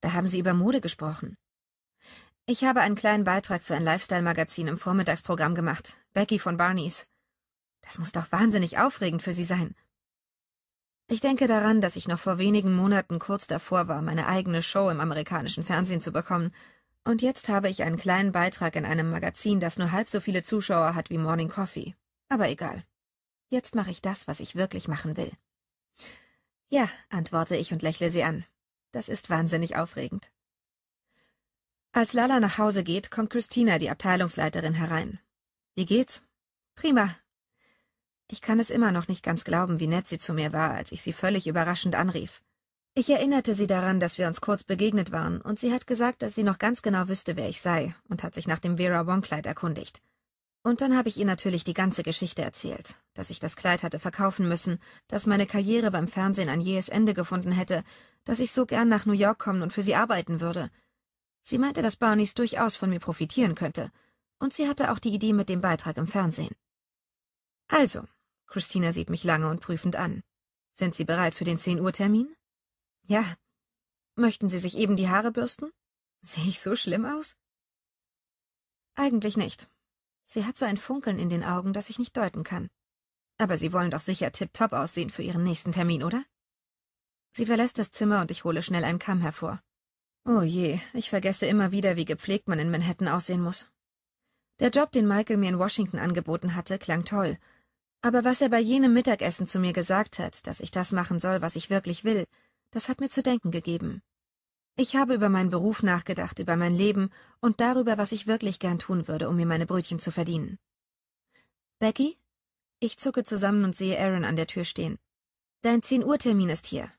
Da haben sie über Mode gesprochen. Ich habe einen kleinen Beitrag für ein Lifestyle-Magazin im Vormittagsprogramm gemacht. Becky von Barneys. Das muss doch wahnsinnig aufregend für Sie sein. Ich denke daran, dass ich noch vor wenigen Monaten kurz davor war, meine eigene Show im amerikanischen Fernsehen zu bekommen, und jetzt habe ich einen kleinen Beitrag in einem Magazin, das nur halb so viele Zuschauer hat wie Morning Coffee. Aber egal. Jetzt mache ich das, was ich wirklich machen will. Ja, antworte ich und lächle sie an. Das ist wahnsinnig aufregend. Als Lala nach Hause geht, kommt Christina, die Abteilungsleiterin, herein. Wie geht's? Prima. Ich kann es immer noch nicht ganz glauben, wie nett sie zu mir war, als ich sie völlig überraschend anrief. Ich erinnerte sie daran, dass wir uns kurz begegnet waren, und sie hat gesagt, dass sie noch ganz genau wüsste, wer ich sei, und hat sich nach dem Vera Wong-Kleid erkundigt. Und dann habe ich ihr natürlich die ganze Geschichte erzählt, dass ich das Kleid hatte verkaufen müssen, dass meine Karriere beim Fernsehen ein jähes Ende gefunden hätte, dass ich so gern nach New York kommen und für sie arbeiten würde, Sie meinte, dass Barneys durchaus von mir profitieren könnte, und sie hatte auch die Idee mit dem Beitrag im Fernsehen. Also, Christina sieht mich lange und prüfend an. Sind Sie bereit für den 10 Uhr Termin? Ja. Möchten Sie sich eben die Haare bürsten? Sehe ich so schlimm aus? Eigentlich nicht. Sie hat so ein Funkeln in den Augen, das ich nicht deuten kann. Aber Sie wollen doch sicher tipptopp aussehen für Ihren nächsten Termin, oder? Sie verlässt das Zimmer und ich hole schnell einen Kamm hervor. Oh je, ich vergesse immer wieder, wie gepflegt man in Manhattan aussehen muss. Der Job, den Michael mir in Washington angeboten hatte, klang toll. Aber was er bei jenem Mittagessen zu mir gesagt hat, dass ich das machen soll, was ich wirklich will, das hat mir zu denken gegeben. Ich habe über meinen Beruf nachgedacht, über mein Leben und darüber, was ich wirklich gern tun würde, um mir meine Brötchen zu verdienen. Becky? Ich zucke zusammen und sehe Aaron an der Tür stehen. Dein zehn Uhr Termin ist hier.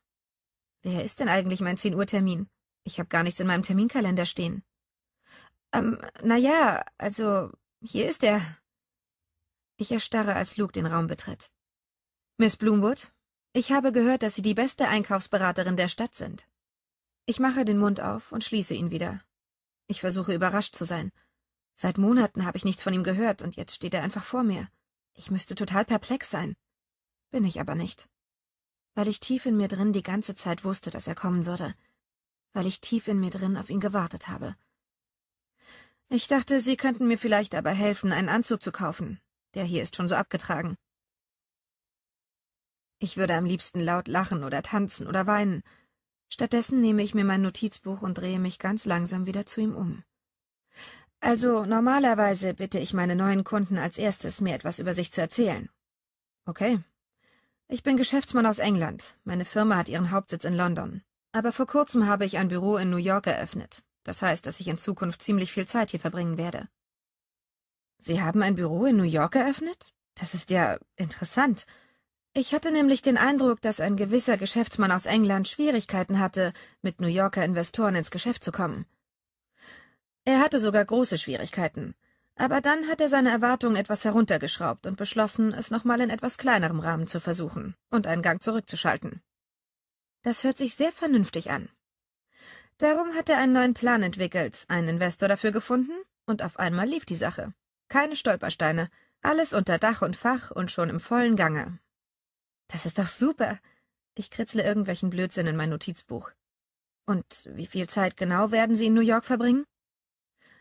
Wer ist denn eigentlich mein zehn Uhr Termin? Ich habe gar nichts in meinem Terminkalender stehen. Ähm, na ja, also, hier ist er. Ich erstarre, als Luke den Raum betritt. Miss Bloomwood, ich habe gehört, dass Sie die beste Einkaufsberaterin der Stadt sind. Ich mache den Mund auf und schließe ihn wieder. Ich versuche überrascht zu sein. Seit Monaten habe ich nichts von ihm gehört und jetzt steht er einfach vor mir. Ich müsste total perplex sein. Bin ich aber nicht. Weil ich tief in mir drin die ganze Zeit wusste, dass er kommen würde weil ich tief in mir drin auf ihn gewartet habe. Ich dachte, Sie könnten mir vielleicht aber helfen, einen Anzug zu kaufen. Der hier ist schon so abgetragen. Ich würde am liebsten laut lachen oder tanzen oder weinen. Stattdessen nehme ich mir mein Notizbuch und drehe mich ganz langsam wieder zu ihm um. Also normalerweise bitte ich meine neuen Kunden als erstes, mir etwas über sich zu erzählen. Okay. Ich bin Geschäftsmann aus England. Meine Firma hat ihren Hauptsitz in London. Aber vor kurzem habe ich ein Büro in New York eröffnet. Das heißt, dass ich in Zukunft ziemlich viel Zeit hier verbringen werde. Sie haben ein Büro in New York eröffnet? Das ist ja interessant. Ich hatte nämlich den Eindruck, dass ein gewisser Geschäftsmann aus England Schwierigkeiten hatte, mit New Yorker Investoren ins Geschäft zu kommen. Er hatte sogar große Schwierigkeiten. Aber dann hat er seine Erwartungen etwas heruntergeschraubt und beschlossen, es nochmal in etwas kleinerem Rahmen zu versuchen und einen Gang zurückzuschalten. Das hört sich sehr vernünftig an. Darum hat er einen neuen Plan entwickelt, einen Investor dafür gefunden, und auf einmal lief die Sache. Keine Stolpersteine, alles unter Dach und Fach und schon im vollen Gange. Das ist doch super. Ich kritzle irgendwelchen Blödsinn in mein Notizbuch. Und wie viel Zeit genau werden Sie in New York verbringen?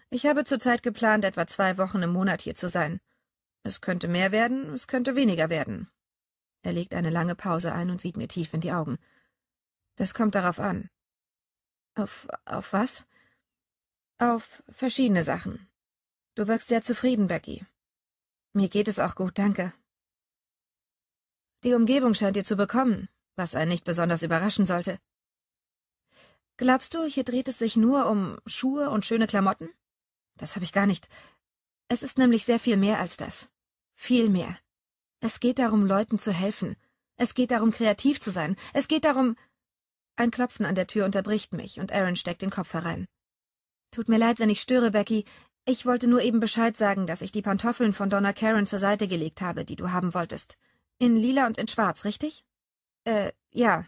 Ich habe zurzeit geplant, etwa zwei Wochen im Monat hier zu sein. Es könnte mehr werden, es könnte weniger werden. Er legt eine lange Pause ein und sieht mir tief in die Augen. Das kommt darauf an. Auf, auf was? Auf verschiedene Sachen. Du wirkst sehr zufrieden, Becky. Mir geht es auch gut, danke. Die Umgebung scheint dir zu bekommen, was einen nicht besonders überraschen sollte. Glaubst du, hier dreht es sich nur um Schuhe und schöne Klamotten? Das habe ich gar nicht. Es ist nämlich sehr viel mehr als das. Viel mehr. Es geht darum, Leuten zu helfen. Es geht darum, kreativ zu sein. Es geht darum. Ein Klopfen an der Tür unterbricht mich und Aaron steckt den Kopf herein. Tut mir leid, wenn ich störe, Becky. Ich wollte nur eben Bescheid sagen, dass ich die Pantoffeln von Donna Karen zur Seite gelegt habe, die du haben wolltest. In lila und in schwarz, richtig? Äh, ja.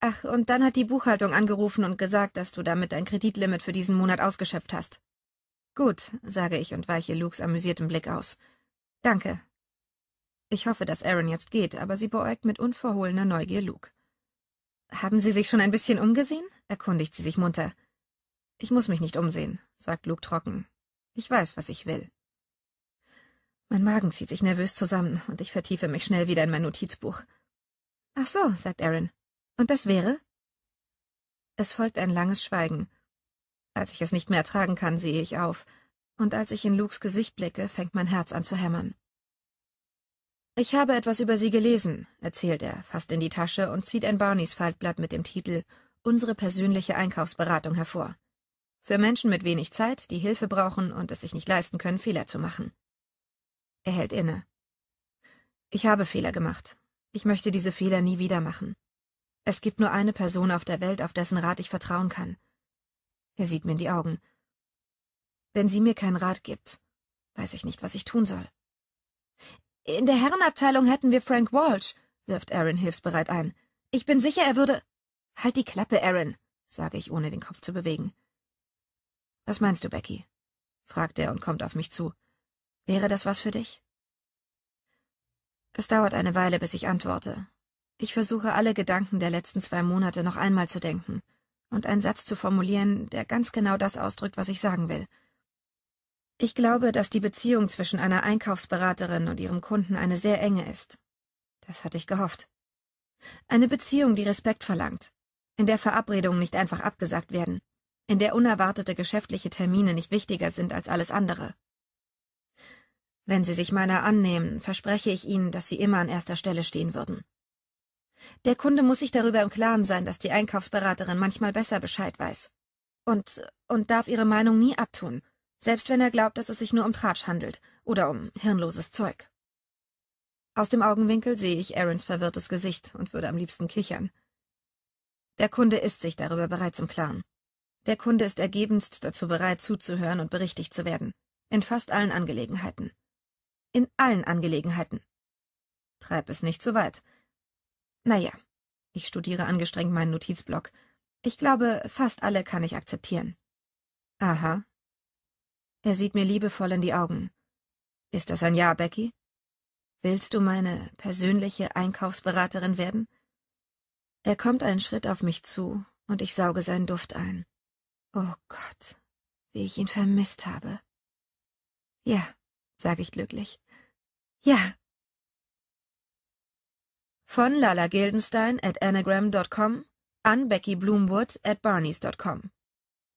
Ach, und dann hat die Buchhaltung angerufen und gesagt, dass du damit dein Kreditlimit für diesen Monat ausgeschöpft hast. Gut, sage ich und weiche Lukes amüsiertem Blick aus. Danke. Ich hoffe, dass Aaron jetzt geht, aber sie beäugt mit unverhohlener Neugier Luke. Haben Sie sich schon ein bisschen umgesehen? erkundigt sie sich munter. Ich muss mich nicht umsehen, sagt Luke trocken. Ich weiß, was ich will. Mein Magen zieht sich nervös zusammen und ich vertiefe mich schnell wieder in mein Notizbuch. Ach so, sagt Aaron. Und das wäre? Es folgt ein langes Schweigen. Als ich es nicht mehr ertragen kann, sehe ich auf, und als ich in Lukes Gesicht blicke, fängt mein Herz an zu hämmern. Ich habe etwas über Sie gelesen, erzählt er, fasst in die Tasche und zieht ein Barneys Faltblatt mit dem Titel Unsere persönliche Einkaufsberatung hervor. Für Menschen mit wenig Zeit, die Hilfe brauchen und es sich nicht leisten können, Fehler zu machen. Er hält inne. Ich habe Fehler gemacht. Ich möchte diese Fehler nie wieder machen. Es gibt nur eine Person auf der Welt, auf dessen Rat ich vertrauen kann. Er sieht mir in die Augen. Wenn sie mir keinen Rat gibt, weiß ich nicht, was ich tun soll. In der Herrenabteilung hätten wir Frank Walsh, wirft Aaron hilfsbereit ein. Ich bin sicher, er würde. Halt die Klappe, Aaron, sage ich, ohne den Kopf zu bewegen. Was meinst du, Becky? fragt er und kommt auf mich zu. Wäre das was für dich? Es dauert eine Weile, bis ich antworte. Ich versuche alle Gedanken der letzten zwei Monate noch einmal zu denken und einen Satz zu formulieren, der ganz genau das ausdrückt, was ich sagen will. Ich glaube, dass die Beziehung zwischen einer Einkaufsberaterin und ihrem Kunden eine sehr enge ist. Das hatte ich gehofft. Eine Beziehung, die Respekt verlangt, in der Verabredungen nicht einfach abgesagt werden, in der unerwartete geschäftliche Termine nicht wichtiger sind als alles andere. Wenn Sie sich meiner annehmen, verspreche ich Ihnen, dass Sie immer an erster Stelle stehen würden. Der Kunde muss sich darüber im Klaren sein, dass die Einkaufsberaterin manchmal besser Bescheid weiß. Und, und darf ihre Meinung nie abtun selbst wenn er glaubt, dass es sich nur um Tratsch handelt oder um hirnloses Zeug. Aus dem Augenwinkel sehe ich Aarons verwirrtes Gesicht und würde am liebsten kichern. Der Kunde ist sich darüber bereits im Klaren. Der Kunde ist ergebenst dazu bereit, zuzuhören und berichtigt zu werden. In fast allen Angelegenheiten. In allen Angelegenheiten. Treib es nicht zu weit. Naja, ich studiere angestrengt meinen Notizblock. Ich glaube, fast alle kann ich akzeptieren. Aha, er sieht mir liebevoll in die Augen. Ist das ein Ja, Becky? Willst du meine persönliche Einkaufsberaterin werden? Er kommt einen Schritt auf mich zu und ich sauge seinen Duft ein. Oh Gott, wie ich ihn vermisst habe. Ja, sage ich glücklich. Ja. Von Lala Gildenstein at anagram.com an Becky Bloomwood at barneys.com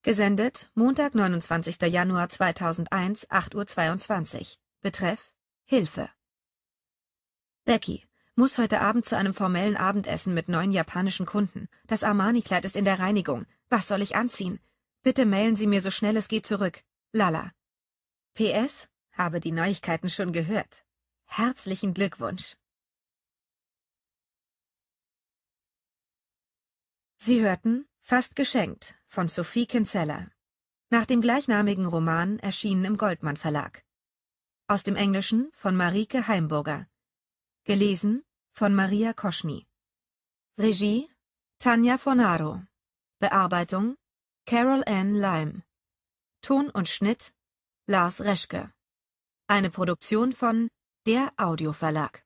Gesendet Montag, 29. Januar 2001, 8.22 Uhr. Betreff Hilfe. Becky muss heute Abend zu einem formellen Abendessen mit neuen japanischen Kunden. Das Armani-Kleid ist in der Reinigung. Was soll ich anziehen? Bitte mailen Sie mir so schnell es geht zurück. Lala. PS, habe die Neuigkeiten schon gehört. Herzlichen Glückwunsch. Sie hörten Fast geschenkt von Sophie Kinsella. Nach dem gleichnamigen Roman erschienen im Goldmann Verlag. Aus dem Englischen von Marike Heimburger. Gelesen von Maria Koschny. Regie Tanja Fornaro. Bearbeitung Carol Ann Lime. Ton und Schnitt Lars Reschke. Eine Produktion von Der Audioverlag.